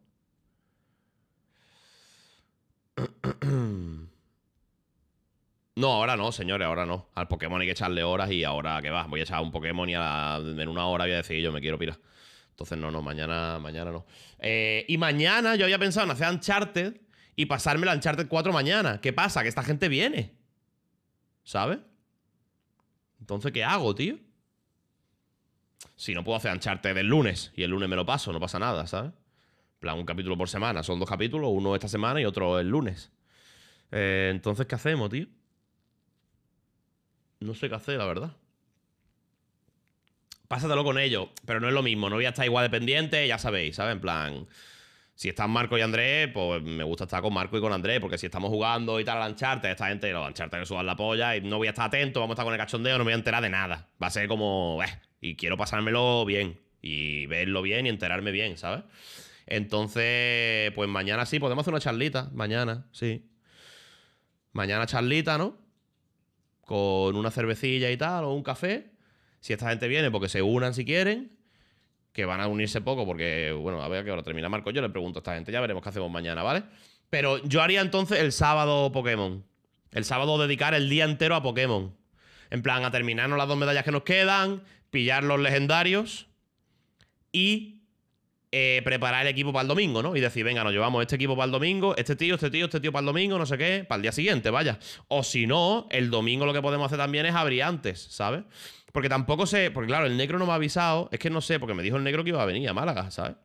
No, ahora no, señores, ahora no. Al Pokémon hay que echarle horas y ahora ¿qué va, voy a echar un Pokémon y en una hora voy a decir yo me quiero pirar. Entonces, no, no, mañana, mañana no. Eh, y mañana yo había pensado en hacer Uncharted y pasarme la Uncharted 4 mañana. ¿Qué pasa? Que esta gente viene. ¿Sabes? Entonces, ¿qué hago, tío? Si no puedo hacer ancharte del lunes y el lunes me lo paso, no pasa nada, ¿sabes? plan, un capítulo por semana. Son dos capítulos, uno esta semana y otro el lunes. Eh, entonces, ¿qué hacemos, tío? No sé qué hacer, la verdad. Pásatelo con ellos, pero no es lo mismo. No voy a estar igual dependiente, ya sabéis, ¿sabes? En plan, si están Marco y Andrés, pues me gusta estar con Marco y con Andrés, porque si estamos jugando y tal a ancharte, esta gente, los lancharte que suban la polla y no voy a estar atento, vamos a estar con el cachondeo, no me voy a enterar de nada. Va a ser como, eh, y quiero pasármelo bien, y verlo bien y enterarme bien, ¿sabes? Entonces, pues mañana sí, podemos hacer una charlita, mañana, sí. Mañana charlita, ¿no? Con una cervecilla y tal, o un café. Si esta gente viene, porque se unan si quieren que van a unirse poco porque, bueno, a ver a qué hora termina Marco. Yo le pregunto a esta gente, ya veremos qué hacemos mañana, ¿vale? Pero yo haría entonces el sábado Pokémon. El sábado dedicar el día entero a Pokémon. En plan, a terminarnos las dos medallas que nos quedan, pillar los legendarios y eh, preparar el equipo para el domingo, ¿no? Y decir, venga, nos llevamos este equipo para el domingo, este tío, este tío, este tío para el domingo, no sé qué, para el día siguiente, vaya. O si no, el domingo lo que podemos hacer también es abrir antes, ¿sabes? Porque tampoco sé, porque claro, el negro no me ha avisado, es que no sé, porque me dijo el negro que iba a venir a Málaga, ¿sabes?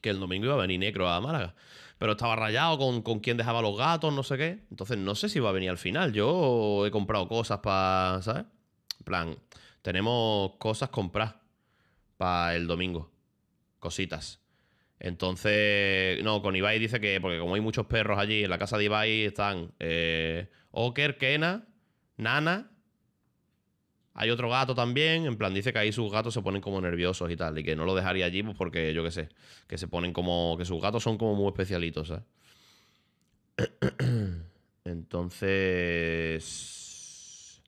Que el domingo iba a venir negro a Málaga. Pero estaba rayado con, con quién dejaba los gatos, no sé qué. Entonces no sé si va a venir al final. Yo he comprado cosas para, ¿sabes? En plan, tenemos cosas compradas para el domingo. Cositas. Entonces, no, con Ibai dice que, porque como hay muchos perros allí, en la casa de Ibai están eh, Oker, Kena, Nana hay otro gato también, en plan dice que ahí sus gatos se ponen como nerviosos y tal, y que no lo dejaría allí pues porque yo qué sé, que se ponen como, que sus gatos son como muy especialitos, ¿sabes? Entonces...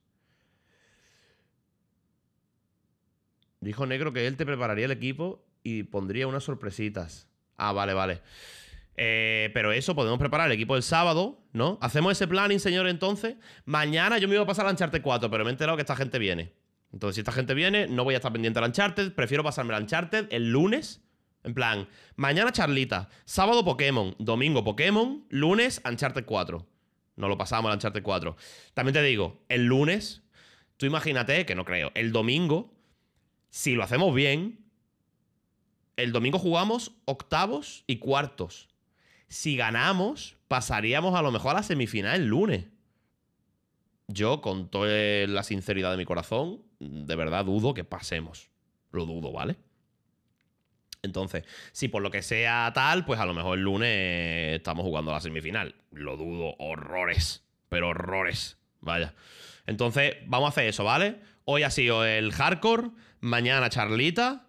Dijo Negro que él te prepararía el equipo y pondría unas sorpresitas. Ah, vale, vale. Eh, pero eso, podemos preparar el equipo el sábado, ¿no? Hacemos ese planning, señor, entonces. Mañana yo me iba a pasar a Uncharted 4, pero me he enterado que esta gente viene. Entonces, si esta gente viene, no voy a estar pendiente al Uncharted. Prefiero pasarme al Uncharted el lunes. En plan, mañana charlita, sábado Pokémon, domingo Pokémon, lunes Uncharted 4. No lo pasamos al Uncharted 4. También te digo, el lunes, tú imagínate, que no creo, el domingo, si lo hacemos bien, el domingo jugamos octavos y cuartos. Si ganamos, pasaríamos a lo mejor a la semifinal el lunes. Yo, con toda la sinceridad de mi corazón, de verdad dudo que pasemos. Lo dudo, ¿vale? Entonces, si por lo que sea tal, pues a lo mejor el lunes estamos jugando a la semifinal. Lo dudo, horrores, pero horrores. Vaya. Entonces, vamos a hacer eso, ¿vale? Hoy ha sido el hardcore, mañana charlita,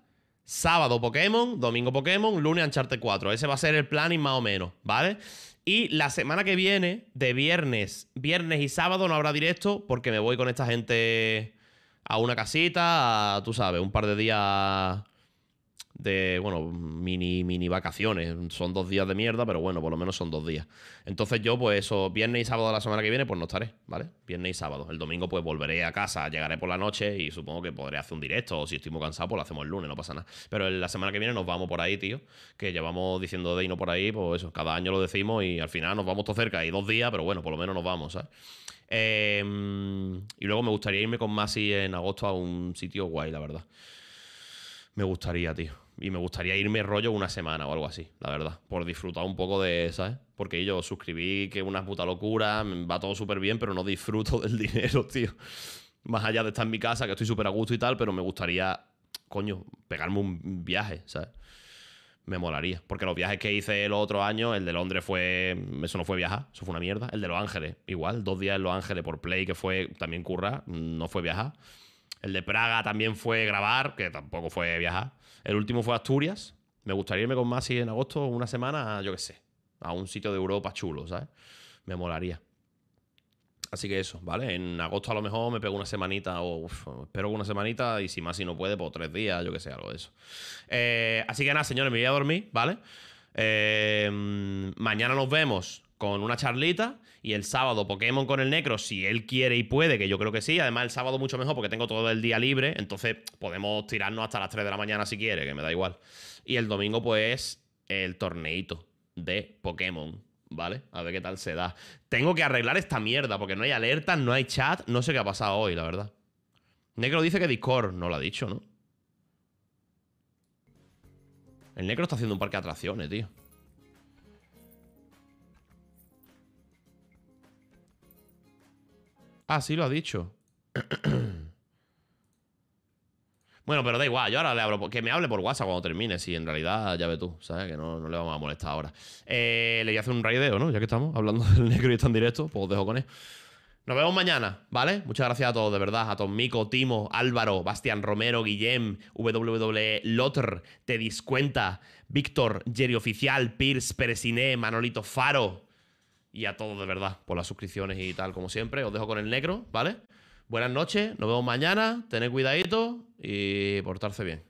Sábado Pokémon, domingo Pokémon, lunes Uncharted 4. Ese va a ser el planning más o menos, ¿vale? Y la semana que viene, de viernes, viernes y sábado no habrá directo porque me voy con esta gente a una casita, tú sabes, un par de días de, bueno, mini, mini vacaciones. Son dos días de mierda, pero bueno, por lo menos son dos días. Entonces yo, pues eso, viernes y sábado de la semana que viene, pues no estaré, ¿vale? Viernes y sábado. El domingo, pues volveré a casa, llegaré por la noche y supongo que podré hacer un directo. O si estoy muy cansado, pues lo hacemos el lunes, no pasa nada. Pero la semana que viene nos vamos por ahí, tío. Que llevamos diciendo de no por ahí, pues eso, cada año lo decimos y al final nos vamos todo cerca. Y dos días, pero bueno, por lo menos nos vamos, ¿sabes? Em, y luego me gustaría irme con Masi en agosto a un sitio guay, la verdad. Me gustaría, tío y me gustaría irme rollo una semana o algo así, la verdad, por disfrutar un poco de, ¿sabes? Porque yo suscribí que una puta locura, va todo súper bien, pero no disfruto del dinero, tío. Más allá de estar en mi casa, que estoy súper a gusto y tal, pero me gustaría, coño, pegarme un viaje, ¿sabes? Me molaría. Porque los viajes que hice el otro año, el de Londres fue. Eso no fue viajar, eso fue una mierda. El de Los Ángeles, igual, dos días en Los Ángeles por play, que fue también curra, no fue viajar. El de Praga también fue grabar, que tampoco fue viajar. El último fue Asturias. Me gustaría irme con Masi en agosto una semana, yo qué sé, a un sitio de Europa chulo, ¿sabes? Me molaría. Así que eso, ¿vale? En agosto a lo mejor me pego una semanita o uf, espero una semanita y si más no puede, pues tres días, yo que sé, algo de eso. Eh, así que nada, señores, me voy a dormir, ¿vale? Eh, mañana nos vemos con una charlita y el sábado Pokémon con el Necro, si él quiere y puede, que yo creo que sí. Además, el sábado mucho mejor porque tengo todo el día libre. Entonces podemos tirarnos hasta las 3 de la mañana si quiere, que me da igual. Y el domingo, pues, el torneito de Pokémon. ¿Vale? A ver qué tal se da. Tengo que arreglar esta mierda porque no hay alertas, no hay chat. No sé qué ha pasado hoy, la verdad. Necro dice que Discord no lo ha dicho, ¿no? El Necro está haciendo un parque de atracciones, tío. Ah, sí, lo ha dicho. bueno, pero da igual, yo ahora le hablo, que me hable por WhatsApp cuando termine, si en realidad ya ve tú, ¿sabes? Que no, le vamos a molestar ahora. Eh, le voy a hacer un raideo, ¿no? Ya que estamos hablando del negro y está en directo, pues os dejo con él. Nos vemos mañana, ¿vale? Muchas gracias a todos, de verdad. A Tom Mico Timo, Álvaro, Bastián Romero, Guillem, WWE Lotter, Te Discuenta, Víctor, Jerry Oficial, Pierce, peresiné Manolito Faro, y a todos de verdad por las suscripciones y tal, como siempre. Os dejo con el negro, ¿vale? Buenas noches, nos vemos mañana, tened cuidadito y portarse bien.